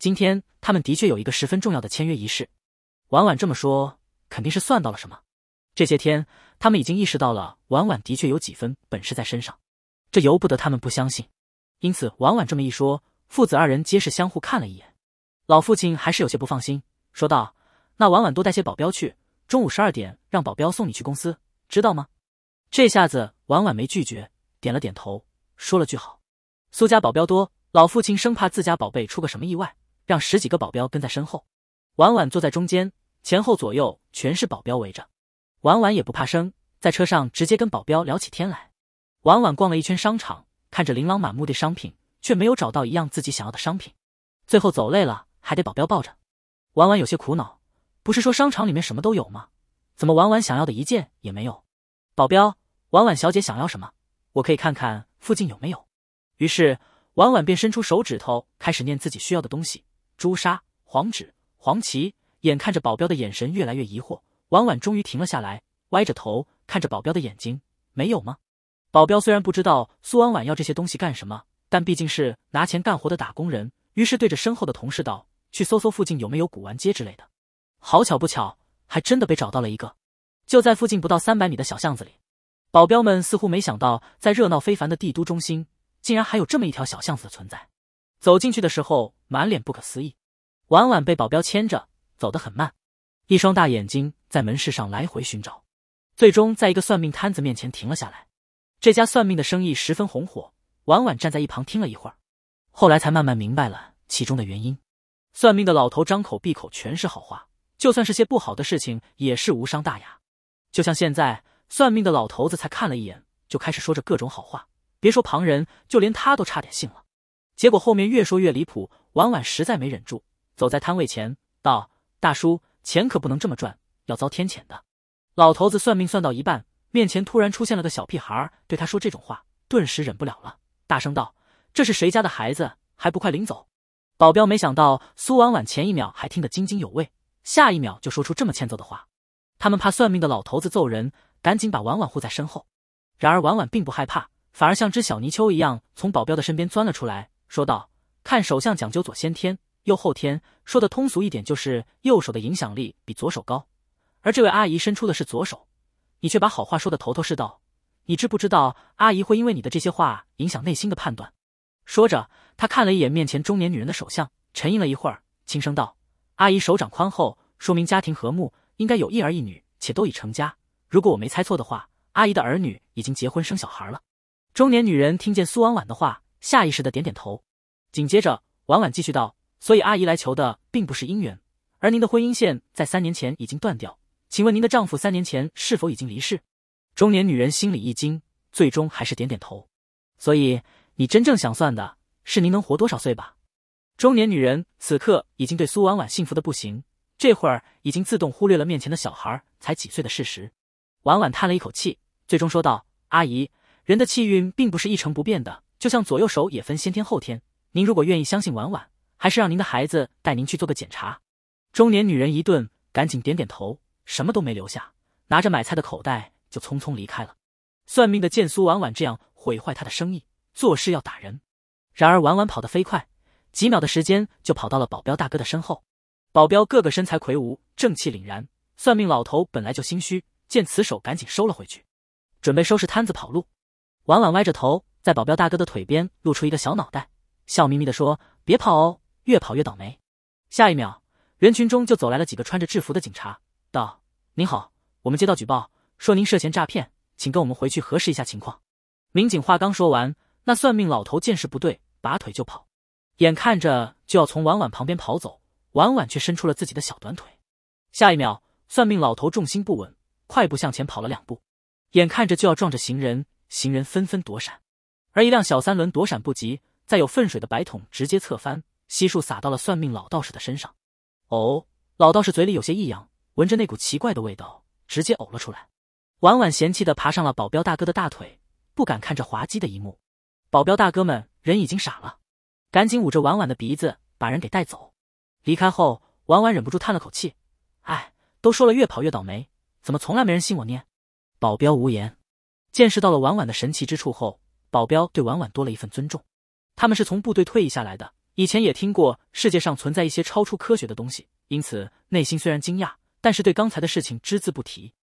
今天他们的确有一个十分重要的签约仪式，婉婉这么说肯定是算到了什么。这些天他们已经意识到了婉婉的确有几分本事在身上，这由不得他们不相信。因此婉婉这么一说，父子二人皆是相互看了一眼。老父亲还是有些不放心，说道：“那婉婉多带些保镖去，中午十二点让保镖送你去公司，知道吗？”这下子婉婉没拒绝，点了点头，说了句好。苏家保镖多，老父亲生怕自家宝贝出个什么意外。让十几个保镖跟在身后，婉婉坐在中间，前后左右全是保镖围着。婉婉也不怕生，在车上直接跟保镖聊起天来。婉婉逛了一圈商场，看着琳琅满目的商品，却没有找到一样自己想要的商品。最后走累了，还得保镖抱着。婉婉有些苦恼：不是说商场里面什么都有吗？怎么婉婉想要的一件也没有？保镖，婉婉小姐想要什么？我可以看看附近有没有。于是婉婉便伸出手指头，开始念自己需要的东西。朱砂、黄纸、黄旗，眼看着保镖的眼神越来越疑惑，婉婉终于停了下来，歪着头看着保镖的眼睛，没有吗？保镖虽然不知道苏婉婉要这些东西干什么，但毕竟是拿钱干活的打工人，于是对着身后的同事道：“去搜搜附近有没有古玩街之类的。”好巧不巧，还真的被找到了一个，就在附近不到三百米的小巷子里。保镖们似乎没想到，在热闹非凡的帝都中心，竟然还有这么一条小巷子的存在。走进去的时候。满脸不可思议，婉婉被保镖牵着走得很慢，一双大眼睛在门市上来回寻找，最终在一个算命摊子面前停了下来。这家算命的生意十分红火，婉婉站在一旁听了一会儿，后来才慢慢明白了其中的原因。算命的老头张口闭口全是好话，就算是些不好的事情也是无伤大雅。就像现在，算命的老头子才看了一眼就开始说着各种好话，别说旁人，就连他都差点信了。结果后面越说越离谱，婉婉实在没忍住，走在摊位前道：“大叔，钱可不能这么赚，要遭天谴的。”老头子算命算到一半，面前突然出现了个小屁孩儿，对他说这种话，顿时忍不了了，大声道：“这是谁家的孩子？还不快领走！”保镖没想到苏婉婉前一秒还听得津津有味，下一秒就说出这么欠揍的话。他们怕算命的老头子揍人，赶紧把婉婉护在身后。然而婉婉并不害怕，反而像只小泥鳅一样从保镖的身边钻了出来。说道：“看手相讲究左先天，右后天。说的通俗一点，就是右手的影响力比左手高。而这位阿姨伸出的是左手，你却把好话说的头头是道。你知不知道，阿姨会因为你的这些话影响内心的判断？”说着，他看了一眼面前中年女人的手相，沉吟了一会儿，轻声道：“阿姨手掌宽厚，说明家庭和睦，应该有一儿一女，且都已成家。如果我没猜错的话，阿姨的儿女已经结婚生小孩了。”中年女人听见苏婉婉的话。下意识的点点头，紧接着婉婉继续道：“所以阿姨来求的并不是姻缘，而您的婚姻线在三年前已经断掉。请问您的丈夫三年前是否已经离世？”中年女人心里一惊，最终还是点点头。所以你真正想算的是您能活多少岁吧？中年女人此刻已经对苏婉婉幸福的不行，这会儿已经自动忽略了面前的小孩才几岁的事实。婉婉叹了一口气，最终说道：“阿姨，人的气运并不是一成不变的。”就像左右手也分先天后天，您如果愿意相信婉婉，还是让您的孩子带您去做个检查。中年女人一顿，赶紧点点头，什么都没留下，拿着买菜的口袋就匆匆离开了。算命的见苏婉婉这样毁坏他的生意，作势要打人，然而婉婉跑得飞快，几秒的时间就跑到了保镖大哥的身后。保镖个个身材魁梧，正气凛然。算命老头本来就心虚，见此手赶紧收了回去，准备收拾摊子跑路。婉婉歪着头。在保镖大哥的腿边露出一个小脑袋，笑眯眯地说：“别跑哦，越跑越倒霉。”下一秒，人群中就走来了几个穿着制服的警察，道：“您好，我们接到举报说您涉嫌诈骗，请跟我们回去核实一下情况。”民警话刚说完，那算命老头见势不对，拔腿就跑，眼看着就要从婉婉旁边跑走，婉婉却伸出了自己的小短腿。下一秒，算命老头重心不稳，快步向前跑了两步，眼看着就要撞着行人，行人纷纷躲闪。而一辆小三轮躲闪不及，再有粪水的白桶直接侧翻，悉数洒到了算命老道士的身上。哦，老道士嘴里有些异样，闻着那股奇怪的味道，直接呕了出来。婉婉嫌弃的爬上了保镖大哥的大腿，不敢看着滑稽的一幕。保镖大哥们人已经傻了，赶紧捂着婉婉的鼻子把人给带走。离开后，婉婉忍不住叹了口气：“哎，都说了越跑越倒霉，怎么从来没人信我呢？”保镖无言，见识到了婉婉的神奇之处后。保镖对婉婉多了一份尊重，他们是从部队退役下来的，以前也听过世界上存在一些超出科学的东西，因此内心虽然惊讶，但是对刚才的事情只字不提。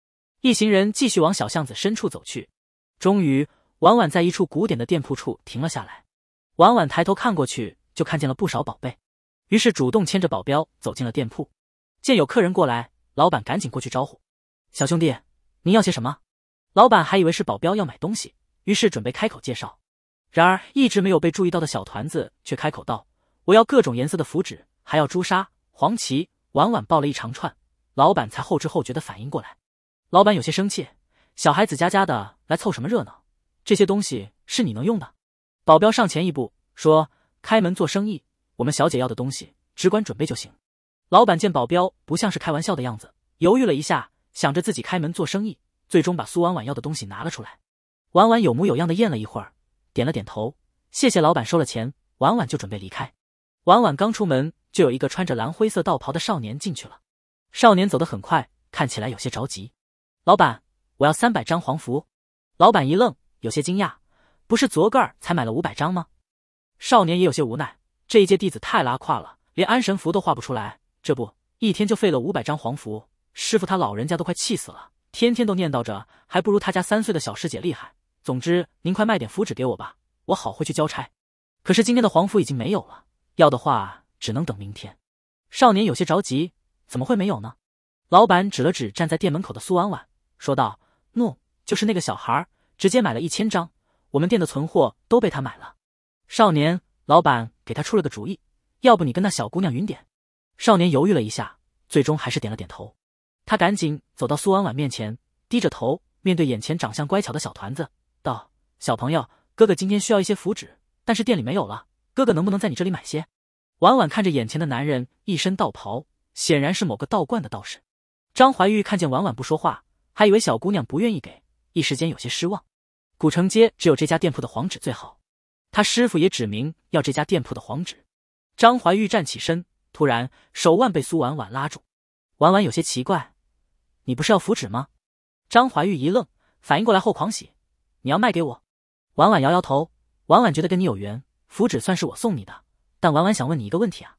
一行人继续往小巷子深处走去，终于婉婉在一处古典的店铺处停了下来。婉婉抬头看过去，就看见了不少宝贝，于是主动牵着保镖走进了店铺。见有客人过来，老板赶紧过去招呼：“小兄弟，您要些什么？”老板还以为是保镖要买东西。于是准备开口介绍，然而一直没有被注意到的小团子却开口道：“我要各种颜色的符纸，还要朱砂、黄芪。”婉婉抱了一长串，老板才后知后觉地反应过来。老板有些生气：“小孩子家家的，来凑什么热闹？这些东西是你能用的？”保镖上前一步说：“开门做生意，我们小姐要的东西，只管准备就行。”老板见保镖不像是开玩笑的样子，犹豫了一下，想着自己开门做生意，最终把苏婉婉要的东西拿了出来。婉婉有模有样的咽了一会儿，点了点头，谢谢老板收了钱，婉婉就准备离开。婉婉刚出门，就有一个穿着蓝灰色道袍的少年进去了。少年走得很快，看起来有些着急。老板，我要三百张黄符。老板一愣，有些惊讶，不是昨个儿才买了五百张吗？少年也有些无奈，这一届弟子太拉胯了，连安神符都画不出来，这不一天就废了五百张黄符，师傅他老人家都快气死了，天天都念叨着还不如他家三岁的小师姐厉害。总之，您快卖点符纸给我吧，我好回去交差。可是今天的黄符已经没有了，要的话只能等明天。少年有些着急，怎么会没有呢？老板指了指站在店门口的苏婉婉，说道：“诺，就是那个小孩，直接买了一千张，我们店的存货都被他买了。”少年老板给他出了个主意，要不你跟那小姑娘匀点。少年犹豫了一下，最终还是点了点头。他赶紧走到苏婉婉面前，低着头面对眼前长相乖巧的小团子。道：“小朋友，哥哥今天需要一些符纸，但是店里没有了。哥哥能不能在你这里买些？”婉婉看着眼前的男人，一身道袍，显然是某个道观的道士。张怀玉看见婉婉不说话，还以为小姑娘不愿意给，一时间有些失望。古城街只有这家店铺的黄纸最好，他师傅也指明要这家店铺的黄纸。张怀玉站起身，突然手腕被苏婉婉拉住。婉婉有些奇怪：“你不是要符纸吗？”张怀玉一愣，反应过来后狂喜。你要卖给我？婉婉摇摇头，婉婉觉得跟你有缘，符纸算是我送你的。但婉婉想问你一个问题啊。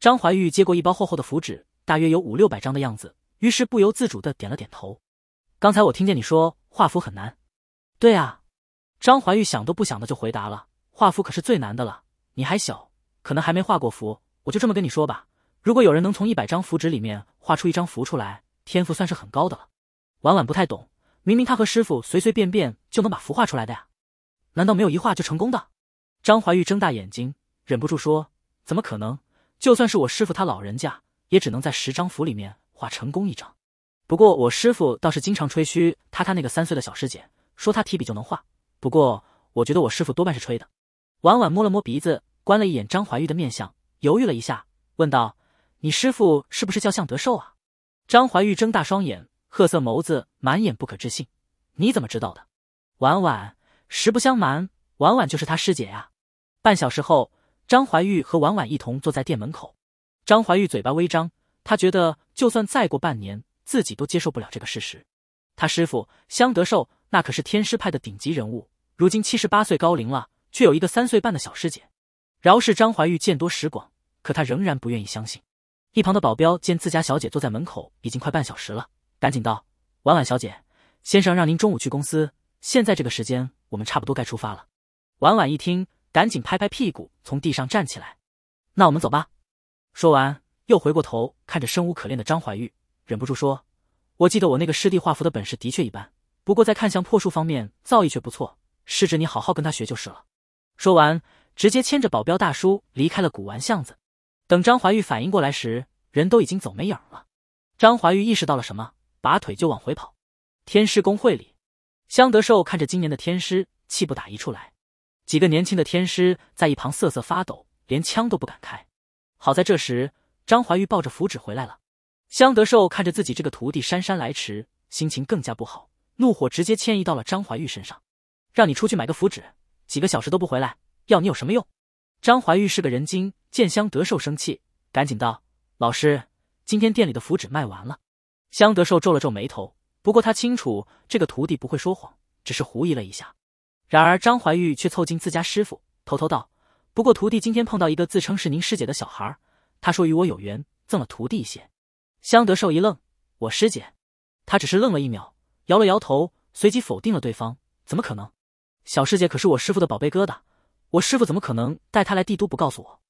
张怀玉接过一包厚厚的符纸，大约有五六百张的样子，于是不由自主的点了点头。刚才我听见你说画符很难，对啊，张怀玉想都不想的就回答了，画符可是最难的了。你还小，可能还没画过符，我就这么跟你说吧，如果有人能从一百张符纸里面画出一张符出来，天赋算是很高的了。婉婉不太懂。明明他和师傅随随便便就能把符画出来的呀，难道没有一画就成功的？张怀玉睁大眼睛，忍不住说：“怎么可能？就算是我师傅他老人家，也只能在十张符里面画成功一张。不过我师傅倒是经常吹嘘他他那个三岁的小师姐，说他提笔就能画。不过我觉得我师傅多半是吹的。”晚晚摸了摸鼻子，观了一眼张怀玉的面相，犹豫了一下，问道：“你师傅是不是叫向德寿啊？”张怀玉睁大双眼。褐色眸子满眼不可置信，你怎么知道的？婉婉，实不相瞒，婉婉就是她师姐呀。半小时后，张怀玉和婉婉一同坐在店门口。张怀玉嘴巴微张，他觉得就算再过半年，自己都接受不了这个事实。他师傅相德寿那可是天师派的顶级人物，如今七十八岁高龄了，却有一个三岁半的小师姐。饶是张怀玉见多识广，可他仍然不愿意相信。一旁的保镖见自家小姐坐在门口已经快半小时了。赶紧道：“婉婉小姐，先生让您中午去公司。现在这个时间，我们差不多该出发了。”婉婉一听，赶紧拍拍屁股从地上站起来：“那我们走吧。”说完，又回过头看着生无可恋的张怀玉，忍不住说：“我记得我那个师弟画符的本事的确一般，不过在看相破术方面造诣却不错。师侄，你好好跟他学就是了。”说完，直接牵着保镖大叔离开了古玩巷子。等张怀玉反应过来时，人都已经走没影了。张怀玉意识到了什么。拔腿就往回跑。天师公会里，香德寿看着今年的天师，气不打一处来。几个年轻的天师在一旁瑟瑟发抖，连枪都不敢开。好在这时，张怀玉抱着符纸回来了。香德寿看着自己这个徒弟姗姗来迟，心情更加不好，怒火直接迁移到了张怀玉身上。让你出去买个符纸，几个小时都不回来，要你有什么用？张怀玉是个人精，见香德寿生气，赶紧道：“老师，今天店里的符纸卖完了。”香德寿皱了皱眉头，不过他清楚这个徒弟不会说谎，只是狐疑了一下。然而张怀玉却凑近自家师傅，偷偷道：“不过徒弟今天碰到一个自称是您师姐的小孩，他说与我有缘，赠了徒弟一些。”香德寿一愣：“我师姐？”他只是愣了一秒，摇了摇头，随即否定了对方：“怎么可能？小师姐可是我师傅的宝贝疙瘩，我师傅怎么可能带他来帝都不告诉我？”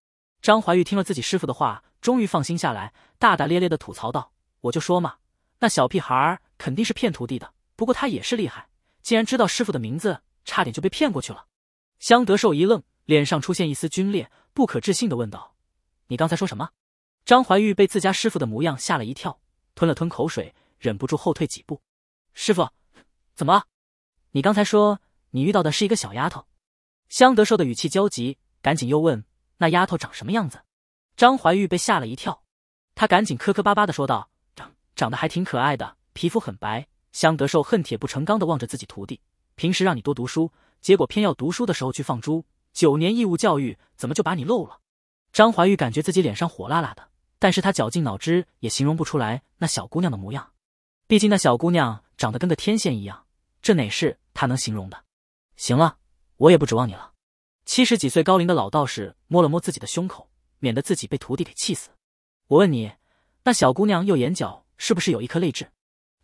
张怀玉听了自己师傅的话，终于放心下来，大大咧咧的吐槽道：“我就说嘛。”那小屁孩肯定是骗徒弟的，不过他也是厉害，竟然知道师傅的名字，差点就被骗过去了。香德寿一愣，脸上出现一丝皲裂，不可置信的问道：“你刚才说什么？”张怀玉被自家师傅的模样吓了一跳，吞了吞口水，忍不住后退几步：“师傅，怎么你刚才说你遇到的是一个小丫头？”香德寿的语气焦急，赶紧又问：“那丫头长什么样子？”张怀玉被吓了一跳，他赶紧磕磕巴巴的说道。长得还挺可爱的，皮肤很白。香德寿恨铁不成钢的望着自己徒弟，平时让你多读书，结果偏要读书的时候去放猪。九年义务教育怎么就把你漏了？张怀玉感觉自己脸上火辣辣的，但是他绞尽脑汁也形容不出来那小姑娘的模样。毕竟那小姑娘长得跟个天仙一样，这哪是他能形容的？行了，我也不指望你了。七十几岁高龄的老道士摸了摸自己的胸口，免得自己被徒弟给气死。我问你，那小姑娘右眼角。是不是有一颗泪痣？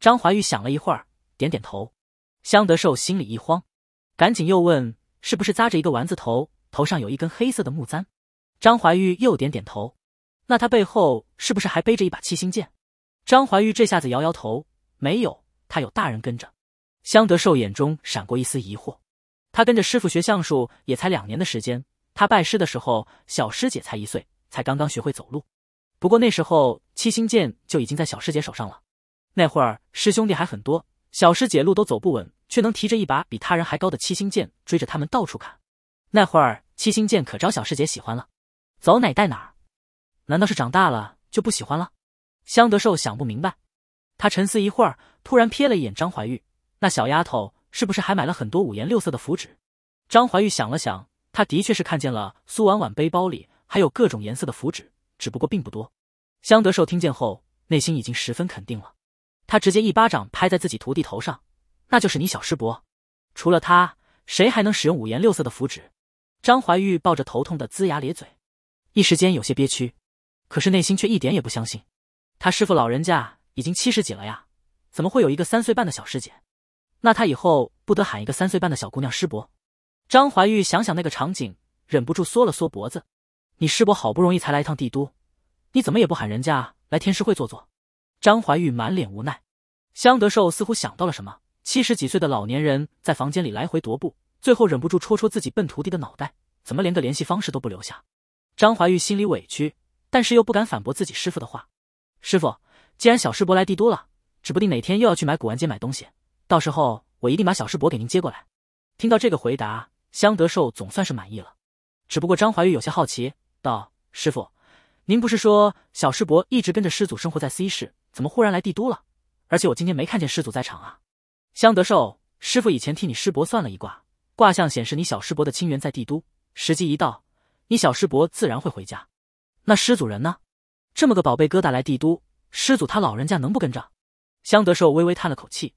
张怀玉想了一会儿，点点头。香德寿心里一慌，赶紧又问：是不是扎着一个丸子头，头上有一根黑色的木簪？张怀玉又点点头。那他背后是不是还背着一把七星剑？张怀玉这下子摇摇头，没有。他有大人跟着。香德寿眼中闪过一丝疑惑。他跟着师傅学相术也才两年的时间。他拜师的时候，小师姐才一岁，才刚刚学会走路。不过那时候，七星剑就已经在小师姐手上了。那会儿师兄弟还很多，小师姐路都走不稳，却能提着一把比他人还高的七星剑追着他们到处砍。那会儿七星剑可招小师姐喜欢了，走哪带哪儿。难道是长大了就不喜欢了？香德寿想不明白。他沉思一会儿，突然瞥了一眼张怀玉，那小丫头是不是还买了很多五颜六色的符纸？张怀玉想了想，他的确是看见了苏婉婉背包里还有各种颜色的符纸。只不过并不多，香德寿听见后，内心已经十分肯定了。他直接一巴掌拍在自己徒弟头上，那就是你小师伯。除了他，谁还能使用五颜六色的符纸？张怀玉抱着头痛的龇牙咧嘴，一时间有些憋屈，可是内心却一点也不相信。他师傅老人家已经七十几了呀，怎么会有一个三岁半的小师姐？那他以后不得喊一个三岁半的小姑娘师伯？张怀玉想想那个场景，忍不住缩了缩脖子。你师伯好不容易才来一趟帝都，你怎么也不喊人家来天师会坐坐？张怀玉满脸无奈。香德寿似乎想到了什么，七十几岁的老年人在房间里来回踱步，最后忍不住戳戳自己笨徒弟的脑袋：“怎么连个联系方式都不留下？”张怀玉心里委屈，但是又不敢反驳自己师傅的话。师傅，既然小师伯来帝都了，指不定哪天又要去买古玩街买东西，到时候我一定把小师伯给您接过来。听到这个回答，香德寿总算是满意了。只不过张怀玉有些好奇。道：“师傅，您不是说小师伯一直跟着师祖生活在 C 市，怎么忽然来帝都了？而且我今天没看见师祖在场啊。”香德寿，师傅以前替你师伯算了一卦，卦象显示你小师伯的亲缘在帝都，时机一到，你小师伯自然会回家。那师祖人呢？这么个宝贝疙瘩来帝都，师祖他老人家能不跟着？香德寿微微叹了口气：“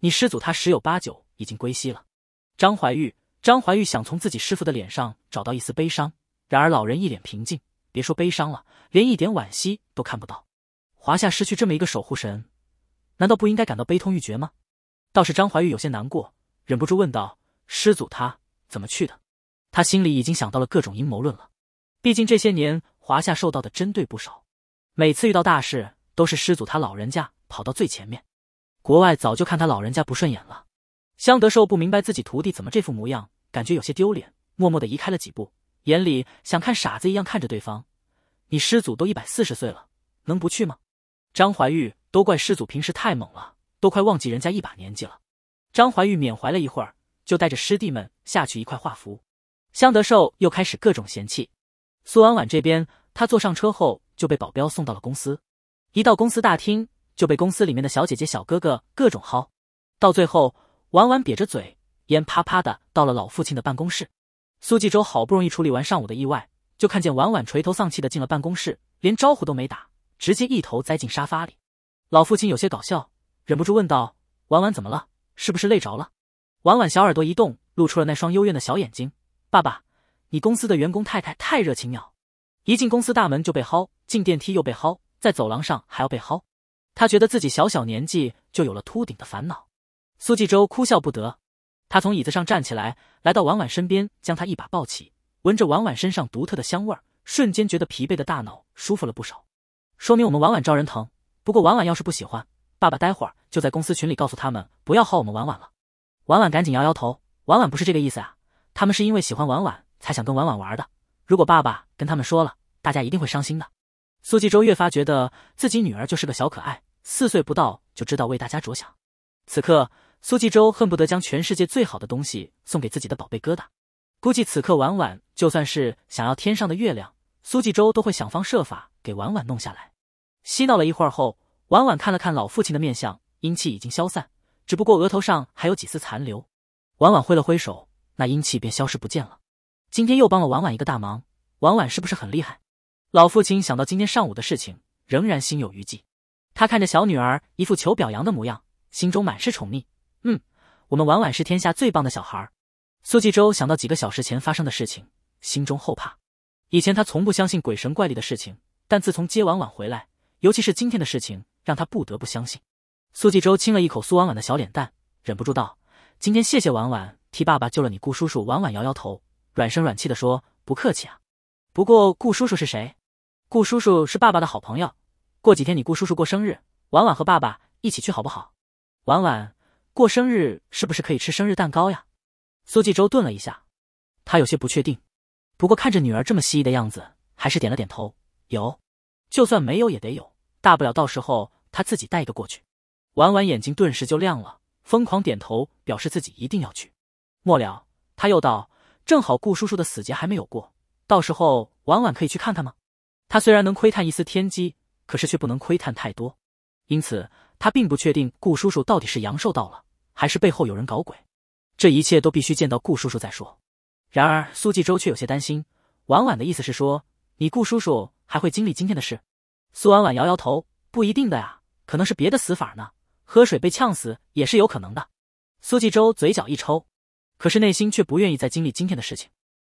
你师祖他十有八九已经归西了。”张怀玉，张怀玉想从自己师傅的脸上找到一丝悲伤。然而，老人一脸平静，别说悲伤了，连一点惋惜都看不到。华夏失去这么一个守护神，难道不应该感到悲痛欲绝吗？倒是张怀玉有些难过，忍不住问道：“师祖他怎么去的？”他心里已经想到了各种阴谋论了。毕竟这些年华夏受到的针对不少，每次遇到大事都是师祖他老人家跑到最前面。国外早就看他老人家不顺眼了。香德寿不明白自己徒弟怎么这副模样，感觉有些丢脸，默默的移开了几步。眼里像看傻子一样看着对方，你师祖都一百四十岁了，能不去吗？张怀玉都怪师祖平时太猛了，都快忘记人家一把年纪了。张怀玉缅怀了一会儿，就带着师弟们下去一块画符。香德寿又开始各种嫌弃。苏婉婉这边，他坐上车后就被保镖送到了公司，一到公司大厅就被公司里面的小姐姐小哥哥各种薅，到最后婉婉瘪着嘴，烟啪啪的到了老父亲的办公室。苏纪州好不容易处理完上午的意外，就看见婉婉垂头丧气的进了办公室，连招呼都没打，直接一头栽进沙发里。老父亲有些搞笑，忍不住问道：“婉婉怎么了？是不是累着了？”婉婉小耳朵一动，露出了那双幽怨的小眼睛：“爸爸，你公司的员工太太太热情了，一进公司大门就被薅，进电梯又被薅，在走廊上还要被薅。他觉得自己小小年纪就有了秃顶的烦恼。”苏纪州哭笑不得。他从椅子上站起来，来到婉婉身边，将她一把抱起，闻着婉婉身上独特的香味儿，瞬间觉得疲惫的大脑舒服了不少。说明我们婉婉招人疼。不过婉婉要是不喜欢，爸爸待会儿就在公司群里告诉他们，不要薅我们婉婉了。婉婉赶紧摇摇头，婉婉不是这个意思啊，他们是因为喜欢婉婉才想跟婉婉玩的。如果爸爸跟他们说了，大家一定会伤心的。苏纪州越发觉得自己女儿就是个小可爱，四岁不到就知道为大家着想。此刻。苏纪州恨不得将全世界最好的东西送给自己的宝贝疙瘩，估计此刻婉婉就算是想要天上的月亮，苏纪州都会想方设法给婉婉弄下来。嬉闹了一会儿后，婉婉看了看老父亲的面相，阴气已经消散，只不过额头上还有几丝残留。婉婉挥了挥手，那阴气便消失不见了。今天又帮了婉婉一个大忙，婉婉是不是很厉害？老父亲想到今天上午的事情，仍然心有余悸。他看着小女儿一副求表扬的模样，心中满是宠溺。嗯，我们婉婉是天下最棒的小孩。苏纪州想到几个小时前发生的事情，心中后怕。以前他从不相信鬼神怪力的事情，但自从接婉婉回来，尤其是今天的事情，让他不得不相信。苏纪州亲了一口苏婉婉的小脸蛋，忍不住道：“今天谢谢婉婉替爸爸救了你。”顾叔叔。婉婉摇摇头，软声软气的说：“不客气啊。不过顾叔叔是谁？顾叔叔是爸爸的好朋友。过几天你顾叔叔过生日，婉婉和爸爸一起去好不好？”婉婉。过生日是不是可以吃生日蛋糕呀？苏纪州顿了一下，他有些不确定，不过看着女儿这么希翼的样子，还是点了点头。有，就算没有也得有，大不了到时候他自己带一个过去。婉婉眼睛顿时就亮了，疯狂点头表示自己一定要去。末了，他又道：“正好顾叔叔的死劫还没有过，到时候婉婉可以去看看吗？他虽然能窥探一丝天机，可是却不能窥探太多，因此他并不确定顾叔叔到底是阳寿到了。”还是背后有人搞鬼，这一切都必须见到顾叔叔再说。然而苏纪州却有些担心。婉婉的意思是说，你顾叔叔还会经历今天的事？苏婉婉摇摇头：“不一定的呀，可能是别的死法呢。喝水被呛死也是有可能的。”苏纪州嘴角一抽，可是内心却不愿意再经历今天的事情。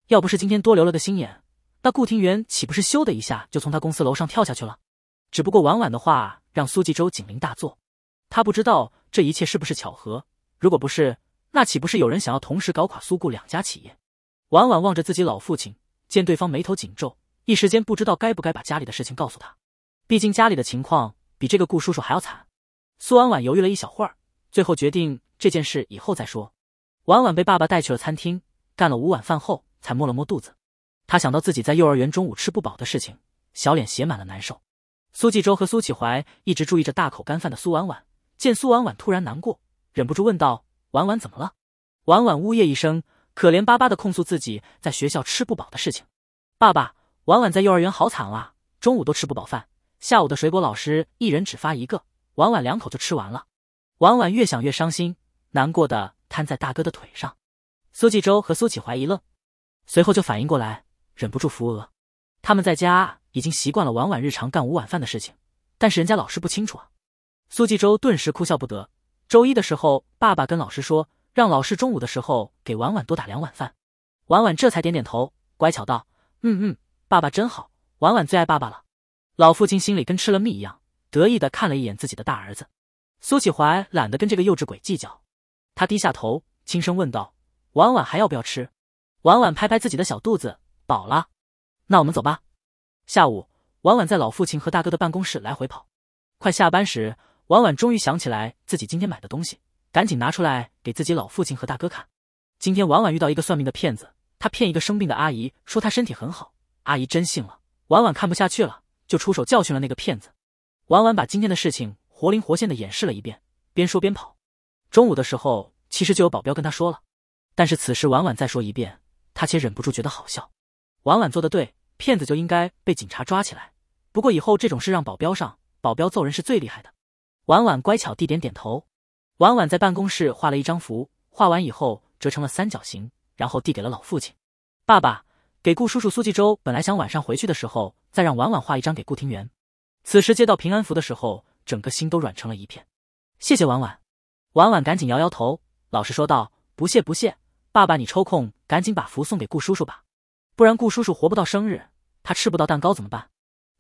要不是今天多留了个心眼，那顾廷园岂不是咻的一下就从他公司楼上跳下去了？只不过婉婉的话让苏纪州警铃大作，他不知道这一切是不是巧合。如果不是，那岂不是有人想要同时搞垮苏顾两家企业？婉婉望着自己老父亲，见对方眉头紧皱，一时间不知道该不该把家里的事情告诉他。毕竟家里的情况比这个顾叔叔还要惨。苏婉婉犹豫了一小会儿，最后决定这件事以后再说。婉婉被爸爸带去了餐厅，干了五碗饭后，才摸了摸肚子。他想到自己在幼儿园中午吃不饱的事情，小脸写满了难受。苏纪州和苏启怀一直注意着大口干饭的苏婉婉，见苏婉婉突然难过。忍不住问道：“婉婉怎么了？”婉婉呜咽一声，可怜巴巴的控诉自己在学校吃不饱的事情。“爸爸，婉婉在幼儿园好惨啊，中午都吃不饱饭，下午的水果老师一人只发一个，婉婉两口就吃完了。”婉婉越想越伤心，难过的瘫在大哥的腿上。苏纪州和苏启怀一愣，随后就反应过来，忍不住扶额。他们在家已经习惯了婉婉日常干五碗饭的事情，但是人家老师不清楚啊。苏纪州顿时哭笑不得。周一的时候，爸爸跟老师说，让老师中午的时候给婉婉多打两碗饭。婉婉这才点点头，乖巧道：“嗯嗯，爸爸真好，婉婉最爱爸爸了。”老父亲心里跟吃了蜜一样，得意的看了一眼自己的大儿子。苏启怀懒得跟这个幼稚鬼计较，他低下头，轻声问道：“婉婉还要不要吃？”婉婉拍拍自己的小肚子，饱了。那我们走吧。下午，婉婉在老父亲和大哥的办公室来回跑。快下班时。婉婉终于想起来自己今天买的东西，赶紧拿出来给自己老父亲和大哥看。今天婉婉遇到一个算命的骗子，他骗一个生病的阿姨说他身体很好，阿姨真信了。婉婉看不下去了，就出手教训了那个骗子。婉婉把今天的事情活灵活现的演示了一遍，边说边跑。中午的时候，其实就有保镖跟他说了，但是此时婉婉再说一遍，他却忍不住觉得好笑。婉婉做的对，骗子就应该被警察抓起来。不过以后这种事让保镖上，保镖揍人是最厉害的。婉婉乖巧地点点头，婉婉在办公室画了一张符，画完以后折成了三角形，然后递给了老父亲。爸爸给顾叔叔苏纪州本来想晚上回去的时候再让婉婉画一张给顾庭园。此时接到平安符的时候，整个心都软成了一片。谢谢婉婉。婉婉赶紧摇摇头，老实说道：“不谢不谢，爸爸你抽空赶紧把符送给顾叔叔吧，不然顾叔叔活不到生日，他吃不到蛋糕怎么办？”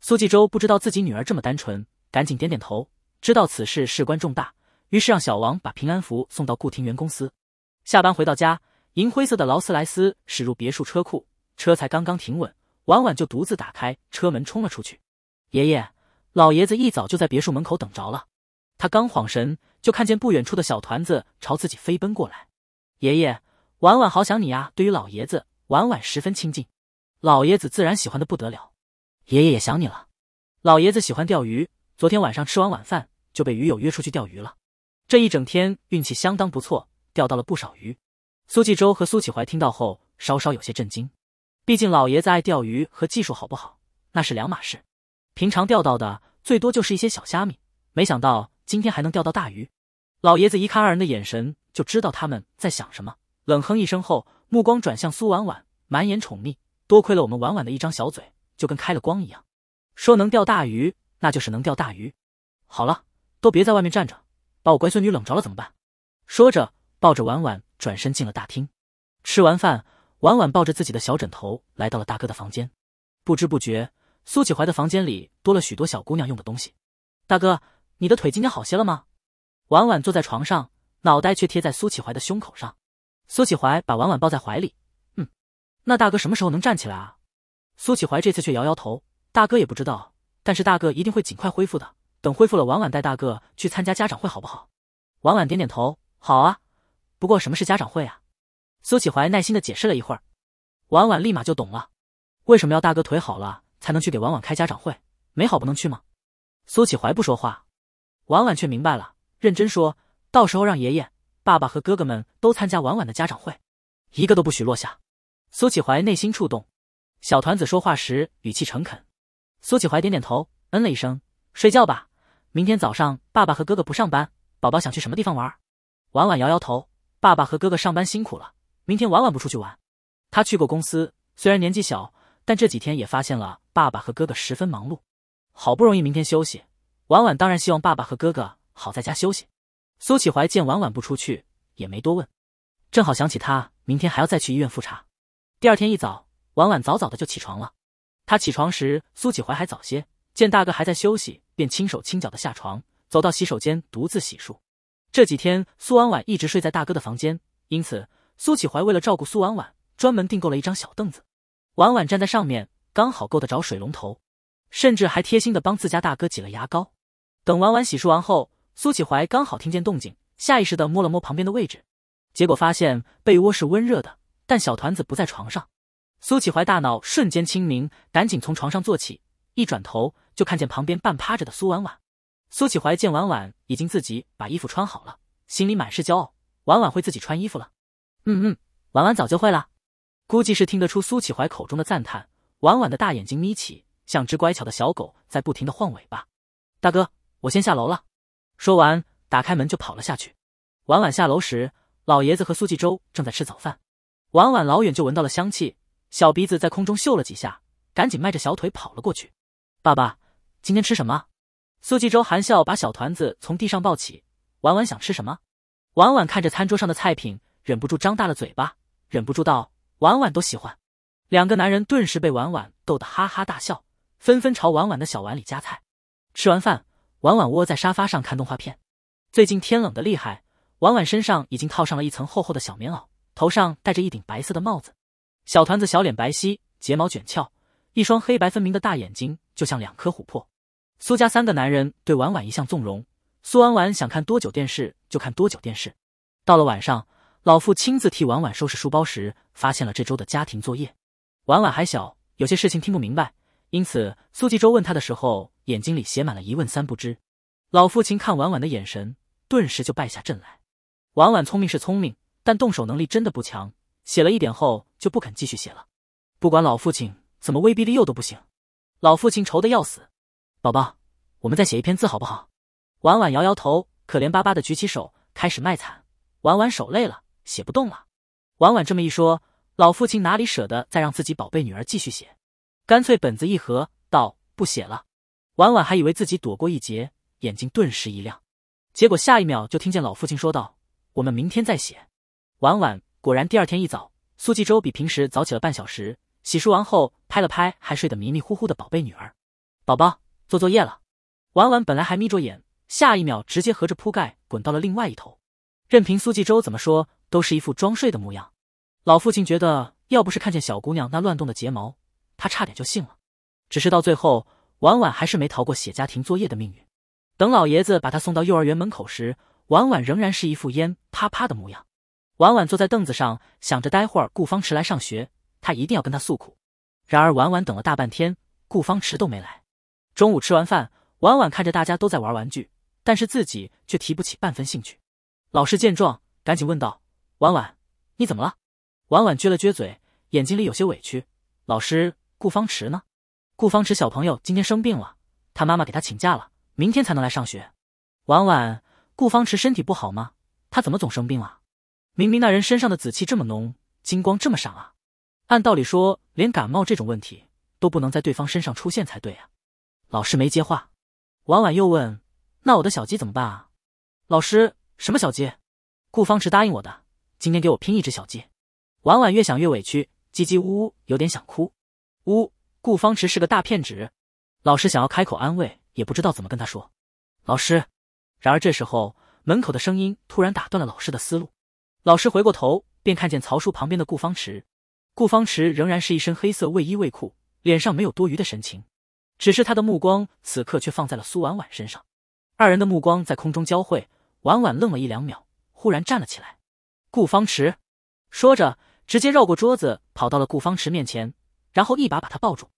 苏纪州不知道自己女儿这么单纯，赶紧点点头。知道此事事关重大，于是让小王把平安符送到顾庭园公司。下班回到家，银灰色的劳斯莱斯驶入别墅车库，车才刚刚停稳，婉婉就独自打开车门冲了出去。爷爷，老爷子一早就在别墅门口等着了。他刚晃神，就看见不远处的小团子朝自己飞奔过来。爷爷，婉婉好想你呀！对于老爷子，婉婉十分亲近，老爷子自然喜欢的不得了。爷爷也想你了。老爷子喜欢钓鱼，昨天晚上吃完晚饭。就被鱼友约出去钓鱼了，这一整天运气相当不错，钓到了不少鱼。苏纪州和苏启怀听到后稍稍有些震惊，毕竟老爷子爱钓鱼和技术好不好那是两码事，平常钓到的最多就是一些小虾米，没想到今天还能钓到大鱼。老爷子一看二人的眼神就知道他们在想什么，冷哼一声后，目光转向苏婉婉，满眼宠溺。多亏了我们婉婉的一张小嘴，就跟开了光一样，说能钓大鱼那就是能钓大鱼。好了。都别在外面站着，把我乖孙女冷着了怎么办？说着，抱着婉婉转身进了大厅。吃完饭，婉婉抱着自己的小枕头来到了大哥的房间。不知不觉，苏启怀的房间里多了许多小姑娘用的东西。大哥，你的腿今天好些了吗？婉婉坐在床上，脑袋却贴在苏启怀的胸口上。苏启怀把婉婉抱在怀里，嗯，那大哥什么时候能站起来啊？苏启怀这次却摇摇头，大哥也不知道，但是大哥一定会尽快恢复的。等恢复了，婉婉带大个去参加家长会好不好？婉婉点点头，好啊。不过什么是家长会啊？苏启怀耐心的解释了一会儿，婉婉立马就懂了。为什么要大哥腿好了才能去给婉婉开家长会？没好不能去吗？苏启怀不说话，婉婉却明白了，认真说：“到时候让爷爷、爸爸和哥哥们都参加婉婉的家长会，一个都不许落下。”苏启怀内心触动，小团子说话时语气诚恳。苏启怀点点头，嗯了一声，睡觉吧。明天早上，爸爸和哥哥不上班，宝宝想去什么地方玩？婉婉摇摇头，爸爸和哥哥上班辛苦了，明天婉婉不出去玩。他去过公司，虽然年纪小，但这几天也发现了爸爸和哥哥十分忙碌，好不容易明天休息，婉婉当然希望爸爸和哥哥好在家休息。苏启怀见婉婉不出去，也没多问，正好想起他明天还要再去医院复查。第二天一早，婉婉早早的就起床了，他起床时，苏启怀还早些。见大哥还在休息，便轻手轻脚的下床，走到洗手间独自洗漱。这几天苏婉婉一直睡在大哥的房间，因此苏启怀为了照顾苏婉婉，专门订购了一张小凳子。婉婉站在上面，刚好够得着水龙头，甚至还贴心的帮自家大哥挤了牙膏。等婉婉洗漱完后，苏启怀刚好听见动静，下意识的摸了摸旁边的位置，结果发现被窝是温热的，但小团子不在床上。苏启怀大脑瞬间清明，赶紧从床上坐起，一转头。就看见旁边半趴着的苏婉婉。苏启怀见婉婉已经自己把衣服穿好了，心里满是骄傲。婉婉会自己穿衣服了。嗯嗯，婉婉早就会了。估计是听得出苏启怀口中的赞叹，婉婉的大眼睛眯起，像只乖巧的小狗在不停的晃尾巴。大哥，我先下楼了。说完，打开门就跑了下去。婉婉下楼时，老爷子和苏纪州正在吃早饭。婉婉老远就闻到了香气，小鼻子在空中嗅了几下，赶紧迈着小腿跑了过去。爸爸。今天吃什么？苏纪州含笑把小团子从地上抱起，婉婉想吃什么？婉婉看着餐桌上的菜品，忍不住张大了嘴巴，忍不住道：“婉婉都喜欢。”两个男人顿时被婉婉逗得哈哈大笑，纷纷朝婉婉的小碗里夹菜。吃完饭，婉婉窝在沙发上看动画片。最近天冷的厉害，婉婉身上已经套上了一层厚厚的小棉袄，头上戴着一顶白色的帽子。小团子小脸白皙，睫毛卷翘，一双黑白分明的大眼睛就像两颗琥珀。苏家三个男人对婉婉一向纵容，苏婉婉想看多久电视就看多久电视。到了晚上，老父亲自替婉婉收拾书包时，发现了这周的家庭作业。婉婉还小，有些事情听不明白，因此苏纪州问他的时候，眼睛里写满了一问三不知。老父亲看婉婉的眼神，顿时就败下阵来。婉婉聪明是聪明，但动手能力真的不强，写了一点后就不肯继续写了。不管老父亲怎么威逼利诱都不行，老父亲愁得要死。宝宝，我们再写一篇字好不好？婉婉摇摇头，可怜巴巴的举起手，开始卖惨。婉婉手累了，写不动了。婉婉这么一说，老父亲哪里舍得再让自己宝贝女儿继续写，干脆本子一合，道不写了。婉婉还以为自己躲过一劫，眼睛顿时一亮。结果下一秒就听见老父亲说道：“我们明天再写。”婉婉果然第二天一早，苏纪周比平时早起了半小时，洗漱完后拍了拍还睡得迷迷糊糊的宝贝女儿，宝宝。做作业了，婉婉本来还眯着眼，下一秒直接合着铺盖滚到了另外一头，任凭苏纪州怎么说，都是一副装睡的模样。老父亲觉得，要不是看见小姑娘那乱动的睫毛，他差点就信了。只是到最后，婉婉还是没逃过写家庭作业的命运。等老爷子把她送到幼儿园门口时，婉婉仍然是一副烟啪啪的模样。婉婉坐在凳子上，想着待会儿顾方池来上学，她一定要跟他诉苦。然而婉婉等了大半天，顾方池都没来。中午吃完饭，婉婉看着大家都在玩玩具，但是自己却提不起半分兴趣。老师见状，赶紧问道：“婉婉，你怎么了？”婉婉撅了撅嘴，眼睛里有些委屈。老师，顾方池呢？顾方池小朋友今天生病了，他妈妈给他请假了，明天才能来上学。婉婉，顾方池身体不好吗？他怎么总生病啊？明明那人身上的紫气这么浓，金光这么闪啊！按道理说，连感冒这种问题都不能在对方身上出现才对啊！老师没接话，婉婉又问：“那我的小鸡怎么办啊？”老师：“什么小鸡？”顾方池答应我的，今天给我拼一只小鸡。婉婉越想越委屈，叽叽呜呜，有点想哭。呜，顾方池是个大骗子。老师想要开口安慰，也不知道怎么跟他说。老师，然而这时候门口的声音突然打断了老师的思路。老师回过头，便看见曹叔旁边的顾方池。顾方池仍然是一身黑色卫衣卫裤，脸上没有多余的神情。只是他的目光此刻却放在了苏婉婉身上，二人的目光在空中交汇，婉婉愣了一两秒，忽然站了起来。顾方池说着，直接绕过桌子跑到了顾方池面前，然后一把把他抱住。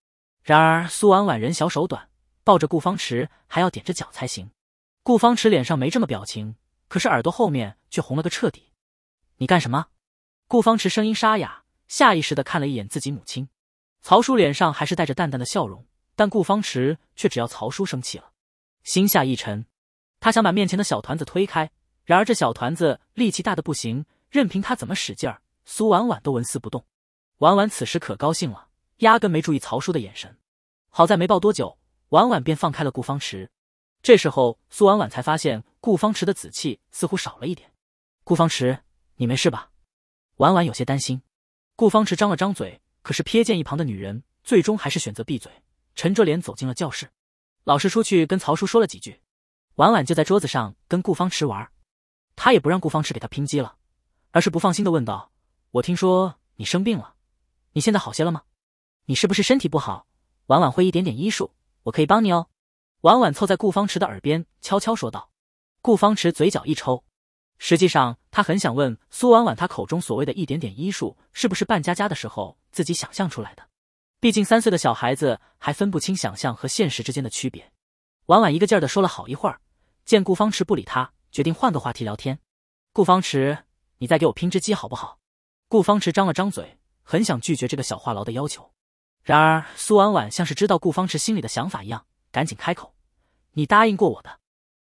然而苏婉婉人小手短，抱着顾方池还要踮着脚才行。顾方池脸上没这么表情，可是耳朵后面却红了个彻底。你干什么？顾方池声音沙哑，下意识的看了一眼自己母亲，曹叔脸上还是带着淡淡的笑容。但顾方池却只要曹叔生气了，心下一沉，他想把面前的小团子推开，然而这小团子力气大的不行，任凭他怎么使劲儿，苏婉婉都纹丝不动。婉婉此时可高兴了，压根没注意曹叔的眼神。好在没抱多久，婉婉便放开了顾方池。这时候苏婉婉才发现顾方池的紫气似乎少了一点。顾方池，你没事吧？婉婉有些担心。顾方池张了张嘴，可是瞥见一旁的女人，最终还是选择闭嘴。陈卓脸走进了教室，老师出去跟曹叔说了几句，婉婉就在桌子上跟顾方池玩，他也不让顾方池给他拼机了，而是不放心的问道：“我听说你生病了，你现在好些了吗？你是不是身体不好？婉婉会一点点医术，我可以帮你哦。”婉婉凑在顾方池的耳边悄悄说道。顾方池嘴角一抽，实际上他很想问苏婉婉，他口中所谓的一点点医术是不是扮家家的时候自己想象出来的。毕竟三岁的小孩子还分不清想象和现实之间的区别。婉婉一个劲儿的说了好一会儿，见顾方池不理他，决定换个话题聊天。顾方池，你再给我拼只鸡好不好？顾方池张了张嘴，很想拒绝这个小话痨的要求。然而苏婉婉像是知道顾方池心里的想法一样，赶紧开口：“你答应过我的。”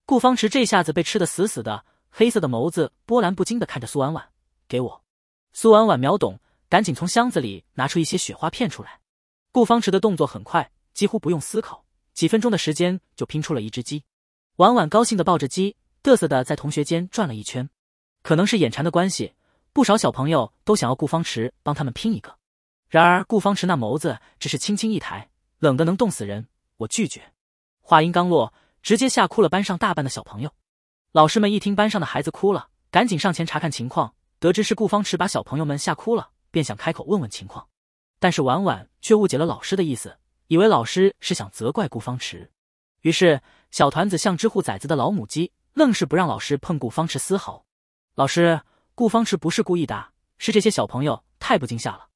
顾方池这下子被吃的死死的，黑色的眸子波澜不惊的看着苏婉婉：“给我。”苏婉婉秒懂，赶紧从箱子里拿出一些雪花片出来。顾方池的动作很快，几乎不用思考，几分钟的时间就拼出了一只鸡。婉婉高兴的抱着鸡，嘚瑟的在同学间转了一圈。可能是眼馋的关系，不少小朋友都想要顾方池帮他们拼一个。然而顾方池那眸子只是轻轻一抬，冷的能冻死人，我拒绝。话音刚落，直接吓哭了班上大半的小朋友。老师们一听班上的孩子哭了，赶紧上前查看情况，得知是顾方池把小朋友们吓哭了，便想开口问问情况。但是婉婉却误解了老师的意思，以为老师是想责怪顾方池，于是小团子像只护崽子的老母鸡，愣是不让老师碰顾方池丝毫。老师，顾方池不是故意的，是这些小朋友太不惊吓了。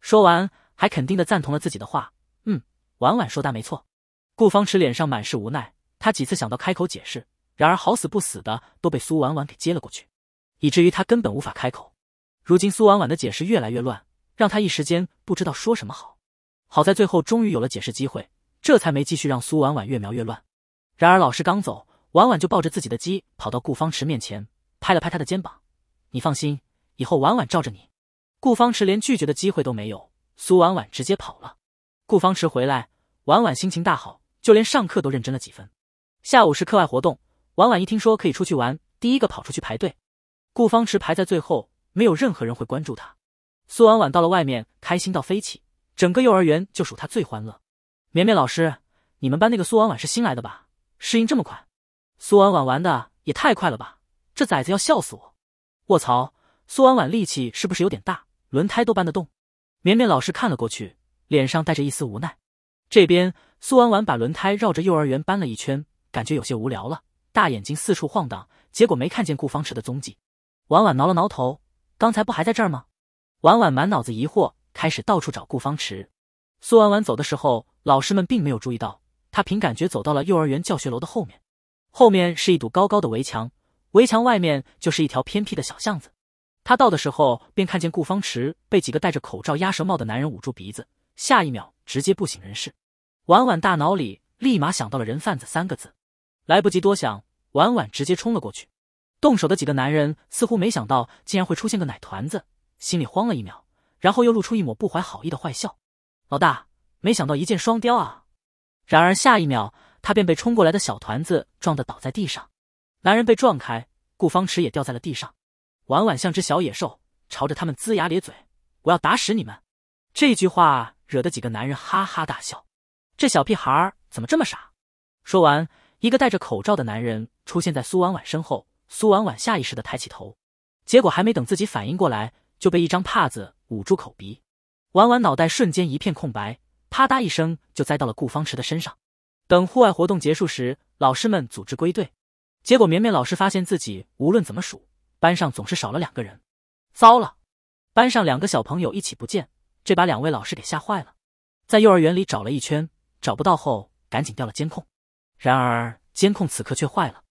说完，还肯定的赞同了自己的话。嗯，婉婉说的没错。顾方池脸上满是无奈，他几次想到开口解释，然而好死不死的都被苏婉婉给接了过去，以至于他根本无法开口。如今苏婉婉的解释越来越乱。让他一时间不知道说什么好，好在最后终于有了解释机会，这才没继续让苏婉婉越描越乱。然而老师刚走，婉婉就抱着自己的鸡跑到顾方池面前，拍了拍他的肩膀：“你放心，以后婉婉罩着你。”顾方池连拒绝的机会都没有，苏婉婉直接跑了。顾方池回来，婉婉心情大好，就连上课都认真了几分。下午是课外活动，婉婉一听说可以出去玩，第一个跑出去排队。顾方池排在最后，没有任何人会关注他。苏婉婉到了外面，开心到飞起。整个幼儿园就数她最欢乐。绵绵老师，你们班那个苏婉婉是新来的吧？适应这么快？苏婉婉玩的也太快了吧！这崽子要笑死我！卧槽，苏婉婉力气是不是有点大？轮胎都搬得动？绵绵老师看了过去，脸上带着一丝无奈。这边苏婉婉把轮胎绕着幼儿园搬了一圈，感觉有些无聊了，大眼睛四处晃荡，结果没看见顾方池的踪迹。婉婉挠了挠头，刚才不还在这儿吗？婉婉满脑子疑惑，开始到处找顾方池。苏婉婉走的时候，老师们并没有注意到。她凭感觉走到了幼儿园教学楼的后面，后面是一堵高高的围墙，围墙外面就是一条偏僻的小巷子。她到的时候，便看见顾方池被几个戴着口罩鸭舌帽的男人捂住鼻子，下一秒直接不省人事。婉婉大脑里立马想到了“人贩子”三个字，来不及多想，婉婉直接冲了过去。动手的几个男人似乎没想到，竟然会出现个奶团子。心里慌了一秒，然后又露出一抹不怀好意的坏笑。老大，没想到一箭双雕啊！然而下一秒，他便被冲过来的小团子撞得倒在地上。男人被撞开，顾方池也掉在了地上。婉婉像只小野兽，朝着他们龇牙咧嘴：“我要打死你们！”这句话惹得几个男人哈哈大笑。这小屁孩怎么这么傻？说完，一个戴着口罩的男人出现在苏婉婉身后。苏婉婉下意识的抬起头，结果还没等自己反应过来。就被一张帕子捂住口鼻，婉婉脑袋瞬间一片空白，啪嗒一声就栽到了顾方池的身上。等户外活动结束时，老师们组织归队，结果绵绵老师发现自己无论怎么数，班上总是少了两个人。糟了，班上两个小朋友一起不见，这把两位老师给吓坏了。在幼儿园里找了一圈找不到后，赶紧调了监控，然而监控此刻却坏了。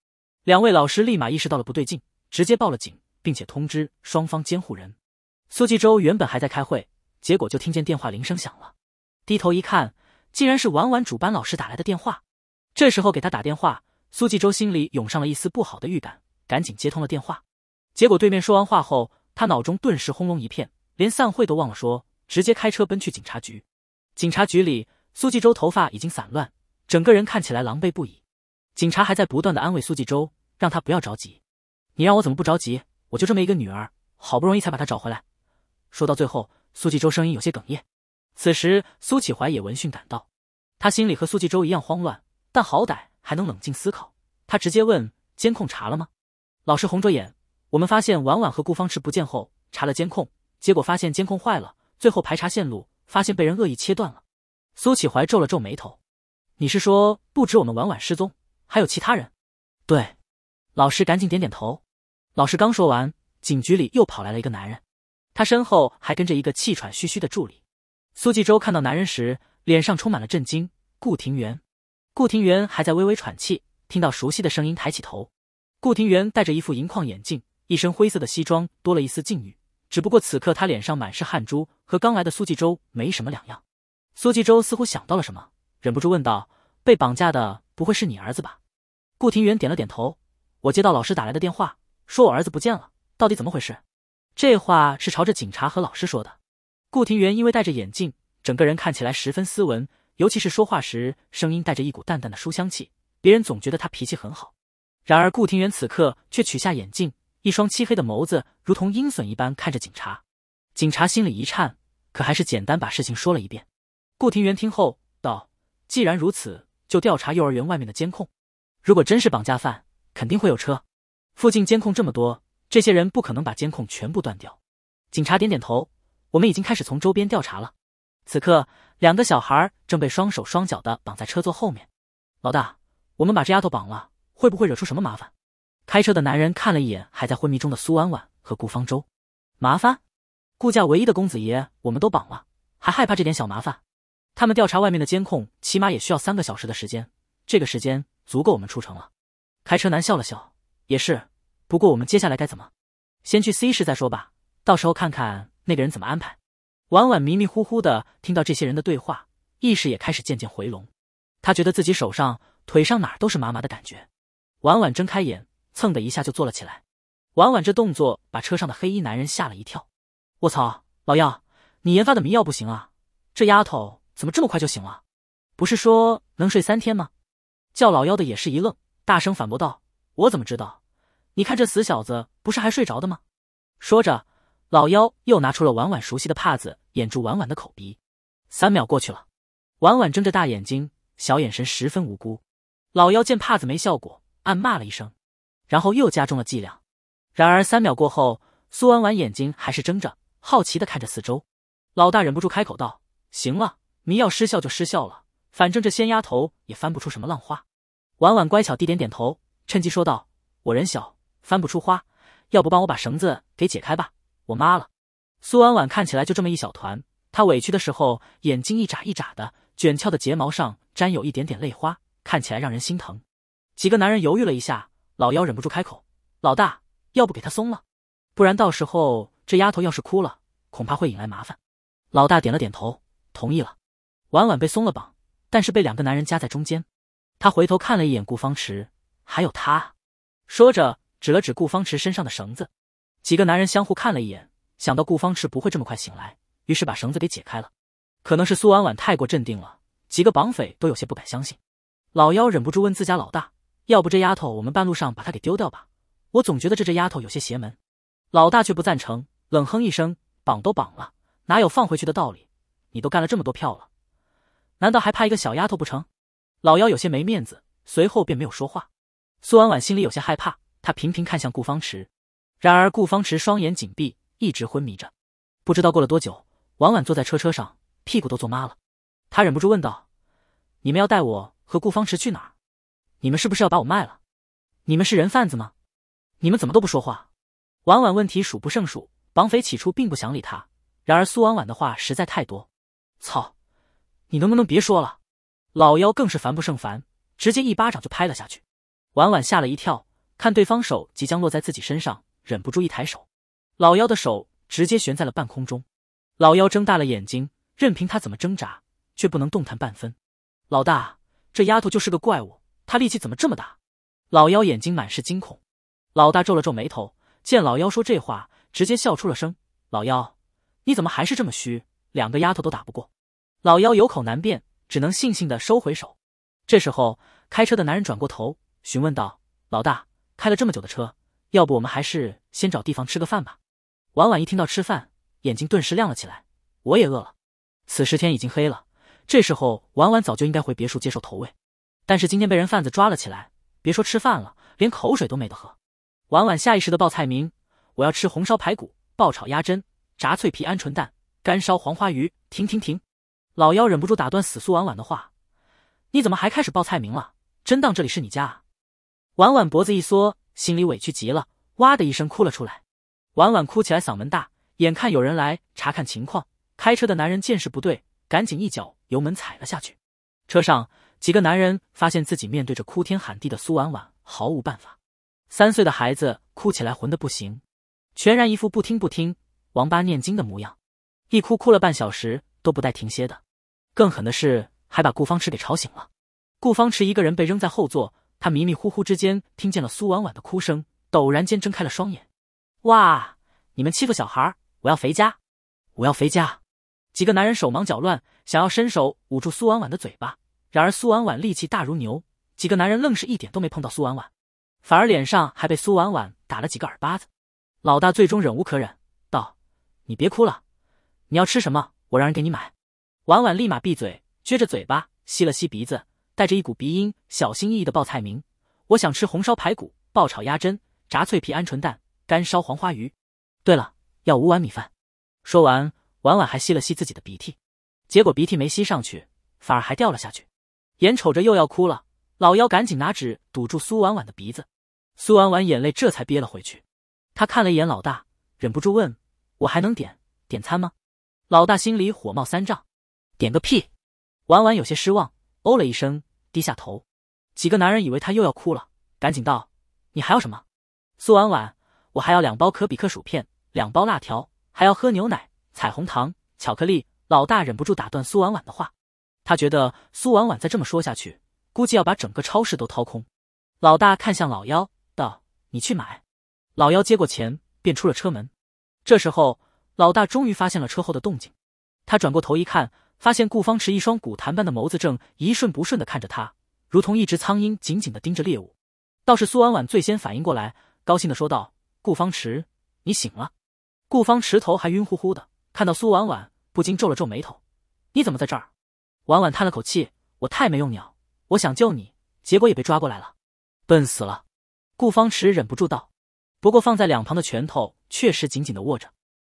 两位老师立马意识到了不对劲，直接报了警，并且通知双方监护人。苏纪州原本还在开会，结果就听见电话铃声响了。低头一看，竟然是婉婉主班老师打来的电话。这时候给他打电话，苏纪州心里涌上了一丝不好的预感，赶紧接通了电话。结果对面说完话后，他脑中顿时轰隆一片，连散会都忘了说，直接开车奔去警察局。警察局里，苏纪州头发已经散乱，整个人看起来狼狈不已。警察还在不断的安慰苏纪州，让他不要着急。你让我怎么不着急？我就这么一个女儿，好不容易才把她找回来。说到最后，苏纪州声音有些哽咽。此时，苏启怀也闻讯赶到，他心里和苏纪州一样慌乱，但好歹还能冷静思考。他直接问：“监控查了吗？”老师红着眼：“我们发现婉婉和顾方池不见后，查了监控，结果发现监控坏了，最后排查线路，发现被人恶意切断了。”苏启怀皱了皱眉头：“你是说，不止我们婉婉失踪，还有其他人？”“对。”老师赶紧点点头。老师刚说完，警局里又跑来了一个男人。他身后还跟着一个气喘吁吁的助理。苏纪州看到男人时，脸上充满了震惊。顾庭园。顾庭园还在微微喘气，听到熟悉的声音，抬起头。顾庭园戴着一副银框眼镜，一身灰色的西装，多了一丝禁欲。只不过此刻他脸上满是汗珠，和刚来的苏纪州没什么两样。苏纪州似乎想到了什么，忍不住问道：“被绑架的不会是你儿子吧？”顾庭园点了点头：“我接到老师打来的电话，说我儿子不见了，到底怎么回事？”这话是朝着警察和老师说的。顾廷元因为戴着眼镜，整个人看起来十分斯文，尤其是说话时，声音带着一股淡淡的书香气，别人总觉得他脾气很好。然而，顾廷元此刻却取下眼镜，一双漆黑的眸子如同鹰隼一般看着警察。警察心里一颤，可还是简单把事情说了一遍。顾廷元听后道：“既然如此，就调查幼儿园外面的监控。如果真是绑架犯，肯定会有车。附近监控这么多。”这些人不可能把监控全部断掉。警察点点头，我们已经开始从周边调查了。此刻，两个小孩正被双手双脚的绑在车座后面。老大，我们把这丫头绑了，会不会惹出什么麻烦？开车的男人看了一眼还在昏迷中的苏婉婉和顾方舟，麻烦？顾家唯一的公子爷，我们都绑了，还害怕这点小麻烦？他们调查外面的监控，起码也需要三个小时的时间。这个时间足够我们出城了。开车男笑了笑，也是。不过我们接下来该怎么？先去 C 市再说吧，到时候看看那个人怎么安排。婉婉迷迷糊糊的听到这些人的对话，意识也开始渐渐回笼。他觉得自己手上、腿上哪儿都是麻麻的感觉。婉婉睁开眼，蹭的一下就坐了起来。婉婉这动作把车上的黑衣男人吓了一跳。卧槽，老幺，你研发的迷药不行啊！这丫头怎么这么快就醒了？不是说能睡三天吗？叫老幺的也是一愣，大声反驳道：“我怎么知道？”你看这死小子不是还睡着的吗？说着，老妖又拿出了婉婉熟悉的帕子掩住婉婉的口鼻。三秒过去了，婉婉睁着大眼睛，小眼神十分无辜。老妖见帕子没效果，暗骂了一声，然后又加重了剂量。然而三秒过后，苏婉婉眼睛还是睁着，好奇的看着四周。老大忍不住开口道：“行了，迷药失效就失效了，反正这仙丫头也翻不出什么浪花。”婉婉乖巧地点点头，趁机说道：“我人小。”翻不出花，要不帮我把绳子给解开吧？我妈了。苏婉婉看起来就这么一小团，她委屈的时候眼睛一眨一眨的，卷翘的睫毛上沾有一点点泪花，看起来让人心疼。几个男人犹豫了一下，老妖忍不住开口：“老大，要不给他松了？不然到时候这丫头要是哭了，恐怕会引来麻烦。”老大点了点头，同意了。婉婉被松了绑，但是被两个男人夹在中间，他回头看了一眼顾方池，还有他，说着。指了指顾方池身上的绳子，几个男人相互看了一眼，想到顾方池不会这么快醒来，于是把绳子给解开了。可能是苏婉婉太过镇定了，几个绑匪都有些不敢相信。老幺忍不住问自家老大：“要不这丫头，我们半路上把她给丢掉吧？我总觉得这这丫头有些邪门。”老大却不赞成，冷哼一声：“绑都绑了，哪有放回去的道理？你都干了这么多票了，难道还怕一个小丫头不成？”老幺有些没面子，随后便没有说话。苏婉婉心里有些害怕。他频频看向顾方池，然而顾方池双眼紧闭，一直昏迷着。不知道过了多久，婉婉坐在车车上，屁股都坐麻了。他忍不住问道：“你们要带我和顾方池去哪？你们是不是要把我卖了？你们是人贩子吗？你们怎么都不说话？”婉婉问题数不胜数。绑匪起初并不想理他，然而苏婉婉的话实在太多。操！你能不能别说了？老妖更是烦不胜烦，直接一巴掌就拍了下去。婉婉吓了一跳。看对方手即将落在自己身上，忍不住一抬手，老妖的手直接悬在了半空中。老妖睁大了眼睛，任凭他怎么挣扎，却不能动弹半分。老大，这丫头就是个怪物，她力气怎么这么大？老妖眼睛满是惊恐。老大皱了皱眉头，见老妖说这话，直接笑出了声。老妖，你怎么还是这么虚？两个丫头都打不过。老妖有口难辩，只能悻悻地收回手。这时候，开车的男人转过头询问道：“老大。”开了这么久的车，要不我们还是先找地方吃个饭吧。婉婉一听到吃饭，眼睛顿时亮了起来。我也饿了。此时天已经黑了，这时候婉婉早就应该回别墅接受投喂，但是今天被人贩子抓了起来，别说吃饭了，连口水都没得喝。婉婉下意识的报菜名，我要吃红烧排骨、爆炒鸭胗、炸脆皮鹌鹑蛋、干烧黄花鱼。停停停！老妖忍不住打断死苏婉婉的话，你怎么还开始报菜名了？真当这里是你家？啊？婉婉脖子一缩，心里委屈极了，哇的一声哭了出来。婉婉哭起来嗓门大，眼看有人来查看情况，开车的男人见势不对，赶紧一脚油门踩了下去。车上几个男人发现自己面对着哭天喊地的苏婉婉毫无办法。三岁的孩子哭起来混的不行，全然一副不听不听，王八念经的模样。一哭哭了半小时都不带停歇的，更狠的是还把顾方池给吵醒了。顾方池一个人被扔在后座。他迷迷糊糊之间听见了苏婉婉的哭声，陡然间睁开了双眼。哇！你们欺负小孩我要回家，我要回家！几个男人手忙脚乱，想要伸手捂住苏婉婉的嘴巴，然而苏婉婉力气大如牛，几个男人愣是一点都没碰到苏婉婉，反而脸上还被苏婉婉打了几个耳巴子。老大最终忍无可忍，道：“你别哭了，你要吃什么，我让人给你买。”婉婉立马闭嘴，撅着嘴巴，吸了吸鼻子。带着一股鼻音，小心翼翼的报菜名：“我想吃红烧排骨、爆炒鸭胗、炸脆皮鹌鹑蛋、干烧黄花鱼。对了，要五碗米饭。”说完，婉婉还吸了吸自己的鼻涕，结果鼻涕没吸上去，反而还掉了下去。眼瞅着又要哭了，老妖赶紧拿纸堵住苏婉婉的鼻子，苏婉婉眼泪这才憋了回去。他看了一眼老大，忍不住问：“我还能点点餐吗？”老大心里火冒三丈：“点个屁！”婉婉有些失望，哦了一声。低下头，几个男人以为他又要哭了，赶紧道：“你还要什么？”苏婉婉：“我还要两包可比克薯片，两包辣条，还要喝牛奶、彩虹糖、巧克力。”老大忍不住打断苏婉婉的话，他觉得苏婉婉再这么说下去，估计要把整个超市都掏空。老大看向老妖，道：“你去买。”老妖接过钱，便出了车门。这时候，老大终于发现了车后的动静，他转过头一看。发现顾方池一双古潭般的眸子正一瞬不瞬的看着他，如同一只苍鹰紧紧的盯着猎物。倒是苏婉婉最先反应过来，高兴的说道：“顾方池，你醒了。”顾方池头还晕乎乎的，看到苏婉婉不禁皱了皱眉头：“你怎么在这儿？”婉婉叹了口气：“我太没用鸟，我想救你，结果也被抓过来了，笨死了。”顾方池忍不住道：“不过放在两旁的拳头确实紧紧的握着。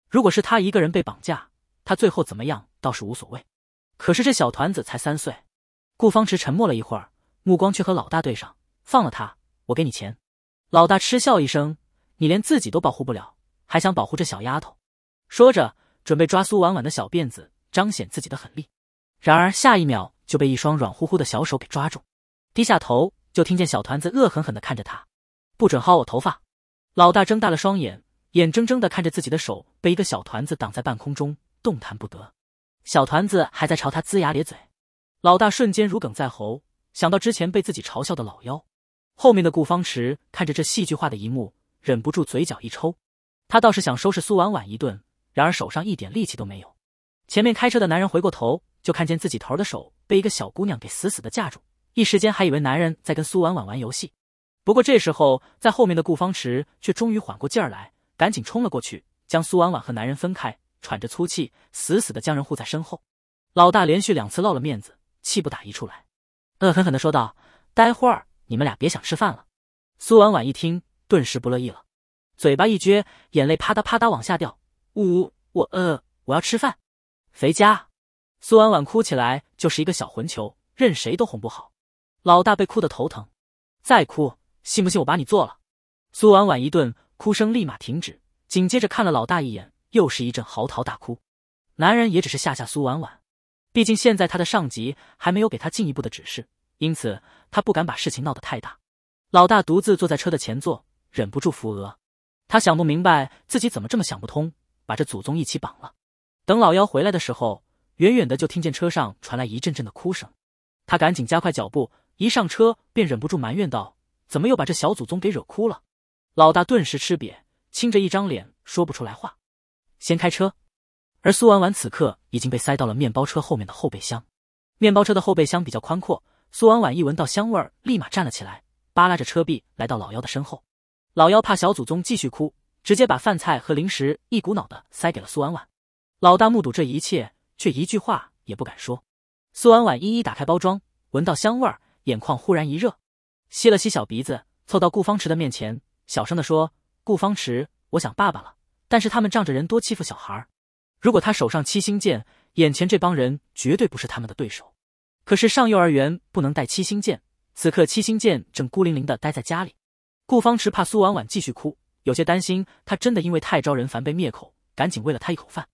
如果是他一个人被绑架，他最后怎么样倒是无所谓。”可是这小团子才三岁，顾方池沉默了一会儿，目光却和老大对上。放了他，我给你钱。老大嗤笑一声：“你连自己都保护不了，还想保护这小丫头？”说着，准备抓苏婉婉的小辫子，彰显自己的狠力。然而下一秒就被一双软乎乎的小手给抓住，低下头就听见小团子恶狠狠地看着他：“不准薅我头发！”老大睁大了双眼，眼睁睁地看着自己的手被一个小团子挡在半空中，动弹不得。小团子还在朝他龇牙咧嘴，老大瞬间如鲠在喉，想到之前被自己嘲笑的老妖。后面的顾方池看着这戏剧化的一幕，忍不住嘴角一抽。他倒是想收拾苏婉婉一顿，然而手上一点力气都没有。前面开车的男人回过头，就看见自己头的手被一个小姑娘给死死的架住，一时间还以为男人在跟苏婉婉玩游戏。不过这时候，在后面的顾方池却终于缓过劲儿来，赶紧冲了过去，将苏婉婉和男人分开。喘着粗气，死死的将人护在身后。老大连续两次露了面子，气不打一处来，恶狠狠地说道：“待会儿你们俩别想吃饭了。”苏婉婉一听，顿时不乐意了，嘴巴一撅，眼泪啪嗒啪嗒往下掉，呜呜，我饿，我要吃饭。肥家，苏婉婉哭起来就是一个小混球，任谁都哄不好。老大被哭得头疼，再哭，信不信我把你做了？苏婉婉一顿，哭声立马停止，紧接着看了老大一眼。又是一阵嚎啕大哭，男人也只是吓吓苏婉婉，毕竟现在他的上级还没有给他进一步的指示，因此他不敢把事情闹得太大。老大独自坐在车的前座，忍不住扶额，他想不明白自己怎么这么想不通，把这祖宗一起绑了。等老幺回来的时候，远远的就听见车上传来一阵阵的哭声，他赶紧加快脚步，一上车便忍不住埋怨道：“怎么又把这小祖宗给惹哭了？”老大顿时吃瘪，青着一张脸说不出来话。先开车，而苏婉婉此刻已经被塞到了面包车后面的后备箱。面包车的后备箱比较宽阔，苏婉婉一闻到香味儿，立马站了起来，扒拉着车壁来到老妖的身后。老妖怕小祖宗继续哭，直接把饭菜和零食一股脑的塞给了苏婉婉。老大目睹这一切，却一句话也不敢说。苏婉婉一一打开包装，闻到香味儿，眼眶忽然一热，吸了吸小鼻子，凑到顾方池的面前，小声的说：“顾方池，我想爸爸了。”但是他们仗着人多欺负小孩儿，如果他手上七星剑，眼前这帮人绝对不是他们的对手。可是上幼儿园不能带七星剑，此刻七星剑正孤零零的待在家里。顾方池怕苏婉婉继续哭，有些担心她真的因为太招人烦被灭口，赶紧喂了她一口饭。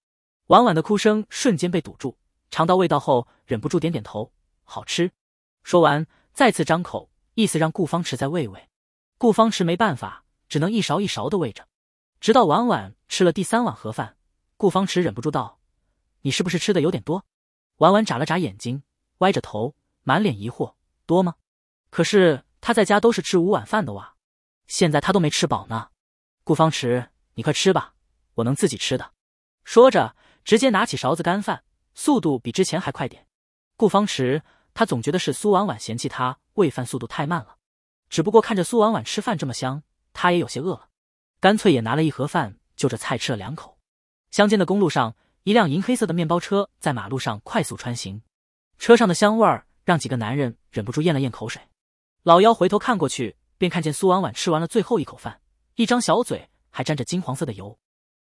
婉婉的哭声瞬间被堵住，尝到味道后忍不住点点头，好吃。说完再次张口，意思让顾方池再喂喂。顾方池没办法，只能一勺一勺的喂着。直到婉婉吃了第三碗盒饭，顾方池忍不住道：“你是不是吃的有点多？”婉婉眨了眨眼睛，歪着头，满脸疑惑：“多吗？可是他在家都是吃五碗饭的哇，现在他都没吃饱呢。”顾方池，你快吃吧，我能自己吃的。说着，直接拿起勺子干饭，速度比之前还快点。顾方池，他总觉得是苏婉婉嫌弃他喂饭速度太慢了，只不过看着苏婉婉吃饭这么香，他也有些饿了。干脆也拿了一盒饭，就着菜吃了两口。乡间的公路上，一辆银黑色的面包车在马路上快速穿行，车上的香味儿让几个男人忍不住咽了咽口水。老幺回头看过去，便看见苏婉婉吃完了最后一口饭，一张小嘴还沾着金黄色的油。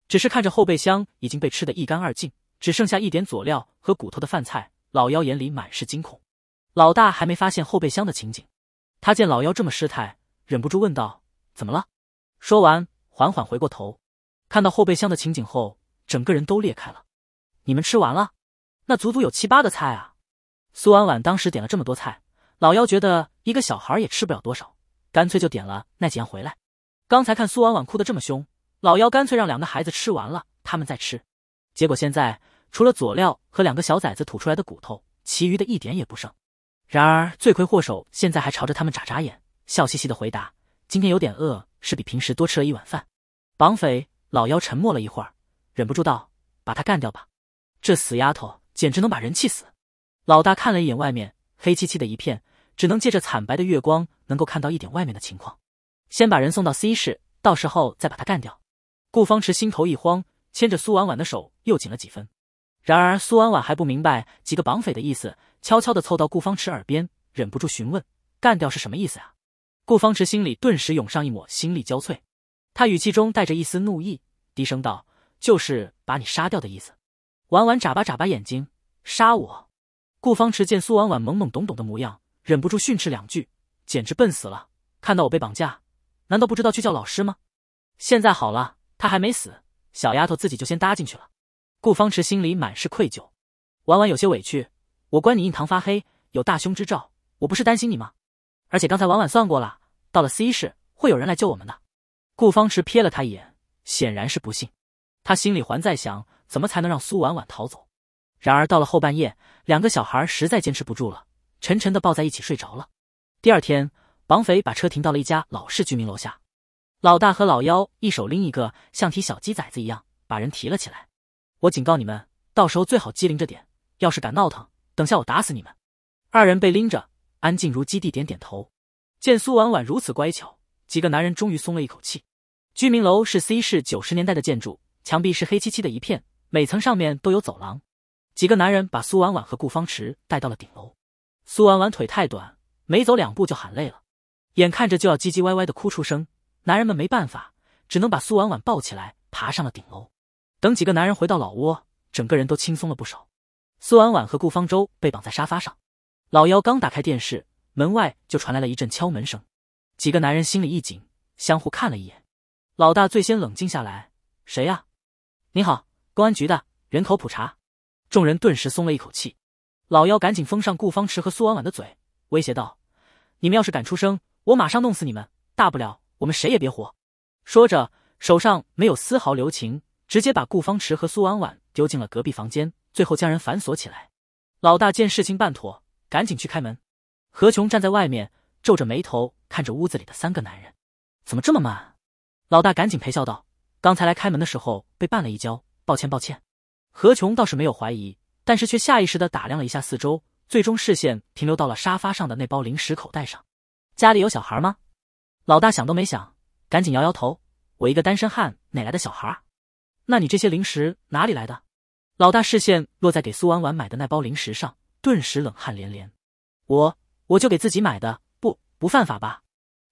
只是看着后备箱已经被吃得一干二净，只剩下一点佐料和骨头的饭菜，老幺眼里满是惊恐。老大还没发现后备箱的情景，他见老幺这么失态，忍不住问道：“怎么了？”说完。缓缓回过头，看到后备箱的情景后，整个人都裂开了。你们吃完了？那足足有七八个菜啊！苏婉婉当时点了这么多菜，老妖觉得一个小孩也吃不了多少，干脆就点了那几样回来。刚才看苏婉婉哭得这么凶，老妖干脆让两个孩子吃完了，他们再吃。结果现在除了佐料和两个小崽子吐出来的骨头，其余的一点也不剩。然而罪魁祸首现在还朝着他们眨眨眼，笑嘻嘻的回答。今天有点饿，是比平时多吃了一碗饭。绑匪老妖沉默了一会儿，忍不住道：“把他干掉吧，这死丫头简直能把人气死。”老大看了一眼外面，黑漆漆的一片，只能借着惨白的月光能够看到一点外面的情况。先把人送到 C 市，到时候再把他干掉。顾方池心头一慌，牵着苏婉婉的手又紧了几分。然而苏婉婉还不明白几个绑匪的意思，悄悄的凑到顾方池耳边，忍不住询问：“干掉是什么意思啊？”顾方池心里顿时涌上一抹心力交瘁，他语气中带着一丝怒意，低声道：“就是把你杀掉的意思。”婉婉眨巴眨巴眼睛，杀我？顾方池见苏婉婉懵懵懂懂的模样，忍不住训斥两句：“简直笨死了！看到我被绑架，难道不知道去叫老师吗？”现在好了，他还没死，小丫头自己就先搭进去了。顾方池心里满是愧疚。婉婉有些委屈：“我观你印堂发黑，有大凶之兆，我不是担心你吗？”而且刚才婉婉算过了，到了 C 市会有人来救我们的。顾方池瞥了他一眼，显然是不信。他心里还在想怎么才能让苏婉婉逃走。然而到了后半夜，两个小孩实在坚持不住了，沉沉的抱在一起睡着了。第二天，绑匪把车停到了一家老式居民楼下，老大和老幺一手拎一个，像提小鸡崽子一样把人提了起来。我警告你们，到时候最好机灵着点，要是敢闹腾，等下我打死你们。二人被拎着。安静如基地，点点头。见苏婉婉如此乖巧，几个男人终于松了一口气。居民楼是 C 市九十年代的建筑，墙壁是黑漆漆的一片，每层上面都有走廊。几个男人把苏婉婉和顾方池带到了顶楼。苏婉婉腿太短，没走两步就喊累了，眼看着就要唧唧歪歪的哭出声，男人们没办法，只能把苏婉婉抱起来爬上了顶楼。等几个男人回到老窝，整个人都轻松了不少。苏婉婉和顾方舟被绑在沙发上。老妖刚打开电视，门外就传来了一阵敲门声。几个男人心里一紧，相互看了一眼。老大最先冷静下来：“谁呀？”“你好，公安局的人口普查。”众人顿时松了一口气。老妖赶紧封上顾方池和苏婉婉的嘴，威胁道：“你们要是敢出声，我马上弄死你们！大不了我们谁也别活。”说着，手上没有丝毫留情，直接把顾方池和苏婉婉丢进了隔壁房间，最后将人反锁起来。老大见事情办妥。赶紧去开门，何琼站在外面皱着眉头看着屋子里的三个男人，怎么这么慢？老大赶紧陪笑道：“刚才来开门的时候被绊了一跤，抱歉抱歉。”何琼倒是没有怀疑，但是却下意识的打量了一下四周，最终视线停留到了沙发上的那包零食口袋上。家里有小孩吗？老大想都没想，赶紧摇摇头：“我一个单身汉，哪来的小孩？那你这些零食哪里来的？”老大视线落在给苏婉婉买的那包零食上。顿时冷汗连连，我我就给自己买的，不不犯法吧？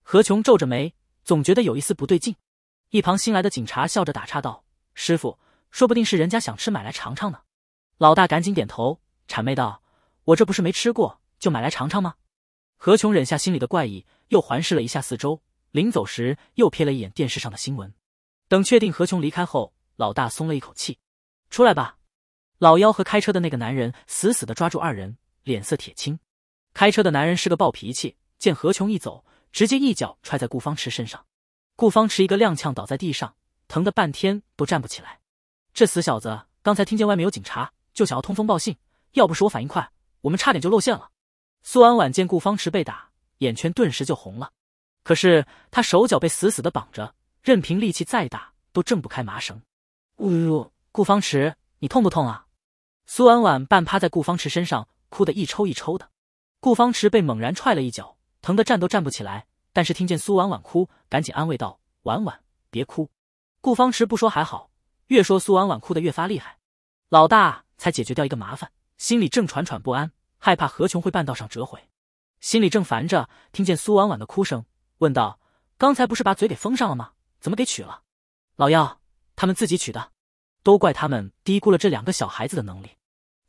何琼皱着眉，总觉得有一丝不对劲。一旁新来的警察笑着打岔道：“师傅，说不定是人家想吃，买来尝尝呢。”老大赶紧点头，谄媚道：“我这不是没吃过，就买来尝尝吗？”何琼忍下心里的怪异，又环视了一下四周，临走时又瞥了一眼电视上的新闻。等确定何琼离开后，老大松了一口气，出来吧。老妖和开车的那个男人死死的抓住二人，脸色铁青。开车的男人是个暴脾气，见何琼一走，直接一脚踹在顾方池身上。顾方池一个踉跄倒在地上，疼得半天都站不起来。这死小子刚才听见外面有警察，就想要通风报信，要不是我反应快，我们差点就露馅了。苏婉婉见顾方池被打，眼圈顿时就红了。可是他手脚被死死的绑着，任凭力气再大都挣不开麻绳。呜，顾方池，你痛不痛啊？苏婉婉半趴在顾方池身上，哭得一抽一抽的。顾方池被猛然踹了一脚，疼得站都站不起来。但是听见苏婉婉哭，赶紧安慰道：“婉婉，别哭。”顾方池不说还好，越说苏婉婉哭得越发厉害。老大才解决掉一个麻烦，心里正喘喘不安，害怕何琼会半道上折回。心里正烦着，听见苏婉婉的哭声，问道：“刚才不是把嘴给封上了吗？怎么给取了？”老幺他们自己取的，都怪他们低估了这两个小孩子的能力。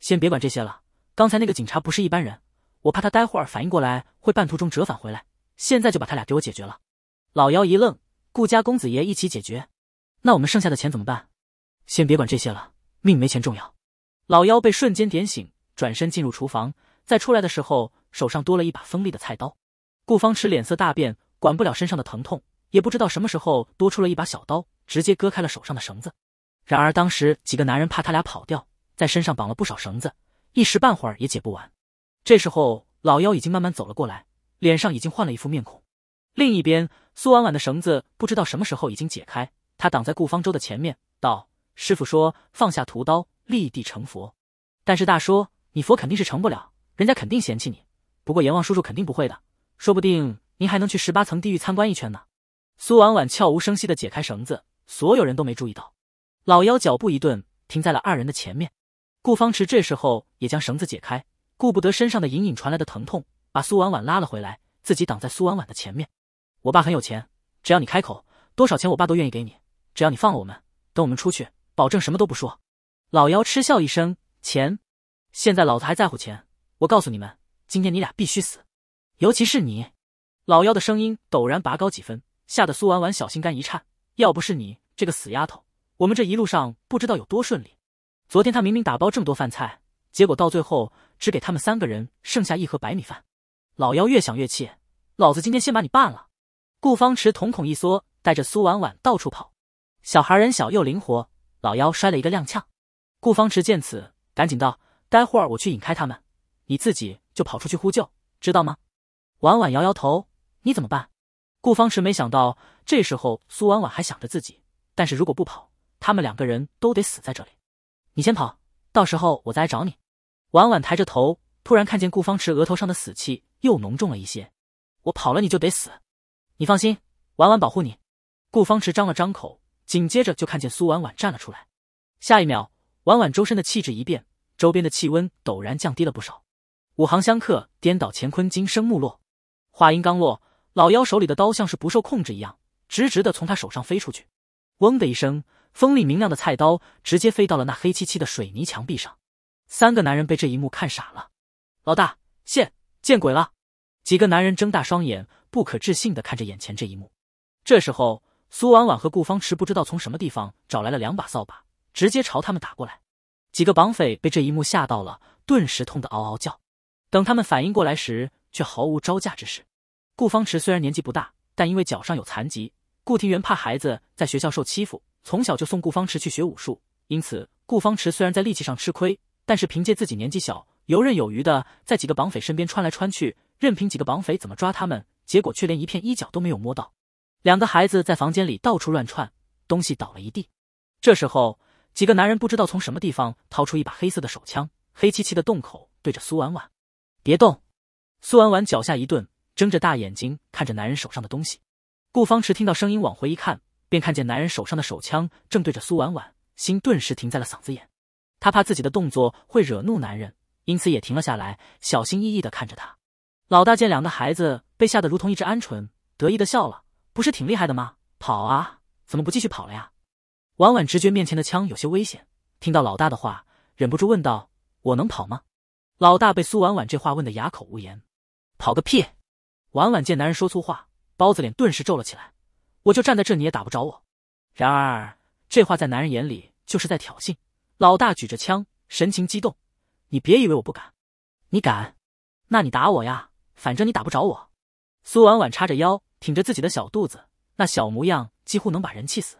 先别管这些了，刚才那个警察不是一般人，我怕他待会儿反应过来会半途中折返回来。现在就把他俩给我解决了。老妖一愣，顾家公子爷一起解决？那我们剩下的钱怎么办？先别管这些了，命没钱重要。老妖被瞬间点醒，转身进入厨房，在出来的时候手上多了一把锋利的菜刀。顾方池脸色大变，管不了身上的疼痛，也不知道什么时候多出了一把小刀，直接割开了手上的绳子。然而当时几个男人怕他俩跑掉。在身上绑了不少绳子，一时半会儿也解不完。这时候，老妖已经慢慢走了过来，脸上已经换了一副面孔。另一边，苏婉婉的绳子不知道什么时候已经解开，她挡在顾方舟的前面，道：“师傅说放下屠刀，立地成佛。但是大叔，你佛肯定是成不了，人家肯定嫌弃你。不过阎王叔叔肯定不会的，说不定您还能去十八层地狱参观一圈呢。”苏婉婉悄无声息地解开绳子，所有人都没注意到，老妖脚步一顿，停在了二人的前面。顾方池这时候也将绳子解开，顾不得身上的隐隐传来的疼痛，把苏婉婉拉了回来，自己挡在苏婉婉的前面。我爸很有钱，只要你开口，多少钱我爸都愿意给你。只要你放了我们，等我们出去，保证什么都不说。老妖嗤笑一声，钱？现在老子还在乎钱？我告诉你们，今天你俩必须死，尤其是你！老妖的声音陡然拔高几分，吓得苏婉婉小心肝一颤。要不是你这个死丫头，我们这一路上不知道有多顺利。昨天他明明打包这么多饭菜，结果到最后只给他们三个人剩下一盒白米饭。老妖越想越气，老子今天先把你办了。顾方池瞳孔一缩，带着苏婉婉到处跑。小孩人小又灵活，老妖摔了一个踉跄。顾方池见此，赶紧道：“待会儿我去引开他们，你自己就跑出去呼救，知道吗？”婉婉摇摇头：“你怎么办？”顾方池没想到这时候苏婉婉还想着自己，但是如果不跑，他们两个人都得死在这里。你先跑，到时候我再来找你。婉婉抬着头，突然看见顾方池额头上的死气又浓重了一些。我跑了你就得死，你放心，婉婉保护你。顾方池张了张口，紧接着就看见苏婉婉站了出来。下一秒，婉婉周身的气质一变，周边的气温陡然降低了不少。五行相克，颠倒乾坤，金生木落。话音刚落，老妖手里的刀像是不受控制一样，直直的从他手上飞出去，嗡的一声。锋利明亮的菜刀直接飞到了那黑漆漆的水泥墙壁上，三个男人被这一幕看傻了。老大，现见鬼了！几个男人睁大双眼，不可置信的看着眼前这一幕。这时候，苏婉婉和顾方池不知道从什么地方找来了两把扫把，直接朝他们打过来。几个绑匪被这一幕吓到了，顿时痛得嗷嗷叫。等他们反应过来时，却毫无招架之势。顾方池虽然年纪不大，但因为脚上有残疾，顾廷元怕孩子在学校受欺负。从小就送顾方池去学武术，因此顾方池虽然在力气上吃亏，但是凭借自己年纪小，游刃有余的在几个绑匪身边穿来穿去，任凭几个绑匪怎么抓他们，结果却连一片衣角都没有摸到。两个孩子在房间里到处乱窜，东西倒了一地。这时候，几个男人不知道从什么地方掏出一把黑色的手枪，黑漆漆的洞口对着苏婉婉：“别动。”苏婉婉脚下一顿，睁着大眼睛看着男人手上的东西。顾方池听到声音往回一看。便看见男人手上的手枪正对着苏婉婉，心顿时停在了嗓子眼。他怕自己的动作会惹怒男人，因此也停了下来，小心翼翼地看着他。老大见两个孩子被吓得如同一只鹌鹑，得意的笑了：“不是挺厉害的吗？跑啊，怎么不继续跑了呀？”婉婉直觉面前的枪有些危险，听到老大的话，忍不住问道：“我能跑吗？”老大被苏婉婉这话问得哑口无言：“跑个屁！”婉婉见男人说粗话，包子脸顿时皱了起来。我就站在这，你也打不着我。然而这话在男人眼里就是在挑衅。老大举着枪，神情激动。你别以为我不敢，你敢，那你打我呀，反正你打不着我。苏婉婉叉着腰，挺着自己的小肚子，那小模样几乎能把人气死。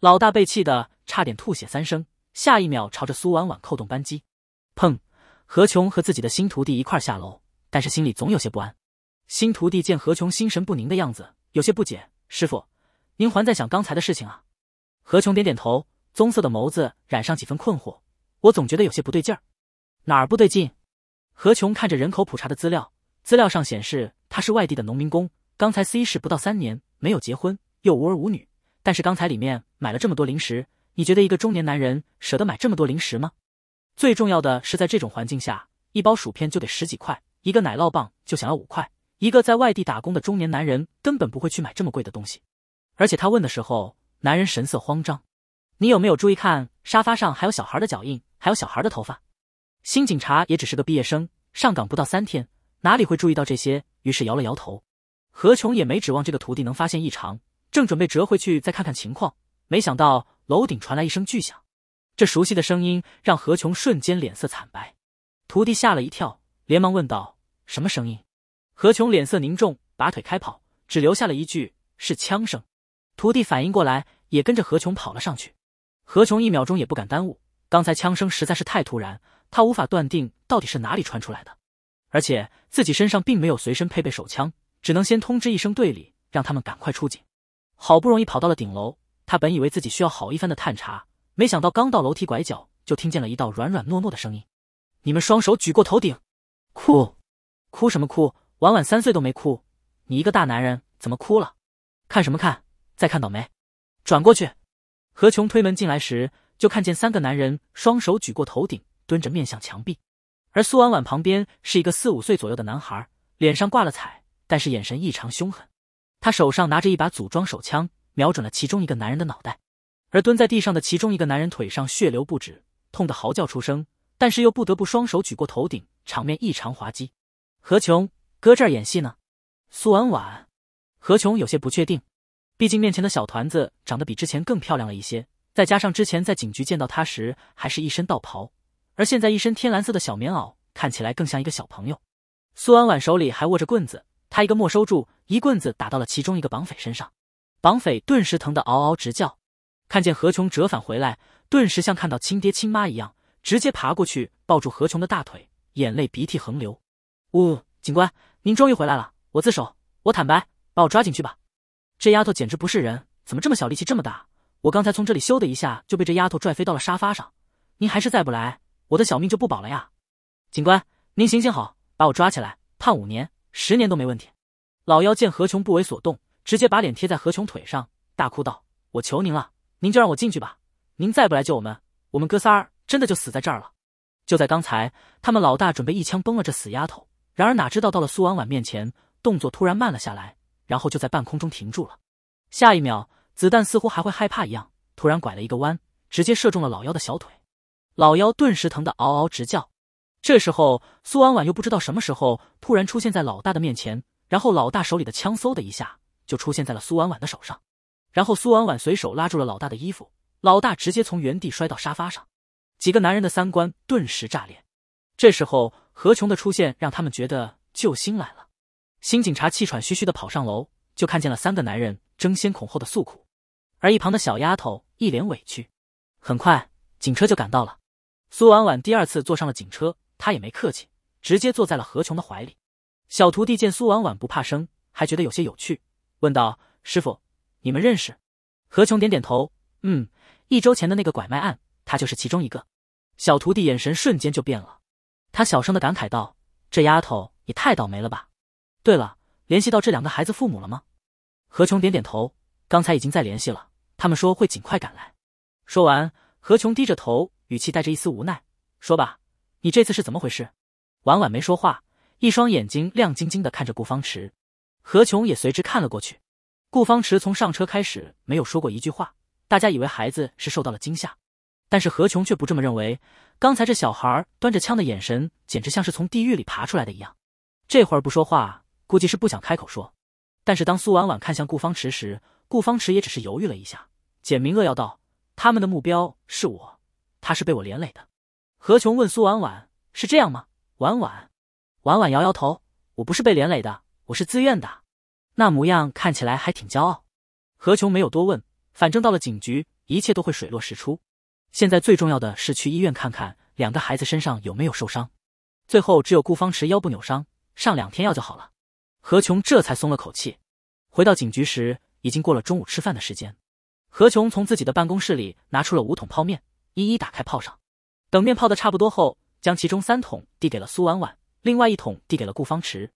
老大被气得差点吐血三声，下一秒朝着苏婉婉扣动扳机，砰！何琼和自己的新徒弟一块下楼，但是心里总有些不安。新徒弟见何琼心神不宁的样子，有些不解，师傅。您还在想刚才的事情啊？何琼点点头，棕色的眸子染上几分困惑。我总觉得有些不对劲儿，哪儿不对劲？何琼看着人口普查的资料，资料上显示他是外地的农民工，刚才 C 市不到三年，没有结婚，又无儿无女。但是刚才里面买了这么多零食，你觉得一个中年男人舍得买这么多零食吗？最重要的是，在这种环境下，一包薯片就得十几块，一个奶酪棒就想要五块，一个在外地打工的中年男人根本不会去买这么贵的东西。而且他问的时候，男人神色慌张。你有没有注意看沙发上还有小孩的脚印，还有小孩的头发？新警察也只是个毕业生，上岗不到三天，哪里会注意到这些？于是摇了摇头。何琼也没指望这个徒弟能发现异常，正准备折回去再看看情况，没想到楼顶传来一声巨响。这熟悉的声音让何琼瞬间脸色惨白，徒弟吓了一跳，连忙问道：“什么声音？”何琼脸色凝重，拔腿开跑，只留下了一句：“是枪声。”徒弟反应过来，也跟着何琼跑了上去。何琼一秒钟也不敢耽误，刚才枪声实在是太突然，他无法断定到底是哪里传出来的，而且自己身上并没有随身配备手枪，只能先通知一声队里，让他们赶快出警。好不容易跑到了顶楼，他本以为自己需要好一番的探查，没想到刚到楼梯拐角就听见了一道软软糯糯的声音：“你们双手举过头顶，哭，哭什么哭？婉婉三岁都没哭，你一个大男人怎么哭了？看什么看？”再看倒霉，转过去，何琼推门进来时，就看见三个男人双手举过头顶，蹲着面向墙壁，而苏婉婉旁边是一个四五岁左右的男孩，脸上挂了彩，但是眼神异常凶狠。他手上拿着一把组装手枪，瞄准了其中一个男人的脑袋。而蹲在地上的其中一个男人腿上血流不止，痛得嚎叫出声，但是又不得不双手举过头顶，场面异常滑稽。何琼搁这儿演戏呢？苏婉婉，何琼有些不确定。毕竟面前的小团子长得比之前更漂亮了一些，再加上之前在警局见到她时还是一身道袍，而现在一身天蓝色的小棉袄，看起来更像一个小朋友。苏婉婉手里还握着棍子，她一个没收住，一棍子打到了其中一个绑匪身上，绑匪顿时疼得嗷嗷直叫。看见何琼折返回来，顿时像看到亲爹亲妈一样，直接爬过去抱住何琼的大腿，眼泪鼻涕横流。呜，警官，您终于回来了，我自首，我坦白，把我抓进去吧。这丫头简直不是人，怎么这么小力气这么大？我刚才从这里咻的一下就被这丫头拽飞到了沙发上。您还是再不来，我的小命就不保了呀！警官，您行行好，把我抓起来，判五年、十年都没问题。老妖见何琼不为所动，直接把脸贴在何琼腿上，大哭道：“我求您了，您就让我进去吧！您再不来救我们，我们哥仨儿真的就死在这儿了。”就在刚才，他们老大准备一枪崩了这死丫头，然而哪知道到了苏婉婉面前，动作突然慢了下来。然后就在半空中停住了，下一秒，子弹似乎还会害怕一样，突然拐了一个弯，直接射中了老妖的小腿，老妖顿时疼得嗷嗷直叫。这时候，苏婉婉又不知道什么时候突然出现在老大的面前，然后老大手里的枪嗖的一下就出现在了苏婉婉的手上，然后苏婉婉随手拉住了老大的衣服，老大直接从原地摔到沙发上，几个男人的三观顿时炸裂。这时候，何琼的出现让他们觉得救星来了。新警察气喘吁吁地跑上楼，就看见了三个男人争先恐后的诉苦，而一旁的小丫头一脸委屈。很快，警车就赶到了。苏婉婉第二次坐上了警车，她也没客气，直接坐在了何琼的怀里。小徒弟见苏婉婉不怕生，还觉得有些有趣，问道：“师傅，你们认识？”何琼点点头，嗯，一周前的那个拐卖案，她就是其中一个。小徒弟眼神瞬间就变了，他小声的感慨道：“这丫头也太倒霉了吧！”对了，联系到这两个孩子父母了吗？何琼点点头，刚才已经在联系了，他们说会尽快赶来。说完，何琼低着头，语气带着一丝无奈：“说吧，你这次是怎么回事？”婉婉没说话，一双眼睛亮晶晶的看着顾方池。何琼也随之看了过去。顾方池从上车开始没有说过一句话，大家以为孩子是受到了惊吓，但是何琼却不这么认为。刚才这小孩端着枪的眼神，简直像是从地狱里爬出来的一样，这会儿不说话。估计是不想开口说，但是当苏婉婉看向顾方池时，顾方池也只是犹豫了一下，简明扼要道：“他们的目标是我，他是被我连累的。”何琼问苏婉婉：“是这样吗？”婉婉，婉婉摇摇头：“我不是被连累的，我是自愿的。”那模样看起来还挺骄傲。何琼没有多问，反正到了警局，一切都会水落石出。现在最重要的是去医院看看两个孩子身上有没有受伤。最后只有顾方池腰部扭伤，上两天药就好了。何琼这才松了口气，回到警局时已经过了中午吃饭的时间。何琼从自己的办公室里拿出了五桶泡面，一一打开泡上。等面泡的差不多后，将其中三桶递给了苏婉婉，另外一桶递给了顾方池，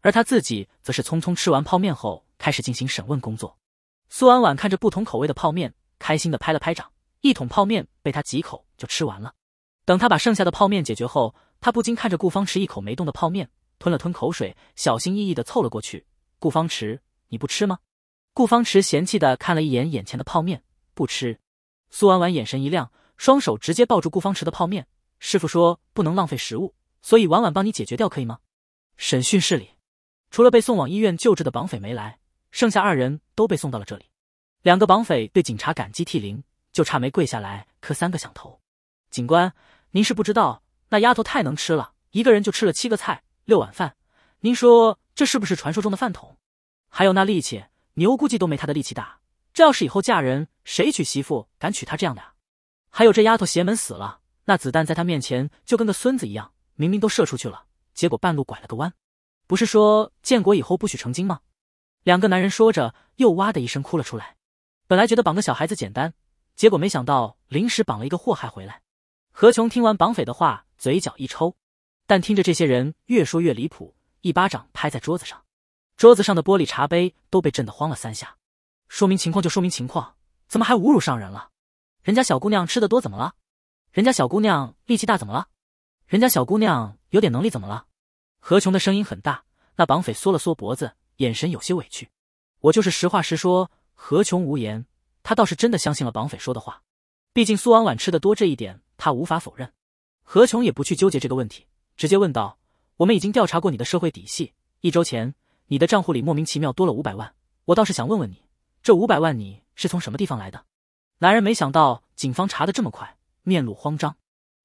而他自己则是匆匆吃完泡面后开始进行审问工作。苏婉婉看着不同口味的泡面，开心的拍了拍掌，一桶泡面被他几口就吃完了。等他把剩下的泡面解决后，他不禁看着顾方池一口没动的泡面。吞了吞口水，小心翼翼的凑了过去。顾方池，你不吃吗？顾方池嫌弃的看了一眼眼前的泡面，不吃。苏婉婉眼神一亮，双手直接抱住顾方池的泡面。师傅说不能浪费食物，所以婉婉帮你解决掉，可以吗？审讯室里，除了被送往医院救治的绑匪没来，剩下二人都被送到了这里。两个绑匪对警察感激涕零，就差没跪下来磕三个响头。警官，您是不知道，那丫头太能吃了，一个人就吃了七个菜。六碗饭，您说这是不是传说中的饭桶？还有那力气，牛估计都没他的力气大。这要是以后嫁人，谁娶媳妇敢娶她这样的？还有这丫头邪门死了，那子弹在她面前就跟个孙子一样，明明都射出去了，结果半路拐了个弯。不是说建国以后不许成精吗？两个男人说着，又哇的一声哭了出来。本来觉得绑个小孩子简单，结果没想到临时绑了一个祸害回来。何琼听完绑匪的话，嘴角一抽。但听着这些人越说越离谱，一巴掌拍在桌子上，桌子上的玻璃茶杯都被震得慌了三下。说明情况就说明情况，怎么还侮辱上人了？人家小姑娘吃的多怎么了？人家小姑娘力气大怎么了？人家小姑娘有点能力怎么了？何琼的声音很大，那绑匪缩了缩脖子，眼神有些委屈。我就是实话实说。何琼无言，她倒是真的相信了绑匪说的话，毕竟苏婉婉吃的多这一点她无法否认。何琼也不去纠结这个问题。直接问道：“我们已经调查过你的社会底细，一周前你的账户里莫名其妙多了五百万，我倒是想问问你，这五百万你是从什么地方来的？”男人没想到警方查的这么快，面露慌张。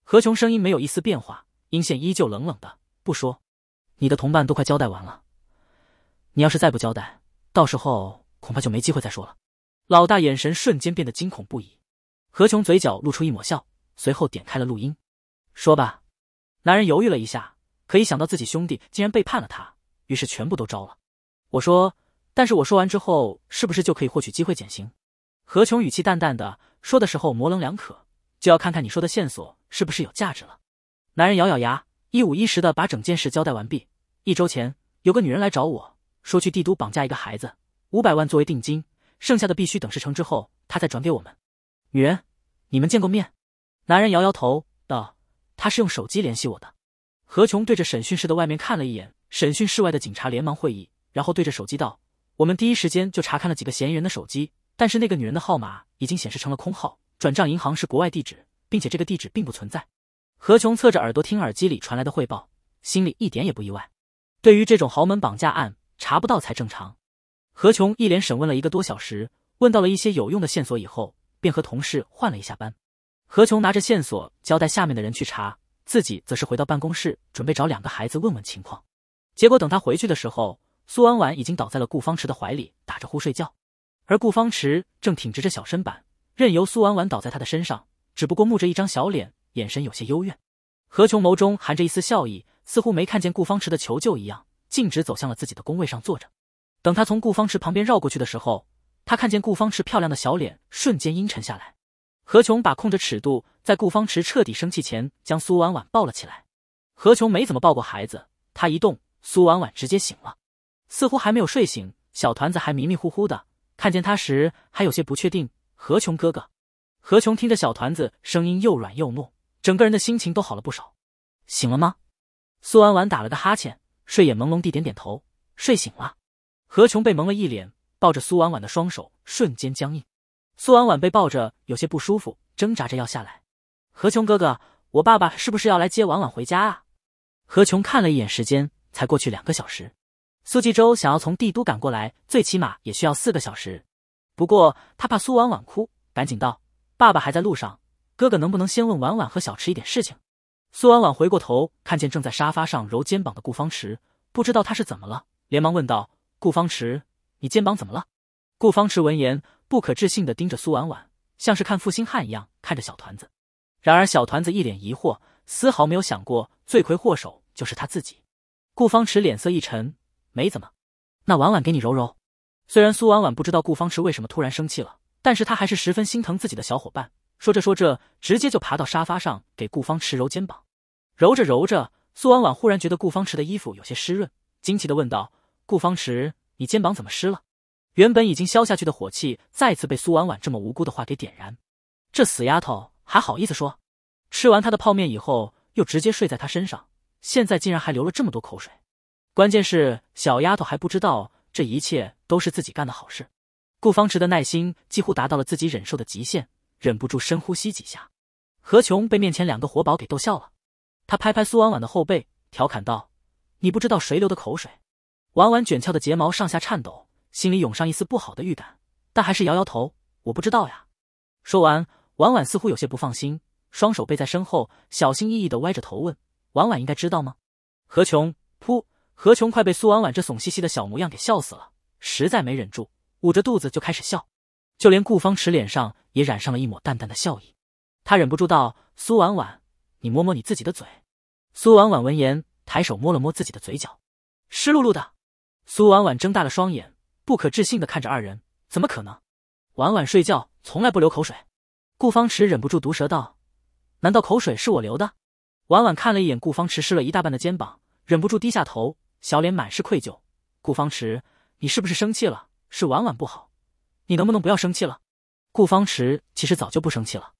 何琼声音没有一丝变化，阴线依旧冷冷的：“不说，你的同伴都快交代完了，你要是再不交代，到时候恐怕就没机会再说了。”老大眼神瞬间变得惊恐不已。何琼嘴角露出一抹笑，随后点开了录音：“说吧。”男人犹豫了一下，可以想到自己兄弟竟然背叛了他，于是全部都招了。我说：“但是我说完之后，是不是就可以获取机会减刑？”何琼语气淡淡的说的时候模棱两可，就要看看你说的线索是不是有价值了。男人咬咬牙，一五一十的把整件事交代完毕。一周前，有个女人来找我，说去帝都绑架一个孩子，五百万作为定金，剩下的必须等事成之后，她再转给我们。女人，你们见过面？男人摇摇头，道。他是用手机联系我的。何琼对着审讯室的外面看了一眼，审讯室外的警察连忙会意，然后对着手机道：“我们第一时间就查看了几个嫌疑人的手机，但是那个女人的号码已经显示成了空号，转账银行是国外地址，并且这个地址并不存在。”何琼侧着耳朵听耳机里传来的汇报，心里一点也不意外。对于这种豪门绑架案，查不到才正常。何琼一连审问了一个多小时，问到了一些有用的线索以后，便和同事换了一下班。何琼拿着线索，交代下面的人去查，自己则是回到办公室，准备找两个孩子问问情况。结果等他回去的时候，苏婉婉已经倒在了顾方池的怀里，打着呼睡觉，而顾方池正挺直着小身板，任由苏婉婉倒在他的身上，只不过木着一张小脸，眼神有些幽怨。何琼眸中含着一丝笑意，似乎没看见顾方池的求救一样，径直走向了自己的工位上坐着。等他从顾方池旁边绕过去的时候，他看见顾方池漂亮的小脸瞬间阴沉下来。何琼把控着尺度，在顾方池彻底生气前，将苏婉婉抱了起来。何琼没怎么抱过孩子，他一动，苏婉婉直接醒了，似乎还没有睡醒，小团子还迷迷糊糊的，看见他时还有些不确定。何琼哥哥，何琼听着小团子声音又软又糯，整个人的心情都好了不少。醒了吗？苏婉婉打了个哈欠，睡眼朦胧地点点头，睡醒了。何琼被蒙了一脸，抱着苏婉婉的双手瞬间僵硬。苏婉婉被抱着，有些不舒服，挣扎着要下来。何琼哥哥，我爸爸是不是要来接婉婉回家啊？何琼看了一眼时间，才过去两个小时。苏纪州想要从帝都赶过来，最起码也需要四个小时。不过他怕苏婉婉哭，赶紧道：“爸爸还在路上，哥哥能不能先问婉婉和小池一点事情？”苏婉婉回过头，看见正在沙发上揉肩膀的顾方池，不知道他是怎么了，连忙问道：“顾方池，你肩膀怎么了？”顾方池闻言。不可置信的盯着苏婉婉，像是看负心汉一样看着小团子。然而小团子一脸疑惑，丝毫没有想过罪魁祸首就是他自己。顾方池脸色一沉，没怎么，那婉婉给你揉揉。虽然苏婉婉不知道顾方池为什么突然生气了，但是他还是十分心疼自己的小伙伴。说着说着，直接就爬到沙发上给顾方池揉肩膀。揉着揉着，苏婉婉忽然觉得顾方池的衣服有些湿润，惊奇的问道：“顾方池，你肩膀怎么湿了？”原本已经消下去的火气，再次被苏婉婉这么无辜的话给点燃。这死丫头还好意思说，吃完她的泡面以后又直接睡在她身上，现在竟然还流了这么多口水。关键是小丫头还不知道这一切都是自己干的好事。顾方池的耐心几乎达到了自己忍受的极限，忍不住深呼吸几下。何琼被面前两个活宝给逗笑了，他拍拍苏婉婉的后背，调侃道：“你不知道谁流的口水？”婉婉卷翘的睫毛上下颤抖。心里涌上一丝不好的预感，但还是摇摇头，我不知道呀。说完，婉婉似乎有些不放心，双手背在身后，小心翼翼地歪着头问：“婉婉应该知道吗？”何琼噗，何琼快被苏婉婉这怂兮兮的小模样给笑死了，实在没忍住，捂着肚子就开始笑。就连顾方池脸上也染上了一抹淡淡的笑意，他忍不住道：“苏婉婉，你摸摸你自己的嘴。”苏婉婉闻言，抬手摸了摸自己的嘴角，湿漉漉的。苏婉婉睁大了双眼。不可置信的看着二人，怎么可能？婉婉睡觉从来不流口水。顾方池忍不住毒舌道：“难道口水是我流的？”婉婉看了一眼顾方池湿了一大半的肩膀，忍不住低下头，小脸满是愧疚。顾方池，你是不是生气了？是婉婉不好，你能不能不要生气了？顾方池其实早就不生气了，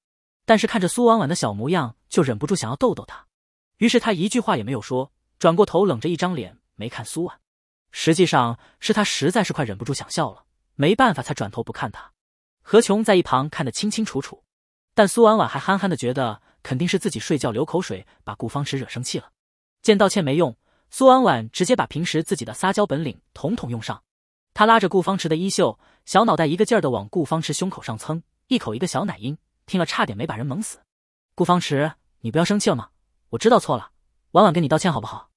但是看着苏婉婉的小模样，就忍不住想要逗逗她。于是他一句话也没有说，转过头冷着一张脸，没看苏婉。实际上是他实在是快忍不住想笑了，没办法才转头不看他。何琼在一旁看得清清楚楚，但苏婉婉还憨憨的觉得肯定是自己睡觉流口水把顾方池惹生气了。见道歉没用，苏婉婉直接把平时自己的撒娇本领统统用上。她拉着顾方池的衣袖，小脑袋一个劲儿的往顾方池胸口上蹭，一口一个小奶音，听了差点没把人萌死。顾方池，你不要生气了吗？我知道错了，婉婉跟你道歉好不好？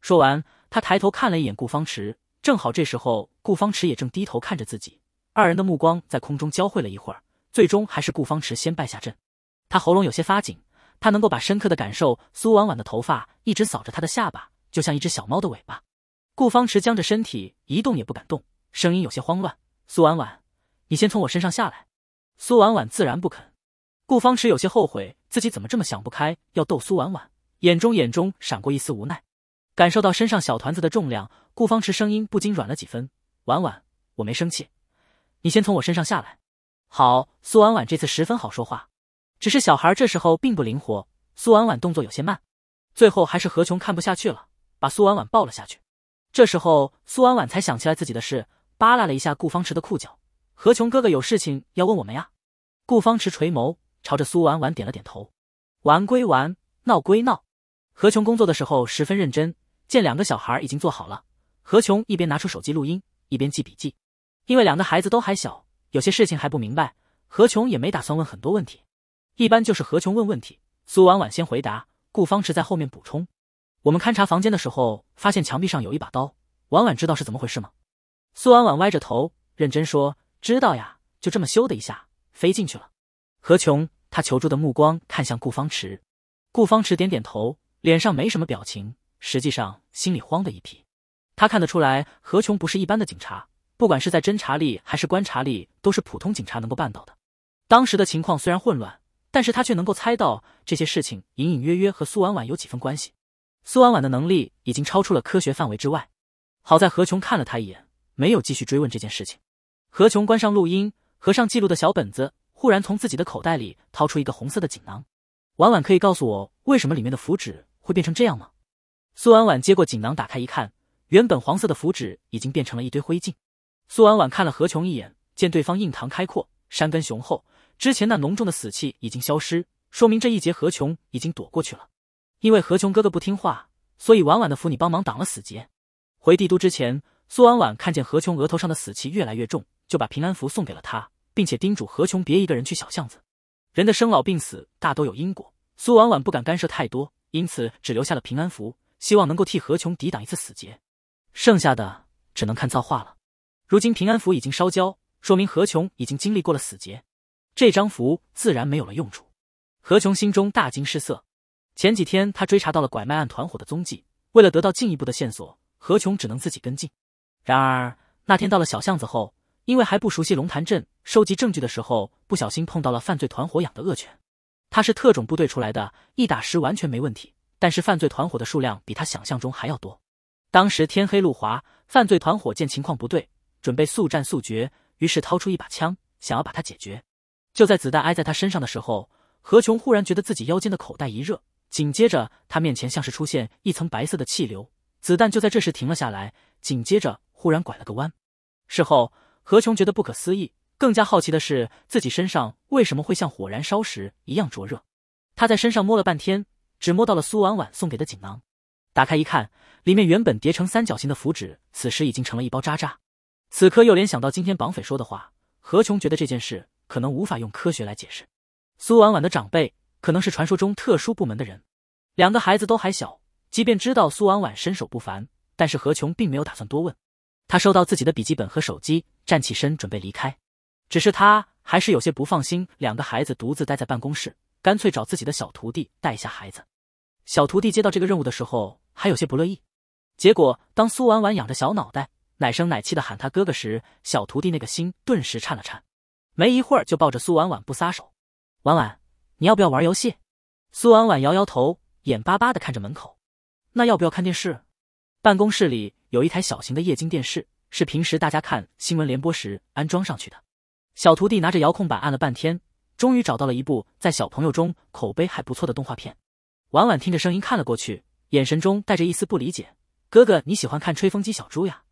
说完。他抬头看了一眼顾方池，正好这时候顾方池也正低头看着自己，二人的目光在空中交汇了一会儿，最终还是顾方池先败下阵。他喉咙有些发紧，他能够把深刻的感受苏婉婉的头发一直扫着他的下巴，就像一只小猫的尾巴。顾方池僵着身体一动也不敢动，声音有些慌乱：“苏婉婉，你先从我身上下来。”苏婉婉自然不肯。顾方池有些后悔自己怎么这么想不开要逗苏婉婉，眼中眼中闪过一丝无奈。感受到身上小团子的重量，顾方池声音不禁软了几分：“婉婉，我没生气，你先从我身上下来。”好，苏婉婉这次十分好说话，只是小孩这时候并不灵活，苏婉婉动作有些慢，最后还是何琼看不下去了，把苏婉婉抱了下去。这时候苏婉婉才想起来自己的事，扒拉了一下顾方池的裤脚：“何琼哥哥有事情要问我们呀。”顾方池垂眸，朝着苏婉婉点了点头：“玩归玩，闹归闹。”何琼工作的时候十分认真。见两个小孩已经做好了，何琼一边拿出手机录音，一边记笔记。因为两个孩子都还小，有些事情还不明白，何琼也没打算问很多问题。一般就是何琼问问题，苏婉婉先回答，顾方池在后面补充。我们勘察房间的时候，发现墙壁上有一把刀。婉婉知道是怎么回事吗？苏婉婉歪着头认真说：“知道呀，就这么咻的一下飞进去了。”何琼他求助的目光看向顾方池，顾方池点点头，脸上没什么表情。实际上心里慌的一批，他看得出来何琼不是一般的警察，不管是在侦查力还是观察力，都是普通警察能够办到的。当时的情况虽然混乱，但是他却能够猜到这些事情隐隐约约和苏婉婉有几分关系。苏婉婉的能力已经超出了科学范围之外。好在何琼看了他一眼，没有继续追问这件事情。何琼关上录音，合上记录的小本子，忽然从自己的口袋里掏出一个红色的锦囊。婉婉可以告诉我，为什么里面的符纸会变成这样吗？苏婉婉接过锦囊，打开一看，原本黄色的符纸已经变成了一堆灰烬。苏婉婉看了何琼一眼，见对方印堂开阔，山根雄厚，之前那浓重的死气已经消失，说明这一劫何琼已经躲过去了。因为何琼哥哥不听话，所以婉婉的符你帮忙挡了死劫。回帝都之前，苏婉婉看见何琼额头上的死气越来越重，就把平安符送给了他，并且叮嘱何琼别一个人去小巷子。人的生老病死大都有因果，苏婉婉不敢干涉太多，因此只留下了平安符。希望能够替何琼抵挡一次死劫，剩下的只能看造化了。如今平安符已经烧焦，说明何琼已经经历过了死劫，这张符自然没有了用处。何琼心中大惊失色。前几天他追查到了拐卖案团伙的踪迹，为了得到进一步的线索，何琼只能自己跟进。然而那天到了小巷子后，因为还不熟悉龙潭镇，收集证据的时候不小心碰到了犯罪团伙养的恶犬。他是特种部队出来的，一打十完全没问题。但是犯罪团伙的数量比他想象中还要多。当时天黑路滑，犯罪团伙见情况不对，准备速战速决，于是掏出一把枪，想要把他解决。就在子弹挨在他身上的时候，何琼忽然觉得自己腰间的口袋一热，紧接着他面前像是出现一层白色的气流，子弹就在这时停了下来，紧接着忽然拐了个弯。事后，何琼觉得不可思议，更加好奇的是自己身上为什么会像火燃烧时一样灼热。他在身上摸了半天。只摸到了苏婉婉送给的锦囊，打开一看，里面原本叠成三角形的符纸，此时已经成了一包渣渣。此刻又联想到今天绑匪说的话，何琼觉得这件事可能无法用科学来解释。苏婉婉的长辈可能是传说中特殊部门的人。两个孩子都还小，即便知道苏婉婉身手不凡，但是何琼并没有打算多问。他收到自己的笔记本和手机，站起身准备离开，只是他还是有些不放心两个孩子独自待在办公室，干脆找自己的小徒弟带一下孩子。小徒弟接到这个任务的时候还有些不乐意，结果当苏婉婉仰着小脑袋奶声奶气的喊他哥哥时，小徒弟那个心顿时颤了颤，没一会儿就抱着苏婉婉不撒手。婉婉，你要不要玩游戏？苏婉婉摇摇头，眼巴巴的看着门口。那要不要看电视？办公室里有一台小型的液晶电视，是平时大家看新闻联播时安装上去的。小徒弟拿着遥控板按了半天，终于找到了一部在小朋友中口碑还不错的动画片。婉婉听着声音看了过去，眼神中带着一丝不理解：“哥哥，你喜欢看吹风机小猪呀？”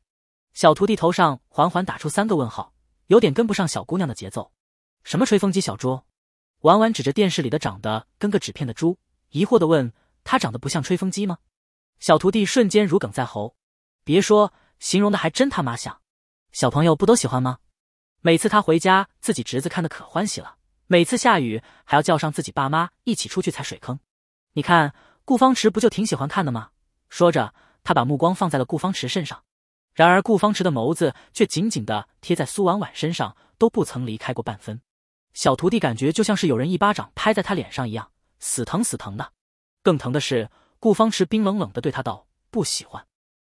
小徒弟头上缓缓打出三个问号，有点跟不上小姑娘的节奏。什么吹风机小猪？婉婉指着电视里的长得跟个纸片的猪，疑惑的问：“它长得不像吹风机吗？”小徒弟瞬间如鲠在喉，别说，形容的还真他妈像。小朋友不都喜欢吗？每次他回家，自己侄子看的可欢喜了。每次下雨，还要叫上自己爸妈一起出去踩水坑。你看，顾方池不就挺喜欢看的吗？说着，他把目光放在了顾方池身上。然而，顾方池的眸子却紧紧的贴在苏婉婉身上，都不曾离开过半分。小徒弟感觉就像是有人一巴掌拍在他脸上一样，死疼死疼的。更疼的是，顾方池冰冷冷的对他道：“不喜欢。”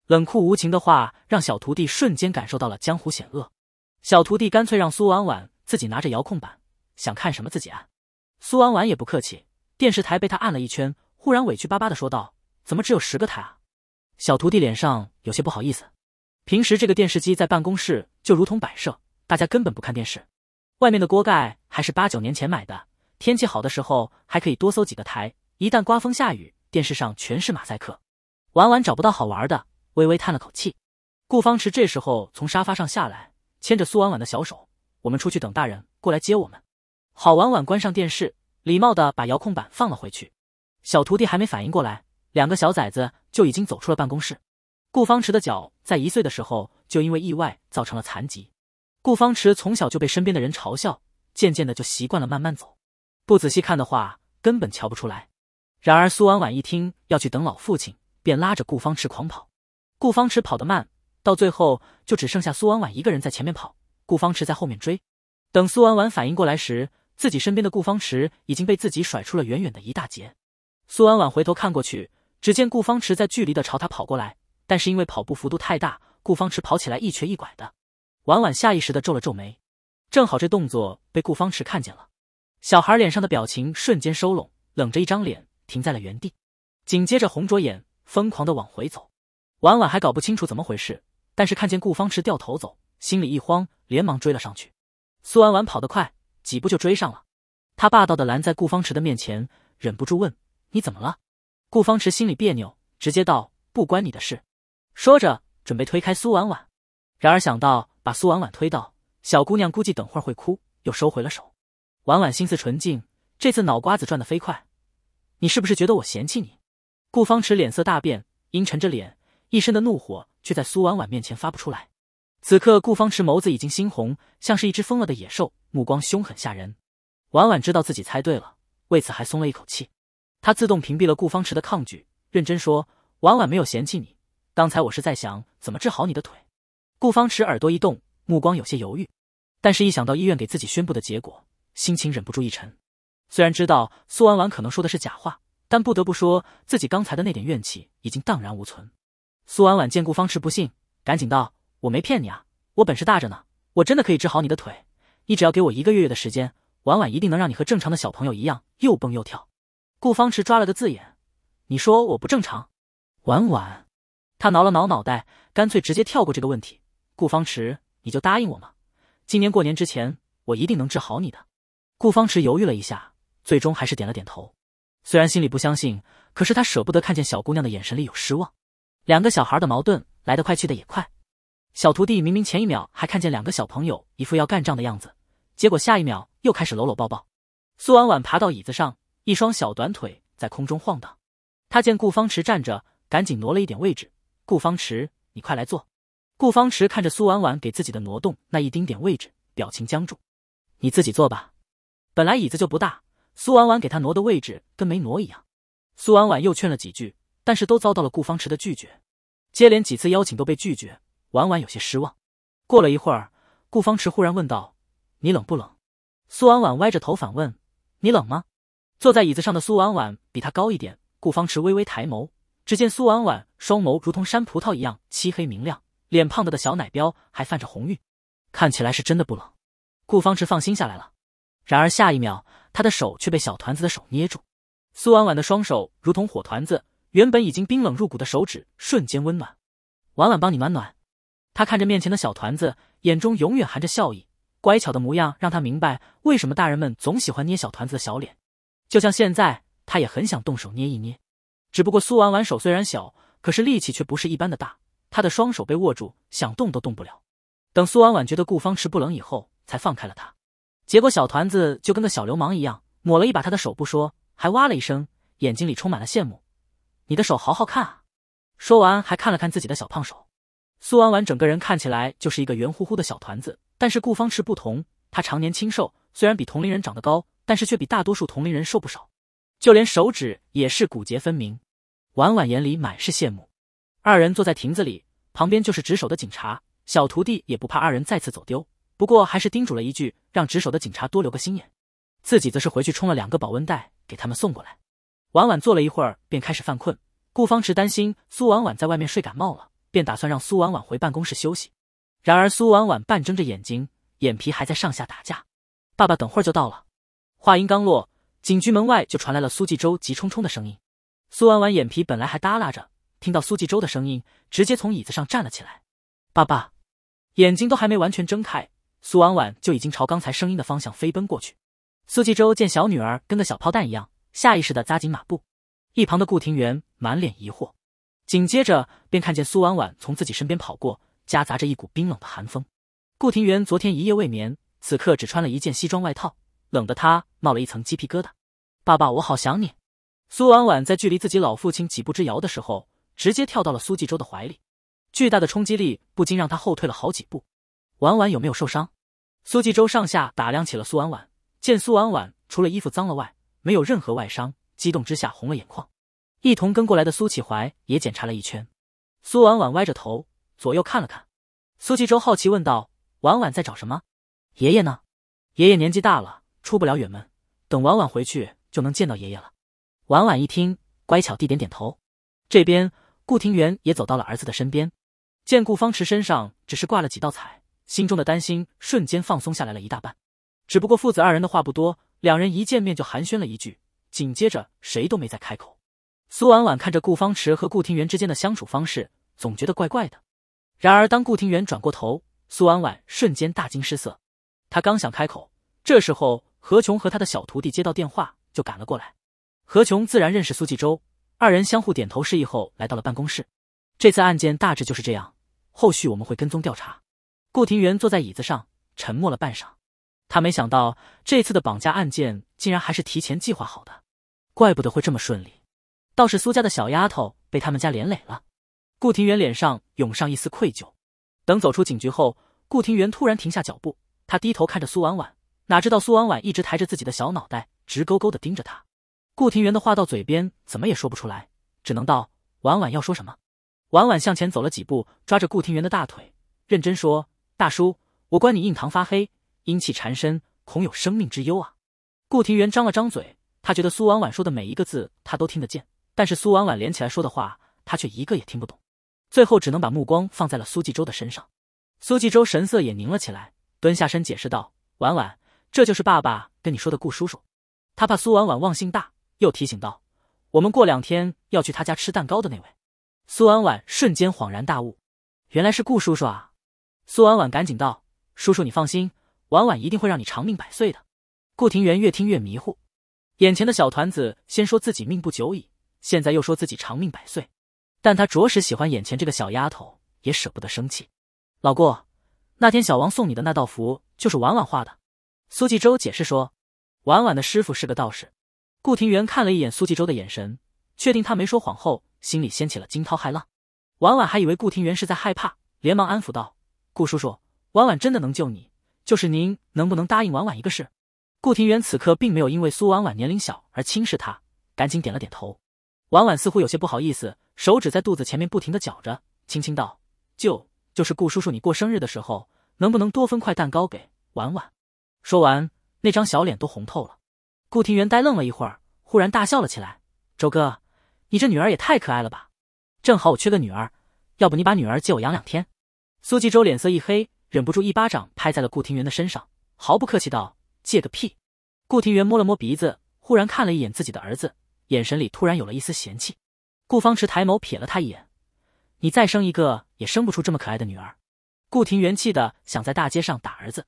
冷酷无情的话让小徒弟瞬间感受到了江湖险恶。小徒弟干脆让苏婉婉自己拿着遥控板，想看什么自己按。苏婉婉也不客气。电视台被他按了一圈，忽然委屈巴巴的说道：“怎么只有十个台啊？”小徒弟脸上有些不好意思。平时这个电视机在办公室就如同摆设，大家根本不看电视。外面的锅盖还是八九年前买的，天气好的时候还可以多搜几个台，一旦刮风下雨，电视上全是马赛克。婉婉找不到好玩的，微微叹了口气。顾方池这时候从沙发上下来，牵着苏婉婉的小手：“我们出去等大人过来接我们。”郝婉婉关上电视。礼貌的把遥控板放了回去，小徒弟还没反应过来，两个小崽子就已经走出了办公室。顾方池的脚在一岁的时候就因为意外造成了残疾，顾方池从小就被身边的人嘲笑，渐渐的就习惯了慢慢走，不仔细看的话根本瞧不出来。然而苏婉婉一听要去等老父亲，便拉着顾方池狂跑。顾方池跑得慢，到最后就只剩下苏婉婉一个人在前面跑，顾方池在后面追。等苏婉婉反应过来时。自己身边的顾方池已经被自己甩出了远远的一大截。苏婉婉回头看过去，只见顾方池在距离的朝他跑过来，但是因为跑步幅度太大，顾方池跑起来一瘸一拐的。婉婉下意识的皱了皱眉，正好这动作被顾方池看见了，小孩脸上的表情瞬间收拢，冷着一张脸停在了原地，紧接着红着眼疯狂的往回走。婉婉还搞不清楚怎么回事，但是看见顾方池掉头走，心里一慌，连忙追了上去。苏婉婉跑得快。几步就追上了，他霸道的拦在顾方池的面前，忍不住问：“你怎么了？”顾方池心里别扭，直接道：“不关你的事。”说着准备推开苏婉婉，然而想到把苏婉婉推到，小姑娘估计等会儿会哭，又收回了手。婉婉心思纯净，这次脑瓜子转得飞快：“你是不是觉得我嫌弃你？”顾方池脸色大变，阴沉着脸，一身的怒火却在苏婉婉面前发不出来。此刻顾方池眸子已经猩红，像是一只疯了的野兽。目光凶狠吓人，婉婉知道自己猜对了，为此还松了一口气。他自动屏蔽了顾方池的抗拒，认真说：“婉婉没有嫌弃你，刚才我是在想怎么治好你的腿。”顾方池耳朵一动，目光有些犹豫，但是一想到医院给自己宣布的结果，心情忍不住一沉。虽然知道苏婉婉可能说的是假话，但不得不说自己刚才的那点怨气已经荡然无存。苏婉婉见顾方池不信，赶紧道：“我没骗你啊，我本事大着呢，我真的可以治好你的腿。”你只要给我一个月月的时间，婉婉一定能让你和正常的小朋友一样又蹦又跳。顾方池抓了个字眼，你说我不正常？婉婉，他挠了挠脑袋，干脆直接跳过这个问题。顾方池，你就答应我嘛，今年过年之前，我一定能治好你的。顾方池犹豫了一下，最终还是点了点头。虽然心里不相信，可是他舍不得看见小姑娘的眼神里有失望。两个小孩的矛盾来得快，去得也快。小徒弟明明前一秒还看见两个小朋友一副要干仗的样子，结果下一秒又开始搂搂抱抱。苏婉婉爬到椅子上，一双小短腿在空中晃荡。他见顾方池站着，赶紧挪了一点位置。顾方池，你快来坐。顾方池看着苏婉婉给自己的挪动那一丁点位置，表情僵住。你自己坐吧。本来椅子就不大，苏婉婉给他挪的位置跟没挪一样。苏婉婉又劝了几句，但是都遭到了顾方池的拒绝。接连几次邀请都被拒绝。婉婉有些失望。过了一会儿，顾方池忽然问道：“你冷不冷？”苏婉婉歪着头反问：“你冷吗？”坐在椅子上的苏婉婉比他高一点，顾方池微微抬眸，只见苏婉婉双眸如同山葡萄一样漆黑明亮，脸胖的的小奶膘还泛着红晕，看起来是真的不冷。顾方池放心下来了。然而下一秒，他的手却被小团子的手捏住。苏婉婉的双手如同火团子，原本已经冰冷入骨的手指瞬间温暖。婉婉帮你暖暖。他看着面前的小团子，眼中永远含着笑意，乖巧的模样让他明白为什么大人们总喜欢捏小团子的小脸。就像现在，他也很想动手捏一捏。只不过苏婉婉手虽然小，可是力气却不是一般的大，他的双手被握住，想动都动不了。等苏婉婉觉得顾方池不冷以后，才放开了他。结果小团子就跟个小流氓一样，抹了一把他的手不说，还哇了一声，眼睛里充满了羡慕：“你的手好好看啊！”说完还看了看自己的小胖手。苏婉婉整个人看起来就是一个圆乎乎的小团子，但是顾方池不同，他常年清瘦，虽然比同龄人长得高，但是却比大多数同龄人瘦不少，就连手指也是骨节分明。婉婉眼里满是羡慕。二人坐在亭子里，旁边就是值守的警察，小徒弟也不怕二人再次走丢，不过还是叮嘱了一句，让值守的警察多留个心眼，自己则是回去冲了两个保温袋给他们送过来。婉婉坐了一会儿便开始犯困，顾方池担心苏婉婉在外面睡感冒了。便打算让苏婉婉回办公室休息，然而苏婉婉半睁着眼睛，眼皮还在上下打架。爸爸等会儿就到了。话音刚落，警局门外就传来了苏纪州急冲冲的声音。苏婉婉眼皮本来还耷拉着，听到苏纪州的声音，直接从椅子上站了起来。爸爸，眼睛都还没完全睁开，苏婉婉就已经朝刚才声音的方向飞奔过去。苏纪州见小女儿跟个小炮弹一样，下意识的扎紧马步。一旁的顾庭园满脸疑惑。紧接着便看见苏婉婉从自己身边跑过，夹杂着一股冰冷的寒风。顾廷元昨天一夜未眠，此刻只穿了一件西装外套，冷得他冒了一层鸡皮疙瘩。爸爸，我好想你。苏婉婉在距离自己老父亲几步之遥的时候，直接跳到了苏纪州的怀里，巨大的冲击力不禁让他后退了好几步。婉婉有没有受伤？苏纪州上下打量起了苏婉婉，见苏婉婉除了衣服脏了外，没有任何外伤，激动之下红了眼眶。一同跟过来的苏启怀也检查了一圈，苏婉婉歪着头左右看了看，苏纪州好奇问道：“婉婉在找什么？爷爷呢？”“爷爷年纪大了，出不了远门，等婉婉回去就能见到爷爷了。”婉婉一听，乖巧地点点头。这边顾廷园也走到了儿子的身边，见顾方池身上只是挂了几道彩，心中的担心瞬间放松下来了一大半。只不过父子二人的话不多，两人一见面就寒暄了一句，紧接着谁都没再开口。苏婉婉看着顾方池和顾庭元之间的相处方式，总觉得怪怪的。然而，当顾庭元转过头，苏婉婉瞬间大惊失色。他刚想开口，这时候何琼和他的小徒弟接到电话，就赶了过来。何琼自然认识苏纪州，二人相互点头示意后，来到了办公室。这次案件大致就是这样，后续我们会跟踪调查。顾庭元坐在椅子上，沉默了半晌。他没想到这次的绑架案件竟然还是提前计划好的，怪不得会这么顺利。倒是苏家的小丫头被他们家连累了，顾廷元脸上涌上一丝愧疚。等走出警局后，顾廷元突然停下脚步，他低头看着苏婉婉，哪知道苏婉婉一直抬着自己的小脑袋，直勾勾的盯着他。顾廷元的话到嘴边，怎么也说不出来，只能道：“婉婉要说什么？”婉婉向前走了几步，抓着顾廷元的大腿，认真说：“大叔，我观你印堂发黑，阴气缠身，恐有生命之忧啊！”顾廷元张了张嘴，他觉得苏婉婉说的每一个字，他都听得见。但是苏婉婉连起来说的话，他却一个也听不懂，最后只能把目光放在了苏纪州的身上。苏纪州神色也凝了起来，蹲下身解释道：“婉婉，这就是爸爸跟你说的顾叔叔，他怕苏婉婉忘性大，又提醒道：我们过两天要去他家吃蛋糕的那位。”苏婉婉瞬间恍然大悟，原来是顾叔叔啊！苏婉婉赶紧道：“叔叔，你放心，婉婉一定会让你长命百岁的。”顾庭园越听越迷糊，眼前的小团子先说自己命不久矣。现在又说自己长命百岁，但他着实喜欢眼前这个小丫头，也舍不得生气。老顾，那天小王送你的那道符就是婉婉画的。苏纪周解释说，婉婉的师傅是个道士。顾廷元看了一眼苏纪周的眼神，确定他没说谎后，心里掀起了惊涛骇浪。婉婉还以为顾廷元是在害怕，连忙安抚道：“顾叔叔，婉婉真的能救你，就是您能不能答应婉婉一个事？”顾廷元此刻并没有因为苏婉婉年龄小而轻视她，赶紧点了点头。婉婉似乎有些不好意思，手指在肚子前面不停的搅着，轻轻道：“舅，就是顾叔叔，你过生日的时候能不能多分块蛋糕给婉婉？”说完，那张小脸都红透了。顾庭元呆愣了一会儿，忽然大笑了起来：“周哥，你这女儿也太可爱了吧！正好我缺个女儿，要不你把女儿借我养两天？”苏纪州脸色一黑，忍不住一巴掌拍在了顾庭元的身上，毫不客气道：“借个屁！”顾庭元摸了摸鼻子，忽然看了一眼自己的儿子。眼神里突然有了一丝嫌弃，顾方池抬眸瞥了他一眼：“你再生一个也生不出这么可爱的女儿。”顾庭元气的想在大街上打儿子，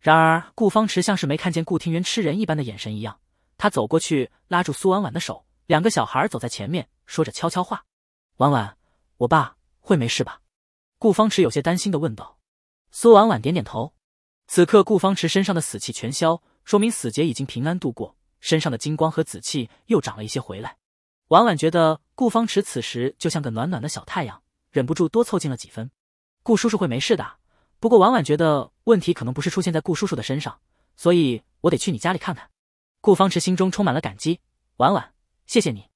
然而顾方池像是没看见顾庭元吃人一般的眼神一样，他走过去拉住苏婉婉的手，两个小孩走在前面，说着悄悄话：“婉婉，我爸会没事吧？”顾方池有些担心的问道。苏婉婉点点头。此刻顾方池身上的死气全消，说明死劫已经平安度过。身上的金光和紫气又长了一些回来，婉婉觉得顾方池此时就像个暖暖的小太阳，忍不住多凑近了几分。顾叔叔会没事的，不过婉婉觉得问题可能不是出现在顾叔叔的身上，所以我得去你家里看看。顾方池心中充满了感激，婉婉，谢谢你。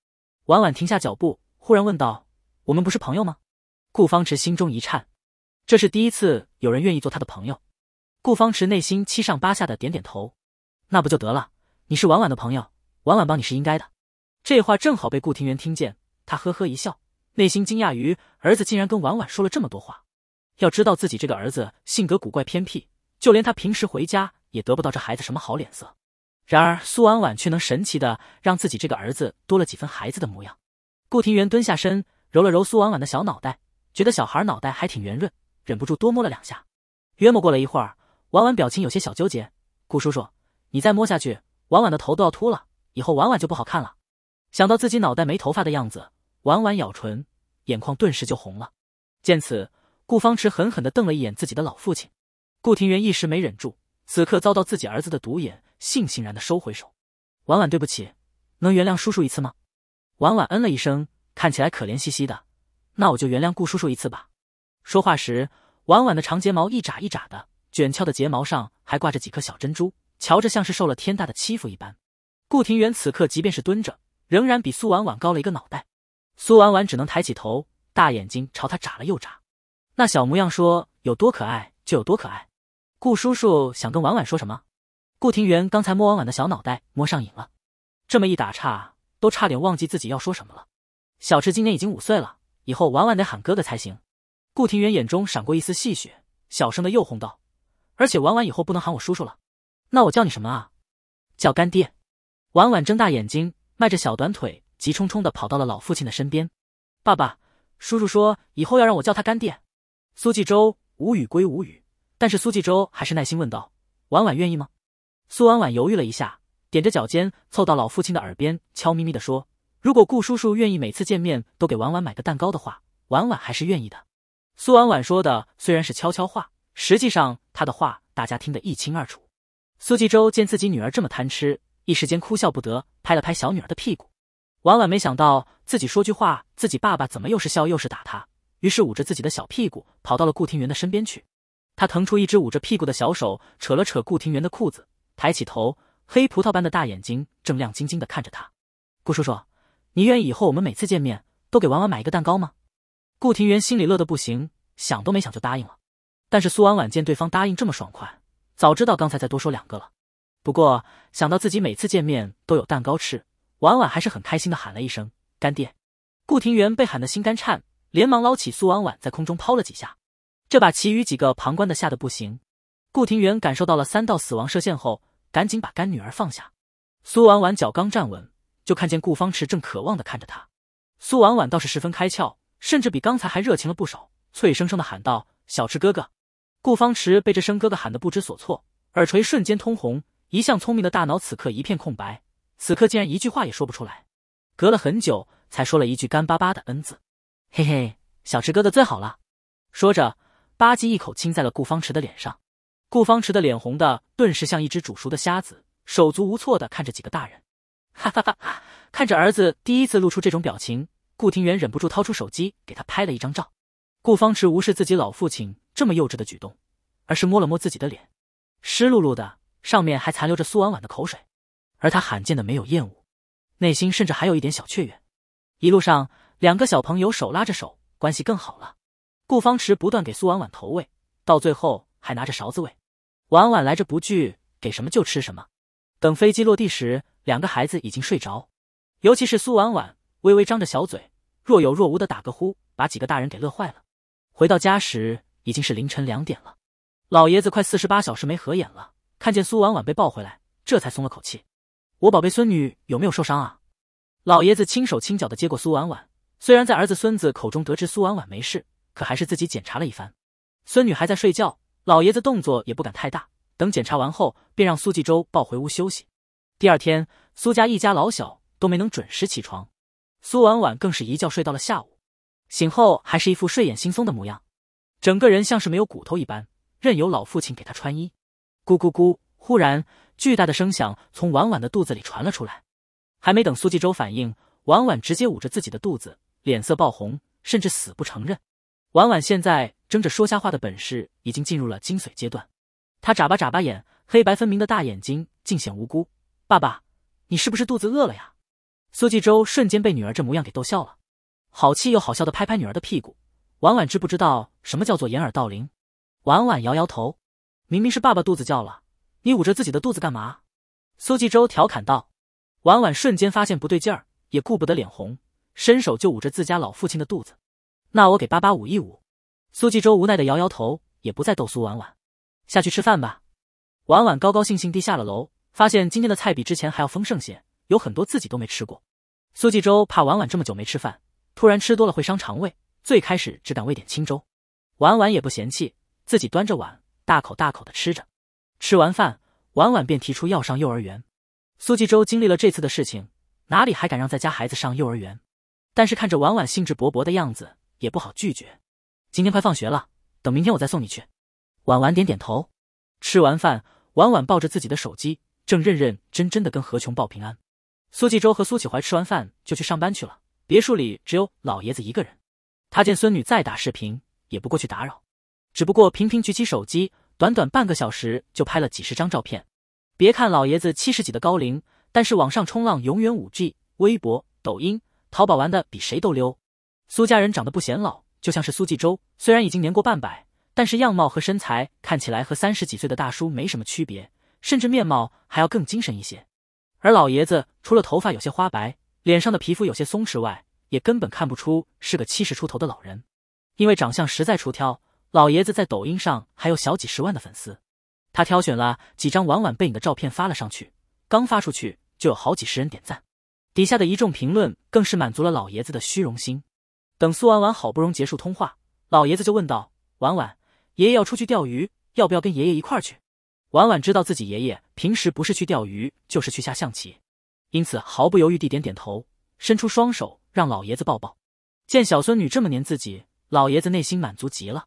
婉婉停下脚步，忽然问道：“我们不是朋友吗？”顾方池心中一颤，这是第一次有人愿意做他的朋友。顾方池内心七上八下的，点点头：“那不就得了。”你是婉婉的朋友，婉婉帮你是应该的。这话正好被顾庭元听见，他呵呵一笑，内心惊讶于儿子竟然跟婉婉说了这么多话。要知道自己这个儿子性格古怪偏僻，就连他平时回家也得不到这孩子什么好脸色。然而苏婉婉却能神奇的让自己这个儿子多了几分孩子的模样。顾庭元蹲下身，揉了揉苏婉婉的小脑袋，觉得小孩脑袋还挺圆润，忍不住多摸了两下。约莫过了一会儿，婉婉表情有些小纠结，顾叔叔，你再摸下去。婉婉的头都要秃了，以后婉婉就不好看了。想到自己脑袋没头发的样子，婉婉咬唇，眼眶顿时就红了。见此，顾方池狠狠地瞪了一眼自己的老父亲。顾庭元一时没忍住，此刻遭到自己儿子的毒眼，悻悻然的收回手。婉婉，对不起，能原谅叔叔一次吗？婉婉嗯了一声，看起来可怜兮兮的。那我就原谅顾叔叔一次吧。说话时，婉婉的长睫毛一眨一眨的，卷翘的睫毛上还挂着几颗小珍珠。瞧着像是受了天大的欺负一般，顾廷园此刻即便是蹲着，仍然比苏婉婉高了一个脑袋。苏婉婉只能抬起头，大眼睛朝他眨了又眨，那小模样说有多可爱就有多可爱。顾叔叔想跟婉婉说什么？顾廷园刚才摸婉婉的小脑袋摸上瘾了，这么一打岔，都差点忘记自己要说什么了。小池今年已经五岁了，以后婉婉得喊哥哥才行。顾廷园眼中闪过一丝戏谑，小声的又哄道：“而且婉婉以后不能喊我叔叔了。”那我叫你什么啊？叫干爹。婉婉睁大眼睛，迈着小短腿，急冲冲的跑到了老父亲的身边。爸爸，叔叔说以后要让我叫他干爹。苏纪州无语归无语，但是苏纪州还是耐心问道：“婉婉愿意吗？”苏婉婉犹豫了一下，踮着脚尖凑到老父亲的耳边，悄咪咪的说：“如果顾叔叔愿意每次见面都给婉婉买个蛋糕的话，婉婉还是愿意的。”苏婉婉说的虽然是悄悄话，实际上他的话大家听得一清二楚。苏纪州见自己女儿这么贪吃，一时间哭笑不得，拍了拍小女儿的屁股。婉婉没想到自己说句话，自己爸爸怎么又是笑又是打她，于是捂着自己的小屁股跑到了顾廷元的身边去。他腾出一只捂着屁股的小手，扯了扯顾廷元的裤子，抬起头，黑葡萄般的大眼睛正亮晶晶的看着他。顾叔叔，你愿意以后我们每次见面都给婉婉买一个蛋糕吗？顾廷元心里乐得不行，想都没想就答应了。但是苏婉婉见对方答应这么爽快。早知道刚才再多说两个了，不过想到自己每次见面都有蛋糕吃，婉婉还是很开心的喊了一声“干爹”。顾廷元被喊的心肝颤，连忙捞起苏婉婉在空中抛了几下，这把其余几个旁观的吓得不行。顾廷元感受到了三道死亡射线后，赶紧把干女儿放下。苏婉婉脚刚站稳，就看见顾方池正渴望的看着他。苏婉婉倒是十分开窍，甚至比刚才还热情了不少，脆生生的喊道：“小池哥哥。”顾方池被这声哥哥喊得不知所措，耳垂瞬间通红，一向聪明的大脑此刻一片空白，此刻竟然一句话也说不出来。隔了很久，才说了一句干巴巴的恩字。嘿嘿，小池哥哥最好了。说着，吧唧一口亲在了顾方池的脸上。顾方池的脸红的顿时像一只煮熟的虾子，手足无措的看着几个大人。哈哈哈！看着儿子第一次露出这种表情，顾庭元忍不住掏出手机给他拍了一张照。顾方池无视自己老父亲。这么幼稚的举动，而是摸了摸自己的脸，湿漉漉的，上面还残留着苏婉婉的口水，而他罕见的没有厌恶，内心甚至还有一点小雀跃。一路上，两个小朋友手拉着手，关系更好了。顾方池不断给苏婉婉投喂，到最后还拿着勺子喂。婉婉来者不拒，给什么就吃什么。等飞机落地时，两个孩子已经睡着，尤其是苏婉婉微微张着小嘴，若有若无的打个呼，把几个大人给乐坏了。回到家时。已经是凌晨两点了，老爷子快四十八小时没合眼了。看见苏婉婉被抱回来，这才松了口气。我宝贝孙女有没有受伤啊？老爷子轻手轻脚的接过苏婉婉，虽然在儿子孙子口中得知苏婉婉没事，可还是自己检查了一番。孙女还在睡觉，老爷子动作也不敢太大。等检查完后，便让苏继洲抱回屋休息。第二天，苏家一家老小都没能准时起床，苏婉婉更是一觉睡到了下午，醒后还是一副睡眼惺忪的模样。整个人像是没有骨头一般，任由老父亲给他穿衣。咕咕咕！忽然，巨大的声响从婉婉的肚子里传了出来。还没等苏纪州反应，婉婉直接捂着自己的肚子，脸色爆红，甚至死不承认。婉婉现在睁着说瞎话的本事已经进入了精髓阶段，她眨巴眨巴眼，黑白分明的大眼睛尽显无辜。爸爸，你是不是肚子饿了呀？苏纪州瞬间被女儿这模样给逗笑了，好气又好笑的拍拍女儿的屁股。婉婉知不知道什么叫做掩耳盗铃？婉婉摇摇头，明明是爸爸肚子叫了，你捂着自己的肚子干嘛？苏纪周调侃道。婉婉瞬间发现不对劲儿，也顾不得脸红，伸手就捂着自家老父亲的肚子。那我给爸爸捂一捂。苏纪周无奈的摇摇头，也不再逗苏婉婉。下去吃饭吧。婉婉高高兴兴地下了楼，发现今天的菜比之前还要丰盛些，有很多自己都没吃过。苏纪周怕婉婉这么久没吃饭，突然吃多了会伤肠胃。最开始只敢喂点清粥，婉婉也不嫌弃，自己端着碗大口大口的吃着。吃完饭，婉婉便提出要上幼儿园。苏纪州经历了这次的事情，哪里还敢让在家孩子上幼儿园？但是看着婉婉兴致勃勃的样子，也不好拒绝。今天快放学了，等明天我再送你去。婉婉点点头。吃完饭，婉婉抱着自己的手机，正认认真真的跟何琼报平安。苏纪州和苏启怀吃完饭就去上班去了，别墅里只有老爷子一个人。他见孙女在打视频，也不过去打扰，只不过频频举起手机，短短半个小时就拍了几十张照片。别看老爷子七十几的高龄，但是网上冲浪永远五 G，微博、抖音、淘宝玩的比谁都溜。苏家人长得不显老，就像是苏继周，虽然已经年过半百，但是样貌和身材看起来和三十几岁的大叔没什么区别，甚至面貌还要更精神一些。而老爷子除了头发有些花白，脸上的皮肤有些松弛外，也根本看不出是个七十出头的老人，因为长相实在出挑。老爷子在抖音上还有小几十万的粉丝，他挑选了几张晚晚背影的照片发了上去，刚发出去就有好几十人点赞，底下的一众评论更是满足了老爷子的虚荣心。等苏婉婉好不容易结束通话，老爷子就问道：“晚晚，爷爷要出去钓鱼，要不要跟爷爷一块儿去？”晚晚知道自己爷爷平时不是去钓鱼就是去下象棋，因此毫不犹豫地点点头，伸出双手。让老爷子抱抱，见小孙女这么黏自己，老爷子内心满足极了。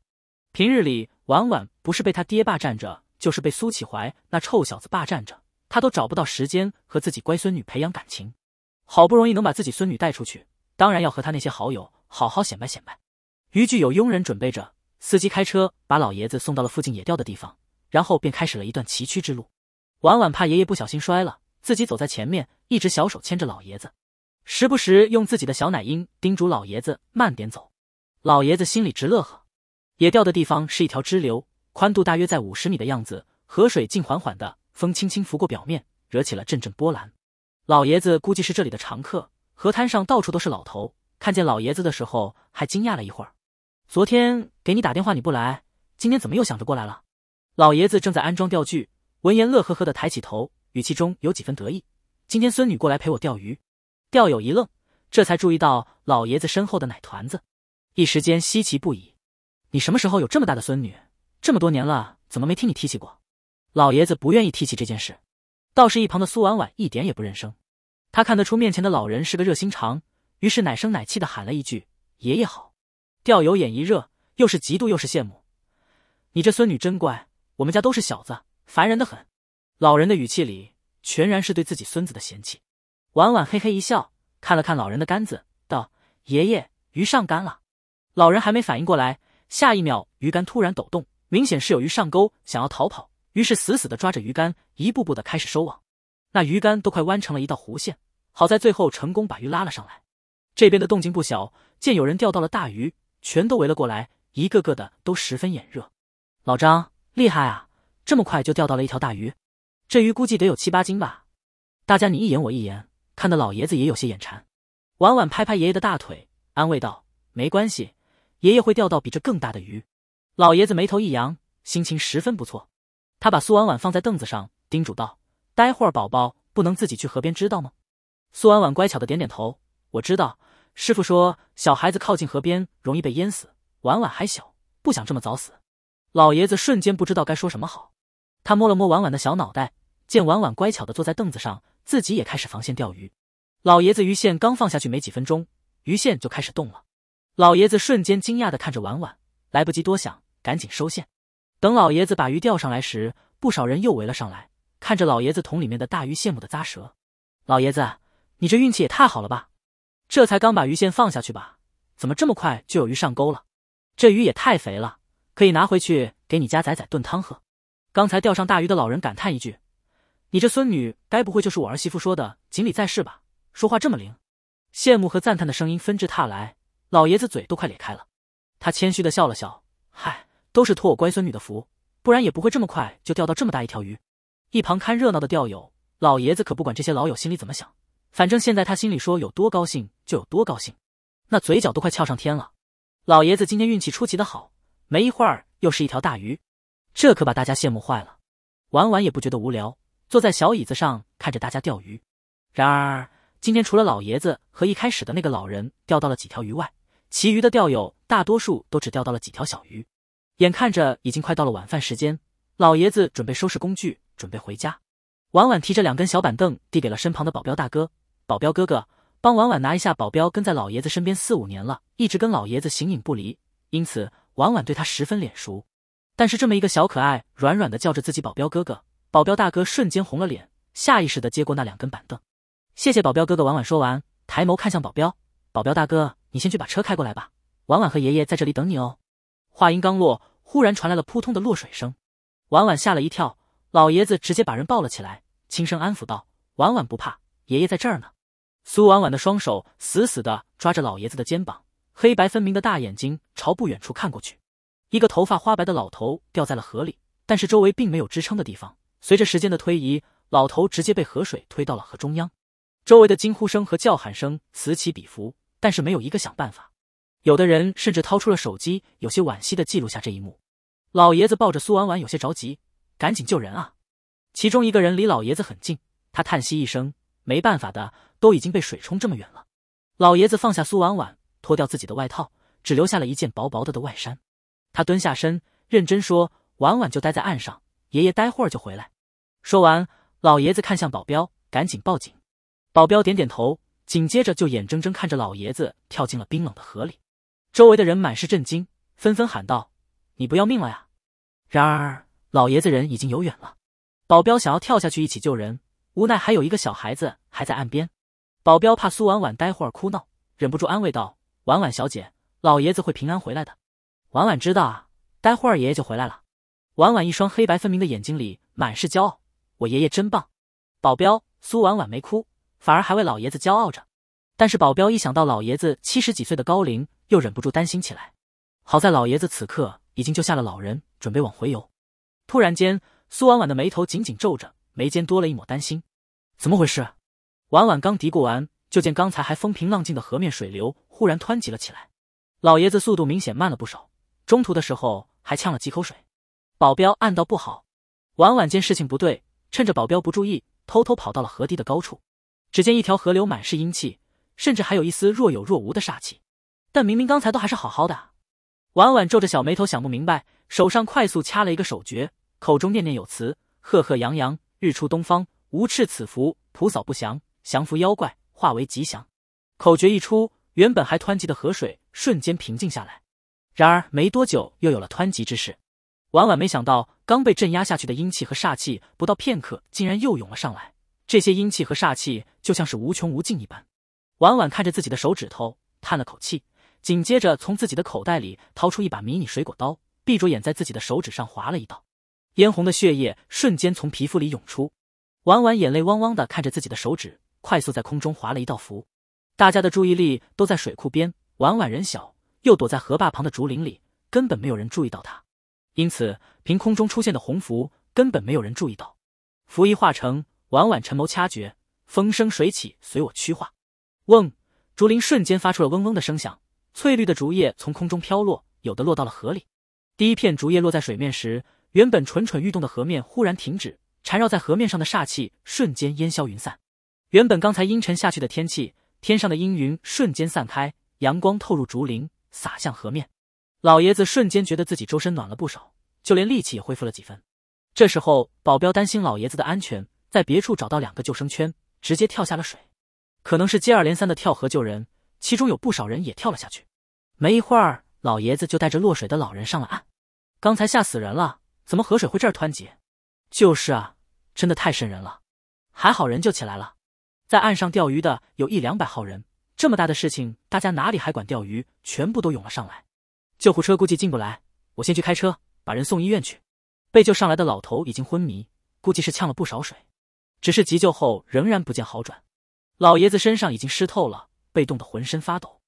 平日里，婉婉不是被他爹霸占着，就是被苏启怀那臭小子霸占着，他都找不到时间和自己乖孙女培养感情。好不容易能把自己孙女带出去，当然要和他那些好友好好显摆显摆。渔具有佣人准备着，司机开车把老爷子送到了附近野钓的地方，然后便开始了一段崎岖之路。婉婉怕爷爷不小心摔了，自己走在前面，一直小手牵着老爷子。时不时用自己的小奶音叮嘱老爷子慢点走，老爷子心里直乐呵。野钓的地方是一条支流，宽度大约在五十米的样子，河水静缓缓的，风轻轻拂过表面，惹起了阵阵波澜。老爷子估计是这里的常客，河滩上到处都是老头，看见老爷子的时候还惊讶了一会儿。昨天给你打电话你不来，今天怎么又想着过来了？老爷子正在安装钓具，闻言乐呵呵的抬起头，语气中有几分得意。今天孙女过来陪我钓鱼。钓友一愣，这才注意到老爷子身后的奶团子，一时间稀奇不已。你什么时候有这么大的孙女？这么多年了，怎么没听你提起过？老爷子不愿意提起这件事，倒是一旁的苏婉婉一点也不认生，他看得出面前的老人是个热心肠，于是奶声奶气的喊了一句：“爷爷好。”钓友眼一热，又是嫉妒又是羡慕。你这孙女真乖，我们家都是小子，烦人的很。老人的语气里全然是对自己孙子的嫌弃。婉婉嘿嘿一笑，看了看老人的杆子，道：“爷爷，鱼上杆了。”老人还没反应过来，下一秒鱼竿突然抖动，明显是有鱼上钩，想要逃跑，于是死死的抓着鱼竿，一步步的开始收网。那鱼竿都快弯成了一道弧线，好在最后成功把鱼拉了上来。这边的动静不小，见有人钓到了大鱼，全都围了过来，一个个的都十分眼热。老张厉害啊，这么快就钓到了一条大鱼，这鱼估计得有七八斤吧？大家你一言我一言。看的老爷子也有些眼馋，婉婉拍拍爷爷的大腿，安慰道：“没关系，爷爷会钓到比这更大的鱼。”老爷子眉头一扬，心情十分不错。他把苏婉婉放在凳子上，叮嘱道：“待会儿宝宝不能自己去河边，知道吗？”苏婉婉乖巧的点点头：“我知道。”师傅说小孩子靠近河边容易被淹死，婉婉还小，不想这么早死。老爷子瞬间不知道该说什么好，他摸了摸婉婉的小脑袋，见婉婉乖巧的坐在凳子上。自己也开始防线钓鱼，老爷子鱼线刚放下去没几分钟，鱼线就开始动了。老爷子瞬间惊讶的看着婉婉，来不及多想，赶紧收线。等老爷子把鱼钓上来时，不少人又围了上来，看着老爷子桶里面的大鱼，羡慕的咂舌。老爷子，你这运气也太好了吧？这才刚把鱼线放下去吧，怎么这么快就有鱼上钩了？这鱼也太肥了，可以拿回去给你家仔仔炖汤喝。刚才钓上大鱼的老人感叹一句。你这孙女该不会就是我儿媳妇说的锦鲤在世吧？说话这么灵，羡慕和赞叹的声音纷至沓来，老爷子嘴都快咧开了。他谦虚的笑了笑：“嗨，都是托我乖孙女的福，不然也不会这么快就钓到这么大一条鱼。”一旁看热闹的钓友，老爷子可不管这些老友心里怎么想，反正现在他心里说有多高兴就有多高兴，那嘴角都快翘上天了。老爷子今天运气出奇的好，没一会儿又是一条大鱼，这可把大家羡慕坏了。晚晚也不觉得无聊。坐在小椅子上看着大家钓鱼，然而今天除了老爷子和一开始的那个老人钓到了几条鱼外，其余的钓友大多数都只钓到了几条小鱼。眼看着已经快到了晚饭时间，老爷子准备收拾工具准备回家。婉婉提着两根小板凳递给了身旁的保镖大哥，保镖哥哥帮婉婉拿一下。保镖跟在老爷子身边四五年了，一直跟老爷子形影不离，因此婉婉对他十分脸熟。但是这么一个小可爱，软软的叫着自己保镖哥哥。保镖大哥瞬间红了脸，下意识的接过那两根板凳，谢谢保镖哥哥。婉婉说完，抬眸看向保镖，保镖大哥，你先去把车开过来吧，婉婉和爷爷在这里等你哦。话音刚落，忽然传来了扑通的落水声，婉婉吓了一跳，老爷子直接把人抱了起来，轻声安抚道：“婉婉不怕，爷爷在这儿呢。”苏婉婉的双手死死的抓着老爷子的肩膀，黑白分明的大眼睛朝不远处看过去，一个头发花白的老头掉在了河里，但是周围并没有支撑的地方。随着时间的推移，老头直接被河水推到了河中央，周围的惊呼声和叫喊声此起彼伏，但是没有一个想办法。有的人甚至掏出了手机，有些惋惜的记录下这一幕。老爷子抱着苏婉婉，有些着急：“赶紧救人啊！”其中一个人离老爷子很近，他叹息一声：“没办法的，都已经被水冲这么远了。”老爷子放下苏婉婉，脱掉自己的外套，只留下了一件薄薄的的外衫。他蹲下身，认真说：“婉婉就待在岸上，爷爷待会儿就回来。”说完，老爷子看向保镖，赶紧报警。保镖点点头，紧接着就眼睁睁看着老爷子跳进了冰冷的河里。周围的人满是震惊，纷纷喊道：“你不要命了呀！”然而，老爷子人已经游远了。保镖想要跳下去一起救人，无奈还有一个小孩子还在岸边。保镖怕苏婉婉待会儿哭闹，忍不住安慰道：“婉婉小姐，老爷子会平安回来的。”婉婉知道啊，待会儿爷爷就回来了。婉婉一双黑白分明的眼睛里满是骄傲。我爷爷真棒，保镖苏婉婉没哭，反而还为老爷子骄傲着。但是保镖一想到老爷子七十几岁的高龄，又忍不住担心起来。好在老爷子此刻已经救下了老人，准备往回游。突然间，苏婉婉的眉头紧紧皱着，眉间多了一抹担心。怎么回事？婉婉刚嘀咕完，就见刚才还风平浪静的河面水流忽然湍急了起来。老爷子速度明显慢了不少，中途的时候还呛了几口水。保镖暗道不好。婉婉见事情不对。趁着保镖不注意，偷偷跑到了河堤的高处。只见一条河流满是阴气，甚至还有一丝若有若无的煞气。但明明刚才都还是好好的。婉婉皱着小眉头，想不明白，手上快速掐了一个手诀，口中念念有词：赫赫扬扬，日出东方，无赤此符，普扫不祥，降服妖怪，化为吉祥。口诀一出，原本还湍急的河水瞬间平静下来。然而没多久，又有了湍急之势。婉婉没想到，刚被镇压下去的阴气和煞气，不到片刻竟然又涌了上来。这些阴气和煞气就像是无穷无尽一般。婉婉看着自己的手指头，叹了口气，紧接着从自己的口袋里掏出一把迷你水果刀，闭着眼在自己的手指上划了一道，嫣红的血液瞬间从皮肤里涌出。婉婉眼泪汪汪的看着自己的手指，快速在空中划了一道符。大家的注意力都在水库边，婉婉人小又躲在河坝旁的竹林里，根本没有人注意到她。因此，凭空中出现的红符根本没有人注意到。符一化成，婉婉沉眸掐诀，风生水起，随我驱化。嗡，竹林瞬间发出了嗡嗡的声响，翠绿的竹叶从空中飘落，有的落到了河里。第一片竹叶落在水面时，原本蠢蠢欲动的河面忽然停止，缠绕在河面上的煞气瞬间烟消云散。原本刚才阴沉下去的天气，天上的阴云瞬间散开，阳光透入竹林，洒向河面。老爷子瞬间觉得自己周身暖了不少，就连力气也恢复了几分。这时候，保镖担心老爷子的安全，在别处找到两个救生圈，直接跳下了水。可能是接二连三的跳河救人，其中有不少人也跳了下去。没一会儿，老爷子就带着落水的老人上了岸。刚才吓死人了，怎么河水会这儿湍急？就是啊，真的太渗人了。还好人救起来了。在岸上钓鱼的有一两百号人，这么大的事情，大家哪里还管钓鱼，全部都涌了上来。救护车估计进不来，我先去开车，把人送医院去。被救上来的老头已经昏迷，估计是呛了不少水，只是急救后仍然不见好转。老爷子身上已经湿透了，被冻得浑身发抖。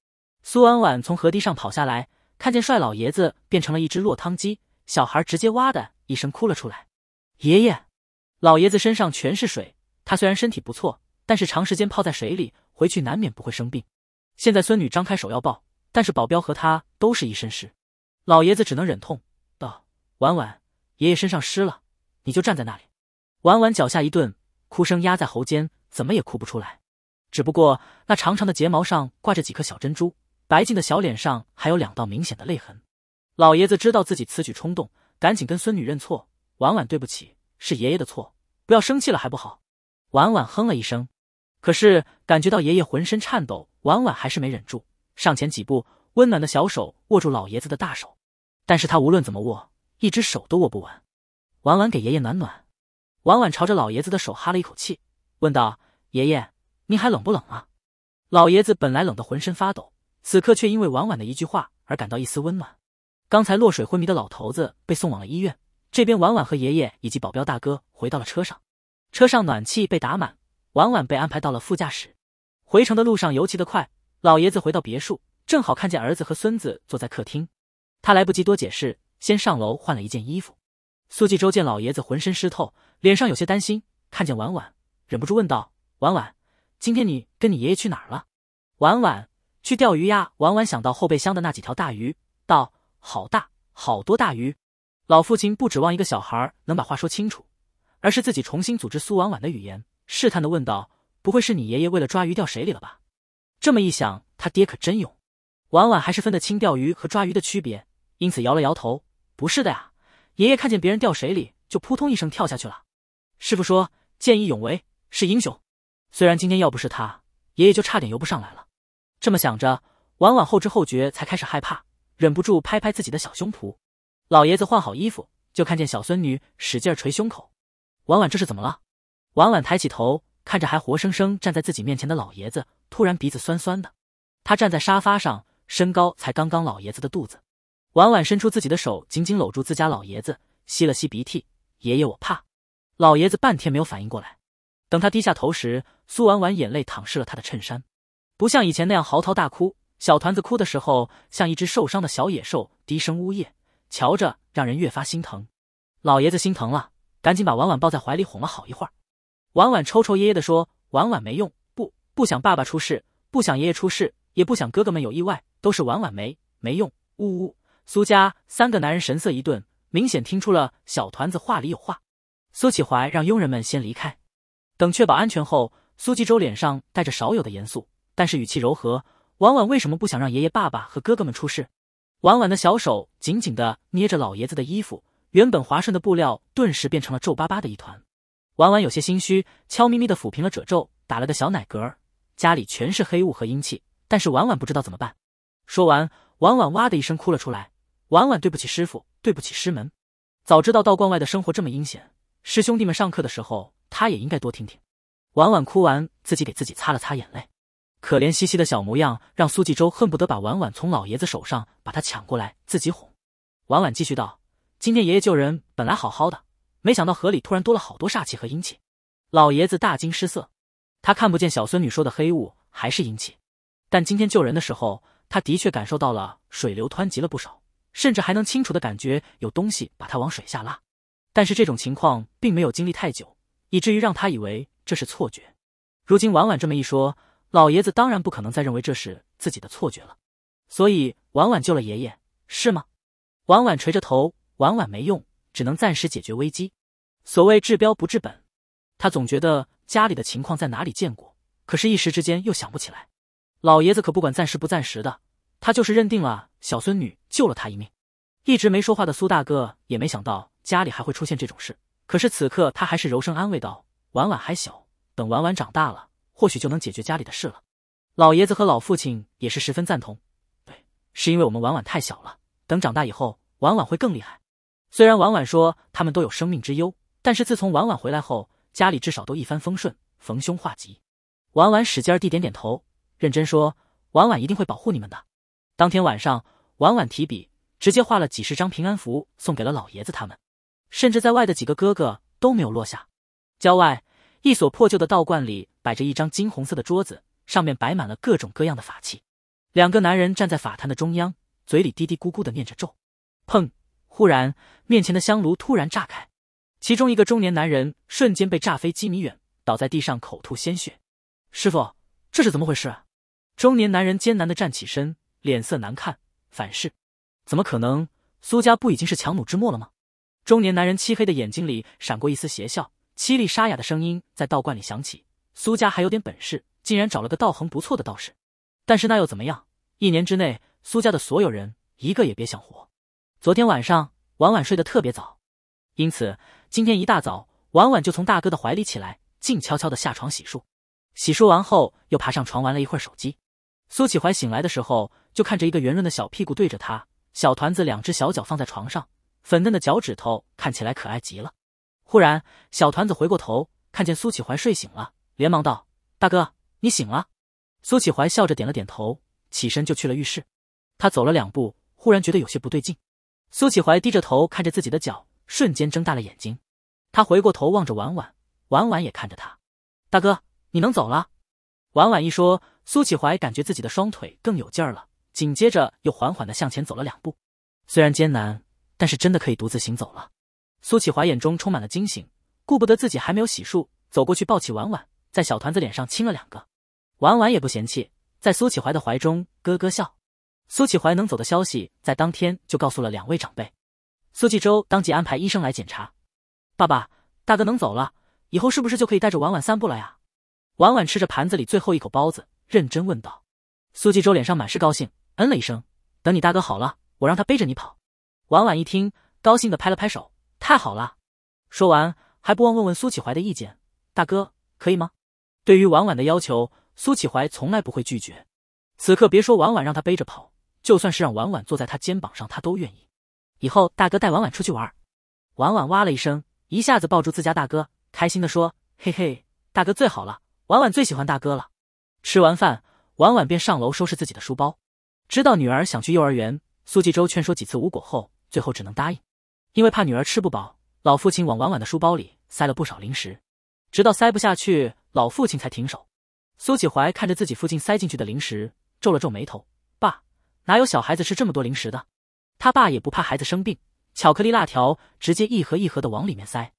苏婉婉从河堤上跑下来，看见帅老爷子变成了一只落汤鸡，小孩直接哇的一声哭了出来。爷爷，老爷子身上全是水，他虽然身体不错，但是长时间泡在水里，回去难免不会生病。现在孙女张开手要抱。但是保镖和他都是一身湿，老爷子只能忍痛道：“婉婉，爷爷身上湿了，你就站在那里。”婉婉脚下一顿，哭声压在喉间，怎么也哭不出来。只不过那长长的睫毛上挂着几颗小珍珠，白净的小脸上还有两道明显的泪痕。老爷子知道自己此举冲动，赶紧跟孙女认错：“婉婉，对不起，是爷爷的错，不要生气了，还不好。”婉婉哼了一声，可是感觉到爷爷浑身颤抖，婉婉还是没忍住。上前几步，温暖的小手握住老爷子的大手，但是他无论怎么握，一只手都握不完。婉婉给爷爷暖暖，婉婉朝着老爷子的手哈了一口气，问道：“爷爷，您还冷不冷啊？”老爷子本来冷得浑身发抖，此刻却因为婉婉的一句话而感到一丝温暖。刚才落水昏迷的老头子被送往了医院，这边婉婉和爷爷以及保镖大哥回到了车上，车上暖气被打满，婉婉被安排到了副驾驶。回程的路上尤其的快。老爷子回到别墅，正好看见儿子和孙子坐在客厅，他来不及多解释，先上楼换了一件衣服。苏纪州见老爷子浑身湿透，脸上有些担心，看见婉婉，忍不住问道：“婉婉，今天你跟你爷爷去哪儿了？”“婉婉，去钓鱼呀。”婉婉想到后备箱的那几条大鱼，道：“好大，好多大鱼。”老父亲不指望一个小孩能把话说清楚，而是自己重新组织苏婉婉的语言，试探的问道：“不会是你爷爷为了抓鱼掉水里了吧？”这么一想，他爹可真勇。婉婉还是分得清钓鱼和抓鱼的区别，因此摇了摇头：“不是的呀，爷爷看见别人掉水里，就扑通一声跳下去了。师傅说见义勇为是英雄，虽然今天要不是他，爷爷就差点游不上来了。”这么想着，婉婉后知后觉才开始害怕，忍不住拍拍自己的小胸脯。老爷子换好衣服，就看见小孙女使劲捶胸口。婉婉这是怎么了？婉婉抬起头。看着还活生生站在自己面前的老爷子，突然鼻子酸酸的。他站在沙发上，身高才刚刚老爷子的肚子。婉婉伸出自己的手，紧紧搂住自家老爷子，吸了吸鼻涕：“爷爷，我怕。”老爷子半天没有反应过来。等他低下头时，苏婉婉眼泪淌湿了他的衬衫。不像以前那样嚎啕大哭，小团子哭的时候像一只受伤的小野兽，低声呜咽，瞧着让人越发心疼。老爷子心疼了，赶紧把婉婉抱在怀里哄了好一会儿。婉婉抽抽噎噎地说：“婉婉没用，不不想爸爸出事，不想爷爷出事，也不想哥哥们有意外，都是婉婉没没用。呜呜。”苏家三个男人神色一顿，明显听出了小团子话里有话。苏启怀让佣人们先离开，等确保安全后，苏纪州脸上带着少有的严肃，但是语气柔和：“婉婉为什么不想让爷爷、爸爸和哥哥们出事？”婉婉的小手紧紧地捏着老爷子的衣服，原本滑顺的布料顿时变成了皱巴巴的一团。婉婉有些心虚，悄咪咪的抚平了褶皱，打了个小奶嗝。家里全是黑雾和阴气，但是婉婉不知道怎么办。说完，婉婉哇的一声哭了出来。婉婉对不起师傅，对不起师门。早知道道观外的生活这么阴险，师兄弟们上课的时候，他也应该多听听。婉婉哭完，自己给自己擦了擦眼泪，可怜兮兮的小模样让苏纪州恨不得把婉婉从老爷子手上把她抢过来，自己哄。婉婉继续道：“今天爷爷救人本来好好的。”没想到河里突然多了好多煞气和阴气，老爷子大惊失色。他看不见小孙女说的黑雾还是阴气，但今天救人的时候，他的确感受到了水流湍急了不少，甚至还能清楚的感觉有东西把他往水下拉。但是这种情况并没有经历太久，以至于让他以为这是错觉。如今婉婉这么一说，老爷子当然不可能再认为这是自己的错觉了。所以婉婉救了爷爷是吗？婉婉垂着头，婉婉没用。只能暂时解决危机，所谓治标不治本。他总觉得家里的情况在哪里见过，可是，一时之间又想不起来。老爷子可不管暂时不暂时的，他就是认定了小孙女救了他一命。一直没说话的苏大哥也没想到家里还会出现这种事，可是此刻他还是柔声安慰道：“婉婉还小，等婉婉长大了，或许就能解决家里的事了。”老爷子和老父亲也是十分赞同，对，是因为我们婉婉太小了，等长大以后，婉婉会更厉害。虽然婉婉说他们都有生命之忧，但是自从婉婉回来后，家里至少都一帆风顺，逢凶化吉。婉婉使劲儿地点点头，认真说：“婉婉一定会保护你们的。”当天晚上，婉婉提笔直接画了几十张平安符，送给了老爷子他们，甚至在外的几个哥哥都没有落下。郊外一所破旧的道观里，摆着一张金红色的桌子，上面摆满了各种各样的法器。两个男人站在法坛的中央，嘴里嘀嘀咕咕的念着咒。砰。忽然，面前的香炉突然炸开，其中一个中年男人瞬间被炸飞几米远，倒在地上口吐鲜血。师傅，这是怎么回事？中年男人艰难的站起身，脸色难看。反噬？怎么可能？苏家不已经是强弩之末了吗？中年男人漆黑的眼睛里闪过一丝邪笑，凄厉沙哑的声音在道观里响起：“苏家还有点本事，竟然找了个道行不错的道士。但是那又怎么样？一年之内，苏家的所有人一个也别想活。”昨天晚上婉婉睡得特别早，因此今天一大早婉婉就从大哥的怀里起来，静悄悄的下床洗漱。洗漱完后，又爬上床玩了一会儿手机。苏启怀醒来的时候，就看着一个圆润的小屁股对着他，小团子两只小脚放在床上，粉嫩的脚趾头看起来可爱极了。忽然，小团子回过头，看见苏启怀睡醒了，连忙道：“大哥，你醒了。”苏启怀笑着点了点头，起身就去了浴室。他走了两步，忽然觉得有些不对劲。苏启怀低着头看着自己的脚，瞬间睁大了眼睛。他回过头望着婉婉，婉婉也看着他。大哥，你能走了？婉婉一说，苏启怀感觉自己的双腿更有劲儿了，紧接着又缓缓的向前走了两步。虽然艰难，但是真的可以独自行走了。苏启怀眼中充满了惊醒，顾不得自己还没有洗漱，走过去抱起婉婉，在小团子脸上亲了两个。婉婉也不嫌弃，在苏启怀的怀中咯咯笑。苏启怀能走的消息在当天就告诉了两位长辈，苏纪州当即安排医生来检查。爸爸，大哥能走了，以后是不是就可以带着婉婉散步了呀？婉婉吃着盘子里最后一口包子，认真问道。苏纪州脸上满是高兴，嗯了一声。等你大哥好了，我让他背着你跑。婉婉一听，高兴的拍了拍手，太好了！说完还不忘问问苏启怀的意见，大哥可以吗？对于婉婉的要求，苏启怀从来不会拒绝。此刻别说婉婉让他背着跑。就算是让婉婉坐在他肩膀上，他都愿意。以后大哥带婉婉出去玩，婉婉哇了一声，一下子抱住自家大哥，开心的说：“嘿嘿，大哥最好了，婉婉最喜欢大哥了。”吃完饭，婉婉便上楼收拾自己的书包。知道女儿想去幼儿园，苏纪州劝说几次无果后，最后只能答应。因为怕女儿吃不饱，老父亲往婉婉的书包里塞了不少零食，直到塞不下去，老父亲才停手。苏启怀看着自己附近塞进去的零食，皱了皱眉头。哪有小孩子吃这么多零食的？他爸也不怕孩子生病，巧克力、辣条直接一盒一盒的往里面塞。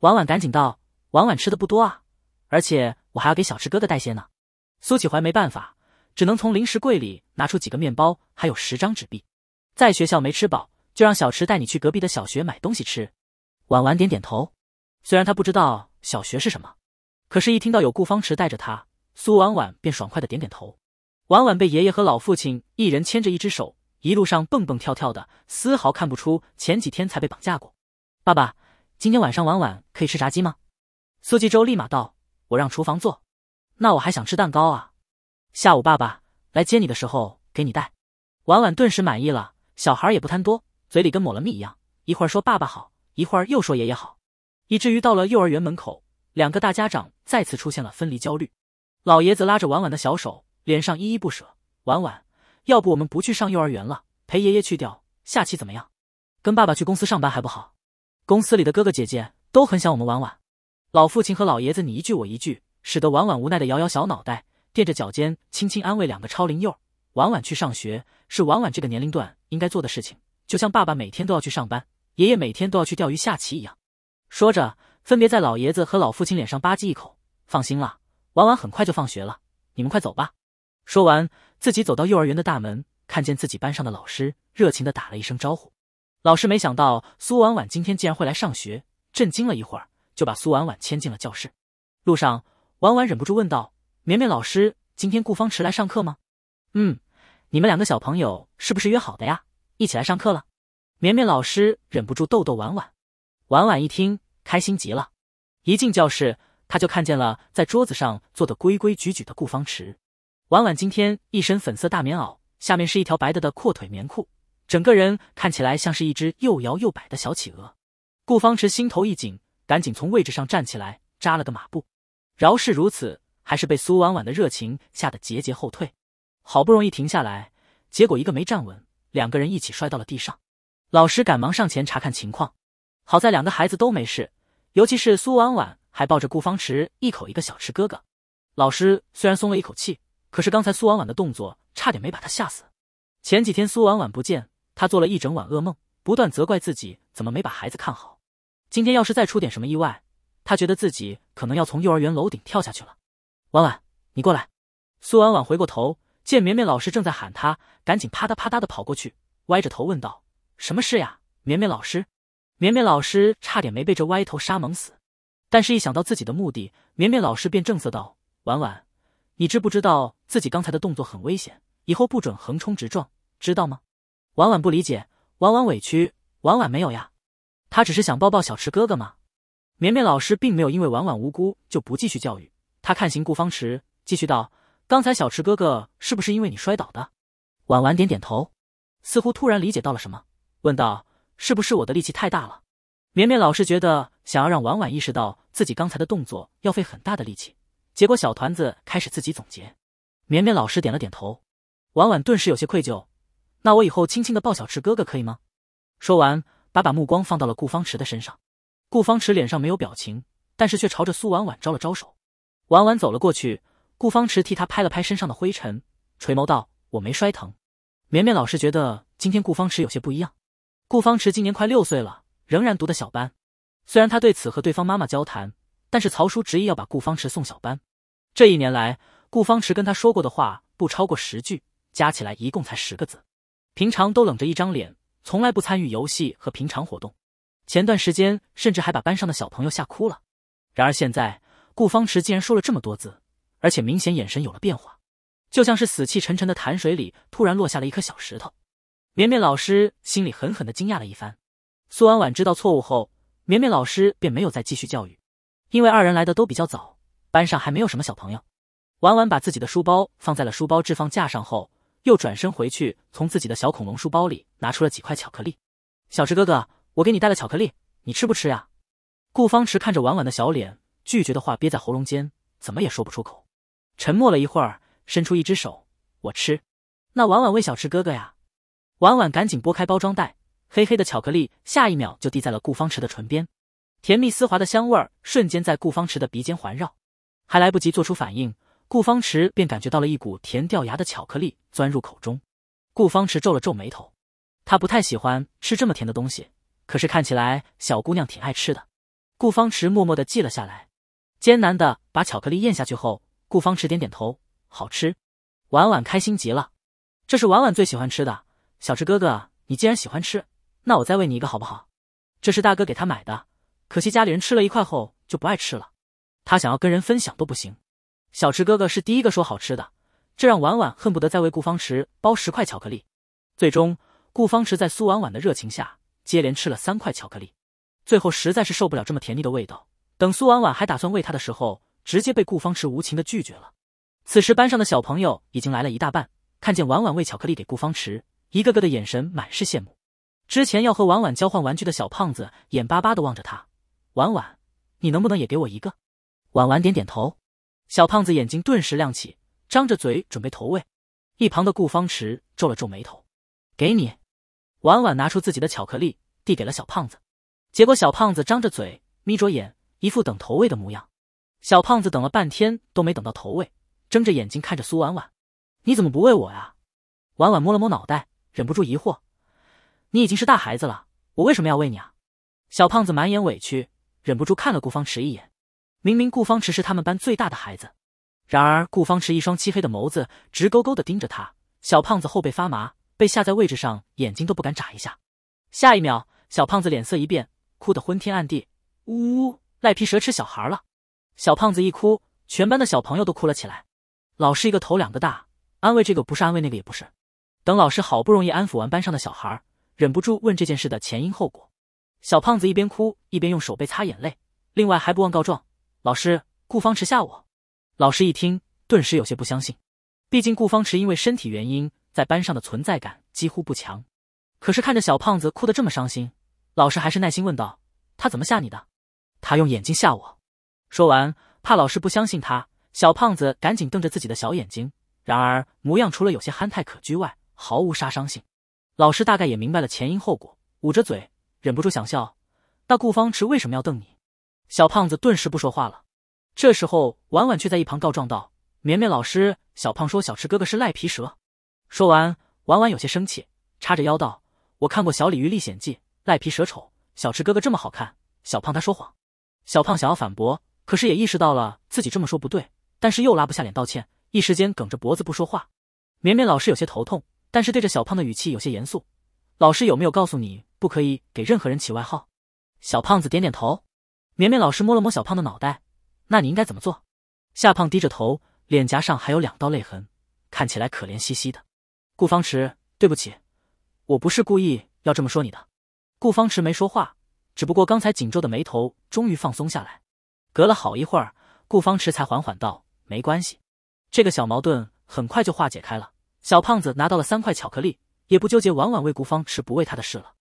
婉婉赶紧道：“婉婉吃的不多啊，而且我还要给小池哥哥带些呢。”苏启怀没办法，只能从零食柜里拿出几个面包，还有十张纸币。在学校没吃饱，就让小池带你去隔壁的小学买东西吃。婉婉点点头，虽然他不知道小学是什么，可是，一听到有顾方池带着他，苏婉婉便爽快的点点头。婉婉被爷爷和老父亲一人牵着一只手，一路上蹦蹦跳跳的，丝毫看不出前几天才被绑架过。爸爸，今天晚上婉婉可以吃炸鸡吗？苏纪州立马道：“我让厨房做。”那我还想吃蛋糕啊！下午爸爸来接你的时候给你带。婉婉顿时满意了，小孩也不贪多，嘴里跟抹了蜜一样，一会儿说爸爸好，一会儿又说爷爷好，以至于到了幼儿园门口，两个大家长再次出现了分离焦虑。老爷子拉着婉婉的小手。脸上依依不舍，婉婉，要不我们不去上幼儿园了，陪爷爷去钓下棋怎么样？跟爸爸去公司上班还不好？公司里的哥哥姐姐都很想我们。婉婉，老父亲和老爷子你一句我一句，使得婉婉无奈的摇摇小脑袋，垫着脚尖轻轻安慰两个超龄幼。婉婉去上学是婉婉这个年龄段应该做的事情，就像爸爸每天都要去上班，爷爷每天都要去钓鱼下棋一样。说着，分别在老爷子和老父亲脸上吧唧一口，放心了。婉婉很快就放学了，你们快走吧。说完，自己走到幼儿园的大门，看见自己班上的老师，热情的打了一声招呼。老师没想到苏婉婉今天竟然会来上学，震惊了一会儿，就把苏婉婉牵进了教室。路上，婉婉忍不住问道：“绵绵老师，今天顾方池来上课吗？”“嗯，你们两个小朋友是不是约好的呀？一起来上课了。”绵绵老师忍不住逗逗婉婉。婉婉一听，开心极了。一进教室，他就看见了在桌子上坐的规规矩矩的顾方池。婉婉今天一身粉色大棉袄，下面是一条白的的阔腿棉裤，整个人看起来像是一只又摇又摆的小企鹅。顾方池心头一紧，赶紧从位置上站起来，扎了个马步。饶是如此，还是被苏婉婉的热情吓得节节后退。好不容易停下来，结果一个没站稳，两个人一起摔到了地上。老师赶忙上前查看情况，好在两个孩子都没事，尤其是苏婉婉还抱着顾方池，一口一个小池哥哥。老师虽然松了一口气。可是刚才苏婉婉的动作差点没把他吓死。前几天苏婉婉不见，他做了一整晚噩梦，不断责怪自己怎么没把孩子看好。今天要是再出点什么意外，他觉得自己可能要从幼儿园楼顶跳下去了。婉婉，你过来。苏婉婉回过头，见绵绵老师正在喊他，赶紧啪嗒啪嗒的跑过去，歪着头问道：“什么事呀，绵绵老师？”绵绵老师差点没被这歪头杀蒙死，但是一想到自己的目的，绵绵老师便正色道：“婉婉，你知不知道？”自己刚才的动作很危险，以后不准横冲直撞，知道吗？婉婉不理解，婉婉委屈，婉婉没有呀，她只是想抱抱小池哥哥嘛。绵绵老师并没有因为婉婉无辜就不继续教育他，看行顾方池继续道：“刚才小池哥哥是不是因为你摔倒的？”婉婉点点头，似乎突然理解到了什么，问道：“是不是我的力气太大了？”绵绵老师觉得想要让婉婉意识到自己刚才的动作要费很大的力气，结果小团子开始自己总结。绵绵老师点了点头，婉婉顿时有些愧疚。那我以后轻轻的抱小池哥哥可以吗？说完，把把目光放到了顾方池的身上。顾方池脸上没有表情，但是却朝着苏婉婉招了招手。婉婉走了过去，顾方池替他拍了拍身上的灰尘，垂眸道：“我没摔疼。”绵绵老师觉得今天顾方池有些不一样。顾方池今年快六岁了，仍然读的小班。虽然他对此和对方妈妈交谈，但是曹叔执意要把顾方池送小班。这一年来。顾方池跟他说过的话不超过十句，加起来一共才十个字。平常都冷着一张脸，从来不参与游戏和平常活动。前段时间甚至还把班上的小朋友吓哭了。然而现在，顾方池竟然说了这么多字，而且明显眼神有了变化，就像是死气沉沉的潭水里突然落下了一颗小石头。绵绵老师心里狠狠的惊讶了一番。苏婉婉知道错误后，绵绵老师便没有再继续教育，因为二人来的都比较早，班上还没有什么小朋友。婉婉把自己的书包放在了书包置放架上后，又转身回去，从自己的小恐龙书包里拿出了几块巧克力。小池哥哥，我给你带了巧克力，你吃不吃呀？顾方池看着婉婉的小脸，拒绝的话憋在喉咙间，怎么也说不出口。沉默了一会儿，伸出一只手：“我吃。”那婉婉喂小池哥哥呀？婉婉赶紧拨开包装袋，黑黑的巧克力下一秒就滴在了顾方池的唇边，甜蜜丝滑的香味儿瞬间在顾方池的鼻尖环绕，还来不及做出反应。顾方池便感觉到了一股甜掉牙的巧克力钻入口中，顾方池皱了皱眉头，他不太喜欢吃这么甜的东西，可是看起来小姑娘挺爱吃的。顾方池默默的记了下来，艰难的把巧克力咽下去后，顾方池点点头，好吃。婉婉开心极了，这是婉婉最喜欢吃的。小池哥哥，你既然喜欢吃，那我再喂你一个好不好？这是大哥给他买的，可惜家里人吃了一块后就不爱吃了，他想要跟人分享都不行。小池哥哥是第一个说好吃的，这让婉婉恨不得再为顾方池包十块巧克力。最终，顾方池在苏婉婉的热情下，接连吃了三块巧克力，最后实在是受不了这么甜腻的味道。等苏婉婉还打算喂他的时候，直接被顾方池无情的拒绝了。此时班上的小朋友已经来了一大半，看见婉婉喂巧克力给顾方池，一个个的眼神满是羡慕。之前要和婉婉交换玩具的小胖子，眼巴巴的望着他，婉婉，你能不能也给我一个？婉婉点点头。小胖子眼睛顿时亮起，张着嘴准备投喂。一旁的顾方池皱了皱眉头，给你。婉婉拿出自己的巧克力，递给了小胖子。结果小胖子张着嘴，眯着眼，一副等投喂的模样。小胖子等了半天都没等到投喂，睁着眼睛看着苏婉婉：“你怎么不喂我呀？”婉婉摸了摸脑袋，忍不住疑惑：“你已经是大孩子了，我为什么要喂你啊？”小胖子满眼委屈，忍不住看了顾方池一眼。明明顾方池是他们班最大的孩子，然而顾方池一双漆黑的眸子直勾勾的盯着他，小胖子后背发麻，被吓在位置上，眼睛都不敢眨一下。下一秒，小胖子脸色一变，哭得昏天暗地，呜呜，赖皮蛇吃小孩了！小胖子一哭，全班的小朋友都哭了起来。老师一个头两个大，安慰这个不是，安慰那个也不是。等老师好不容易安抚完班上的小孩，忍不住问这件事的前因后果。小胖子一边哭一边用手背擦眼泪，另外还不忘告状。老师，顾方池吓我。老师一听，顿时有些不相信，毕竟顾方池因为身体原因，在班上的存在感几乎不强。可是看着小胖子哭得这么伤心，老师还是耐心问道：“他怎么吓你的？”他用眼睛吓我。说完，怕老师不相信他，小胖子赶紧瞪着自己的小眼睛。然而模样除了有些憨态可掬外，毫无杀伤性。老师大概也明白了前因后果，捂着嘴忍不住想笑。那顾方池为什么要瞪你？小胖子顿时不说话了，这时候婉婉却在一旁告状道：“绵绵老师，小胖说小池哥哥是赖皮蛇。”说完，婉婉有些生气，叉着腰道：“我看过《小鲤鱼历险记》，赖皮蛇丑，小池哥哥这么好看，小胖他说谎。”小胖想要反驳，可是也意识到了自己这么说不对，但是又拉不下脸道歉，一时间梗着脖子不说话。绵绵老师有些头痛，但是对着小胖的语气有些严肃：“老师有没有告诉你，不可以给任何人起外号？”小胖子点点头。绵绵老师摸了摸小胖的脑袋，那你应该怎么做？夏胖低着头，脸颊上还有两道泪痕，看起来可怜兮兮的。顾方池，对不起，我不是故意要这么说你的。顾方池没说话，只不过刚才紧皱的眉头终于放松下来。隔了好一会儿，顾方池才缓缓道：“没关系，这个小矛盾很快就化解开了。”小胖子拿到了三块巧克力，也不纠结晚晚喂顾方池不喂他的事了。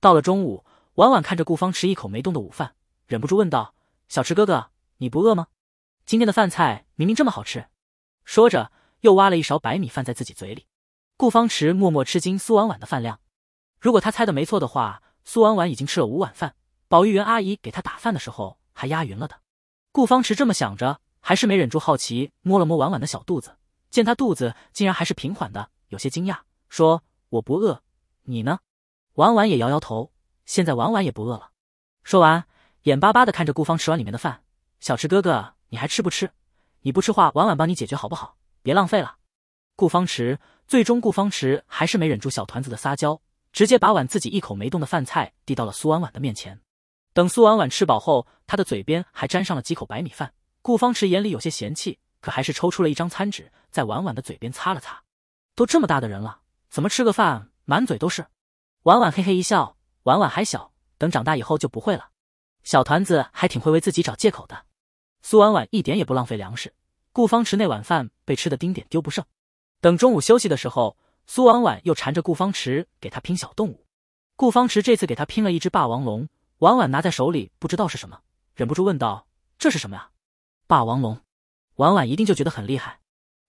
到了中午，晚晚看着顾方池一口没动的午饭。忍不住问道：“小池哥哥，你不饿吗？今天的饭菜明明这么好吃。”说着，又挖了一勺白米饭在自己嘴里。顾方池默默吃惊苏婉婉的饭量，如果他猜的没错的话，苏婉婉已经吃了五碗饭。保育员阿姨给他打饭的时候还压匀了的。顾方池这么想着，还是没忍住好奇，摸了摸婉婉的小肚子，见她肚子竟然还是平缓的，有些惊讶，说：“我不饿，你呢？”婉婉也摇摇头，现在婉婉也不饿了。说完。眼巴巴的看着顾芳池碗里面的饭，小池哥哥，你还吃不吃？你不吃话，婉婉帮你解决好不好？别浪费了。顾芳池最终，顾芳池还是没忍住小团子的撒娇，直接把碗自己一口没动的饭菜递到了苏婉婉的面前。等苏婉婉吃饱后，她的嘴边还沾上了几口白米饭。顾芳池眼里有些嫌弃，可还是抽出了一张餐纸，在婉婉的嘴边擦了擦。都这么大的人了，怎么吃个饭满嘴都是？婉婉嘿嘿一笑，婉婉还小，等长大以后就不会了。小团子还挺会为自己找借口的。苏婉婉一点也不浪费粮食，顾方池那碗饭被吃的丁点丢不剩。等中午休息的时候，苏婉婉又缠着顾方池给他拼小动物。顾方池这次给他拼了一只霸王龙，婉婉拿在手里不知道是什么，忍不住问道：“这是什么呀？”霸王龙，婉婉一定就觉得很厉害，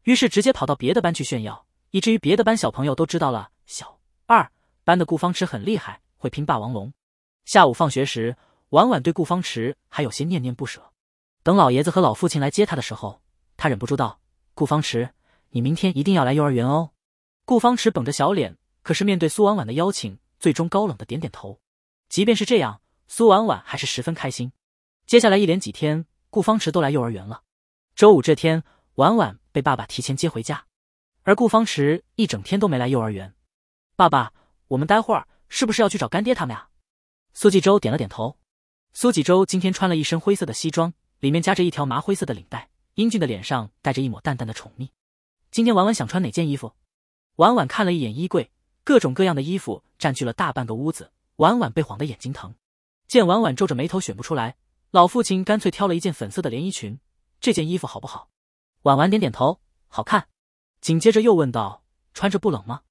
于是直接跑到别的班去炫耀，以至于别的班小朋友都知道了小二班的顾方池很厉害，会拼霸王龙。下午放学时。婉婉对顾方池还有些念念不舍，等老爷子和老父亲来接他的时候，他忍不住道：“顾方池，你明天一定要来幼儿园哦。”顾方池绷着小脸，可是面对苏婉婉的邀请，最终高冷的点点头。即便是这样，苏婉婉还是十分开心。接下来一连几天，顾方池都来幼儿园了。周五这天，婉婉被爸爸提前接回家，而顾方池一整天都没来幼儿园。爸爸，我们待会儿是不是要去找干爹他们呀？苏纪州点了点头。苏几州今天穿了一身灰色的西装，里面夹着一条麻灰色的领带，英俊的脸上带着一抹淡淡的宠溺。今天婉婉想穿哪件衣服？婉婉看了一眼衣柜，各种各样的衣服占据了大半个屋子，婉婉被晃得眼睛疼。见婉婉皱着眉头选不出来，老父亲干脆挑了一件粉色的连衣裙。这件衣服好不好？婉婉点点头，好看。紧接着又问道，穿着不冷吗？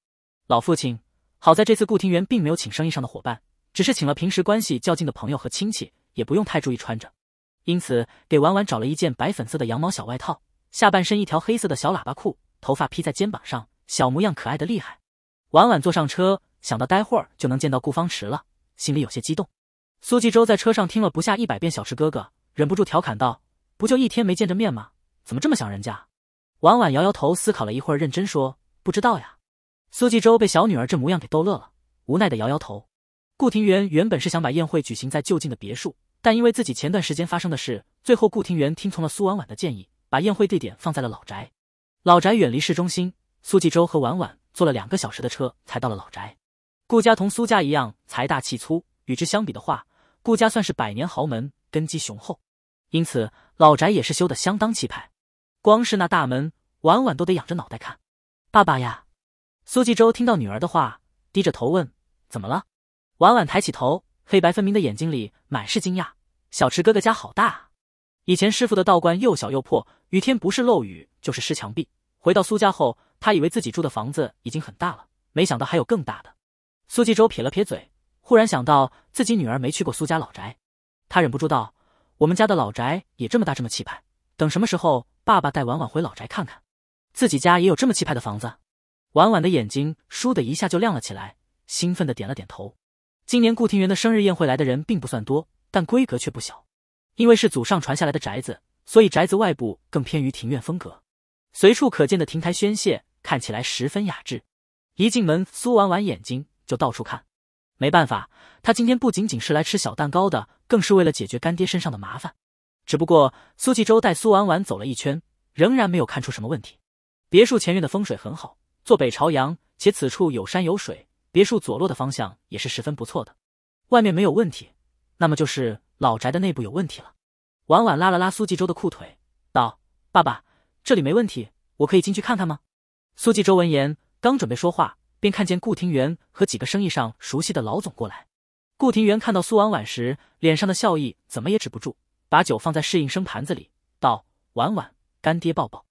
老父亲好在这次顾庭园并没有请生意上的伙伴。只是请了平时关系较近的朋友和亲戚，也不用太注意穿着，因此给婉婉找了一件白粉色的羊毛小外套，下半身一条黑色的小喇叭裤，头发披在肩膀上，小模样可爱的厉害。婉婉坐上车，想到待会儿就能见到顾方池了，心里有些激动。苏纪州在车上听了不下一百遍“小池哥哥”，忍不住调侃道：“不就一天没见着面吗？怎么这么想人家？”婉婉摇摇头，思考了一会儿，认真说：“不知道呀。”苏纪州被小女儿这模样给逗乐了，无奈的摇摇头。顾廷元原本是想把宴会举行在就近的别墅，但因为自己前段时间发生的事，最后顾廷元听从了苏婉婉的建议，把宴会地点放在了老宅。老宅远离市中心，苏纪州和婉婉坐了两个小时的车才到了老宅。顾家同苏家一样财大气粗，与之相比的话，顾家算是百年豪门，根基雄厚，因此老宅也是修得相当气派。光是那大门，婉婉都得仰着脑袋看。爸爸呀，苏纪州听到女儿的话，低着头问：“怎么了？”婉婉抬起头，黑白分明的眼睛里满是惊讶。小池哥哥家好大啊！以前师傅的道观又小又破，雨天不是漏雨就是湿墙壁。回到苏家后，他以为自己住的房子已经很大了，没想到还有更大的。苏纪州撇了撇嘴，忽然想到自己女儿没去过苏家老宅，他忍不住道：“我们家的老宅也这么大，这么气派。等什么时候，爸爸带婉婉回老宅看看，自己家也有这么气派的房子？”婉婉的眼睛倏的一下就亮了起来，兴奋的点了点头。今年顾庭园的生日宴会来的人并不算多，但规格却不小。因为是祖上传下来的宅子，所以宅子外部更偏于庭院风格，随处可见的亭台轩榭看起来十分雅致。一进门，苏婉婉眼睛就到处看。没办法，她今天不仅仅是来吃小蛋糕的，更是为了解决干爹身上的麻烦。只不过苏纪州带苏婉婉走了一圈，仍然没有看出什么问题。别墅前院的风水很好，坐北朝阳，且此处有山有水。别墅左落的方向也是十分不错的，外面没有问题，那么就是老宅的内部有问题了。婉婉拉了拉苏纪州的裤腿，道：“爸爸，这里没问题，我可以进去看看吗？”苏纪州闻言，刚准备说话，便看见顾廷元和几个生意上熟悉的老总过来。顾廷元看到苏婉婉时，脸上的笑意怎么也止不住，把酒放在侍应生盘子里，道：“婉婉，干爹抱抱。”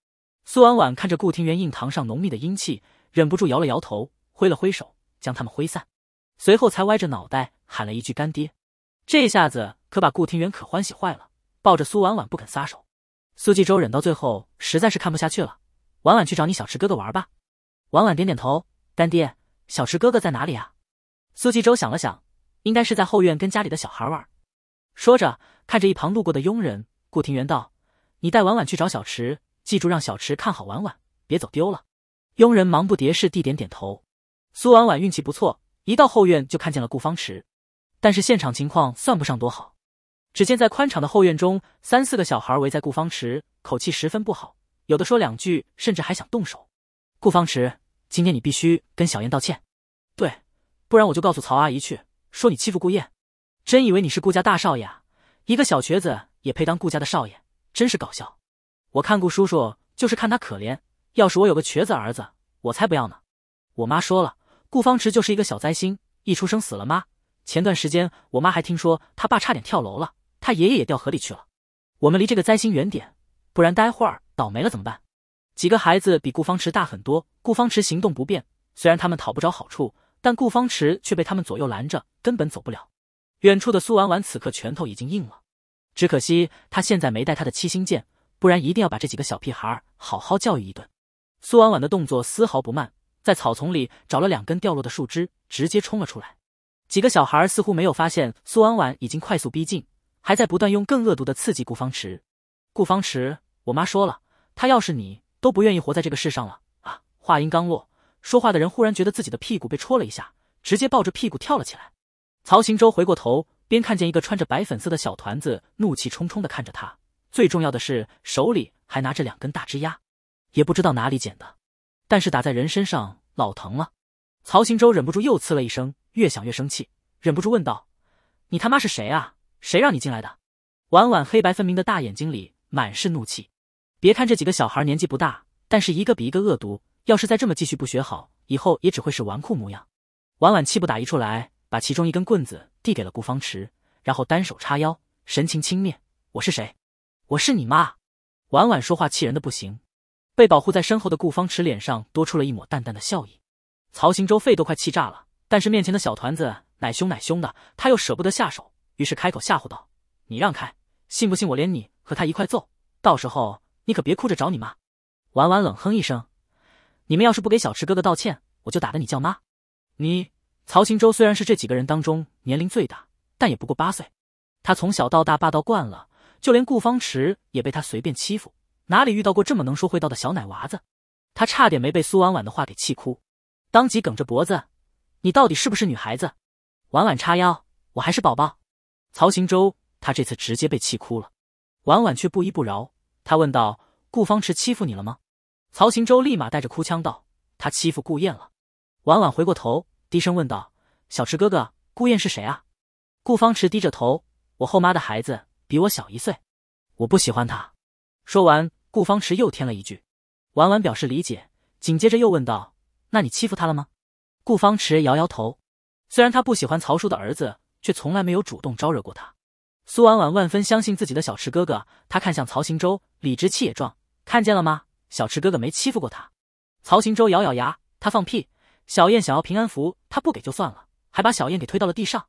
苏婉婉看着顾廷元印堂上浓密的阴气，忍不住摇了摇头，挥了挥手。将他们挥散，随后才歪着脑袋喊了一句“干爹”，这下子可把顾庭园可欢喜坏了，抱着苏婉婉不肯撒手。苏纪州忍到最后实在是看不下去了：“婉婉去找你小池哥哥玩吧。”婉婉点点头：“干爹，小池哥哥在哪里啊？”苏纪州想了想，应该是在后院跟家里的小孩玩。说着，看着一旁路过的佣人，顾庭园道：“你带婉婉去找小池，记住让小池看好婉婉，别走丢了。”佣人忙不迭是地点点头。苏婉婉运气不错，一到后院就看见了顾方池，但是现场情况算不上多好。只见在宽敞的后院中，三四个小孩围在顾方池，口气十分不好，有的说两句，甚至还想动手。顾方池，今天你必须跟小燕道歉，对，不然我就告诉曹阿姨去，说你欺负顾燕。真以为你是顾家大少爷，啊？一个小瘸子也配当顾家的少爷，真是搞笑。我看顾叔叔就是看他可怜，要是我有个瘸子儿子，我才不要呢。我妈说了。顾方池就是一个小灾星，一出生死了妈。前段时间我妈还听说他爸差点跳楼了，他爷爷也掉河里去了。我们离这个灾星远点，不然待会儿倒霉了怎么办？几个孩子比顾方池大很多，顾方池行动不便，虽然他们讨不着好处，但顾方池却被他们左右拦着，根本走不了。远处的苏婉婉此刻拳头已经硬了，只可惜她现在没带她的七星剑，不然一定要把这几个小屁孩好好教育一顿。苏婉婉的动作丝毫不慢。在草丛里找了两根掉落的树枝，直接冲了出来。几个小孩似乎没有发现苏婉婉已经快速逼近，还在不断用更恶毒的刺激顾方池。顾方池，我妈说了，她要是你都不愿意活在这个世上了啊！话音刚落，说话的人忽然觉得自己的屁股被戳了一下，直接抱着屁股跳了起来。曹行舟回过头边看见一个穿着白粉色的小团子，怒气冲冲的看着他，最重要的是手里还拿着两根大枝丫，也不知道哪里捡的。但是打在人身上老疼了，曹行舟忍不住又呲了一声，越想越生气，忍不住问道：“你他妈是谁啊？谁让你进来的？”婉婉黑白分明的大眼睛里满是怒气。别看这几个小孩年纪不大，但是一个比一个恶毒。要是再这么继续不学好，以后也只会是纨绔模样。婉婉气不打一处来，把其中一根棍子递给了顾方池，然后单手叉腰，神情轻蔑：“我是谁？我是你妈！”婉婉说话气人的不行。被保护在身后的顾方池脸上多出了一抹淡淡的笑意。曹行舟肺都快气炸了，但是面前的小团子乃凶乃凶的，他又舍不得下手，于是开口吓唬道：“你让开，信不信我连你和他一块揍？到时候你可别哭着找你妈！”婉婉冷哼一声：“你们要是不给小池哥哥道歉，我就打得你叫妈！”你，曹行舟虽然是这几个人当中年龄最大，但也不过八岁。他从小到大霸道惯了，就连顾方池也被他随便欺负。哪里遇到过这么能说会道的小奶娃子？他差点没被苏婉婉的话给气哭，当即梗着脖子：“你到底是不是女孩子？”婉婉叉腰：“我还是宝宝。”曹行舟，他这次直接被气哭了。婉婉却不依不饶，他问道：“顾方池欺负你了吗？”曹行舟立马带着哭腔道：“他欺负顾砚了。”婉婉回过头，低声问道：“小池哥哥，顾砚是谁啊？”顾方池低着头：“我后妈的孩子，比我小一岁，我不喜欢他。”说完，顾方池又添了一句：“婉婉表示理解。”紧接着又问道：“那你欺负他了吗？”顾方池摇摇头。虽然他不喜欢曹叔的儿子，却从来没有主动招惹过他。苏婉婉万分相信自己的小池哥哥，他看向曹行舟，理直气也壮：“看见了吗？小池哥哥没欺负过他。”曹行舟咬咬牙：“他放屁！小燕想要平安符，他不给就算了，还把小燕给推到了地上。”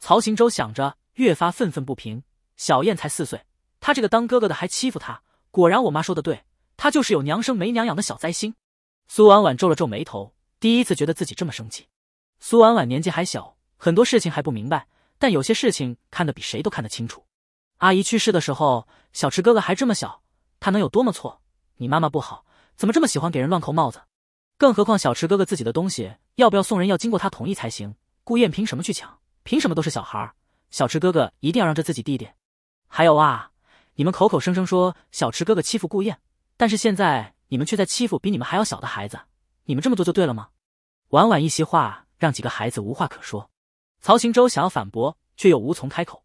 曹行舟想着，越发愤愤不平。小燕才四岁，他这个当哥哥的还欺负他。果然我妈说的对，他就是有娘生没娘养的小灾星。苏婉婉皱了皱眉头，第一次觉得自己这么生气。苏婉婉年纪还小，很多事情还不明白，但有些事情看得比谁都看得清楚。阿姨去世的时候，小池哥哥还这么小，他能有多么错？你妈妈不好，怎么这么喜欢给人乱扣帽子？更何况小池哥哥自己的东西要不要送人，要经过他同意才行。顾燕凭什么去抢？凭什么都是小孩？小池哥哥一定要让着自己弟弟。还有啊。你们口口声声说小池哥哥欺负顾燕，但是现在你们却在欺负比你们还要小的孩子，你们这么做就对了吗？婉婉一席话让几个孩子无话可说。曹行舟想要反驳，却又无从开口。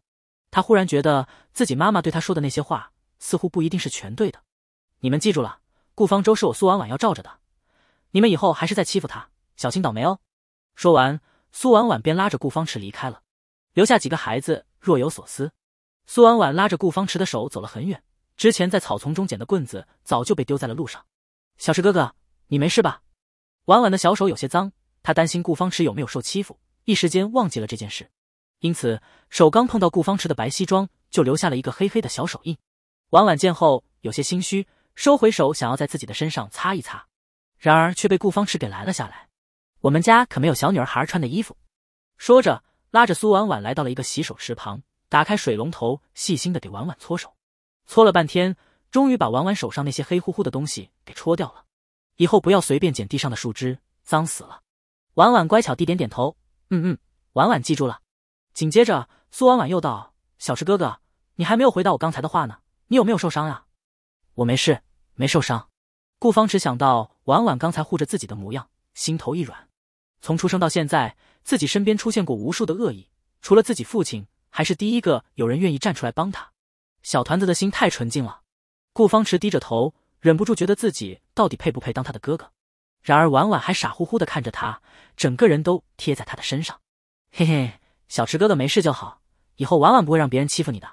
他忽然觉得自己妈妈对他说的那些话，似乎不一定是全对的。你们记住了，顾方舟是我苏婉婉要罩着的，你们以后还是再欺负他，小心倒霉哦。说完，苏婉婉便拉着顾方池离开了，留下几个孩子若有所思。苏婉婉拉着顾方池的手走了很远，之前在草丛中捡的棍子早就被丢在了路上。小池哥哥，你没事吧？婉婉的小手有些脏，她担心顾方池有没有受欺负，一时间忘记了这件事，因此手刚碰到顾方池的白西装，就留下了一个黑黑的小手印。婉婉见后有些心虚，收回手想要在自己的身上擦一擦，然而却被顾方池给拦了下来。我们家可没有小女孩儿穿的衣服，说着拉着苏婉婉来到了一个洗手池旁。打开水龙头，细心的给婉婉搓手，搓了半天，终于把婉婉手上那些黑乎乎的东西给戳掉了。以后不要随便捡地上的树枝，脏死了。婉婉乖巧地点点头，嗯嗯，婉婉记住了。紧接着，苏婉婉又道：“小池哥哥，你还没有回答我刚才的话呢，你有没有受伤啊？”“我没事，没受伤。”顾方池想到婉婉刚才护着自己的模样，心头一软。从出生到现在，自己身边出现过无数的恶意，除了自己父亲。还是第一个有人愿意站出来帮他，小团子的心太纯净了。顾方池低着头，忍不住觉得自己到底配不配当他的哥哥。然而婉婉还傻乎乎的看着他，整个人都贴在他的身上。嘿嘿，小池哥哥没事就好，以后婉婉不会让别人欺负你的。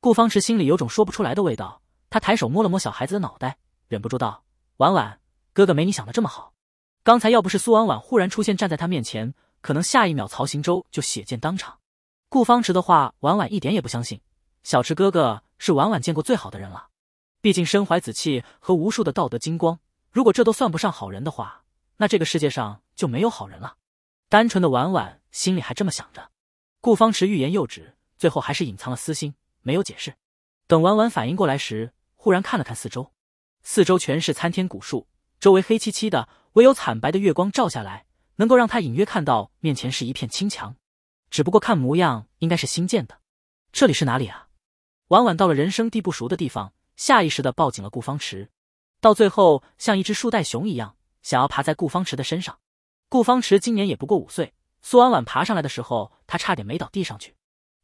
顾方池心里有种说不出来的味道，他抬手摸了摸小孩子的脑袋，忍不住道：“婉婉，哥哥没你想的这么好。刚才要不是苏婉婉忽然出现站在他面前，可能下一秒曹行舟就血溅当场。”顾方池的话，婉婉一点也不相信。小池哥哥是婉婉见过最好的人了，毕竟身怀紫气和无数的道德金光。如果这都算不上好人的话，那这个世界上就没有好人了。单纯的婉婉心里还这么想着。顾方池欲言又止，最后还是隐藏了私心，没有解释。等婉婉反应过来时，忽然看了看四周，四周全是参天古树，周围黑漆漆的，唯有惨白的月光照下来，能够让他隐约看到面前是一片青墙。只不过看模样应该是新建的，这里是哪里啊？婉婉到了人生地不熟的地方，下意识的抱紧了顾方池，到最后像一只树袋熊一样，想要爬在顾方池的身上。顾方池今年也不过五岁，苏婉婉爬上来的时候，他差点没倒地上去。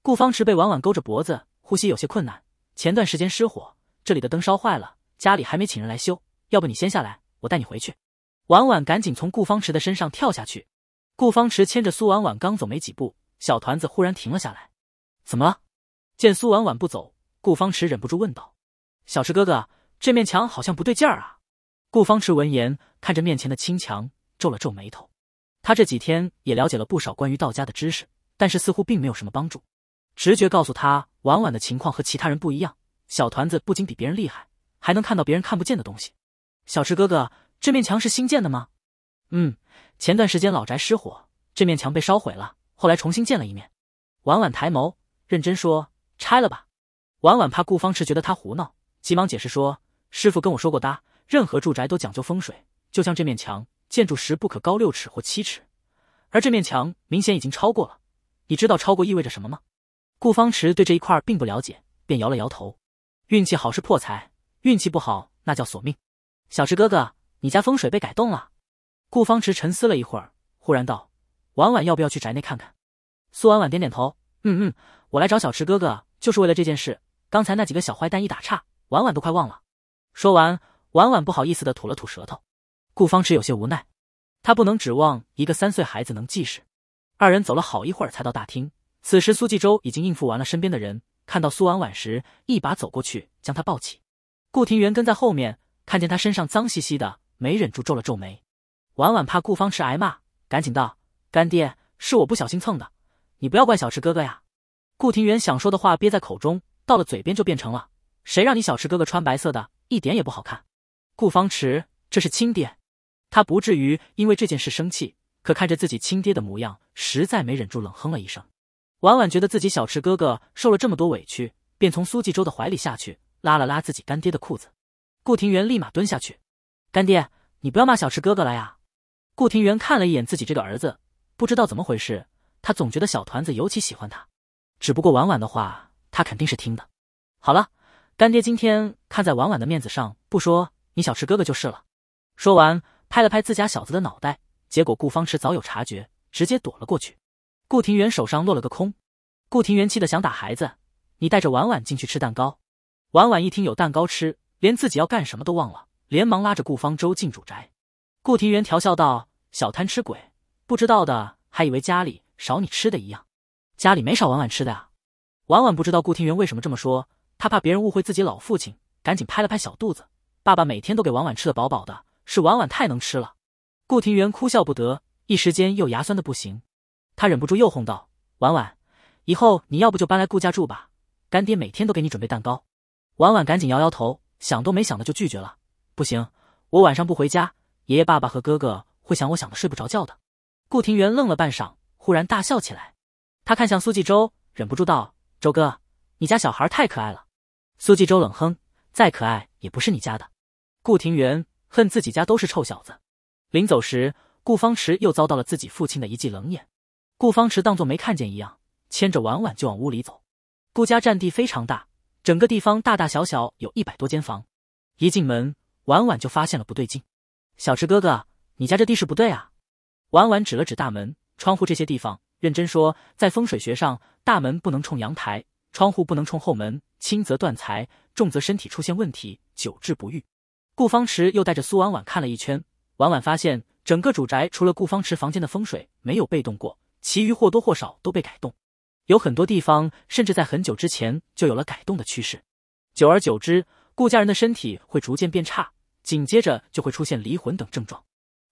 顾方池被婉婉勾着脖子，呼吸有些困难。前段时间失火，这里的灯烧坏了，家里还没请人来修，要不你先下来，我带你回去。婉婉赶紧从顾方池的身上跳下去，顾方池牵着苏婉婉刚走没几步。小团子忽然停了下来，怎么了？见苏婉婉不走，顾方池忍不住问道：“小池哥哥，这面墙好像不对劲儿啊！”顾方池闻言，看着面前的青墙，皱了皱眉头。他这几天也了解了不少关于道家的知识，但是似乎并没有什么帮助。直觉告诉他，婉婉的情况和其他人不一样。小团子不仅比别人厉害，还能看到别人看不见的东西。小池哥哥，这面墙是新建的吗？嗯，前段时间老宅失火，这面墙被烧毁了。后来重新见了一面，婉婉抬眸认真说：“拆了吧。”婉婉怕顾方池觉得他胡闹，急忙解释说：“师傅跟我说过，搭任何住宅都讲究风水，就像这面墙，建筑时不可高六尺或七尺，而这面墙明显已经超过了。你知道超过意味着什么吗？”顾方池对这一块并不了解，便摇了摇头。运气好是破财，运气不好那叫索命。小池哥哥，你家风水被改动了。顾方池沉思了一会儿，忽然道。婉婉要不要去宅内看看？苏婉婉点点头，嗯嗯，我来找小池哥哥就是为了这件事。刚才那几个小坏蛋一打岔，婉婉都快忘了。说完，婉婉不好意思的吐了吐舌头。顾方池有些无奈，他不能指望一个三岁孩子能记事。二人走了好一会儿才到大厅。此时苏纪州已经应付完了身边的人，看到苏婉婉时，一把走过去将她抱起。顾庭园跟在后面，看见他身上脏兮兮的，没忍住皱了皱眉。婉婉怕顾方池挨骂，赶紧道。干爹，是我不小心蹭的，你不要怪小池哥哥呀。顾廷元想说的话憋在口中，到了嘴边就变成了：谁让你小池哥哥穿白色的，一点也不好看。顾方池，这是亲爹，他不至于因为这件事生气。可看着自己亲爹的模样，实在没忍住冷哼了一声。婉婉觉得自己小池哥哥受了这么多委屈，便从苏纪州的怀里下去，拉了拉自己干爹的裤子。顾廷元立马蹲下去：“干爹，你不要骂小池哥哥了呀。”顾廷元看了一眼自己这个儿子。不知道怎么回事，他总觉得小团子尤其喜欢他，只不过婉婉的话，他肯定是听的。好了，干爹今天看在婉婉的面子上，不说你小池哥哥就是了。说完，拍了拍自家小子的脑袋，结果顾方池早有察觉，直接躲了过去。顾庭元手上落了个空，顾庭元气得想打孩子。你带着婉婉进去吃蛋糕。婉婉一听有蛋糕吃，连自己要干什么都忘了，连忙拉着顾方舟进主宅。顾庭元调笑道：“小贪吃鬼。”不知道的还以为家里少你吃的一样，家里没少婉婉吃的呀。婉婉不知道顾庭元为什么这么说，他怕别人误会自己老父亲，赶紧拍了拍小肚子。爸爸每天都给婉婉吃的饱饱的，是婉婉太能吃了。顾庭元哭笑不得，一时间又牙酸的不行，他忍不住又哄道：“婉婉，以后你要不就搬来顾家住吧，干爹每天都给你准备蛋糕。”婉婉赶紧摇摇头，想都没想的就拒绝了：“不行，我晚上不回家，爷爷、爸爸和哥哥会想我想的睡不着觉的。”顾庭元愣了半晌，忽然大笑起来。他看向苏纪州，忍不住道：“周哥，你家小孩太可爱了。”苏纪州冷哼：“再可爱也不是你家的。”顾庭元恨自己家都是臭小子。临走时，顾方池又遭到了自己父亲的一记冷眼。顾方池当作没看见一样，牵着婉婉就往屋里走。顾家占地非常大，整个地方大大小小有一百多间房。一进门，婉婉就发现了不对劲：“小池哥哥，你家这地势不对啊。”婉婉指了指大门、窗户这些地方，认真说：“在风水学上，大门不能冲阳台，窗户不能冲后门，轻则断财，重则身体出现问题，久治不愈。”顾方池又带着苏婉婉看了一圈，婉婉发现整个主宅除了顾方池房间的风水没有被动过，其余或多或少都被改动。有很多地方甚至在很久之前就有了改动的趋势，久而久之，顾家人的身体会逐渐变差，紧接着就会出现离魂等症状。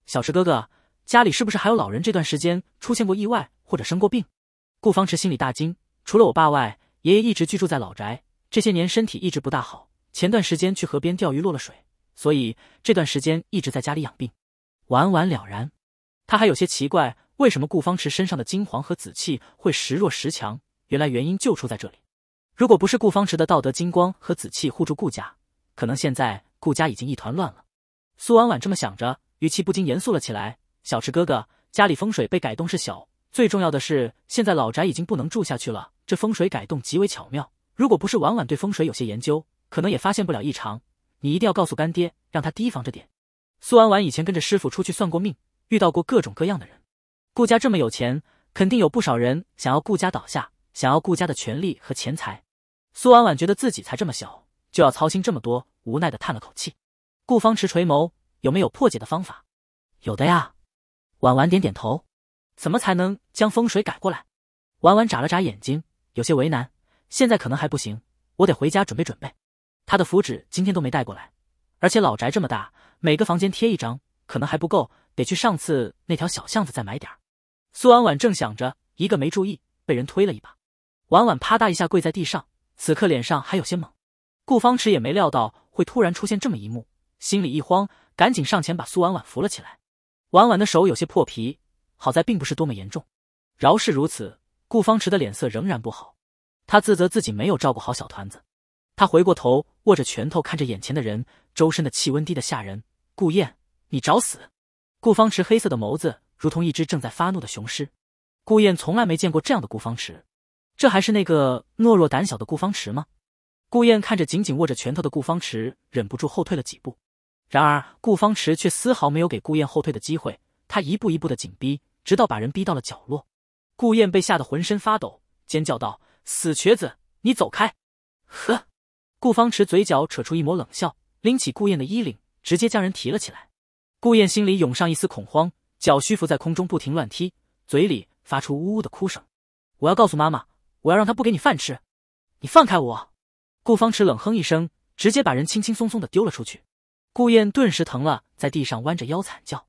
小池哥哥。家里是不是还有老人？这段时间出现过意外或者生过病？顾方池心里大惊。除了我爸外，爷爷一直居住在老宅，这些年身体一直不大好。前段时间去河边钓鱼落了水，所以这段时间一直在家里养病。婉婉了然，他还有些奇怪，为什么顾方池身上的金黄和紫气会时弱时强？原来原因就出在这里。如果不是顾方池的道德金光和紫气护住顾家，可能现在顾家已经一团乱了。苏婉婉这么想着，语气不禁严肃了起来。小池哥哥，家里风水被改动是小，最重要的是现在老宅已经不能住下去了。这风水改动极为巧妙，如果不是婉婉对风水有些研究，可能也发现不了异常。你一定要告诉干爹，让他提防着点。苏婉婉以前跟着师傅出去算过命，遇到过各种各样的人。顾家这么有钱，肯定有不少人想要顾家倒下，想要顾家的权利和钱财。苏婉婉觉得自己才这么小，就要操心这么多，无奈的叹了口气。顾方池垂眸，有没有破解的方法？有的呀。婉婉点点头，怎么才能将风水改过来？婉婉眨了眨眼睛，有些为难。现在可能还不行，我得回家准备准备。他的符纸今天都没带过来，而且老宅这么大，每个房间贴一张可能还不够，得去上次那条小巷子再买点儿。苏婉婉正想着，一个没注意被人推了一把，婉婉啪嗒一下跪在地上，此刻脸上还有些懵。顾方池也没料到会突然出现这么一幕，心里一慌，赶紧上前把苏婉婉扶了起来。婉婉的手有些破皮，好在并不是多么严重。饶是如此，顾方池的脸色仍然不好。他自责自己没有照顾好小团子。他回过头，握着拳头看着眼前的人，周身的气温低得吓人。顾燕，你找死！顾方池黑色的眸子如同一只正在发怒的雄狮。顾燕从来没见过这样的顾方池，这还是那个懦弱胆小的顾方池吗？顾燕看着紧紧握着拳头的顾方池，忍不住后退了几步。然而，顾方池却丝毫没有给顾燕后退的机会，他一步一步的紧逼，直到把人逼到了角落。顾燕被吓得浑身发抖，尖叫道：“死瘸子，你走开！”呵，顾方池嘴角扯出一抹冷笑，拎起顾燕的衣领，直接将人提了起来。顾燕心里涌上一丝恐慌，脚虚浮在空中不停乱踢，嘴里发出呜呜的哭声：“我要告诉妈妈，我要让她不给你饭吃！你放开我！”顾方池冷哼一声，直接把人轻轻松松的丢了出去。顾燕顿时疼了，在地上弯着腰惨叫。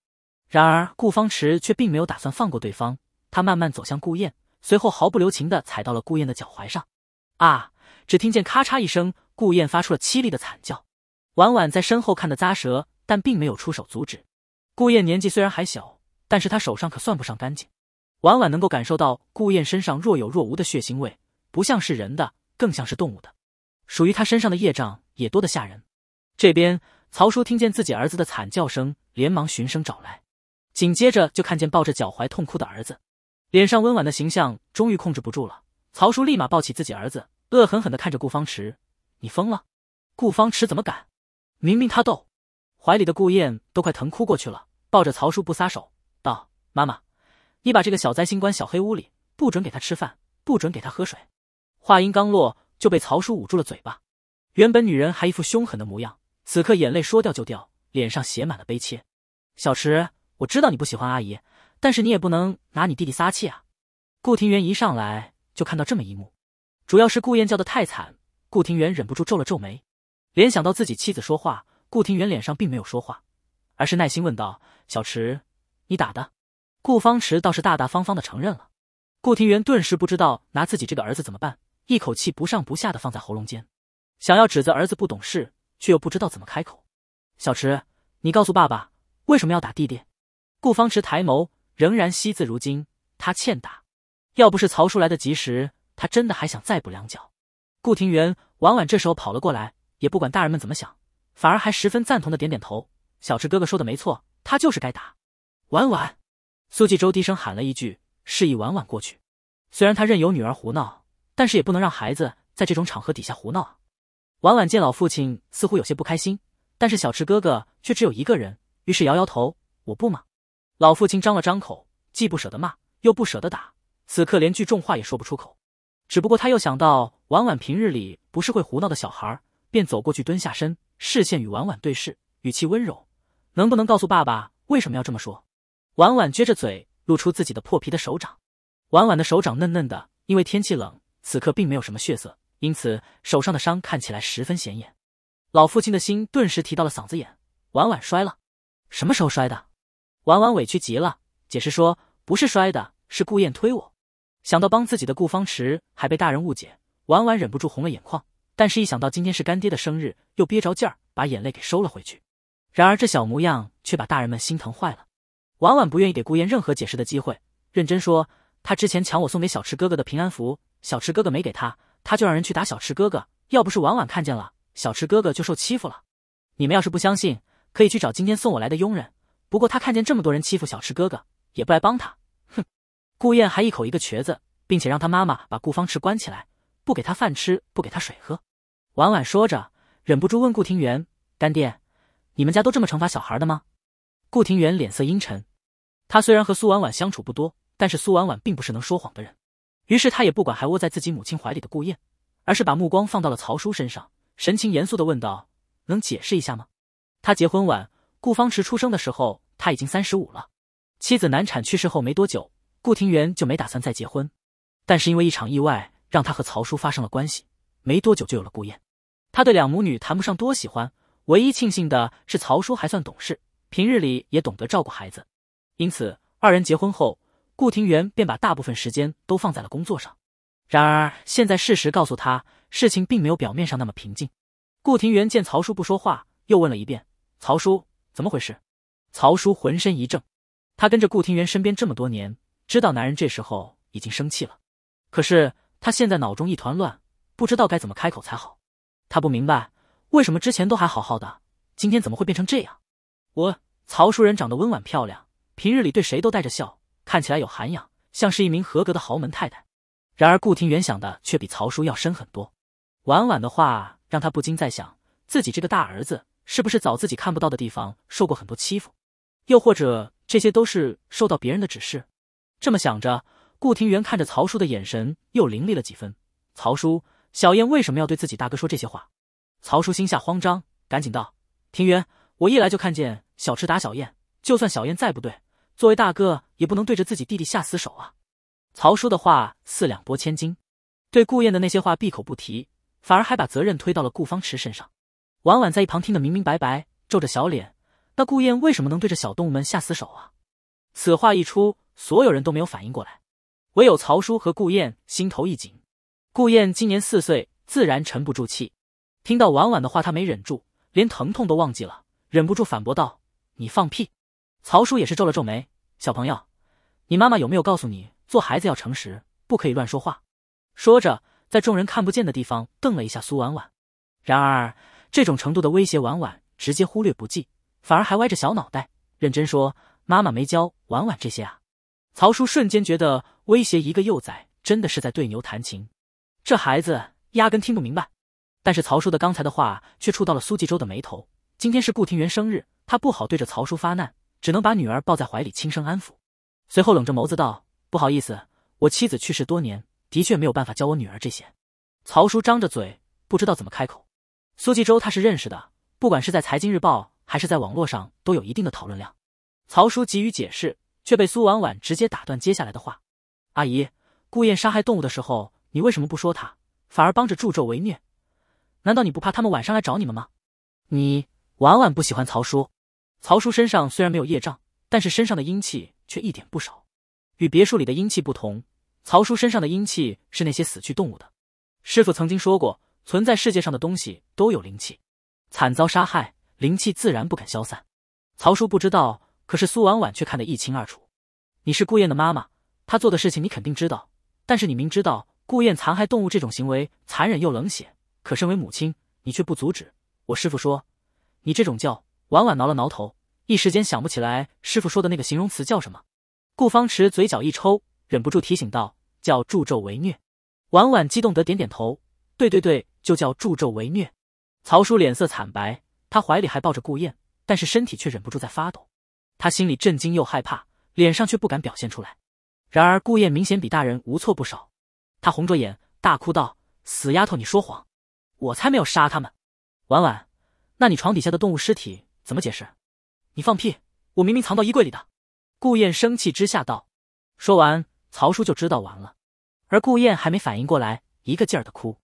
然而顾方池却并没有打算放过对方，他慢慢走向顾燕，随后毫不留情的踩到了顾燕的脚踝上。啊！只听见咔嚓一声，顾燕发出了凄厉的惨叫。婉婉在身后看得咂舌，但并没有出手阻止。顾燕年纪虽然还小，但是他手上可算不上干净。婉婉能够感受到顾燕身上若有若无的血腥味，不像是人的，更像是动物的。属于他身上的业障也多得吓人。这边。曹叔听见自己儿子的惨叫声，连忙循声找来，紧接着就看见抱着脚踝痛哭的儿子，脸上温婉的形象终于控制不住了。曹叔立马抱起自己儿子，恶狠狠地看着顾方池：“你疯了！”顾方池怎么敢？明明他逗怀里的顾砚都快疼哭过去了，抱着曹叔不撒手，道：“妈妈，你把这个小灾星关小黑屋里，不准给他吃饭，不准给他喝水。”话音刚落，就被曹叔捂住了嘴巴。原本女人还一副凶狠的模样。此刻眼泪说掉就掉，脸上写满了悲切。小池，我知道你不喜欢阿姨，但是你也不能拿你弟弟撒气啊！顾庭园一上来就看到这么一幕，主要是顾燕叫的太惨，顾庭园忍不住皱了皱眉，联想到自己妻子说话，顾庭园脸上并没有说话，而是耐心问道：“小池，你打的？”顾方池倒是大大方方的承认了。顾廷元顿时不知道拿自己这个儿子怎么办，一口气不上不下的放在喉咙间，想要指责儿子不懂事。却又不知道怎么开口。小池，你告诉爸爸，为什么要打弟弟？顾方池抬眸，仍然惜字如金。他欠打，要不是曹叔来得及时，他真的还想再补两脚。顾庭元婉婉这时候跑了过来，也不管大人们怎么想，反而还十分赞同的点点头。小池哥哥说的没错，他就是该打。婉婉，苏纪州低声喊了一句，示意婉婉过去。虽然他任由女儿胡闹，但是也不能让孩子在这种场合底下胡闹啊。婉婉见老父亲似乎有些不开心，但是小池哥哥却只有一个人，于是摇摇头：“我不嘛。”老父亲张了张口，既不舍得骂，又不舍得打，此刻连句重话也说不出口。只不过他又想到婉婉平日里不是会胡闹的小孩，便走过去蹲下身，视线与婉婉对视，语气温柔：“能不能告诉爸爸为什么要这么说？”婉婉撅着嘴，露出自己的破皮的手掌。婉婉的手掌嫩嫩的，因为天气冷，此刻并没有什么血色。因此，手上的伤看起来十分显眼。老父亲的心顿时提到了嗓子眼。婉婉摔了，什么时候摔的？婉婉委屈极了，解释说：“不是摔的，是顾砚推我。”想到帮自己的顾方池还被大人误解，婉婉忍不住红了眼眶。但是，一想到今天是干爹的生日，又憋着劲儿把眼泪给收了回去。然而，这小模样却把大人们心疼坏了。婉婉不愿意给顾砚任何解释的机会，认真说：“他之前抢我送给小池哥哥的平安符，小池哥哥没给他。”他就让人去打小池哥哥，要不是婉婉看见了，小池哥哥就受欺负了。你们要是不相信，可以去找今天送我来的佣人。不过他看见这么多人欺负小池哥哥，也不来帮他。哼！顾燕还一口一个瘸子，并且让他妈妈把顾方池关起来，不给他饭吃，不给他水喝。婉婉说着，忍不住问顾庭元：“干爹，你们家都这么惩罚小孩的吗？”顾庭元脸色阴沉。他虽然和苏婉婉相处不多，但是苏婉婉并不是能说谎的人。于是他也不管还窝在自己母亲怀里的顾燕，而是把目光放到了曹叔身上，神情严肃地问道：“能解释一下吗？”他结婚晚，顾方池出生的时候他已经三十五了，妻子难产去世后没多久，顾庭元就没打算再结婚，但是因为一场意外，让他和曹叔发生了关系，没多久就有了顾燕。他对两母女谈不上多喜欢，唯一庆幸的是曹叔还算懂事，平日里也懂得照顾孩子，因此二人结婚后。顾廷元便把大部分时间都放在了工作上，然而现在事实告诉他，事情并没有表面上那么平静。顾廷元见曹叔不说话，又问了一遍：“曹叔，怎么回事？”曹叔浑身一怔，他跟着顾廷元身边这么多年，知道男人这时候已经生气了，可是他现在脑中一团乱，不知道该怎么开口才好。他不明白为什么之前都还好好的，今天怎么会变成这样？我曹叔人长得温婉漂亮，平日里对谁都带着笑。看起来有涵养，像是一名合格的豪门太太。然而顾廷元想的却比曹叔要深很多。婉婉的话让他不禁在想，自己这个大儿子是不是早自己看不到的地方受过很多欺负，又或者这些都是受到别人的指示？这么想着，顾廷元看着曹叔的眼神又凌厉了几分。曹叔，小燕为什么要对自己大哥说这些话？曹叔心下慌张，赶紧道：“庭元，我一来就看见小池打小燕，就算小燕再不对。”作为大哥，也不能对着自己弟弟下死手啊！曹叔的话四两拨千斤，对顾燕的那些话闭口不提，反而还把责任推到了顾方池身上。婉婉在一旁听得明明白白，皱着小脸。那顾燕为什么能对着小动物们下死手啊？此话一出，所有人都没有反应过来，唯有曹叔和顾燕心头一紧。顾燕今年四岁，自然沉不住气。听到婉婉的话，他没忍住，连疼痛都忘记了，忍不住反驳道：“你放屁！”曹叔也是皱了皱眉：“小朋友，你妈妈有没有告诉你，做孩子要诚实，不可以乱说话？”说着，在众人看不见的地方瞪了一下苏婉婉。然而，这种程度的威胁，婉婉直接忽略不计，反而还歪着小脑袋认真说：“妈妈没教婉婉这些啊。”曹叔瞬间觉得威胁一个幼崽真的是在对牛弹琴，这孩子压根听不明白。但是曹叔的刚才的话却触到了苏纪州的眉头。今天是顾廷源生日，他不好对着曹叔发难。只能把女儿抱在怀里，轻声安抚。随后冷着眸子道：“不好意思，我妻子去世多年，的确没有办法教我女儿这些。”曹叔张着嘴，不知道怎么开口。苏纪州他是认识的，不管是在财经日报还是在网络上，都有一定的讨论量。曹叔急于解释，却被苏婉婉直接打断。接下来的话：“阿姨，顾燕杀害动物的时候，你为什么不说他，反而帮着助纣为虐？难道你不怕他们晚上来找你们吗？”你婉婉不喜欢曹叔。曹叔身上虽然没有业障，但是身上的阴气却一点不少。与别墅里的阴气不同，曹叔身上的阴气是那些死去动物的。师傅曾经说过，存在世界上的东西都有灵气，惨遭杀害，灵气自然不肯消散。曹叔不知道，可是苏婉婉却看得一清二楚。你是顾燕的妈妈，她做的事情你肯定知道。但是你明知道顾燕残害动物这种行为残忍又冷血，可身为母亲，你却不阻止。我师傅说，你这种叫……婉婉挠了挠头，一时间想不起来师傅说的那个形容词叫什么。顾方池嘴角一抽，忍不住提醒道：“叫助纣为虐。”婉婉激动的点点头：“对对对，就叫助纣为虐。”曹叔脸色惨白，他怀里还抱着顾燕，但是身体却忍不住在发抖。他心里震惊又害怕，脸上却不敢表现出来。然而顾燕明显比大人无错不少，他红着眼大哭道：“死丫头，你说谎！我才没有杀他们！婉婉，那你床底下的动物尸体……”怎么解释？你放屁！我明明藏到衣柜里的。顾燕生气之下道。说完，曹叔就知道完了。而顾燕还没反应过来，一个劲儿的哭。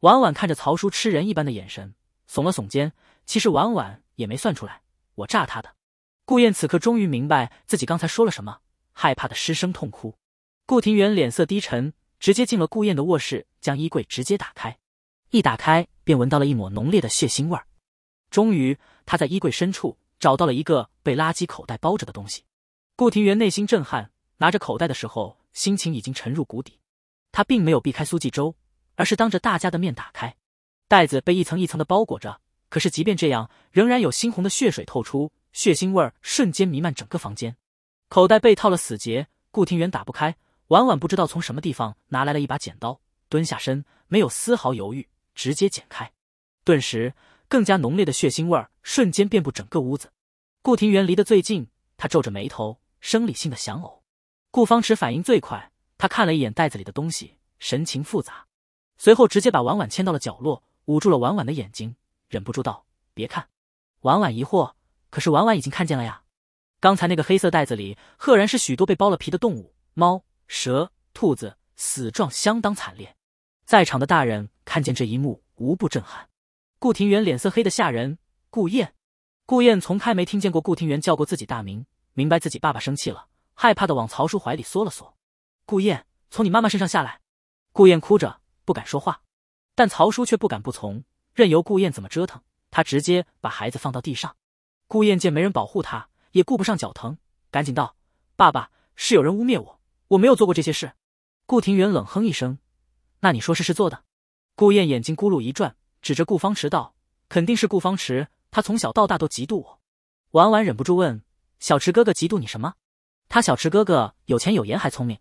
婉婉看着曹叔吃人一般的眼神，耸了耸肩。其实婉婉也没算出来，我诈他的。顾燕此刻终于明白自己刚才说了什么，害怕的失声痛哭。顾廷元脸色低沉，直接进了顾燕的卧室，将衣柜直接打开。一打开，便闻到了一抹浓烈的血腥味儿。终于，他在衣柜深处找到了一个被垃圾口袋包着的东西。顾廷园内心震撼，拿着口袋的时候，心情已经沉入谷底。他并没有避开苏纪州，而是当着大家的面打开。袋子被一层一层的包裹着，可是即便这样，仍然有猩红的血水透出，血腥味儿瞬间弥漫整个房间。口袋被套了死结，顾廷园打不开。婉婉不知道从什么地方拿来了一把剪刀，蹲下身，没有丝毫犹豫，直接剪开。顿时。更加浓烈的血腥味儿瞬间遍布整个屋子。顾庭园离得最近，他皱着眉头，生理性的想呕。顾方池反应最快，他看了一眼袋子里的东西，神情复杂，随后直接把婉婉牵到了角落，捂住了婉婉的眼睛，忍不住道：“别看。”婉婉疑惑，可是婉婉已经看见了呀。刚才那个黑色袋子里赫然是许多被剥了皮的动物，猫、蛇、兔子，死状相当惨烈。在场的大人看见这一幕，无不震撼。顾廷元脸色黑的吓人。顾燕，顾燕从开没听见过顾廷元叫过自己大名，明白自己爸爸生气了，害怕的往曹叔怀里缩了缩。顾燕，从你妈妈身上下来。顾燕哭着不敢说话，但曹叔却不敢不从，任由顾燕怎么折腾，他直接把孩子放到地上。顾燕见没人保护他，也顾不上脚疼，赶紧道：“爸爸，是有人污蔑我，我没有做过这些事。”顾廷元冷哼一声：“那你说是谁做的？”顾燕眼睛咕噜一转。指着顾方池道：“肯定是顾方池，他从小到大都嫉妒我。”婉婉忍不住问：“小池哥哥嫉妒你什么？”他小池哥哥有钱有颜还聪明。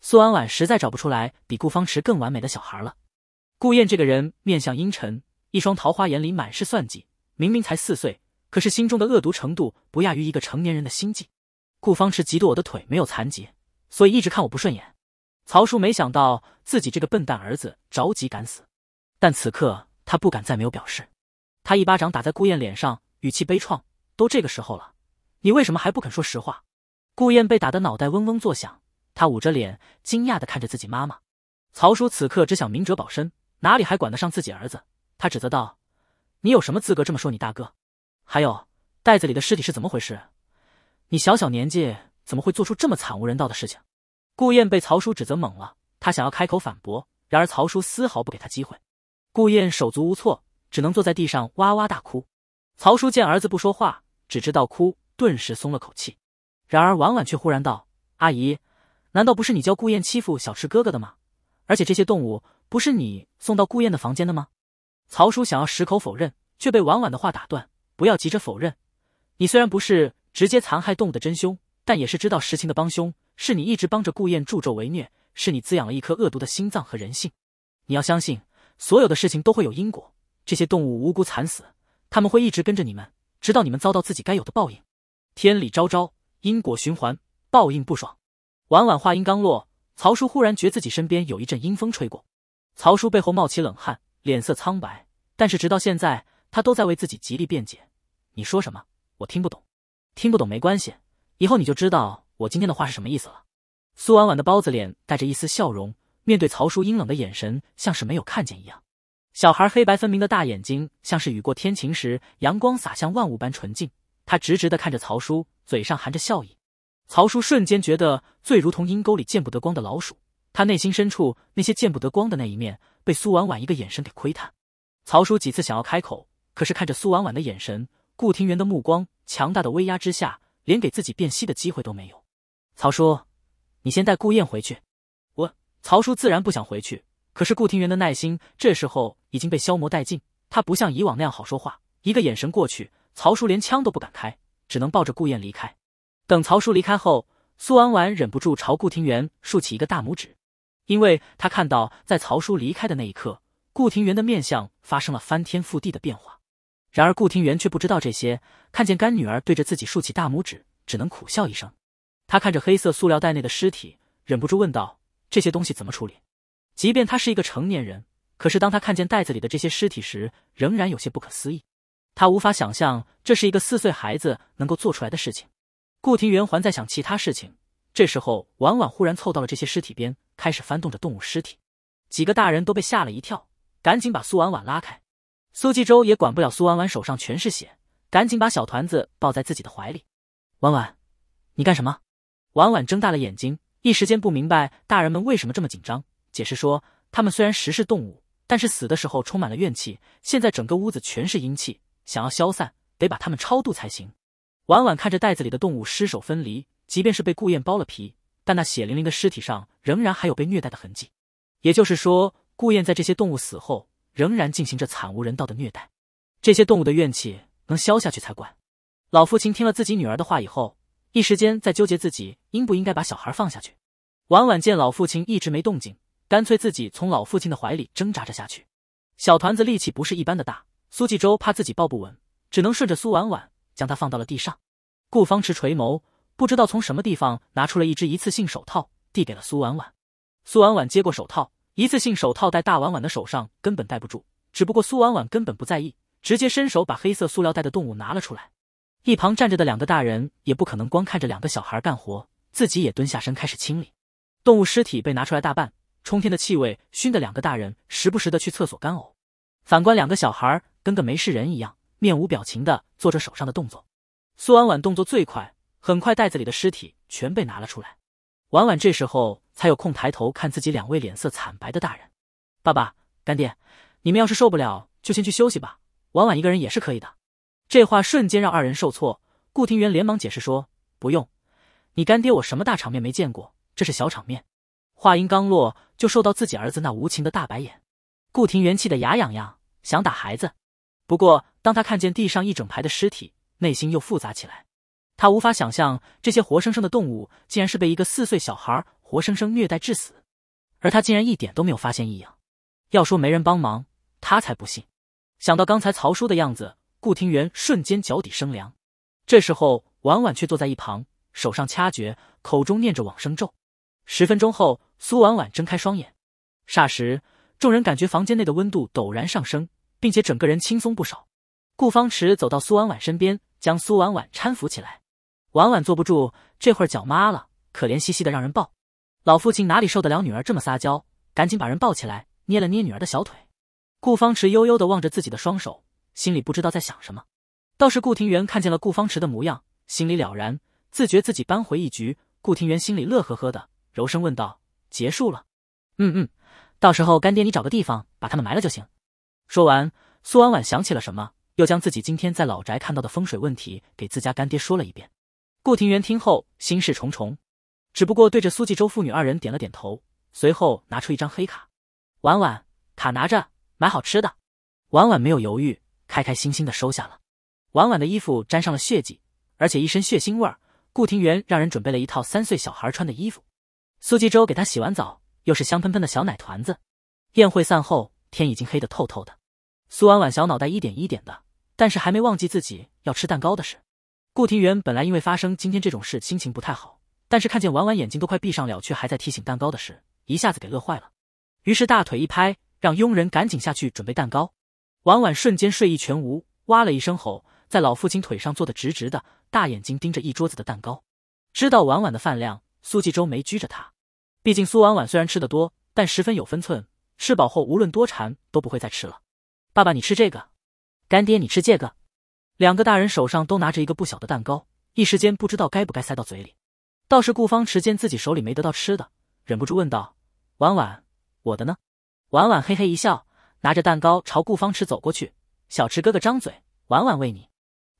苏婉婉实在找不出来比顾方池更完美的小孩了。顾砚这个人面相阴沉，一双桃花眼里满是算计。明明才四岁，可是心中的恶毒程度不亚于一个成年人的心计。顾方池嫉妒我的腿没有残疾，所以一直看我不顺眼。曹叔没想到自己这个笨蛋儿子着急敢死，但此刻。他不敢再没有表示，他一巴掌打在顾燕脸上，语气悲怆：“都这个时候了，你为什么还不肯说实话？”顾燕被打的脑袋嗡嗡作响，他捂着脸，惊讶的看着自己妈妈。曹叔此刻只想明哲保身，哪里还管得上自己儿子？他指责道：“你有什么资格这么说你大哥？还有袋子里的尸体是怎么回事？你小小年纪怎么会做出这么惨无人道的事情？”顾燕被曹叔指责懵了，他想要开口反驳，然而曹叔丝毫不给他机会。顾燕手足无措，只能坐在地上哇哇大哭。曹叔见儿子不说话，只知道哭，顿时松了口气。然而婉婉却忽然道：“阿姨，难道不是你教顾燕欺负小池哥哥的吗？而且这些动物不是你送到顾燕的房间的吗？”曹叔想要矢口否认，却被婉婉的话打断：“不要急着否认，你虽然不是直接残害动物的真凶，但也是知道实情的帮凶。是你一直帮着顾燕助纣为虐，是你滋养了一颗恶毒的心脏和人性。你要相信。”所有的事情都会有因果，这些动物无辜惨死，他们会一直跟着你们，直到你们遭到自己该有的报应。天理昭昭，因果循环，报应不爽。婉婉话音刚落，曹叔忽然觉自己身边有一阵阴风吹过，曹叔背后冒起冷汗，脸色苍白。但是直到现在，他都在为自己极力辩解。你说什么？我听不懂。听不懂没关系，以后你就知道我今天的话是什么意思了。苏婉婉的包子脸带着一丝笑容。面对曹叔阴冷的眼神，像是没有看见一样。小孩黑白分明的大眼睛，像是雨过天晴时阳光洒向万物般纯净。他直直的看着曹叔，嘴上含着笑意。曹叔瞬间觉得最如同阴沟里见不得光的老鼠。他内心深处那些见不得光的那一面，被苏婉婉一个眼神给窥探。曹叔几次想要开口，可是看着苏婉婉的眼神，顾庭元的目光强大的威压之下，连给自己辨析的机会都没有。曹叔，你先带顾燕回去。曹叔自然不想回去，可是顾廷园的耐心这时候已经被消磨殆尽，他不像以往那样好说话。一个眼神过去，曹叔连枪都不敢开，只能抱着顾燕离开。等曹叔离开后，苏婉婉忍不住朝顾廷园竖起一个大拇指，因为他看到在曹叔离开的那一刻，顾廷园的面相发生了翻天覆地的变化。然而顾廷元却不知道这些，看见干女儿对着自己竖起大拇指，只能苦笑一声。他看着黑色塑料袋内的尸体，忍不住问道。这些东西怎么处理？即便他是一个成年人，可是当他看见袋子里的这些尸体时，仍然有些不可思议。他无法想象这是一个四岁孩子能够做出来的事情。顾廷元还在想其他事情，这时候婉婉忽然凑到了这些尸体边，开始翻动着动物尸体。几个大人都被吓了一跳，赶紧把苏婉婉拉开。苏纪州也管不了苏婉婉手上全是血，赶紧把小团子抱在自己的怀里。婉婉，你干什么？婉婉睁大了眼睛。一时间不明白大人们为什么这么紧张，解释说，他们虽然食是动物，但是死的时候充满了怨气，现在整个屋子全是阴气，想要消散，得把他们超度才行。婉婉看着袋子里的动物尸首分离，即便是被顾燕剥了皮，但那血淋淋的尸体上仍然还有被虐待的痕迹，也就是说，顾燕在这些动物死后仍然进行着惨无人道的虐待，这些动物的怨气能消下去才怪。老父亲听了自己女儿的话以后。一时间在纠结自己应不应该把小孩放下去。婉婉见老父亲一直没动静，干脆自己从老父亲的怀里挣扎着下去。小团子力气不是一般的大，苏纪州怕自己抱不稳，只能顺着苏婉婉将她放到了地上。顾方池垂眸，不知道从什么地方拿出了一只一次性手套，递给了苏婉婉。苏婉婉接过手套，一次性手套戴大婉婉的手上根本戴不住，只不过苏婉婉根本不在意，直接伸手把黑色塑料袋的动物拿了出来。一旁站着的两个大人也不可能光看着两个小孩干活，自己也蹲下身开始清理。动物尸体被拿出来大半，冲天的气味熏得两个大人时不时的去厕所干呕。反观两个小孩，跟个没事人一样，面无表情的做着手上的动作。苏婉婉动作最快，很快袋子里的尸体全被拿了出来。婉婉这时候才有空抬头看自己两位脸色惨白的大人，爸爸、干爹，你们要是受不了，就先去休息吧。婉婉一个人也是可以的。这话瞬间让二人受挫，顾廷元连忙解释说：“不用，你干爹我什么大场面没见过，这是小场面。”话音刚落，就受到自己儿子那无情的大白眼。顾廷元气得牙痒痒，想打孩子。不过，当他看见地上一整排的尸体，内心又复杂起来。他无法想象这些活生生的动物竟然是被一个四岁小孩活生生虐待致死，而他竟然一点都没有发现异样。要说没人帮忙，他才不信。想到刚才曹叔的样子。顾庭园瞬间脚底生凉，这时候婉婉却坐在一旁，手上掐诀，口中念着往生咒。十分钟后，苏婉婉睁开双眼，霎时众人感觉房间内的温度陡然上升，并且整个人轻松不少。顾方池走到苏婉婉身边，将苏婉婉搀扶起来。婉婉坐不住，这会儿脚麻了，可怜兮兮的让人抱。老父亲哪里受得了女儿这么撒娇，赶紧把人抱起来，捏了捏女儿的小腿。顾方池悠悠的望着自己的双手。心里不知道在想什么，倒是顾廷元看见了顾方池的模样，心里了然，自觉自己扳回一局。顾廷元心里乐呵呵的，柔声问道：“结束了？”“嗯嗯，到时候干爹你找个地方把他们埋了就行。”说完，苏婉婉想起了什么，又将自己今天在老宅看到的风水问题给自家干爹说了一遍。顾廷元听后心事重重，只不过对着苏继州父女二人点了点头，随后拿出一张黑卡：“婉婉，卡拿着，买好吃的。”婉婉没有犹豫。开开心心的收下了，婉婉的衣服沾上了血迹，而且一身血腥味儿。顾廷元让人准备了一套三岁小孩穿的衣服。苏纪州给他洗完澡，又是香喷喷的小奶团子。宴会散后，天已经黑得透透的。苏婉婉小脑袋一点一点的，但是还没忘记自己要吃蛋糕的事。顾廷元本来因为发生今天这种事心情不太好，但是看见婉婉眼睛都快闭上了，却还在提醒蛋糕的事，一下子给乐坏了。于是大腿一拍，让佣人赶紧下去准备蛋糕。婉婉瞬间睡意全无，哇了一声吼，在老父亲腿上坐得直直的，大眼睛盯着一桌子的蛋糕。知道婉婉的饭量，苏纪州没拘着她。毕竟苏婉婉虽然吃得多，但十分有分寸，吃饱后无论多馋都不会再吃了。爸爸你吃这个，干爹你吃这个，两个大人手上都拿着一个不小的蛋糕，一时间不知道该不该塞到嘴里。倒是顾方池见自己手里没得到吃的，忍不住问道：“婉婉，我的呢？”婉婉嘿嘿一笑。拿着蛋糕朝顾方池走过去，小池哥哥张嘴，婉婉喂你。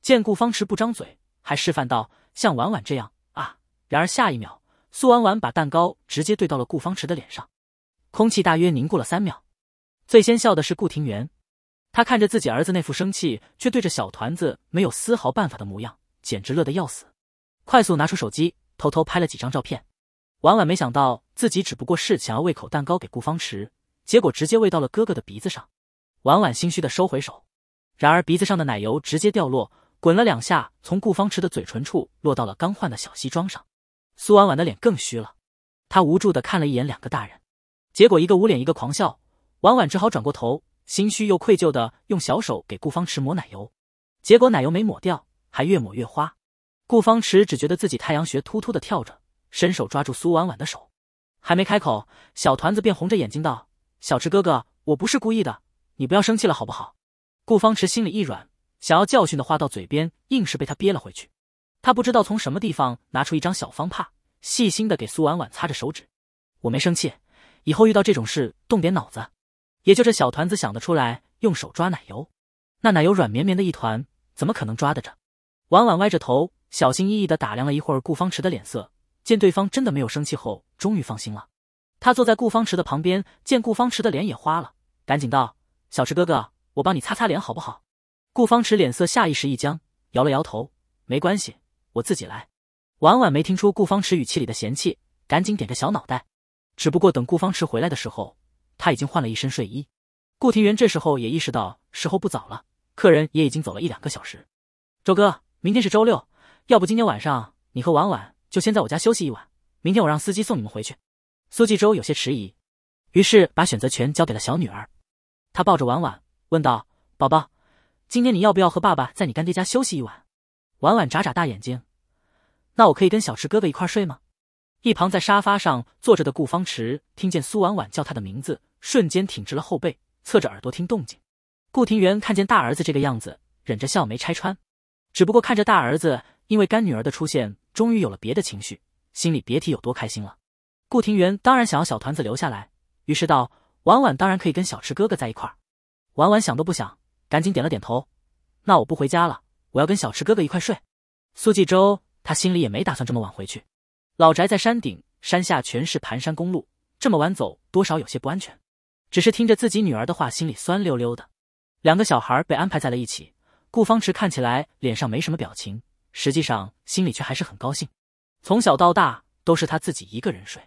见顾方池不张嘴，还示范道：像婉婉这样啊。然而下一秒，苏婉婉把蛋糕直接对到了顾方池的脸上，空气大约凝固了三秒。最先笑的是顾庭元，他看着自己儿子那副生气却对着小团子没有丝毫办法的模样，简直乐得要死。快速拿出手机，偷偷拍了几张照片。婉婉没想到自己只不过是想要喂口蛋糕给顾方池。结果直接喂到了哥哥的鼻子上，婉婉心虚的收回手，然而鼻子上的奶油直接掉落，滚了两下，从顾方池的嘴唇处落到了刚换的小西装上。苏婉婉的脸更虚了，她无助的看了一眼两个大人，结果一个捂脸，一个狂笑，婉婉只好转过头，心虚又愧疚的用小手给顾方池抹奶油，结果奶油没抹掉，还越抹越花。顾方池只觉得自己太阳穴突突的跳着，伸手抓住苏婉婉的手，还没开口，小团子便红着眼睛道。小池哥哥，我不是故意的，你不要生气了好不好？顾方池心里一软，想要教训的话到嘴边，硬是被他憋了回去。他不知道从什么地方拿出一张小方帕，细心的给苏婉婉擦着手指。我没生气，以后遇到这种事动点脑子，也就这小团子想得出来，用手抓奶油，那奶油软绵绵的一团，怎么可能抓得着？婉婉歪着头，小心翼翼的打量了一会儿顾方池的脸色，见对方真的没有生气后，终于放心了。他坐在顾方池的旁边，见顾方池的脸也花了，赶紧道：“小池哥哥，我帮你擦擦脸好不好？”顾方池脸色下意识一僵，摇了摇头：“没关系，我自己来。”婉婉没听出顾方池语气里的嫌弃，赶紧点着小脑袋。只不过等顾方池回来的时候，他已经换了一身睡衣。顾庭元这时候也意识到时候不早了，客人也已经走了一两个小时。周哥，明天是周六，要不今天晚上你和婉婉就先在我家休息一晚，明天我让司机送你们回去。苏纪州有些迟疑，于是把选择权交给了小女儿。他抱着婉婉问道：“宝宝，今天你要不要和爸爸在你干爹家休息一晚？”婉婉眨眨大眼睛：“那我可以跟小池哥哥一块睡吗？”一旁在沙发上坐着的顾方池听见苏婉婉叫他的名字，瞬间挺直了后背，侧着耳朵听动静。顾庭元看见大儿子这个样子，忍着笑没拆穿，只不过看着大儿子因为干女儿的出现终于有了别的情绪，心里别提有多开心了。顾廷园当然想要小团子留下来，于是道：“婉婉当然可以跟小池哥哥在一块儿。”婉婉想都不想，赶紧点了点头：“那我不回家了，我要跟小池哥哥一块睡。”苏纪州他心里也没打算这么晚回去。老宅在山顶，山下全是盘山公路，这么晚走多少有些不安全。只是听着自己女儿的话，心里酸溜溜的。两个小孩被安排在了一起，顾方池看起来脸上没什么表情，实际上心里却还是很高兴。从小到大都是他自己一个人睡。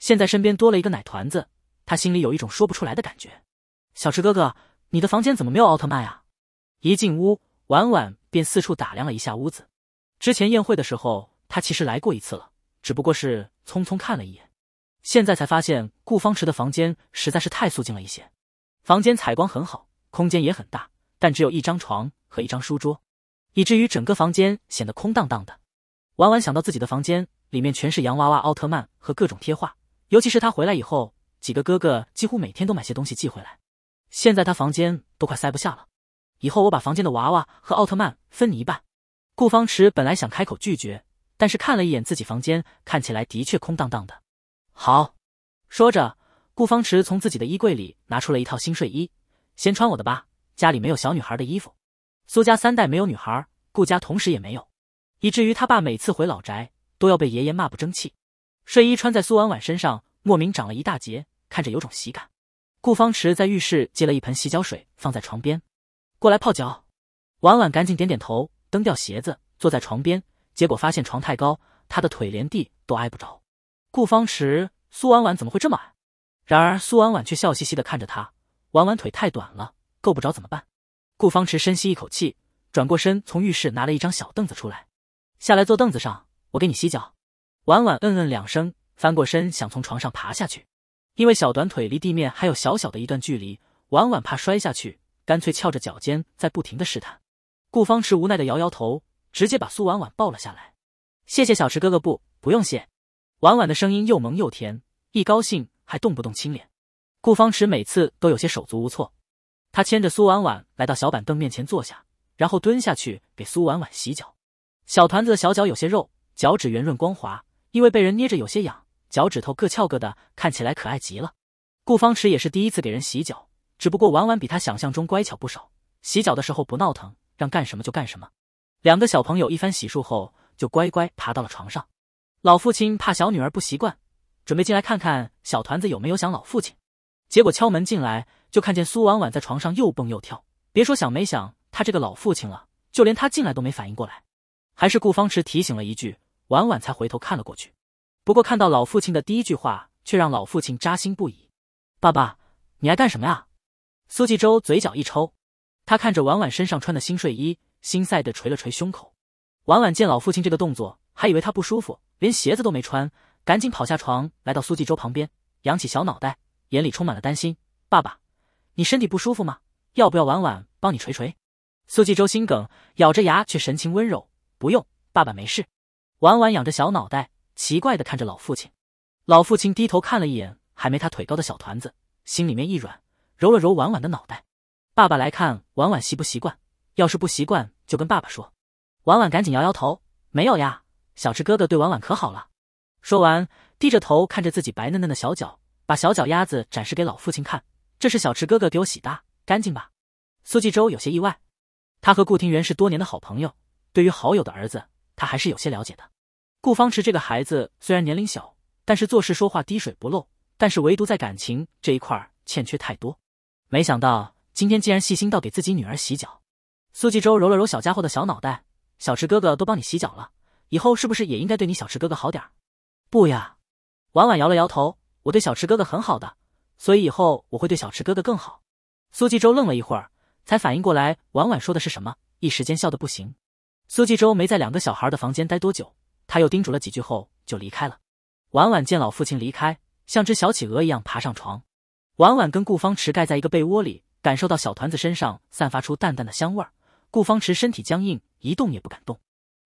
现在身边多了一个奶团子，他心里有一种说不出来的感觉。小池哥哥，你的房间怎么没有奥特曼啊？一进屋，婉婉便四处打量了一下屋子。之前宴会的时候，他其实来过一次了，只不过是匆匆看了一眼。现在才发现，顾方池的房间实在是太素净了一些。房间采光很好，空间也很大，但只有一张床和一张书桌，以至于整个房间显得空荡荡的。婉婉想到自己的房间，里面全是洋娃娃、奥特曼和各种贴画。尤其是他回来以后，几个哥哥几乎每天都买些东西寄回来，现在他房间都快塞不下了。以后我把房间的娃娃和奥特曼分你一半。顾方池本来想开口拒绝，但是看了一眼自己房间，看起来的确空荡荡的。好，说着，顾方池从自己的衣柜里拿出了一套新睡衣，先穿我的吧。家里没有小女孩的衣服，苏家三代没有女孩，顾家同时也没有，以至于他爸每次回老宅都要被爷爷骂不争气。睡衣穿在苏婉婉身上，莫名长了一大截，看着有种喜感。顾方池在浴室接了一盆洗脚水，放在床边，过来泡脚。婉婉赶紧点点头，蹬掉鞋子，坐在床边，结果发现床太高，她的腿连地都挨不着。顾方池，苏婉婉怎么会这么矮？然而苏婉婉却笑嘻嘻的看着他，婉婉腿太短了，够不着怎么办？顾方池深吸一口气，转过身从浴室拿了一张小凳子出来，下来坐凳子上，我给你洗脚。婉婉嗯嗯两声，翻过身想从床上爬下去，因为小短腿离地面还有小小的一段距离，婉婉怕摔下去，干脆翘着脚尖在不停的试探。顾方池无奈的摇摇头，直接把苏婉婉抱了下来。谢谢小池哥哥，不，不用谢。婉婉的声音又萌又甜，一高兴还动不动亲脸。顾方池每次都有些手足无措，他牵着苏婉婉来到小板凳面前坐下，然后蹲下去给苏婉婉洗脚。小团子的小脚有些肉，脚趾圆润光滑。因为被人捏着有些痒，脚趾头各翘各的，看起来可爱极了。顾方池也是第一次给人洗脚，只不过婉婉比他想象中乖巧不少，洗脚的时候不闹腾，让干什么就干什么。两个小朋友一番洗漱后，就乖乖爬到了床上。老父亲怕小女儿不习惯，准备进来看看小团子有没有想老父亲。结果敲门进来，就看见苏婉婉在床上又蹦又跳，别说想没想他这个老父亲了，就连他进来都没反应过来。还是顾方池提醒了一句。婉婉才回头看了过去，不过看到老父亲的第一句话，却让老父亲扎心不已。爸爸，你来干什么呀？苏纪州嘴角一抽，他看着婉婉身上穿的新睡衣，心塞的捶了捶胸口。婉婉见老父亲这个动作，还以为他不舒服，连鞋子都没穿，赶紧跑下床，来到苏纪州旁边，扬起小脑袋，眼里充满了担心。爸爸，你身体不舒服吗？要不要婉婉帮你捶捶？苏纪州心梗，咬着牙，却神情温柔。不用，爸爸没事。婉婉仰着小脑袋，奇怪的看着老父亲。老父亲低头看了一眼还没他腿高的小团子，心里面一软，揉了揉婉婉的脑袋。爸爸来看婉婉习不习惯？要是不习惯，就跟爸爸说。婉婉赶紧摇摇头，没有呀，小池哥哥对婉婉可好了。说完，低着头看着自己白嫩嫩的小脚，把小脚丫子展示给老父亲看。这是小池哥哥给我洗的，干净吧？苏纪州有些意外，他和顾廷园是多年的好朋友，对于好友的儿子。他还是有些了解的。顾方池这个孩子虽然年龄小，但是做事说话滴水不漏，但是唯独在感情这一块儿欠缺太多。没想到今天竟然细心到给自己女儿洗脚。苏纪州揉了揉小家伙的小脑袋，小池哥哥都帮你洗脚了，以后是不是也应该对你小池哥哥好点儿？不呀，婉婉摇了摇头，我对小池哥哥很好的，所以以后我会对小池哥哥更好。苏纪州愣了一会儿，才反应过来婉婉说的是什么，一时间笑得不行。苏纪州没在两个小孩的房间待多久，他又叮嘱了几句后就离开了。婉婉见老父亲离开，像只小企鹅一样爬上床。婉婉跟顾方池盖在一个被窝里，感受到小团子身上散发出淡淡的香味儿。顾方池身体僵硬，一动也不敢动。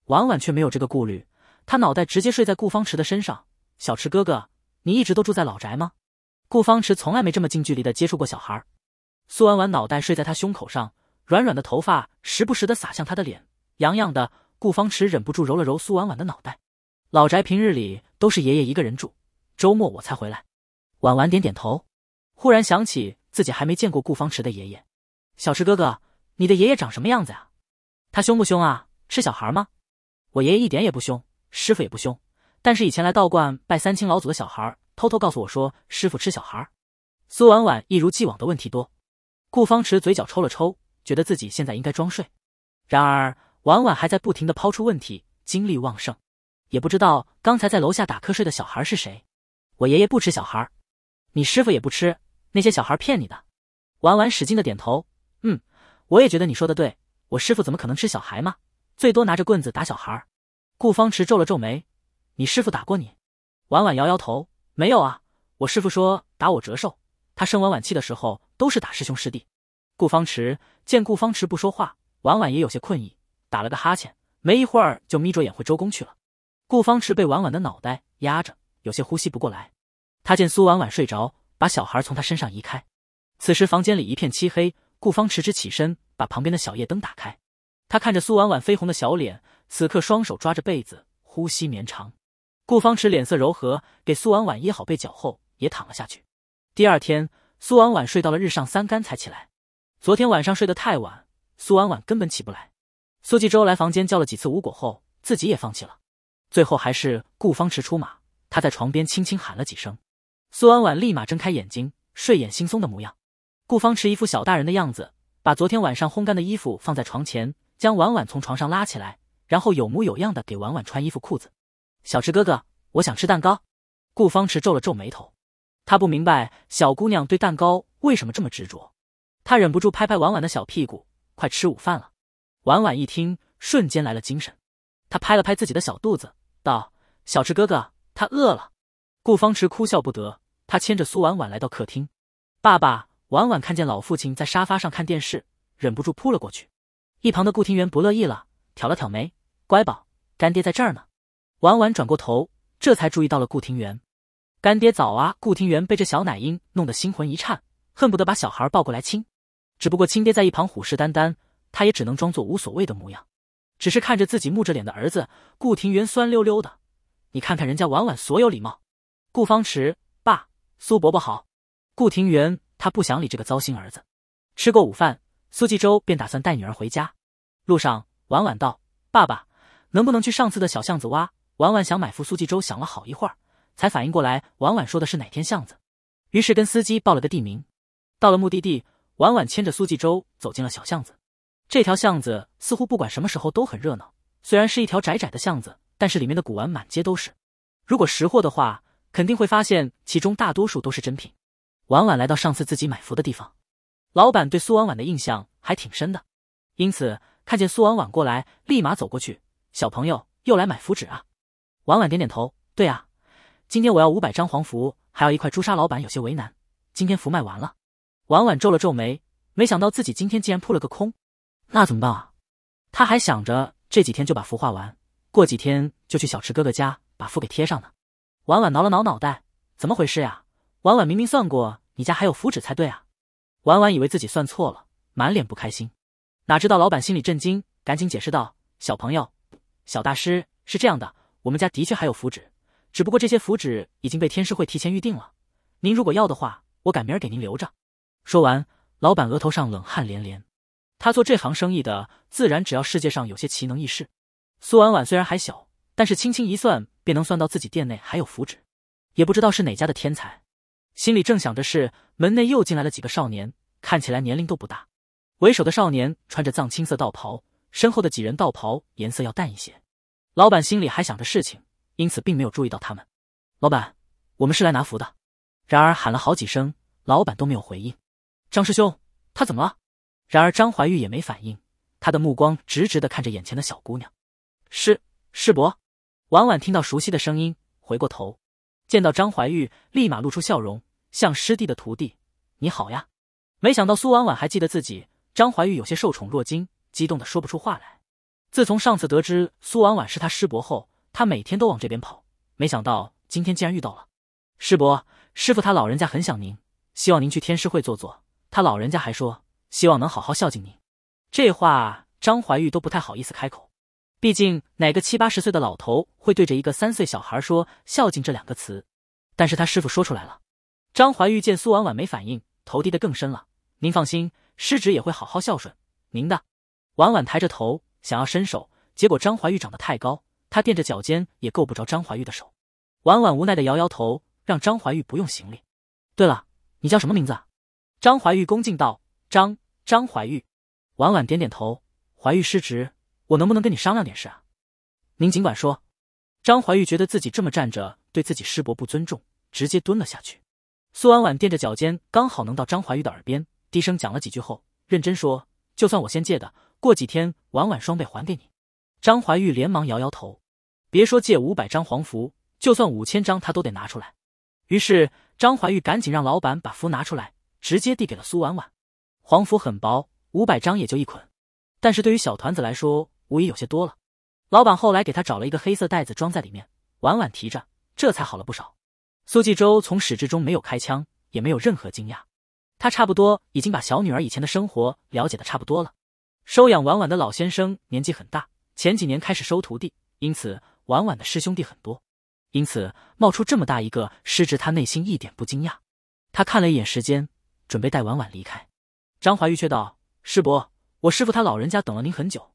婉婉却没有这个顾虑，她脑袋直接睡在顾方池的身上。小池哥哥，你一直都住在老宅吗？顾方池从来没这么近距离的接触过小孩。苏婉婉脑袋睡在他胸口上，软软的头发时不时的洒向他的脸。洋洋的顾方池忍不住揉了揉苏婉婉的脑袋。老宅平日里都是爷爷一个人住，周末我才回来。婉婉点点头，忽然想起自己还没见过顾方池的爷爷。小池哥哥，你的爷爷长什么样子呀？他凶不凶啊？吃小孩吗？我爷爷一点也不凶，师傅也不凶。但是以前来道观拜三清老祖的小孩偷偷告诉我说，师傅吃小孩。苏婉婉一如既往的问题多。顾方池嘴角抽了抽，觉得自己现在应该装睡。然而。婉婉还在不停地抛出问题，精力旺盛，也不知道刚才在楼下打瞌睡的小孩是谁。我爷爷不吃小孩，你师傅也不吃那些小孩，骗你的。婉婉使劲的点头，嗯，我也觉得你说的对。我师傅怎么可能吃小孩嘛？最多拿着棍子打小孩。顾方池皱了皱眉，你师傅打过你？婉婉摇摇头，没有啊。我师傅说打我折寿，他生婉婉气的时候都是打师兄师弟。顾方池见顾方池不说话，婉婉也有些困意。打了个哈欠，没一会儿就眯着眼回周公去了。顾方池被婉婉的脑袋压着，有些呼吸不过来。他见苏婉婉睡着，把小孩从他身上移开。此时房间里一片漆黑，顾方池只起身把旁边的小夜灯打开。他看着苏婉婉绯红的小脸，此刻双手抓着被子，呼吸绵长。顾方池脸色柔和，给苏婉婉掖好被角后也躺了下去。第二天，苏婉婉睡到了日上三竿才起来。昨天晚上睡得太晚，苏婉婉根本起不来。苏纪州来房间叫了几次无果后，自己也放弃了。最后还是顾方池出马，他在床边轻轻喊了几声，苏婉婉立马睁开眼睛，睡眼惺忪的模样。顾方池一副小大人的样子，把昨天晚上烘干的衣服放在床前，将婉婉从床上拉起来，然后有模有样的给婉婉穿衣服裤子。小池哥哥，我想吃蛋糕。顾方池皱了皱眉头，他不明白小姑娘对蛋糕为什么这么执着，他忍不住拍拍婉婉的小屁股，快吃午饭了。婉婉一听，瞬间来了精神，他拍了拍自己的小肚子，道：“小池哥哥，他饿了。”顾方池哭笑不得，他牵着苏婉婉来到客厅。爸爸，婉婉看见老父亲在沙发上看电视，忍不住扑了过去。一旁的顾廷元不乐意了，挑了挑眉：“乖宝，干爹在这儿呢。”婉婉转过头，这才注意到了顾廷元。干爹早啊！”顾廷元被这小奶音弄得心魂一颤，恨不得把小孩抱过来亲。只不过亲爹在一旁虎视眈眈。他也只能装作无所谓的模样，只是看着自己木着脸的儿子顾庭园酸溜溜的。你看看人家婉婉，所有礼貌。顾方池，爸，苏伯伯好。顾庭园，他不想理这个糟心儿子。吃过午饭，苏继周便打算带女儿回家。路上，婉婉道：“爸爸，能不能去上次的小巷子挖？”婉婉想买副。苏继周，想了好一会儿，才反应过来婉婉说的是哪天巷子，于是跟司机报了个地名。到了目的地，婉婉牵着苏继周走进了小巷子。这条巷子似乎不管什么时候都很热闹，虽然是一条窄窄的巷子，但是里面的古玩满街都是。如果识货的话，肯定会发现其中大多数都是真品。婉婉来到上次自己买符的地方，老板对苏婉婉的印象还挺深的，因此看见苏婉婉过来，立马走过去：“小朋友又来买符纸啊？”婉婉点点头：“对啊，今天我要五百张黄符，还要一块朱砂。”老板有些为难：“今天符卖完了。”婉婉皱了皱眉，没想到自己今天竟然扑了个空。那怎么办啊？他还想着这几天就把符画完，过几天就去小池哥哥家把符给贴上呢。婉婉挠了挠脑袋，怎么回事呀？婉婉明明算过，你家还有符纸才对啊。婉婉以为自己算错了，满脸不开心。哪知道老板心里震惊，赶紧解释道：“小朋友，小大师是这样的，我们家的确还有符纸，只不过这些符纸已经被天师会提前预定了。您如果要的话，我赶明儿给您留着。”说完，老板额头上冷汗连连。他做这行生意的，自然只要世界上有些奇能异事。苏婉婉虽然还小，但是轻轻一算便能算到自己店内还有符纸，也不知道是哪家的天才。心里正想着是，门内又进来了几个少年，看起来年龄都不大。为首的少年穿着藏青色道袍，身后的几人道袍颜色要淡一些。老板心里还想着事情，因此并没有注意到他们。老板，我们是来拿符的。然而喊了好几声，老板都没有回应。张师兄，他怎么了？然而张怀玉也没反应，他的目光直直的看着眼前的小姑娘。师师伯，婉婉听到熟悉的声音，回过头，见到张怀玉，立马露出笑容，向师弟的徒弟：“你好呀！”没想到苏婉婉还记得自己。张怀玉有些受宠若惊，激动的说不出话来。自从上次得知苏婉婉是他师伯后，他每天都往这边跑，没想到今天竟然遇到了。师伯，师傅他老人家很想您，希望您去天师会坐坐。他老人家还说。希望能好好孝敬您，这话张怀玉都不太好意思开口，毕竟哪个七八十岁的老头会对着一个三岁小孩说孝敬这两个词？但是他师傅说出来了。张怀玉见苏婉婉没反应，头低得更深了。您放心，师侄也会好好孝顺您的。婉婉抬着头想要伸手，结果张怀玉长得太高，他垫着脚尖也够不着张怀玉的手。婉婉无奈的摇摇头，让张怀玉不用行礼。对了，你叫什么名字？张怀玉恭敬道：“张。”张怀玉，婉婉点点头。怀玉失职，我能不能跟你商量点事啊？您尽管说。张怀玉觉得自己这么站着对自己师伯不尊重，直接蹲了下去。苏婉婉垫着脚尖，刚好能到张怀玉的耳边，低声讲了几句后，认真说：“就算我先借的，过几天婉婉双倍还给你。”张怀玉连忙摇摇头，别说借五百张黄符，就算五千张他都得拿出来。于是张怀玉赶紧让老板把符拿出来，直接递给了苏婉婉。黄符很薄，五百张也就一捆，但是对于小团子来说，无疑有些多了。老板后来给他找了一个黑色袋子装在里面，婉婉提着，这才好了不少。苏纪州从始至终没有开枪，也没有任何惊讶。他差不多已经把小女儿以前的生活了解的差不多了。收养婉婉的老先生年纪很大，前几年开始收徒弟，因此婉婉的师兄弟很多。因此冒出这么大一个师侄，他内心一点不惊讶。他看了一眼时间，准备带婉婉离开。张怀玉却道：“师伯，我师傅他老人家等了您很久，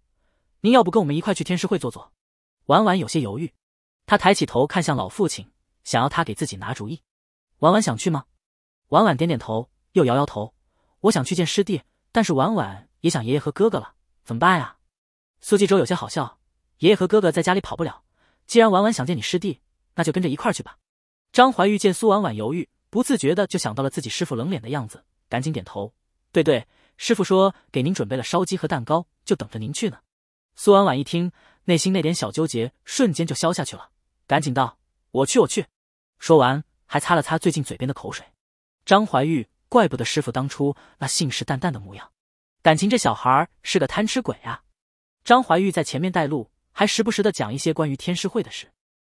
您要不跟我们一块去天师会坐坐？”婉婉有些犹豫，他抬起头看向老父亲，想要他给自己拿主意。婉婉想去吗？婉婉点点头，又摇摇头：“我想去见师弟，但是婉婉也想爷爷和哥哥了，怎么办呀？”苏纪州有些好笑：“爷爷和哥哥在家里跑不了，既然婉婉想见你师弟，那就跟着一块去吧。”张怀玉见苏婉婉犹豫，不自觉的就想到了自己师傅冷脸的样子，赶紧点头。对对，师傅说给您准备了烧鸡和蛋糕，就等着您去呢。苏婉婉一听，内心那点小纠结瞬间就消下去了，赶紧道：“我去，我去。”说完还擦了擦最近嘴边的口水。张怀玉，怪不得师傅当初那信誓旦旦的模样，感情这小孩是个贪吃鬼啊。张怀玉在前面带路，还时不时的讲一些关于天师会的事。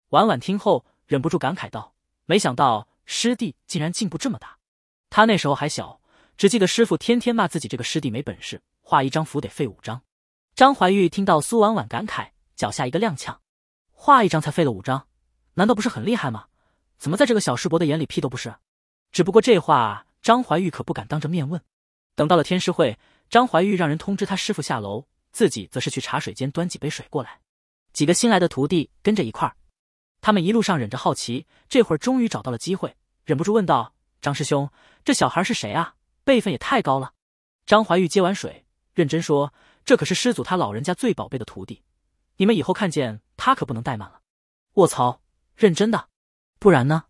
婉婉听后忍不住感慨道：“没想到师弟竟然进步这么大，他那时候还小。”只记得师傅天天骂自己这个师弟没本事，画一张符得废五张。张怀玉听到苏婉婉感慨，脚下一个踉跄，画一张才废了五张，难道不是很厉害吗？怎么在这个小师伯的眼里屁都不是？只不过这话张怀玉可不敢当着面问。等到了天师会，张怀玉让人通知他师傅下楼，自己则是去茶水间端几杯水过来。几个新来的徒弟跟着一块儿，他们一路上忍着好奇，这会儿终于找到了机会，忍不住问道：“张师兄，这小孩是谁啊？”辈分也太高了。张怀玉接完水，认真说：“这可是师祖他老人家最宝贝的徒弟，你们以后看见他可不能怠慢了。”卧槽，认真的？不然呢？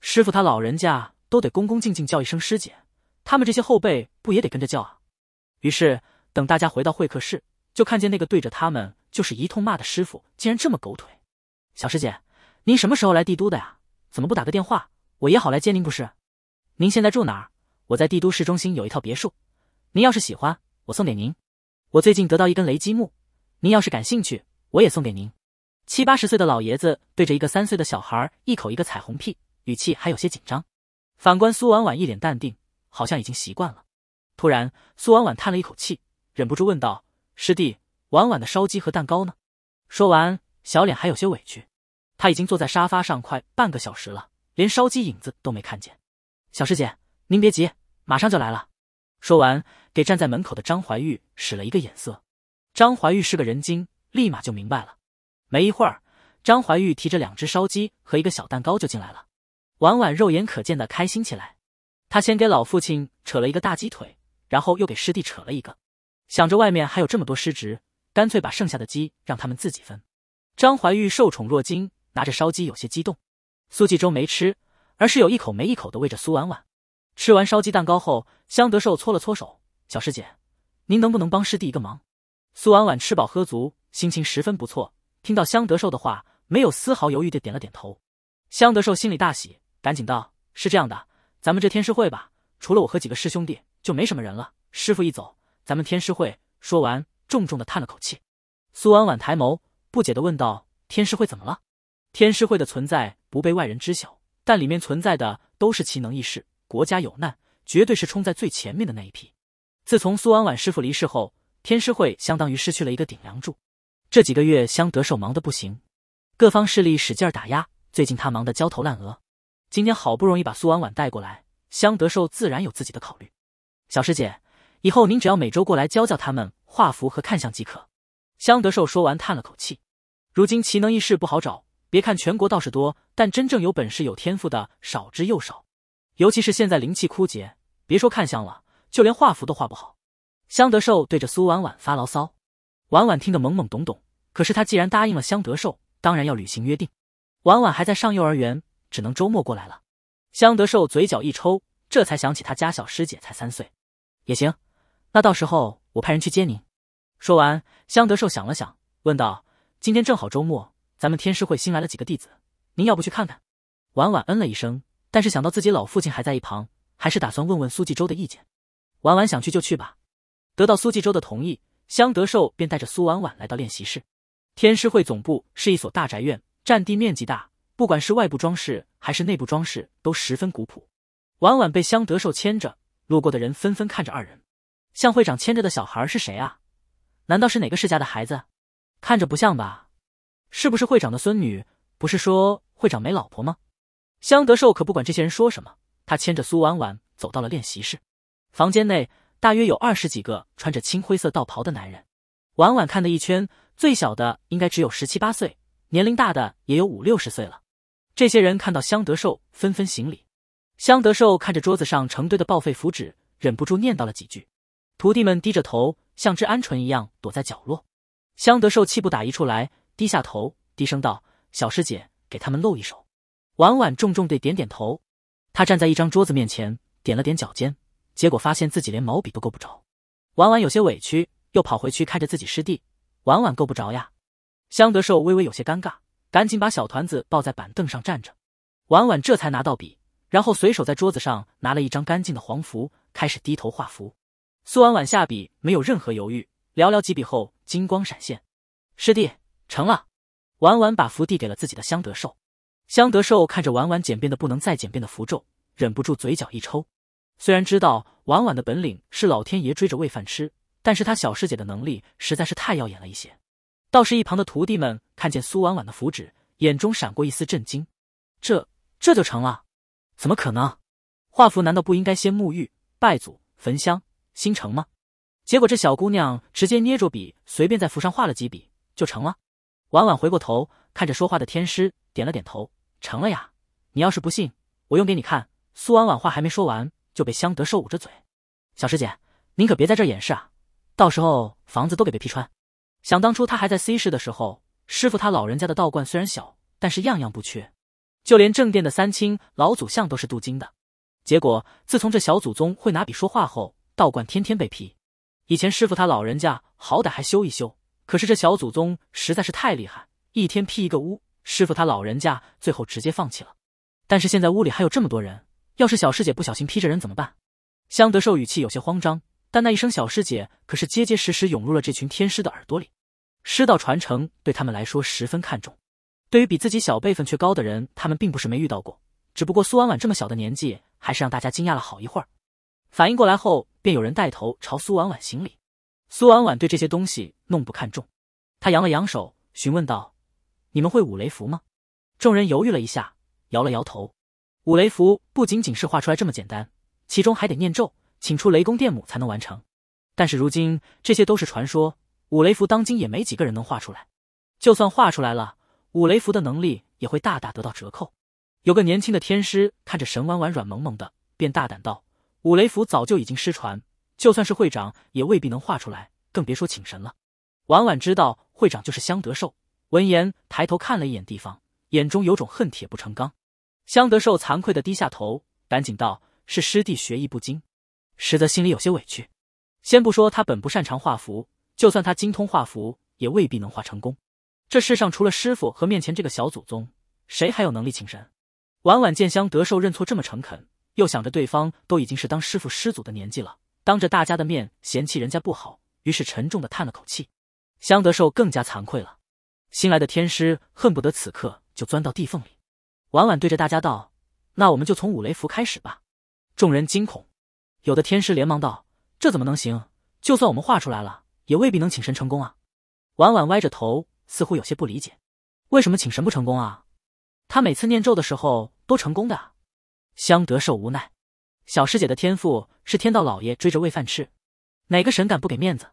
师傅他老人家都得恭恭敬敬叫一声师姐，他们这些后辈不也得跟着叫啊？于是等大家回到会客室，就看见那个对着他们就是一通骂的师傅，竟然这么狗腿。小师姐，您什么时候来帝都的呀？怎么不打个电话？我也好来接您不是？您现在住哪儿？我在帝都市中心有一套别墅，您要是喜欢，我送给您。我最近得到一根雷击木，您要是感兴趣，我也送给您。七八十岁的老爷子对着一个三岁的小孩，一口一个彩虹屁，语气还有些紧张。反观苏婉婉一脸淡定，好像已经习惯了。突然，苏婉婉叹了一口气，忍不住问道：“师弟，婉婉的烧鸡和蛋糕呢？”说完，小脸还有些委屈。他已经坐在沙发上快半个小时了，连烧鸡影子都没看见。小师姐。您别急，马上就来了。说完，给站在门口的张怀玉使了一个眼色。张怀玉是个人精，立马就明白了。没一会儿，张怀玉提着两只烧鸡和一个小蛋糕就进来了。婉婉肉眼可见的开心起来，他先给老父亲扯了一个大鸡腿，然后又给师弟扯了一个，想着外面还有这么多师侄，干脆把剩下的鸡让他们自己分。张怀玉受宠若惊，拿着烧鸡有些激动。苏纪州没吃，而是有一口没一口的喂着苏婉婉。吃完烧鸡蛋糕后，香德寿搓了搓手，小师姐，您能不能帮师弟一个忙？苏婉婉吃饱喝足，心情十分不错，听到香德寿的话，没有丝毫犹豫的点了点头。香德寿心里大喜，赶紧道：“是这样的，咱们这天师会吧，除了我和几个师兄弟，就没什么人了。师傅一走，咱们天师会……”说完，重重的叹了口气。苏婉婉抬眸，不解的问道：“天师会怎么了？”天师会的存在不被外人知晓，但里面存在的都是奇能异士。国家有难，绝对是冲在最前面的那一批。自从苏婉婉师傅离世后，天师会相当于失去了一个顶梁柱。这几个月，香德寿忙得不行，各方势力使劲打压，最近他忙得焦头烂额。今天好不容易把苏婉婉带过来，香德寿自然有自己的考虑。小师姐，以后您只要每周过来教教他们画符和看相即可。香德寿说完，叹了口气。如今奇能异士不好找，别看全国道士多，但真正有本事、有天赋的少之又少。尤其是现在灵气枯竭，别说看相了，就连画符都画不好。香德寿对着苏婉婉发牢骚，婉婉听得懵懵懂懂。可是他既然答应了香德寿，当然要履行约定。婉婉还在上幼儿园，只能周末过来了。香德寿嘴角一抽，这才想起他家小师姐才三岁，也行，那到时候我派人去接您。说完，香德寿想了想，问道：“今天正好周末，咱们天师会新来了几个弟子，您要不去看看？”婉婉嗯了一声。但是想到自己老父亲还在一旁，还是打算问问苏纪州的意见。婉婉想去就去吧。得到苏纪州的同意，香德寿便带着苏婉婉来到练习室。天师会总部是一所大宅院，占地面积大，不管是外部装饰还是内部装饰都十分古朴。婉婉被香德寿牵着，路过的人纷纷看着二人。向会长牵着的小孩是谁啊？难道是哪个世家的孩子？看着不像吧？是不是会长的孙女？不是说会长没老婆吗？香德寿可不管这些人说什么，他牵着苏婉婉走到了练习室。房间内大约有二十几个穿着青灰色道袍的男人。婉婉看了一圈，最小的应该只有十七八岁，年龄大的也有五六十岁了。这些人看到香德寿，纷纷行礼。香德寿看着桌子上成堆的报废符纸，忍不住念叨了几句。徒弟们低着头，像只鹌鹑一样躲在角落。香德寿气不打一处来，低下头低声道：“小师姐，给他们露一手。”婉婉重重的点点头，他站在一张桌子面前，点了点脚尖，结果发现自己连毛笔都够不着。婉婉有些委屈，又跑回去看着自己师弟，婉婉够不着呀。香德寿微微有些尴尬，赶紧把小团子抱在板凳上站着。婉婉这才拿到笔，然后随手在桌子上拿了一张干净的黄符，开始低头画符。苏婉婉下笔没有任何犹豫，寥寥几笔后，金光闪现，师弟成了。婉婉把符递给了自己的香德寿。香德寿看着婉婉简便的不能再简便的符咒，忍不住嘴角一抽。虽然知道婉婉的本领是老天爷追着喂饭吃，但是他小师姐的能力实在是太耀眼了一些。倒是一旁的徒弟们看见苏婉婉的符纸，眼中闪过一丝震惊：这这就成了？怎么可能？画符难道不应该先沐浴、拜祖、焚香、心诚吗？结果这小姑娘直接捏着笔，随便在符上画了几笔，就成了。婉婉回过头，看着说话的天师。点了点头，成了呀！你要是不信，我用给你看。苏婉婉话还没说完，就被香德寿捂着嘴：“小师姐，您可别在这掩饰啊，到时候房子都给被劈穿。”想当初他还在 C 市的时候，师傅他老人家的道观虽然小，但是样样不缺，就连正殿的三清老祖像都是镀金的。结果自从这小祖宗会拿笔说话后，道观天天被劈。以前师傅他老人家好歹还修一修，可是这小祖宗实在是太厉害，一天劈一个屋。师傅他老人家最后直接放弃了，但是现在屋里还有这么多人，要是小师姐不小心劈着人怎么办？香德寿语气有些慌张，但那一声“小师姐”可是结结实实涌入了这群天师的耳朵里。师道传承对他们来说十分看重，对于比自己小辈分却高的人，他们并不是没遇到过，只不过苏婉婉这么小的年纪，还是让大家惊讶了好一会儿。反应过来后，便有人带头朝苏婉婉行礼。苏婉婉对这些东西弄不看重，她扬了扬手，询问道。你们会五雷符吗？众人犹豫了一下，摇了摇头。五雷符不仅仅是画出来这么简单，其中还得念咒，请出雷公电母才能完成。但是如今这些都是传说，五雷符当今也没几个人能画出来。就算画出来了，五雷符的能力也会大大得到折扣。有个年轻的天师看着神婉婉软萌萌的，便大胆道：“五雷符早就已经失传，就算是会长也未必能画出来，更别说请神了。”婉婉知道会长就是香德寿。闻言，抬头看了一眼地方，眼中有种恨铁不成钢。香德寿惭愧的低下头，赶紧道：“是师弟学艺不精。”实则心里有些委屈。先不说他本不擅长画符，就算他精通画符，也未必能画成功。这世上除了师傅和面前这个小祖宗，谁还有能力请神？晚晚见香德寿认错这么诚恳，又想着对方都已经是当师傅师祖的年纪了，当着大家的面嫌弃人家不好，于是沉重的叹了口气。香德寿更加惭愧了。新来的天师恨不得此刻就钻到地缝里。婉婉对着大家道：“那我们就从五雷符开始吧。”众人惊恐，有的天师连忙道：“这怎么能行？就算我们画出来了，也未必能请神成功啊！”婉婉歪着头，似乎有些不理解：“为什么请神不成功啊？他每次念咒的时候都成功的啊！”香德寿无奈：“小师姐的天赋是天道老爷追着喂饭吃，哪个神敢不给面子？”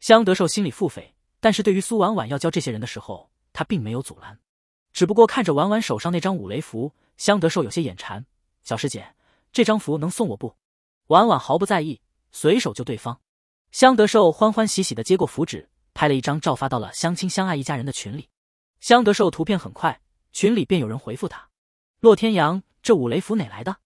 香德寿心里腹诽。但是对于苏婉婉要教这些人的时候，他并没有阻拦，只不过看着婉婉手上那张五雷符，香德寿有些眼馋。小师姐，这张符能送我不？婉婉毫不在意，随手就对方。香德寿欢欢喜喜的接过符纸，拍了一张照发到了相亲相爱一家人的群里。香德寿图片很快，群里便有人回复他：洛天阳，这五雷符哪来的？